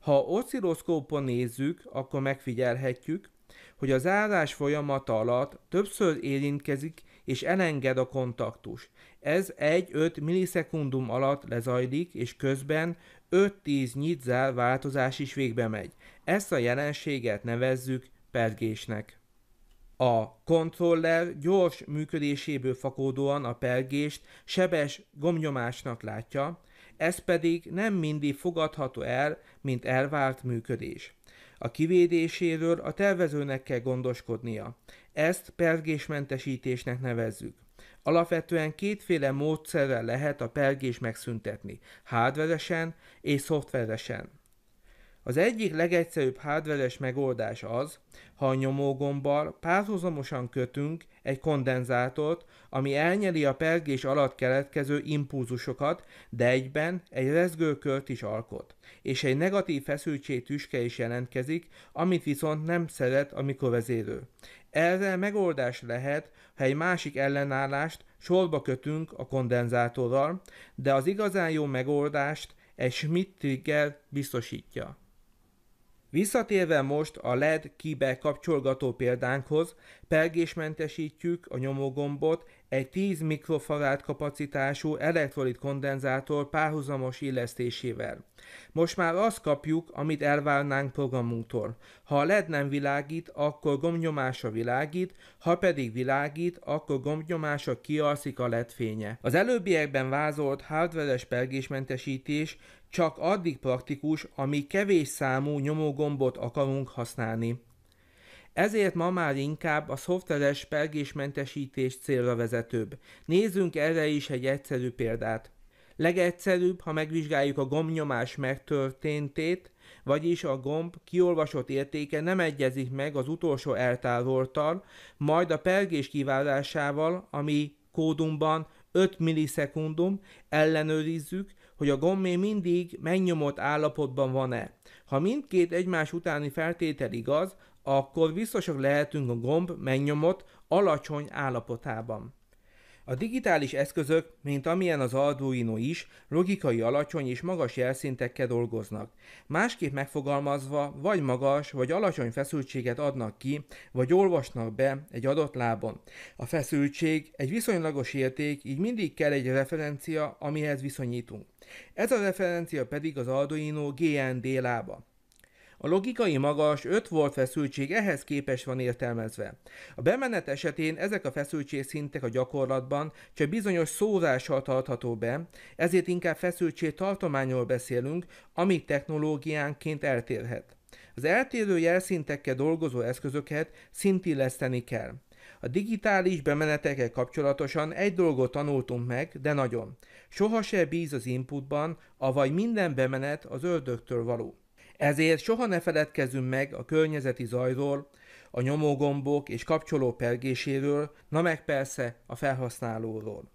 Ha oszcilloszkópon nézzük, akkor megfigyelhetjük, hogy az zárás folyamata alatt többször érintkezik és elenged a kontaktus. Ez 1-5 millisekundum alatt lezajlik, és közben 5-10 nyitzár változás is végbe megy. Ezt a jelenséget nevezzük pergésnek. A kontroller gyors működéséből fakódóan a pergést sebes gomnyomásnak látja, ez pedig nem mindig fogadható el, mint elvárt működés. A kivédéséről a tervezőnek kell gondoskodnia. Ezt pergésmentesítésnek nevezzük. Alapvetően kétféle módszerrel lehet a pergés megszüntetni, hardveresen és szoftveresen. Az egyik legegyszerűbb hardware megoldás az, ha a nyomógombbal párhuzamosan kötünk egy kondenzátort, ami elnyeli a pergés alatt keletkező impulzusokat, de egyben egy rezgőkört is alkot, és egy negatív feszültség tüske is jelentkezik, amit viszont nem szeret a mikrovezérő. Erre megoldás lehet, ha egy másik ellenállást sorba kötünk a kondenzátorral, de az igazán jó megoldást egy Schmidt trigger biztosítja. Visszatérve most a LED kibe kapcsolgató példánkhoz, pergésmentesítjük a nyomógombot egy 10 mikrofarad kapacitású elektrolit kondenzátor párhuzamos illesztésével. Most már azt kapjuk, amit elvárnánk programunktól. Ha a LED nem világít, akkor gombnyomása világít, ha pedig világít, akkor gombnyomása kialszik a LED fénye. Az előbbiekben vázolt hardveres pergésmentesítés csak addig praktikus, amíg kevés számú nyomógombot akarunk használni. Ezért ma már inkább a szoftveres pergésmentesítés célra vezetőbb. Nézzünk erre is egy egyszerű példát. Legegyszerűbb, ha megvizsgáljuk a gombnyomás megtörténtét, vagyis a gomb kiolvasott értéke nem egyezik meg az utolsó eltároltal, majd a pergés kiválásával, ami kódumban 5 millisekundum, ellenőrizzük, hogy a gommé mindig megnyomott állapotban van-e. Ha mindkét egymás utáni feltétel igaz, akkor biztosak lehetünk a gomb megnyomott alacsony állapotában. A digitális eszközök, mint amilyen az Arduino is, logikai alacsony és magas jelszintekkel dolgoznak. Másképp megfogalmazva, vagy magas, vagy alacsony feszültséget adnak ki, vagy olvasnak be egy adott lábon. A feszültség egy viszonylagos érték, így mindig kell egy referencia, amihez viszonyítunk. Ez a referencia pedig az Arduino GND lába. A logikai magas 5 volt feszültség ehhez képes van értelmezve. A bemenet esetén ezek a feszültségszintek a gyakorlatban csak bizonyos szórással tartható be, ezért inkább feszültség tartományról beszélünk, amit technológiánként eltérhet. Az eltérő jelszintekkel dolgozó eszközöket szintilleszteni kell. A digitális bemenetekkel kapcsolatosan egy dolgot tanultunk meg, de nagyon. Soha se bíz az inputban, avagy minden bemenet az ördögtől való. Ezért soha ne feledkezzünk meg a környezeti zajról, a nyomógombok és kapcsoló pergéséről, na meg persze a felhasználóról.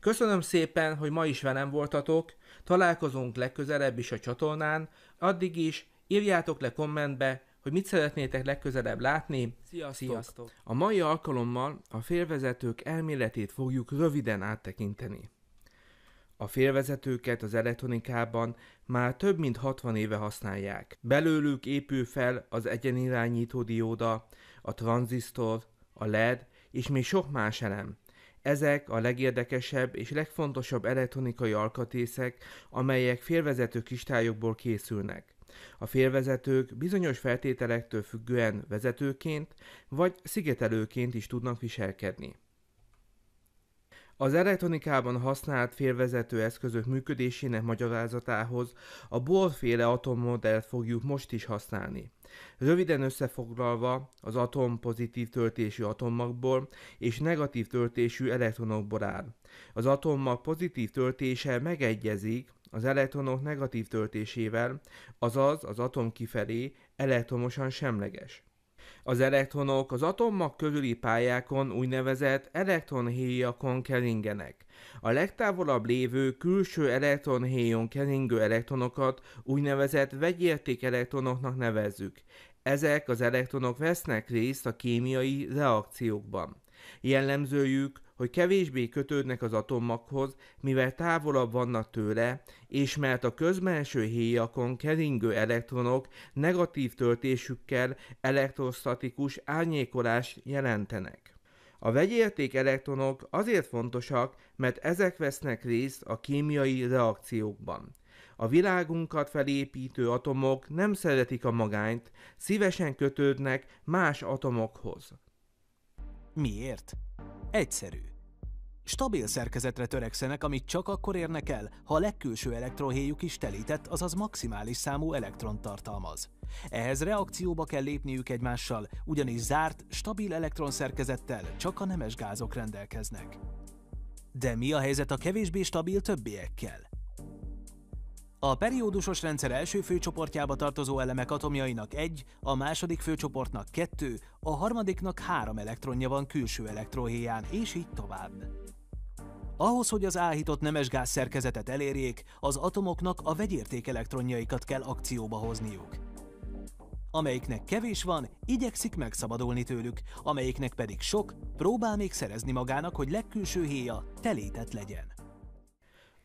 Köszönöm szépen, hogy ma is velem voltatok, találkozunk legközelebb is a csatornán, addig is írjátok le kommentbe, hogy mit szeretnétek legközelebb látni. Sziasztok! Sziasztok. A mai alkalommal a félvezetők elméletét fogjuk röviden áttekinteni. A félvezetőket az elektronikában már több mint 60 éve használják. Belőlük épül fel az egyenirányító dióda, a tranzisztor, a LED és még sok más elem. Ezek a legérdekesebb és legfontosabb elektronikai alkatrészek, amelyek félvezető kristályokból készülnek. A félvezetők bizonyos feltételektől függően vezetőként vagy szigetelőként is tudnak viselkedni. Az elektronikában használt félvezető eszközök működésének magyarázatához a borféle atommodellt fogjuk most is használni. Röviden összefoglalva, az atom pozitív töltésű atommagból és negatív töltésű elektronokból áll. Az atommag pozitív töltése megegyezik az elektronok negatív töltésével, azaz az atom kifelé elektromosan semleges. Az elektronok az atommag körüli pályákon úgynevezett elektronhéjakon keringenek. A legtávolabb lévő külső elektronhéjon keringő elektronokat úgynevezett vegyérték elektronoknak nevezzük. Ezek az elektronok vesznek részt a kémiai reakciókban. Jellemzőjük, hogy kevésbé kötődnek az atommaghoz, mivel távolabb vannak tőle, és mert a közbenső héjakon keringő elektronok negatív töltésükkel elektrostatikus árnyékolást jelentenek. A vegyérték elektronok azért fontosak, mert ezek vesznek részt a kémiai reakciókban. A világunkat felépítő atomok nem szeretik a magányt, szívesen kötődnek más atomokhoz. Miért? Egyszerű. Stabil szerkezetre törekszenek, amit csak akkor érnek el, ha a legkülső elektrohéjuk is telített, azaz maximális számú elektron tartalmaz. Ehhez reakcióba kell lépniük egymással, ugyanis zárt, stabil elektron szerkezettel csak a nemes gázok rendelkeznek. De mi a helyzet a kevésbé stabil többiekkel? A periódusos rendszer első főcsoportjába tartozó elemek atomjainak egy, a második főcsoportnak kettő, a harmadiknak három elektronja van külső elektrohéján, és így tovább. Ahhoz, hogy az áhított gáz szerkezetet elérjék, az atomoknak a vegyérték elektronjaikat kell akcióba hozniuk. Amelyiknek kevés van, igyekszik megszabadulni tőlük, amelyiknek pedig sok, próbál még szerezni magának, hogy legkülső héja telített legyen.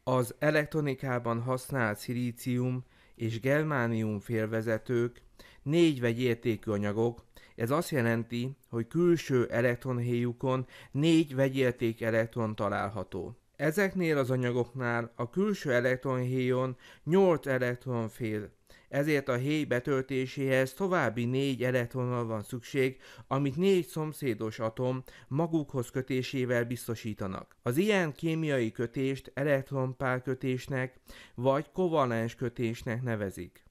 Az elektronikában használt szilícium és germánium félvezetők négy vegyértékű anyagok, ez azt jelenti, hogy külső elektronhéjukon négy vegyérték elektron található. Ezeknél az anyagoknál a külső elektronhéjon 8 elektron fél ezért a héj betöltéséhez további négy elektronnal van szükség, amit négy szomszédos atom magukhoz kötésével biztosítanak. Az ilyen kémiai kötést elektronpárkötésnek vagy kovalens kötésnek nevezik.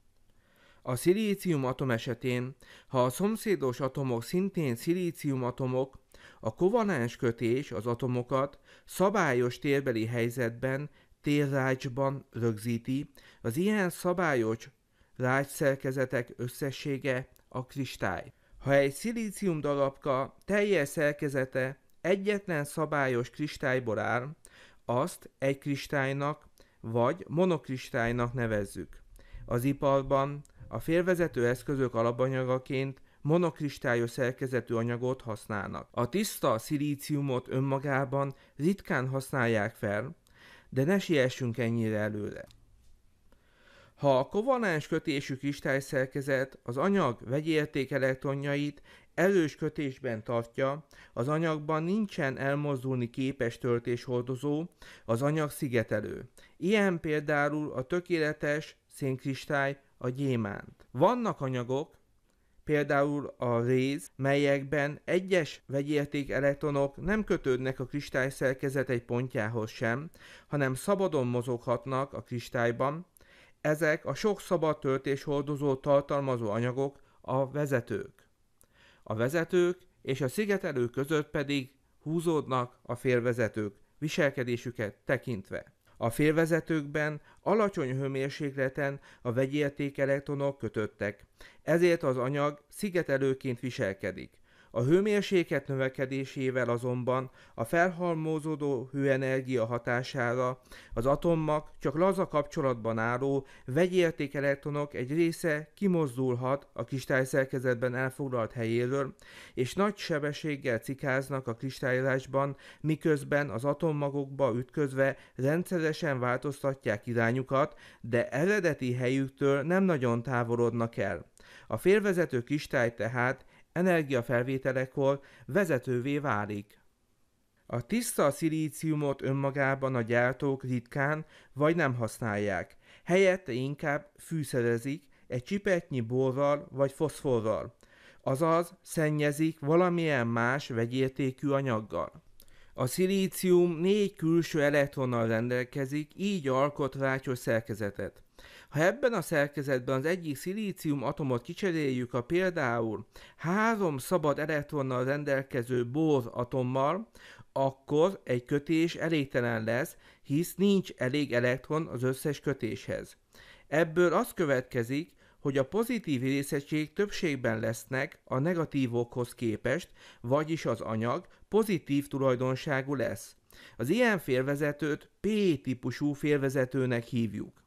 A szilícium atom esetén, ha a szomszédos atomok szintén szilícium atomok, a kovalens kötés az atomokat szabályos térbeli helyzetben térrácsban rögzíti, az ilyen szabályos lágyszerkezetek összessége a kristály. Ha egy szilícium darabka teljes szerkezete egyetlen szabályos kristályból áll, azt egy kristálynak vagy monokristálynak nevezzük. Az iparban a félvezető eszközök alapanyagaként monokristályos szerkezetű anyagot használnak. A tiszta szilíciumot önmagában ritkán használják fel, de ne siessünk ennyire előre. Ha a kovalens kötésű kristályszerkezet az anyag vegyérték elektronjait elős kötésben tartja, az anyagban nincsen elmozdulni képes töltéshordozó, az anyag szigetelő. Ilyen például a tökéletes szénkristály, a gyémánt. Vannak anyagok, például a réz, melyekben egyes vegyérték elektronok nem kötődnek a kristály szerkezet egy pontjához sem, hanem szabadon mozoghatnak a kristályban, ezek a sok szabad töltés hordozó tartalmazó anyagok a vezetők. A vezetők és a szigetelő között pedig húzódnak a félvezetők viselkedésüket tekintve. A félvezetőkben alacsony hőmérsékleten a vegyérték elektronok kötöttek, ezért az anyag szigetelőként viselkedik. A hőmérséklet növekedésével azonban a felhalmozódó hőenergia hatására az atommak csak laza kapcsolatban álló vegyérték elektronok egy része kimozdulhat a kristályszerkezetben elfoglalt helyéről, és nagy sebességgel cikáznak a kristályzásban, miközben az atommagokba ütközve rendszeresen változtatják irányukat, de eredeti helyüktől nem nagyon távolodnak el. A félvezető kristály tehát energiafelvételekor vezetővé válik. A tiszta szilíciumot önmagában a gyártók ritkán vagy nem használják, helyette inkább fűszerezik egy csipetnyi borral vagy foszforral, azaz szennyezik valamilyen más vegyértékű anyaggal. A szilícium négy külső elektronnal rendelkezik, így alkot rátyos szerkezetet. Ha ebben a szerkezetben az egyik szilícium atomot kicseréljük a például három szabad elektronnal rendelkező bór atommal, akkor egy kötés elégtelen lesz, hisz nincs elég elektron az összes kötéshez. Ebből az következik, hogy a pozitív részecskék többségben lesznek a negatívokhoz képest, vagyis az anyag pozitív tulajdonságú lesz. Az ilyen félvezetőt P-típusú félvezetőnek hívjuk.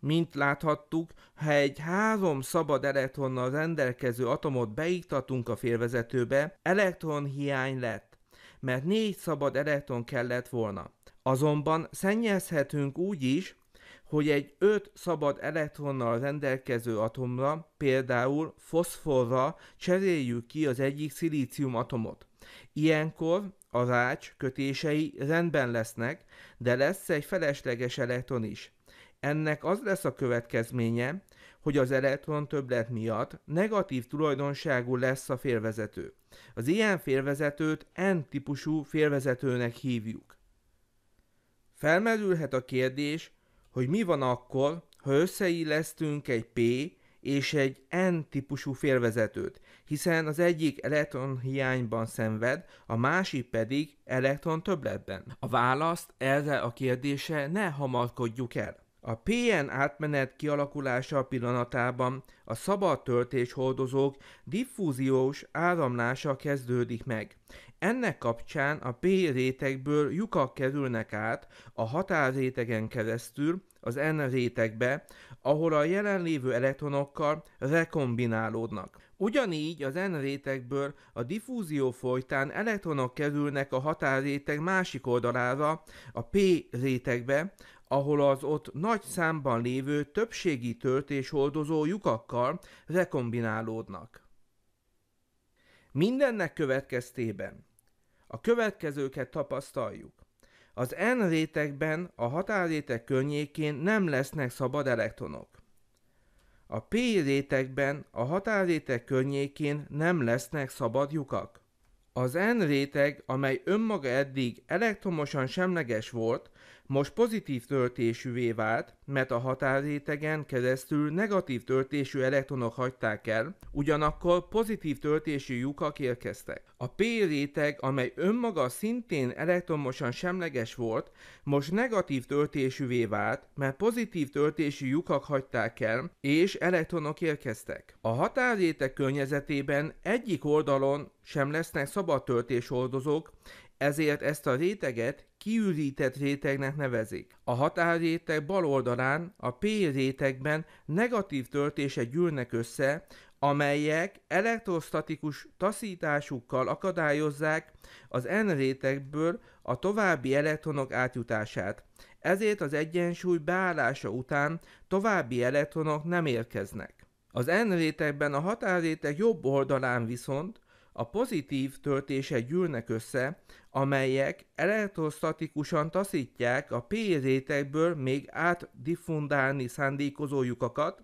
Mint láthattuk, ha egy három szabad elektronnal rendelkező atomot beiktatunk a félvezetőbe, elektron hiány lett, mert négy szabad elektron kellett volna. Azonban szennyezhetünk úgy is, hogy egy öt szabad elektronnal rendelkező atomra, például foszforra cseréljük ki az egyik szilícium atomot. Ilyenkor a rács kötései rendben lesznek, de lesz egy felesleges elektron is. Ennek az lesz a következménye, hogy az elektron többlet miatt negatív tulajdonságú lesz a félvezető. Az ilyen félvezetőt N-típusú félvezetőnek hívjuk. Felmerülhet a kérdés, hogy mi van akkor, ha összeillesztünk egy P és egy N-típusú félvezetőt, hiszen az egyik elektron hiányban szenved, a másik pedig elektron többletben. A választ erre a kérdése ne hamarkodjuk el. A PN átmenet kialakulása pillanatában a szabad töltés diffúziós áramlása kezdődik meg. Ennek kapcsán a P rétegből lyukak kerülnek át a határrétegen keresztül az N rétegbe, ahol a jelenlévő elektronokkal rekombinálódnak. Ugyanígy az N rétegből a diffúzió folytán elektronok kerülnek a határréteg másik oldalára, a P rétegbe, ahol az ott nagy számban lévő többségi töltéshordozó lyukakkal rekombinálódnak. Mindennek következtében a következőket tapasztaljuk. Az N rétegben a határréteg környékén nem lesznek szabad elektronok. A P rétegben a határréteg környékén nem lesznek szabad lyukak. Az N réteg, amely önmaga eddig elektromosan semleges volt, most pozitív töltésűvé vált, mert a határrétegen keresztül negatív töltésű elektronok hagyták el, ugyanakkor pozitív töltésű lyukak érkeztek. A P réteg, amely önmaga szintén elektromosan semleges volt, most negatív töltésűvé vált, mert pozitív töltésű lyukak hagyták el, és elektronok érkeztek. A határréteg környezetében egyik oldalon sem lesznek szabad töltéshordozók, ezért ezt a réteget kiürített rétegnek nevezik. A határréteg bal oldalán, a P rétegben negatív töltések gyűlnek össze, amelyek elektrostatikus taszításukkal akadályozzák az N rétegből a további elektronok átjutását. Ezért az egyensúly beállása után további elektronok nem érkeznek. Az N rétegben a határréteg jobb oldalán viszont a pozitív töltések gyűlnek össze, amelyek elektrostatikusan taszítják a P rétegből még átdiffundálni szándékozó lyukakat,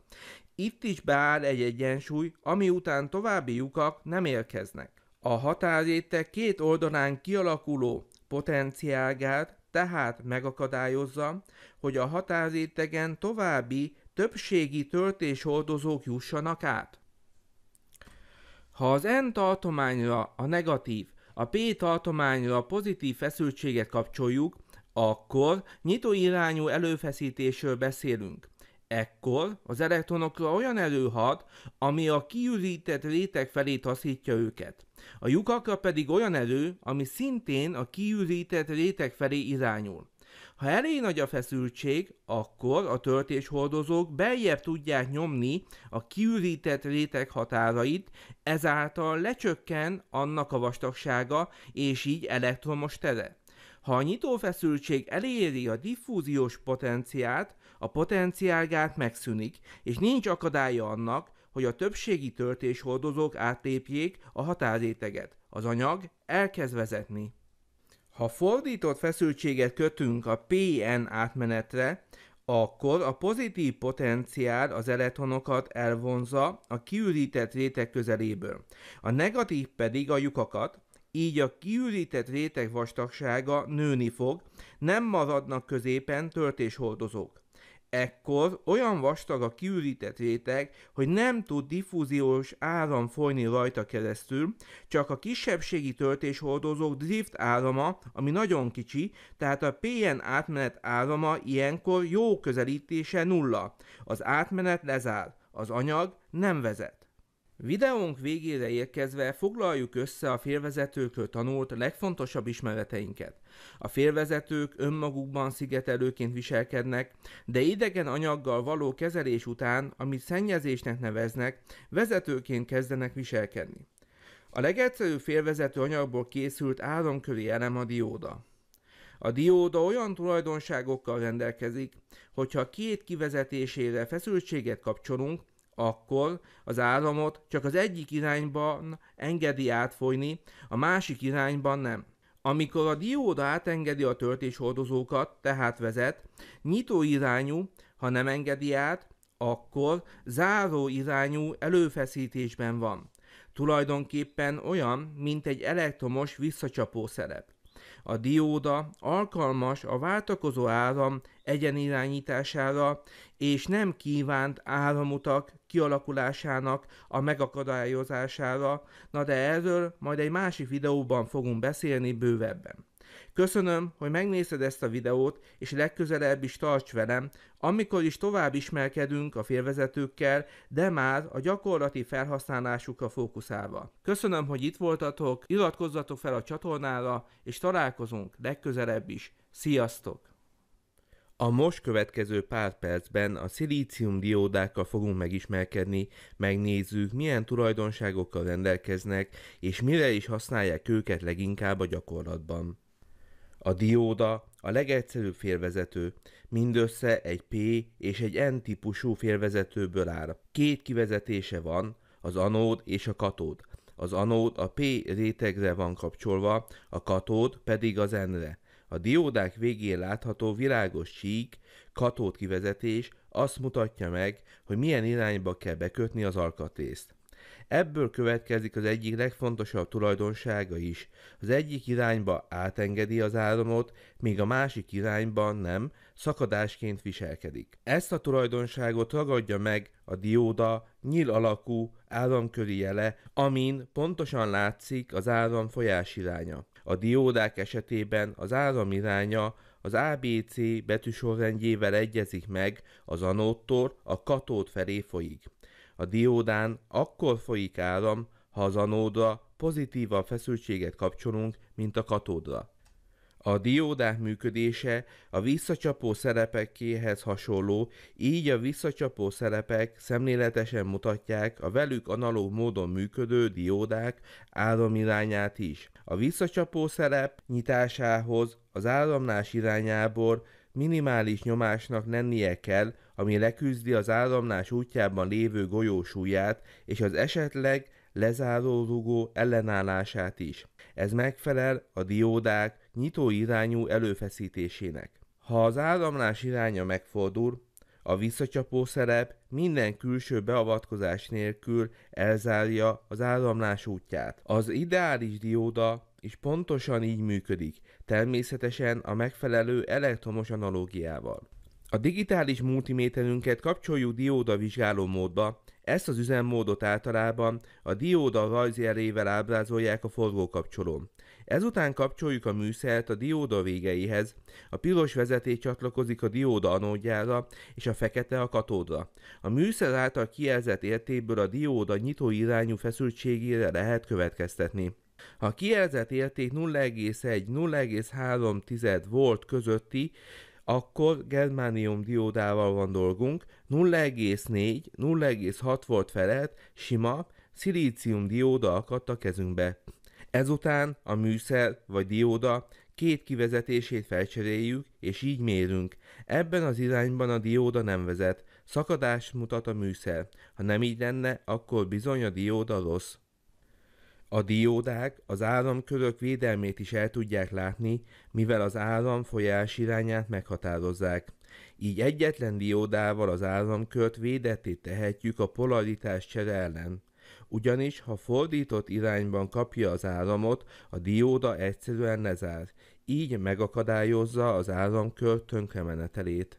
itt is beáll egy egyensúly, ami után további lyukak nem érkeznek. A határréteg két oldalán kialakuló potenciálgát tehát megakadályozza, hogy a határétegen további többségi töltéshordozók jussanak át. Ha az N tartományra a negatív, a P tartományra a pozitív feszültséget kapcsoljuk, akkor nyitó irányú előfeszítésről beszélünk. Ekkor az elektronokra olyan erő hat, ami a kiürített réteg felé taszítja őket. A lyukakra pedig olyan erő, ami szintén a kiürített réteg felé irányul. Ha elég nagy a feszültség, akkor a töltéshordozók beljebb tudják nyomni a kiürített réteg határait, ezáltal lecsökken annak a vastagsága és így elektromos tere. Ha a nyitófeszültség eléri a diffúziós potenciát, a potenciálgát megszűnik, és nincs akadálya annak, hogy a többségi töltéshordozók átlépjék a határéteget. Az anyag elkezd vezetni. Ha fordított feszültséget kötünk a PN átmenetre, akkor a pozitív potenciál az elektronokat elvonza a kiürített réteg közeléből, a negatív pedig a lyukakat, így a kiürített réteg vastagsága nőni fog, nem maradnak középen törtéshordozók. Ekkor olyan vastag a kiürített réteg, hogy nem tud diffúziós áram folyni rajta keresztül, csak a kisebbségi töltéshordozók drift árama, ami nagyon kicsi, tehát a PN átmenet árama ilyenkor jó közelítése nulla. Az átmenet lezár, az anyag nem vezet. Videónk végére érkezve foglaljuk össze a félvezetőkről tanult legfontosabb ismereteinket. A félvezetők önmagukban szigetelőként viselkednek, de idegen anyaggal való kezelés után, amit szennyezésnek neveznek, vezetőként kezdenek viselkedni. A legegyszerűbb félvezető anyagból készült áramköri elem a dióda. A dióda olyan tulajdonságokkal rendelkezik, hogyha két kivezetésére feszültséget kapcsolunk, akkor az áramot csak az egyik irányban engedi átfolyni, a másik irányban nem. Amikor a dióda átengedi a töltéshordozókat, tehát vezet, nyitó irányú, ha nem engedi át, akkor záró irányú előfeszítésben van. Tulajdonképpen olyan, mint egy elektromos visszacsapó szerep. A dióda alkalmas a váltakozó áram egyenirányítására és nem kívánt áramutak kialakulásának a megakadályozására, na de erről majd egy másik videóban fogunk beszélni bővebben. Köszönöm, hogy megnézed ezt a videót, és legközelebb is tarts velem, amikor is tovább ismerkedünk a félvezetőkkel, de már a gyakorlati felhasználásukra fókuszálva. Köszönöm, hogy itt voltatok, iratkozzatok fel a csatornára, és találkozunk legközelebb is. Sziasztok! A most következő pár percben a szilícium diódákkal fogunk megismerkedni, megnézzük milyen tulajdonságokkal rendelkeznek, és mire is használják őket leginkább a gyakorlatban. A dióda a legegyszerűbb félvezető, mindössze egy P és egy N típusú félvezetőből áll. Két kivezetése van, az anód és a katód. Az anód a P rétegre van kapcsolva, a katód pedig az N-re. A diódák végén látható világos csík, katód kivezetés azt mutatja meg, hogy milyen irányba kell bekötni az alkatrészt. Ebből következik az egyik legfontosabb tulajdonsága is. Az egyik irányba átengedi az áramot, míg a másik irányban nem, szakadásként viselkedik. Ezt a tulajdonságot ragadja meg a dióda nyíl alakú áramköri jele, amin pontosan látszik az áram folyás iránya. A diódák esetében az áram iránya az ABC betűsorrendjével egyezik meg, az anódtól a katód felé folyik. A diódán akkor folyik áram, ha az anódra pozitívan feszültséget kapcsolunk, mint a katódra. A diódák működése a visszacsapó szerepekéhez hasonló, így a visszacsapó szerepek szemléletesen mutatják a velük analóg módon működő diódák áramirányát is. A visszacsapó szerep nyitásához az áramlás irányából minimális nyomásnak lennie kell, ami leküzdi az áramlás útjában lévő golyósúlyát és az esetleg lezáró rugó ellenállását is. Ez megfelel a diódák nyitó irányú előfeszítésének. Ha az áramlás iránya megfordul, a visszacsapó szerep minden külső beavatkozás nélkül elzárja az áramlás útját. Az ideális dióda is pontosan így működik, természetesen a megfelelő elektromos analógiával. A digitális multiméterünket kapcsoljuk dióda vizsgáló módba, ezt az üzemmódot általában a dióda rajzjelével ábrázolják a forgókapcsolón. Ezután kapcsoljuk a műszert a dióda végeihez, a piros vezeték csatlakozik a dióda anódjára és a fekete a katódra. A műszer által kijelzett értékből a dióda nyitó irányú feszültségére lehet következtetni. Ha a kijelzett érték 0,1-0,3 volt közötti, akkor germánium diódával van dolgunk, 0,4-0,6 volt felett, sima, szilícium dióda akadt a kezünkbe. Ezután a műszer vagy dióda két kivezetését felcseréljük, és így mérünk. Ebben az irányban a dióda nem vezet, szakadást mutat a műszer. Ha nem így lenne, akkor bizony a dióda rossz. A diódák az áramkörök védelmét is el tudják látni, mivel az áram folyás irányát meghatározzák. Így egyetlen diódával az áramkört védetté tehetjük a polaritás csere ellen. Ugyanis, ha fordított irányban kapja az áramot, a dióda egyszerűen lezár, így megakadályozza az áramkör tönkremenetelét.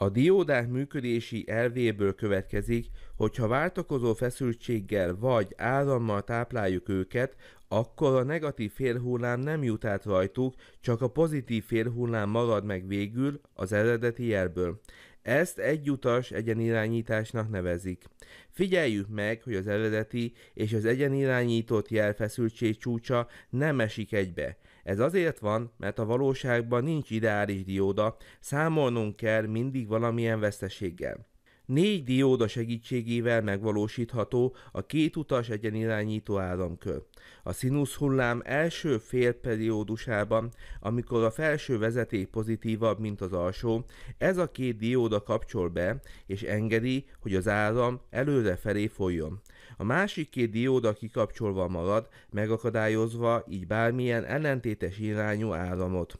A diódák működési elvéből következik, hogy ha váltakozó feszültséggel vagy árammal tápláljuk őket, akkor a negatív félhullám nem jut át rajtuk, csak a pozitív félhullám marad meg végül az eredeti jelből. Ezt egyutas egyenirányításnak nevezik. Figyeljük meg, hogy az eredeti és az egyenirányított jel feszültség csúcsa nem esik egybe. Ez azért van, mert a valóságban nincs ideális dióda, számolnunk kell mindig valamilyen veszteséggel. Négy dióda segítségével megvalósítható a két utas egyenirányító áramkör. A színusz hullám első fél periódusában, amikor a felső vezeték pozitívabb, mint az alsó, ez a két dióda kapcsol be, és engedi, hogy az áram előre felé folyjon. A másik két dióda kikapcsolva marad, megakadályozva így bármilyen ellentétes irányú áramot.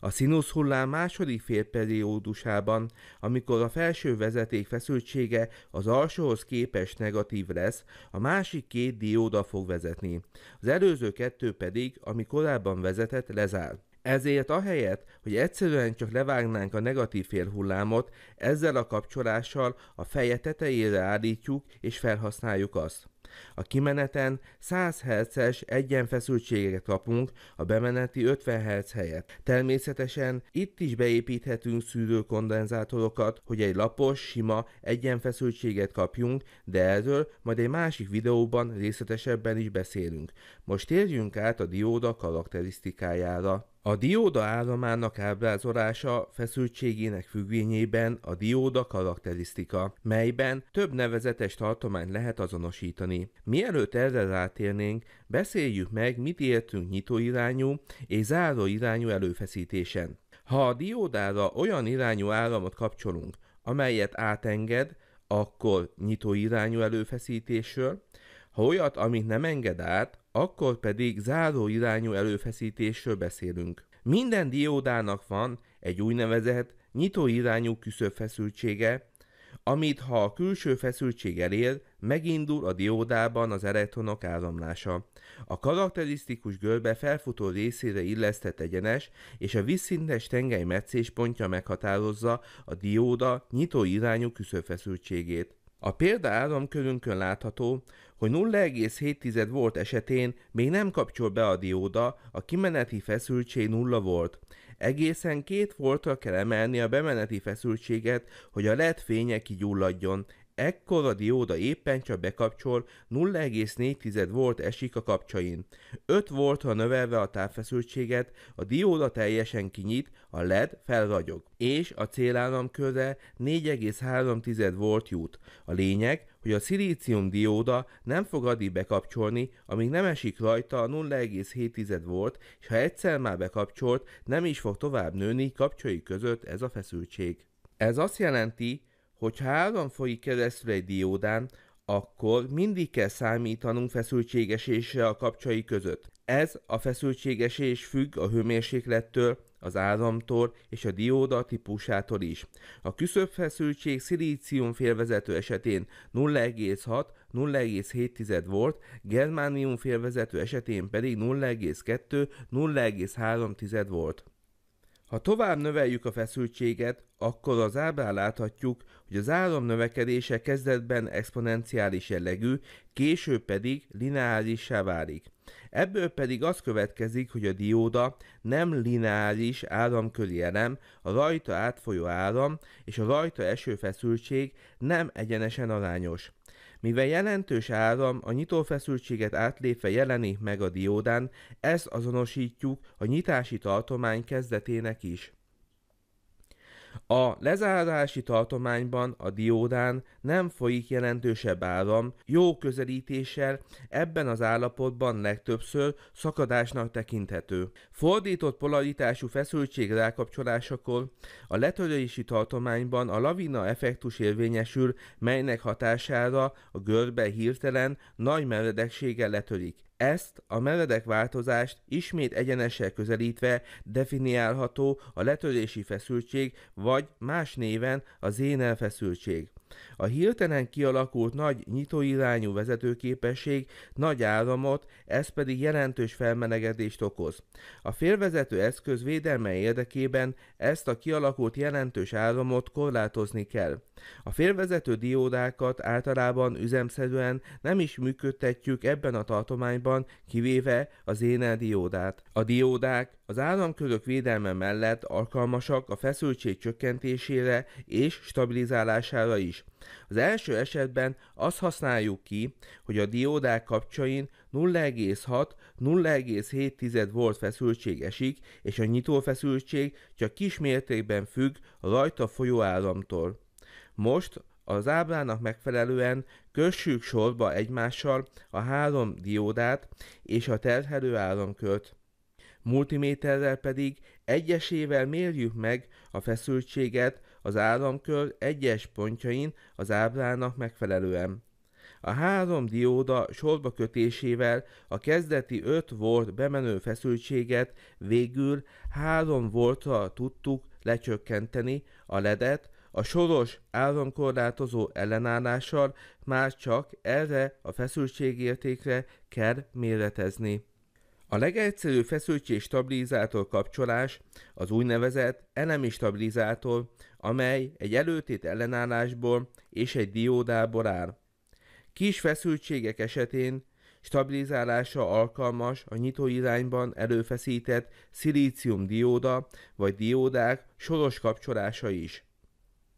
A színusz hullám második félperiódusában, amikor a felső vezeték feszültsége az alsóhoz képest negatív lesz, a másik két dióda fog vezetni. Az előző kettő pedig, ami korábban vezetett, lezár. Ezért ahelyett, hogy egyszerűen csak levágnánk a negatív félhullámot, ezzel a kapcsolással a feje tetejére állítjuk és felhasználjuk azt. A kimeneten 100 Hz-es egyenfeszültségeket kapunk a bemeneti 50 Hz helyett. Természetesen itt is beépíthetünk szűrőkondenzátorokat, hogy egy lapos, sima egyenfeszültséget kapjunk, de erről majd egy másik videóban részletesebben is beszélünk. Most térjünk át a dióda karakterisztikájára. A dióda állomának ábrázolása feszültségének függvényében a dióda karakterisztika, melyben több nevezetes tartományt lehet azonosítani. Mielőtt erre rátérnénk, beszéljük meg, mit értünk nyitóirányú és záróirányú előfeszítésen. Ha a diódára olyan irányú áramot kapcsolunk, amelyet átenged, akkor nyitóirányú előfeszítésről, ha olyat, amit nem enged át, akkor pedig záró irányú előfeszítésről beszélünk. Minden diódának van egy úgynevezett nyitó irányú küszöbfeszültsége, amit ha a külső feszültség elér, megindul a diódában az elektronok áramlása. A karakterisztikus görbe felfutó részére illesztett egyenes és a vízszintes tengely meccéspontja meghatározza a dióda nyitó irányú küszöbfeszültségét. A példa államkörünkön látható, hogy 0,7 volt esetén még nem kapcsol be a dióda, a kimeneti feszültség 0 volt. Egészen 2 voltra kell emelni a bemeneti feszültséget, hogy a LED fénye kigyulladjon, Ekkor a dióda éppen csak bekapcsol, 0,4 volt esik a kapcsain. 5 ha növelve a távfeszültséget, a dióda teljesen kinyit, a LED felragyog, és a célállamkörre 4,3 volt jut. A lényeg, hogy a szilícium dióda nem fog addig bekapcsolni, amíg nem esik rajta a 0,7 volt, és ha egyszer már bekapcsolt, nem is fog tovább nőni kapcsai között ez a feszültség. Ez azt jelenti, hogyha áram folyik keresztül egy diódán, akkor mindig kell számítanunk feszültségesésre a kapcsai között. Ez a feszültségesés függ a hőmérséklettől, az áramtól és a dióda típusától is. A feszültség szilícium félvezető esetén 0,6-0,7 volt, germánium félvezető esetén pedig 0,2-0,3 volt. Ha tovább növeljük a feszültséget, akkor az ábrán láthatjuk, hogy az állam növekedése kezdetben exponenciális jellegű, később pedig lineárisá válik. Ebből pedig az következik, hogy a dióda nem lineáris áramköri elem, a rajta átfolyó áram és a rajta eső feszültség nem egyenesen arányos. Mivel jelentős áram a nyitó feszültséget átlépve jelenik meg a diódán, ezt azonosítjuk a nyitási tartomány kezdetének is. A lezárási tartományban a diódán nem folyik jelentősebb áram, jó közelítéssel ebben az állapotban legtöbbször szakadásnak tekinthető. Fordított polaritású feszültség rákapcsolásakor a letörési tartományban a lavina effektus érvényesül, melynek hatására a görbe hirtelen nagy meredekséggel letörik. Ezt a meredek változást ismét egyenessel közelítve definiálható a letörési feszültség, vagy más néven a zénel feszültség. A hirtelen kialakult nagy nyitóirányú vezetőképesség nagy áramot, ez pedig jelentős felmelegedést okoz. A félvezető eszköz védelme érdekében ezt a kialakult jelentős áramot korlátozni kell. A félvezető diódákat általában üzemszerűen nem is működtetjük ebben a tartományban, kivéve az diódát. A diódák az államközök védelme mellett alkalmasak a feszültség csökkentésére és stabilizálására is. Az első esetben azt használjuk ki, hogy a diódák kapcsain 0,6-0,7 volt feszültség esik, és a nyitó feszültség csak kis mértékben függ a rajta folyó áramtól. Most az ábrának megfelelően kössük sorba egymással a három diódát és a terhelő áramkört multiméterrel pedig egyesével mérjük meg a feszültséget az áramkör egyes pontjain az ábrának megfelelően. A három dióda sorba kötésével a kezdeti 5 volt bemenő feszültséget végül 3 voltra tudtuk lecsökkenteni, a ledet a soros áramkorlátozó ellenállással már csak erre a feszültségértékre kell méretezni. A legegyszerűbb feszültség stabilizátor kapcsolás az úgynevezett elemi stabilizátor, amely egy előtét ellenállásból és egy diódából áll. Kis feszültségek esetén stabilizálása alkalmas a nyitó irányban előfeszített szilícium dióda vagy diódák soros kapcsolása is.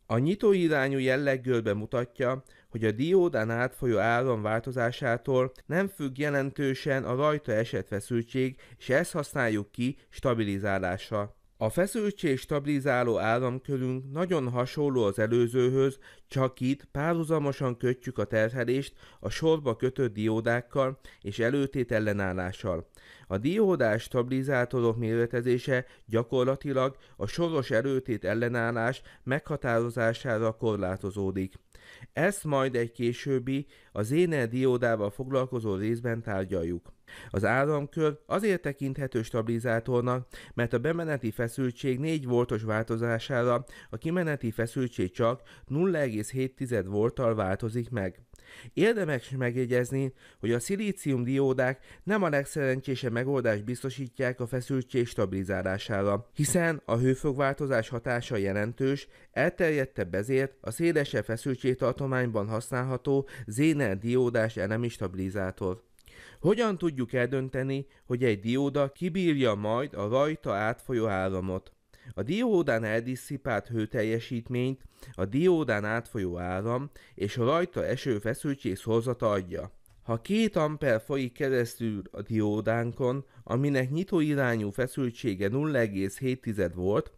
A nyitó irányú jelleggörbe mutatja, hogy a diódán átfolyó áram változásától nem függ jelentősen a rajta esett feszültség, és ezt használjuk ki stabilizálásra. A feszültség stabilizáló áramkörünk nagyon hasonló az előzőhöz, csak itt párhuzamosan kötjük a terhelést a sorba kötött diódákkal és előtét ellenállással. A diódás stabilizátorok méretezése gyakorlatilag a soros erőtét ellenállás meghatározására korlátozódik. Ezt majd egy későbbi, a Zener diódával foglalkozó részben tárgyaljuk. Az áramkör azért tekinthető stabilizátornak, mert a bemeneti feszültség 4 voltos változására a kimeneti feszültség csak 0,7 volttal változik meg. Érdemes megjegyezni, hogy a szilícium diódák nem a legszerencsésebb megoldást biztosítják a feszültség stabilizálására, hiszen a hőfokváltozás hatása jelentős, elterjedtebb ezért a szélesebb feszültségtartományban használható zénel diódás elemi stabilizátor. Hogyan tudjuk eldönteni, hogy egy dióda kibírja majd a rajta átfolyó áramot? A diódán eldisszipált hőteljesítményt a diódán átfolyó áram és a rajta eső feszültség szorzata adja. Ha két amper folyik keresztül a diódánkon, aminek nyitó irányú feszültsége 0,7 volt,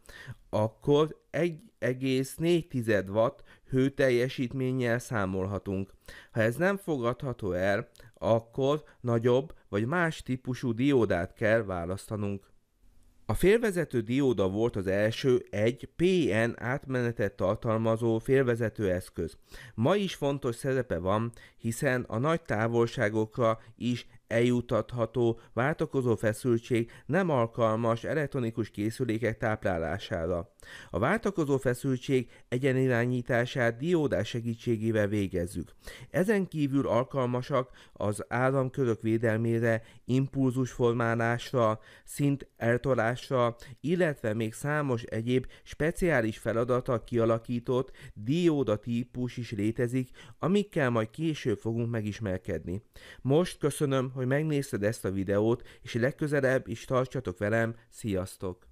akkor 1,4 watt hőteljesítménnyel számolhatunk. Ha ez nem fogadható el, akkor nagyobb vagy más típusú diódát kell választanunk. A félvezető dióda volt az első egy PN átmenetet tartalmazó félvezető eszköz. Ma is fontos szerepe van, hiszen a nagy távolságokra is eljutatható, váltakozó feszültség nem alkalmas elektronikus készülékek táplálására. A váltakozó feszültség egyenirányítását diódás segítségével végezzük. Ezen kívül alkalmasak az áramkörök védelmére, impulzus formálásra, szint eltolásra, illetve még számos egyéb speciális feladata kialakított dióda típus is létezik, amikkel majd később fogunk megismerkedni. Most köszönöm, hogy megnézted ezt a videót, és legközelebb is tartsatok velem, sziasztok!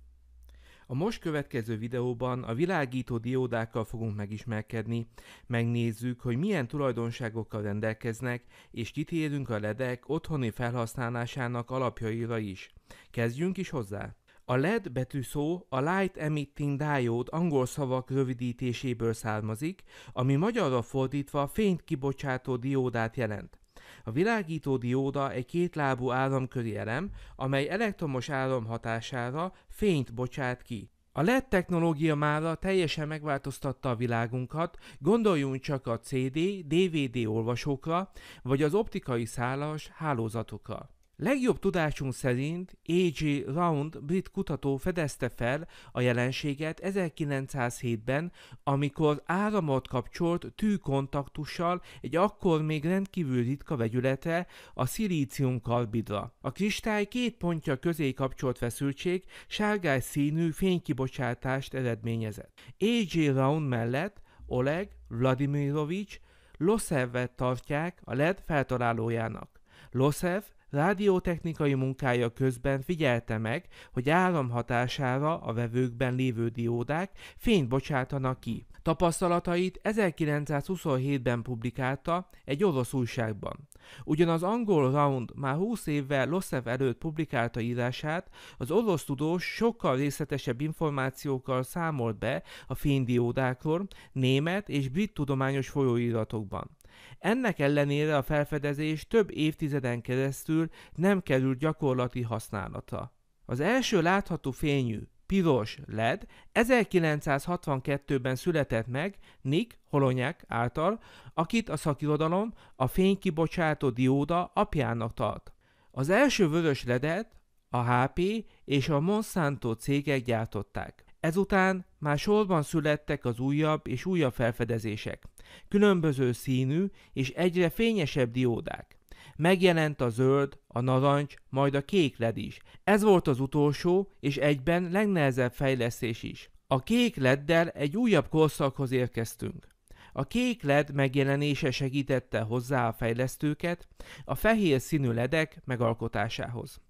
A most következő videóban a világító diódákkal fogunk megismerkedni, megnézzük, hogy milyen tulajdonságokkal rendelkeznek, és kitérünk a ledek otthoni felhasználásának alapjaira is. Kezdjünk is hozzá! A LED szó a Light Emitting Diode angol szavak rövidítéséből származik, ami magyarra fordítva fényt kibocsátó diódát jelent. A világító dióda egy kétlábú áramköri elem, amely elektromos áram hatására fényt bocsát ki. A LED technológia mára teljesen megváltoztatta a világunkat, gondoljunk csak a CD, DVD olvasókra, vagy az optikai szálas hálózatokra. Legjobb tudásunk szerint A.G. Round brit kutató fedezte fel a jelenséget 1907-ben, amikor áramot kapcsolt tűkontaktussal egy akkor még rendkívül ritka vegyülete a szilícium karbidra. A kristály két pontja közé kapcsolt feszültség sárgás színű fénykibocsátást eredményezett. A.G. Round mellett Oleg Vladimirovics Losevet tartják a LED feltalálójának. Losev Rádiótechnikai munkája közben figyelte meg, hogy állam hatására a vevőkben lévő diódák fényt bocsátanak ki. Tapasztalatait 1927-ben publikálta egy orosz újságban. Ugyanaz angol Round már 20 évvel Lossev előtt publikálta írását, az orosz tudós sokkal részletesebb információkkal számolt be a fénydiódákról német és brit tudományos folyóiratokban. Ennek ellenére a felfedezés több évtizeden keresztül nem került gyakorlati használata. Az első látható fényű, piros led 1962-ben született meg Nick Holonyák által, akit a szakirodalom a fénykibocsátó dióda apjának tart. Az első vörös ledet a HP és a Monsanto cégek gyártották. Ezután már sorban születtek az újabb és újabb felfedezések, különböző színű és egyre fényesebb diódák. Megjelent a zöld, a narancs, majd a kék led is. Ez volt az utolsó és egyben legnehezebb fejlesztés is. A kék leddel egy újabb korszakhoz érkeztünk. A kék led megjelenése segítette hozzá a fejlesztőket a fehér színű ledek megalkotásához.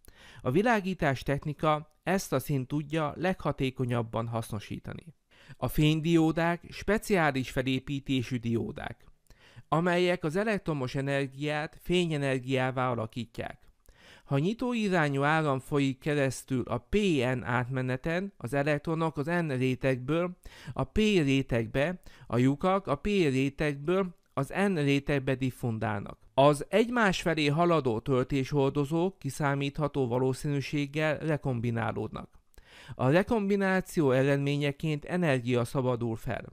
A világítás technika ezt a szín tudja leghatékonyabban hasznosítani. A fénydiódák speciális felépítésű diódák, amelyek az elektromos energiát fényenergiává alakítják. Ha nyitó irányú áram folyik keresztül a PN átmeneten, az elektronok az N rétegből a P rétegbe, a lyukak a P rétegből az N rétegbe diffundálnak. Az egymás felé haladó töltéshordozók kiszámítható valószínűséggel rekombinálódnak. A rekombináció eredményeként energia szabadul fel,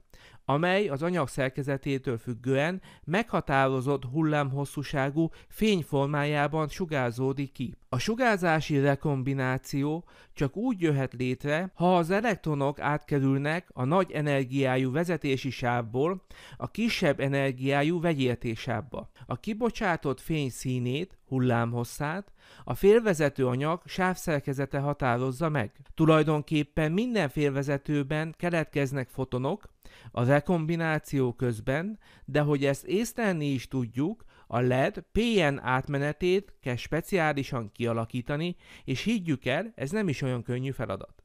amely az anyag szerkezetétől függően meghatározott hullámhosszúságú fényformájában sugárzódik ki. A sugárzási rekombináció csak úgy jöhet létre, ha az elektronok átkerülnek a nagy energiájú vezetési sávból a kisebb energiájú vegyértésába. A kibocsátott fény színét, hullámhosszát, a félvezető anyag sávszerkezete határozza meg. Tulajdonképpen minden félvezetőben keletkeznek fotonok a rekombináció közben, de hogy ezt észlelni is tudjuk, a LED PN átmenetét kell speciálisan kialakítani, és higgyük el, ez nem is olyan könnyű feladat.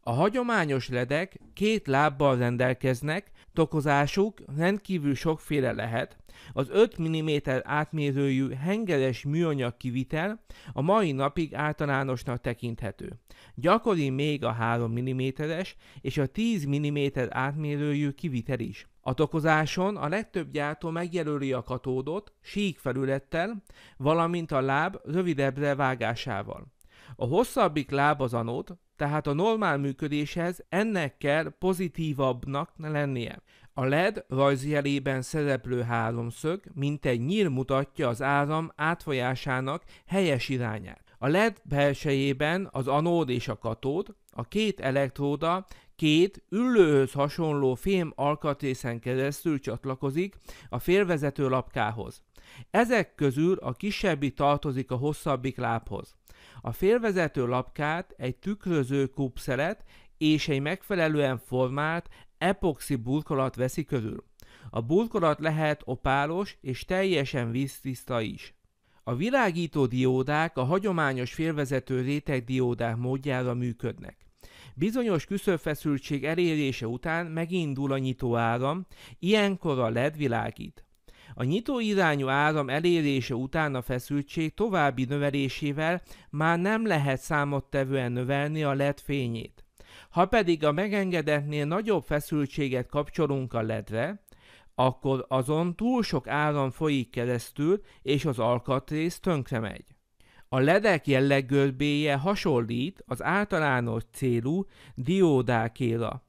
A hagyományos ledek két lábbal rendelkeznek, tokozásuk rendkívül sokféle lehet. Az 5 mm átmérőjű hengeres műanyag kivitel a mai napig általánosnak tekinthető. Gyakori még a 3 mm-es és a 10 mm átmérőjű kivitel is. A tokozáson a legtöbb gyártó megjelöli a katódot sík felülettel, valamint a láb rövidebbre vágásával. A hosszabbik láb az anód, tehát a normál működéshez ennek kell pozitívabbnak lennie. A LED rajzjelében szereplő háromszög, mint egy nyíl mutatja az áram átfolyásának helyes irányát. A LED belsejében az anód és a katód, a két elektróda két üllőhöz hasonló fém alkatrészen keresztül csatlakozik a félvezető lapkához. Ezek közül a kisebbi tartozik a hosszabbik lábhoz. A félvezető lapkát egy tükröző kupszelet és egy megfelelően formált epoxi burkolat veszi körül. A burkolat lehet opálos és teljesen víztiszta is. A világító diódák a hagyományos félvezető rétegdiódák módjára működnek. Bizonyos küszöbfeszültség elérése után megindul a nyitó áram, ilyenkor a LED világít. A nyitó irányú áram elérése után a feszültség további növelésével már nem lehet számottevően növelni a LED fényét. Ha pedig a megengedetnél nagyobb feszültséget kapcsolunk a LED-re, akkor azon túl sok áram folyik keresztül, és az alkatrész tönkre megy. A ledek jelleggörbéje hasonlít az általános célú diódákéra,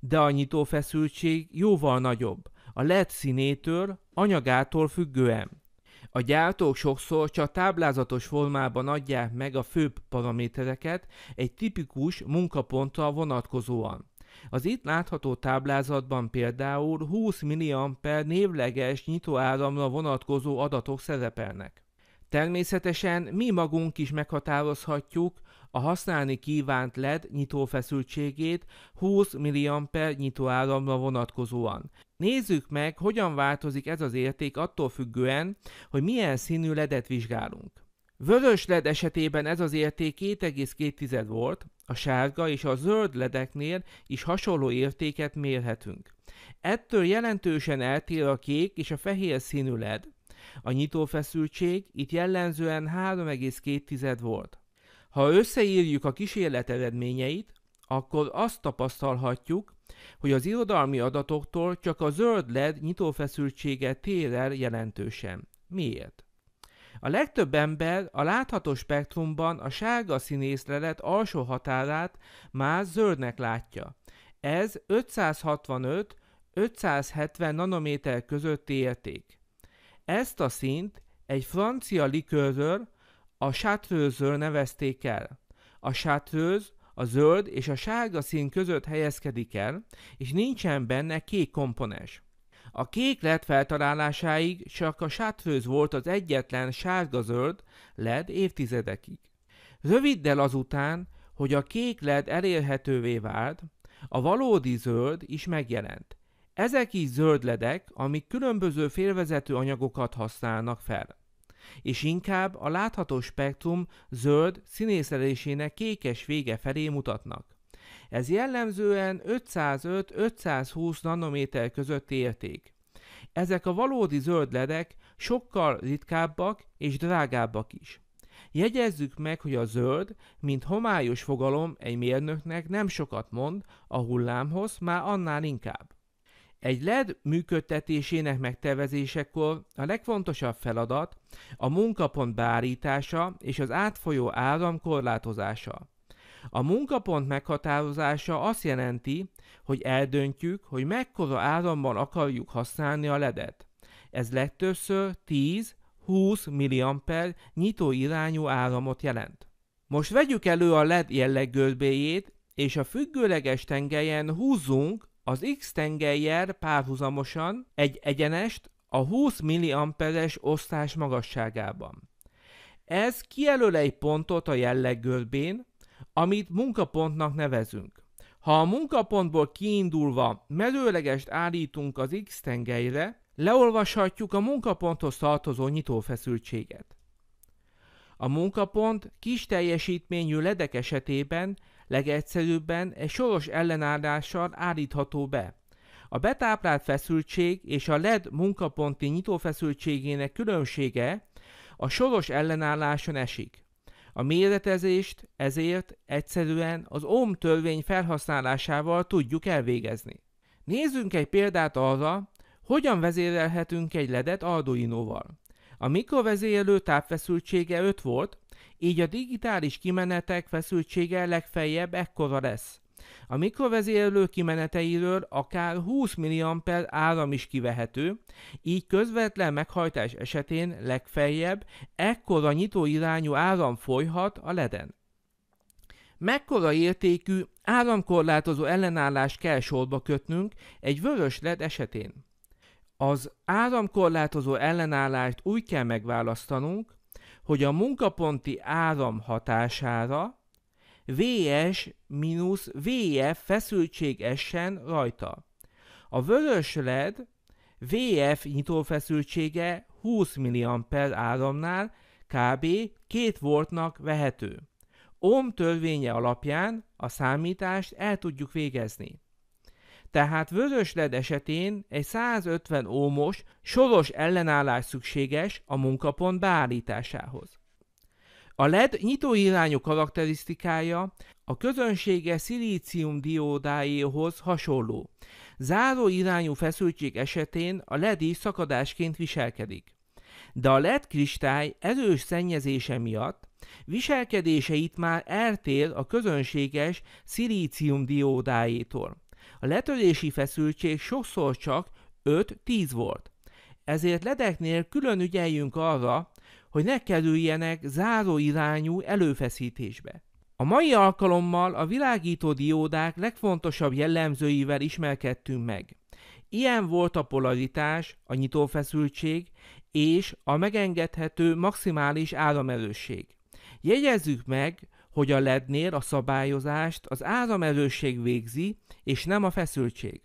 de a nyitófeszültség jóval nagyobb, a led színétől, anyagától függően. A gyártók sokszor csak táblázatos formában adják meg a főbb paramétereket egy tipikus munkapontra vonatkozóan. Az itt látható táblázatban például 20 mA névleges nyitóáramra vonatkozó adatok szerepelnek. Természetesen mi magunk is meghatározhatjuk a használni kívánt LED nyitófeszültségét 20 mA nyitóáramra vonatkozóan. Nézzük meg, hogyan változik ez az érték attól függően, hogy milyen színű ledet vizsgálunk. Vörös led esetében ez az érték 2,2 volt, a sárga és a zöld ledeknél is hasonló értéket mérhetünk. Ettől jelentősen eltér a kék és a fehér színű led. A nyitófeszültség itt jellemzően 3,2 volt. Ha összeírjuk a kísérlet eredményeit, akkor azt tapasztalhatjuk, hogy az irodalmi adatoktól csak a zöld led nyitófeszültsége tér el jelentősen. Miért? A legtöbb ember a látható spektrumban a sárga színészlelet alsó határát már zöldnek látja. Ez 565-570 nanométer közötti érték. Ezt a szint egy francia likőrről, a sátrőzről nevezték el. A sátrőz a zöld és a sárga szín között helyezkedik el, és nincsen benne kék komponens. A kék led feltalálásáig csak a sátfőz volt az egyetlen sárga-zöld led évtizedekig. Röviddel azután, hogy a kék led elérhetővé vált, a valódi zöld is megjelent. Ezek is zöld ledek, amik különböző félvezető anyagokat használnak fel és inkább a látható spektrum zöld színészelésének kékes vége felé mutatnak. Ez jellemzően 505-520 nanométer közötti érték. Ezek a valódi zöld ledek sokkal ritkábbak és drágábbak is. Jegyezzük meg, hogy a zöld, mint homályos fogalom egy mérnöknek nem sokat mond, a hullámhoz már annál inkább. Egy LED működtetésének megtervezésekor a legfontosabb feladat a munkapont beállítása és az átfolyó áram korlátozása. A munkapont meghatározása azt jelenti, hogy eldöntjük, hogy mekkora áramban akarjuk használni a ledet. Ez legtöbbször 10-20 mA nyitó irányú áramot jelent. Most vegyük elő a LED jelleggörbéjét, és a függőleges tengelyen húzzunk az X tengelyjel párhuzamosan egy egyenest a 20 mA-es osztás magasságában. Ez kijelöl egy pontot a jelleggörbén, amit munkapontnak nevezünk. Ha a munkapontból kiindulva mezőlegest állítunk az X tengelyre, leolvashatjuk a munkaponthoz tartozó nyitófeszültséget. A munkapont kis teljesítményű ledek esetében legegyszerűbben egy soros ellenállással állítható be. A betáplált feszültség és a led munkaponti nyitófeszültségének különbsége a soros ellenálláson esik. A méretezést ezért egyszerűen az OM törvény felhasználásával tudjuk elvégezni. Nézzünk egy példát arra, hogyan vezérelhetünk egy ledet Arduino-val. A mikrovezérlő tápfeszültsége 5 volt, így a digitális kimenetek feszültsége legfeljebb ekkora lesz. A mikrovezérlő kimeneteiről akár 20 mA áram is kivehető, így közvetlen meghajtás esetén legfeljebb ekkora nyitó irányú áram folyhat a leden. Mekkora értékű áramkorlátozó ellenállást kell sorba kötnünk egy vörös led esetén? Az áramkorlátozó ellenállást úgy kell megválasztanunk, hogy a munkaponti áram hatására VS minusz VF feszültség essen rajta. A vörös led VF nyitófeszültsége 20 mA áramnál kb. 2 voltnak vehető. Ohm törvénye alapján a számítást el tudjuk végezni. Tehát vörös led esetén egy 150 ómos soros ellenállás szükséges a munkapont beállításához. A LED nyitóirányú karakterisztikája a közönsége szilícium diódáéhoz hasonló. Záró irányú feszültség esetén a LED is szakadásként viselkedik. De a LED kristály erős szennyezése miatt itt már eltér a közönséges szilícium diódáétól. A letörési feszültség sokszor csak 5-10 volt. Ezért ledeknél külön ügyeljünk arra, hogy ne kerüljenek záróirányú előfeszítésbe. A mai alkalommal a világító diódák legfontosabb jellemzőivel ismerkedtünk meg. Ilyen volt a polaritás, a nyitófeszültség és a megengedhető maximális áramerősség. Jegyezzük meg, hogy a lednél a szabályozást az áramerősség végzi, és nem a feszültség.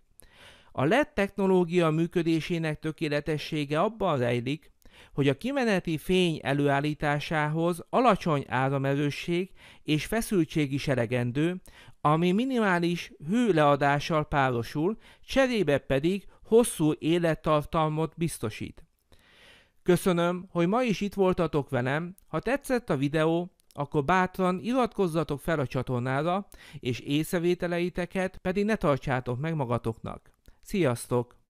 A LED technológia működésének tökéletessége abban rejlik, hogy a kimeneti fény előállításához alacsony áramerősség és feszültség is elegendő, ami minimális hőleadással párosul, cserébe pedig hosszú élettartalmot biztosít. Köszönöm, hogy ma is itt voltatok velem, ha tetszett a videó, akkor bátran iratkozzatok fel a csatornára, és észrevételeiteket pedig ne tartsátok meg magatoknak. Sziasztok!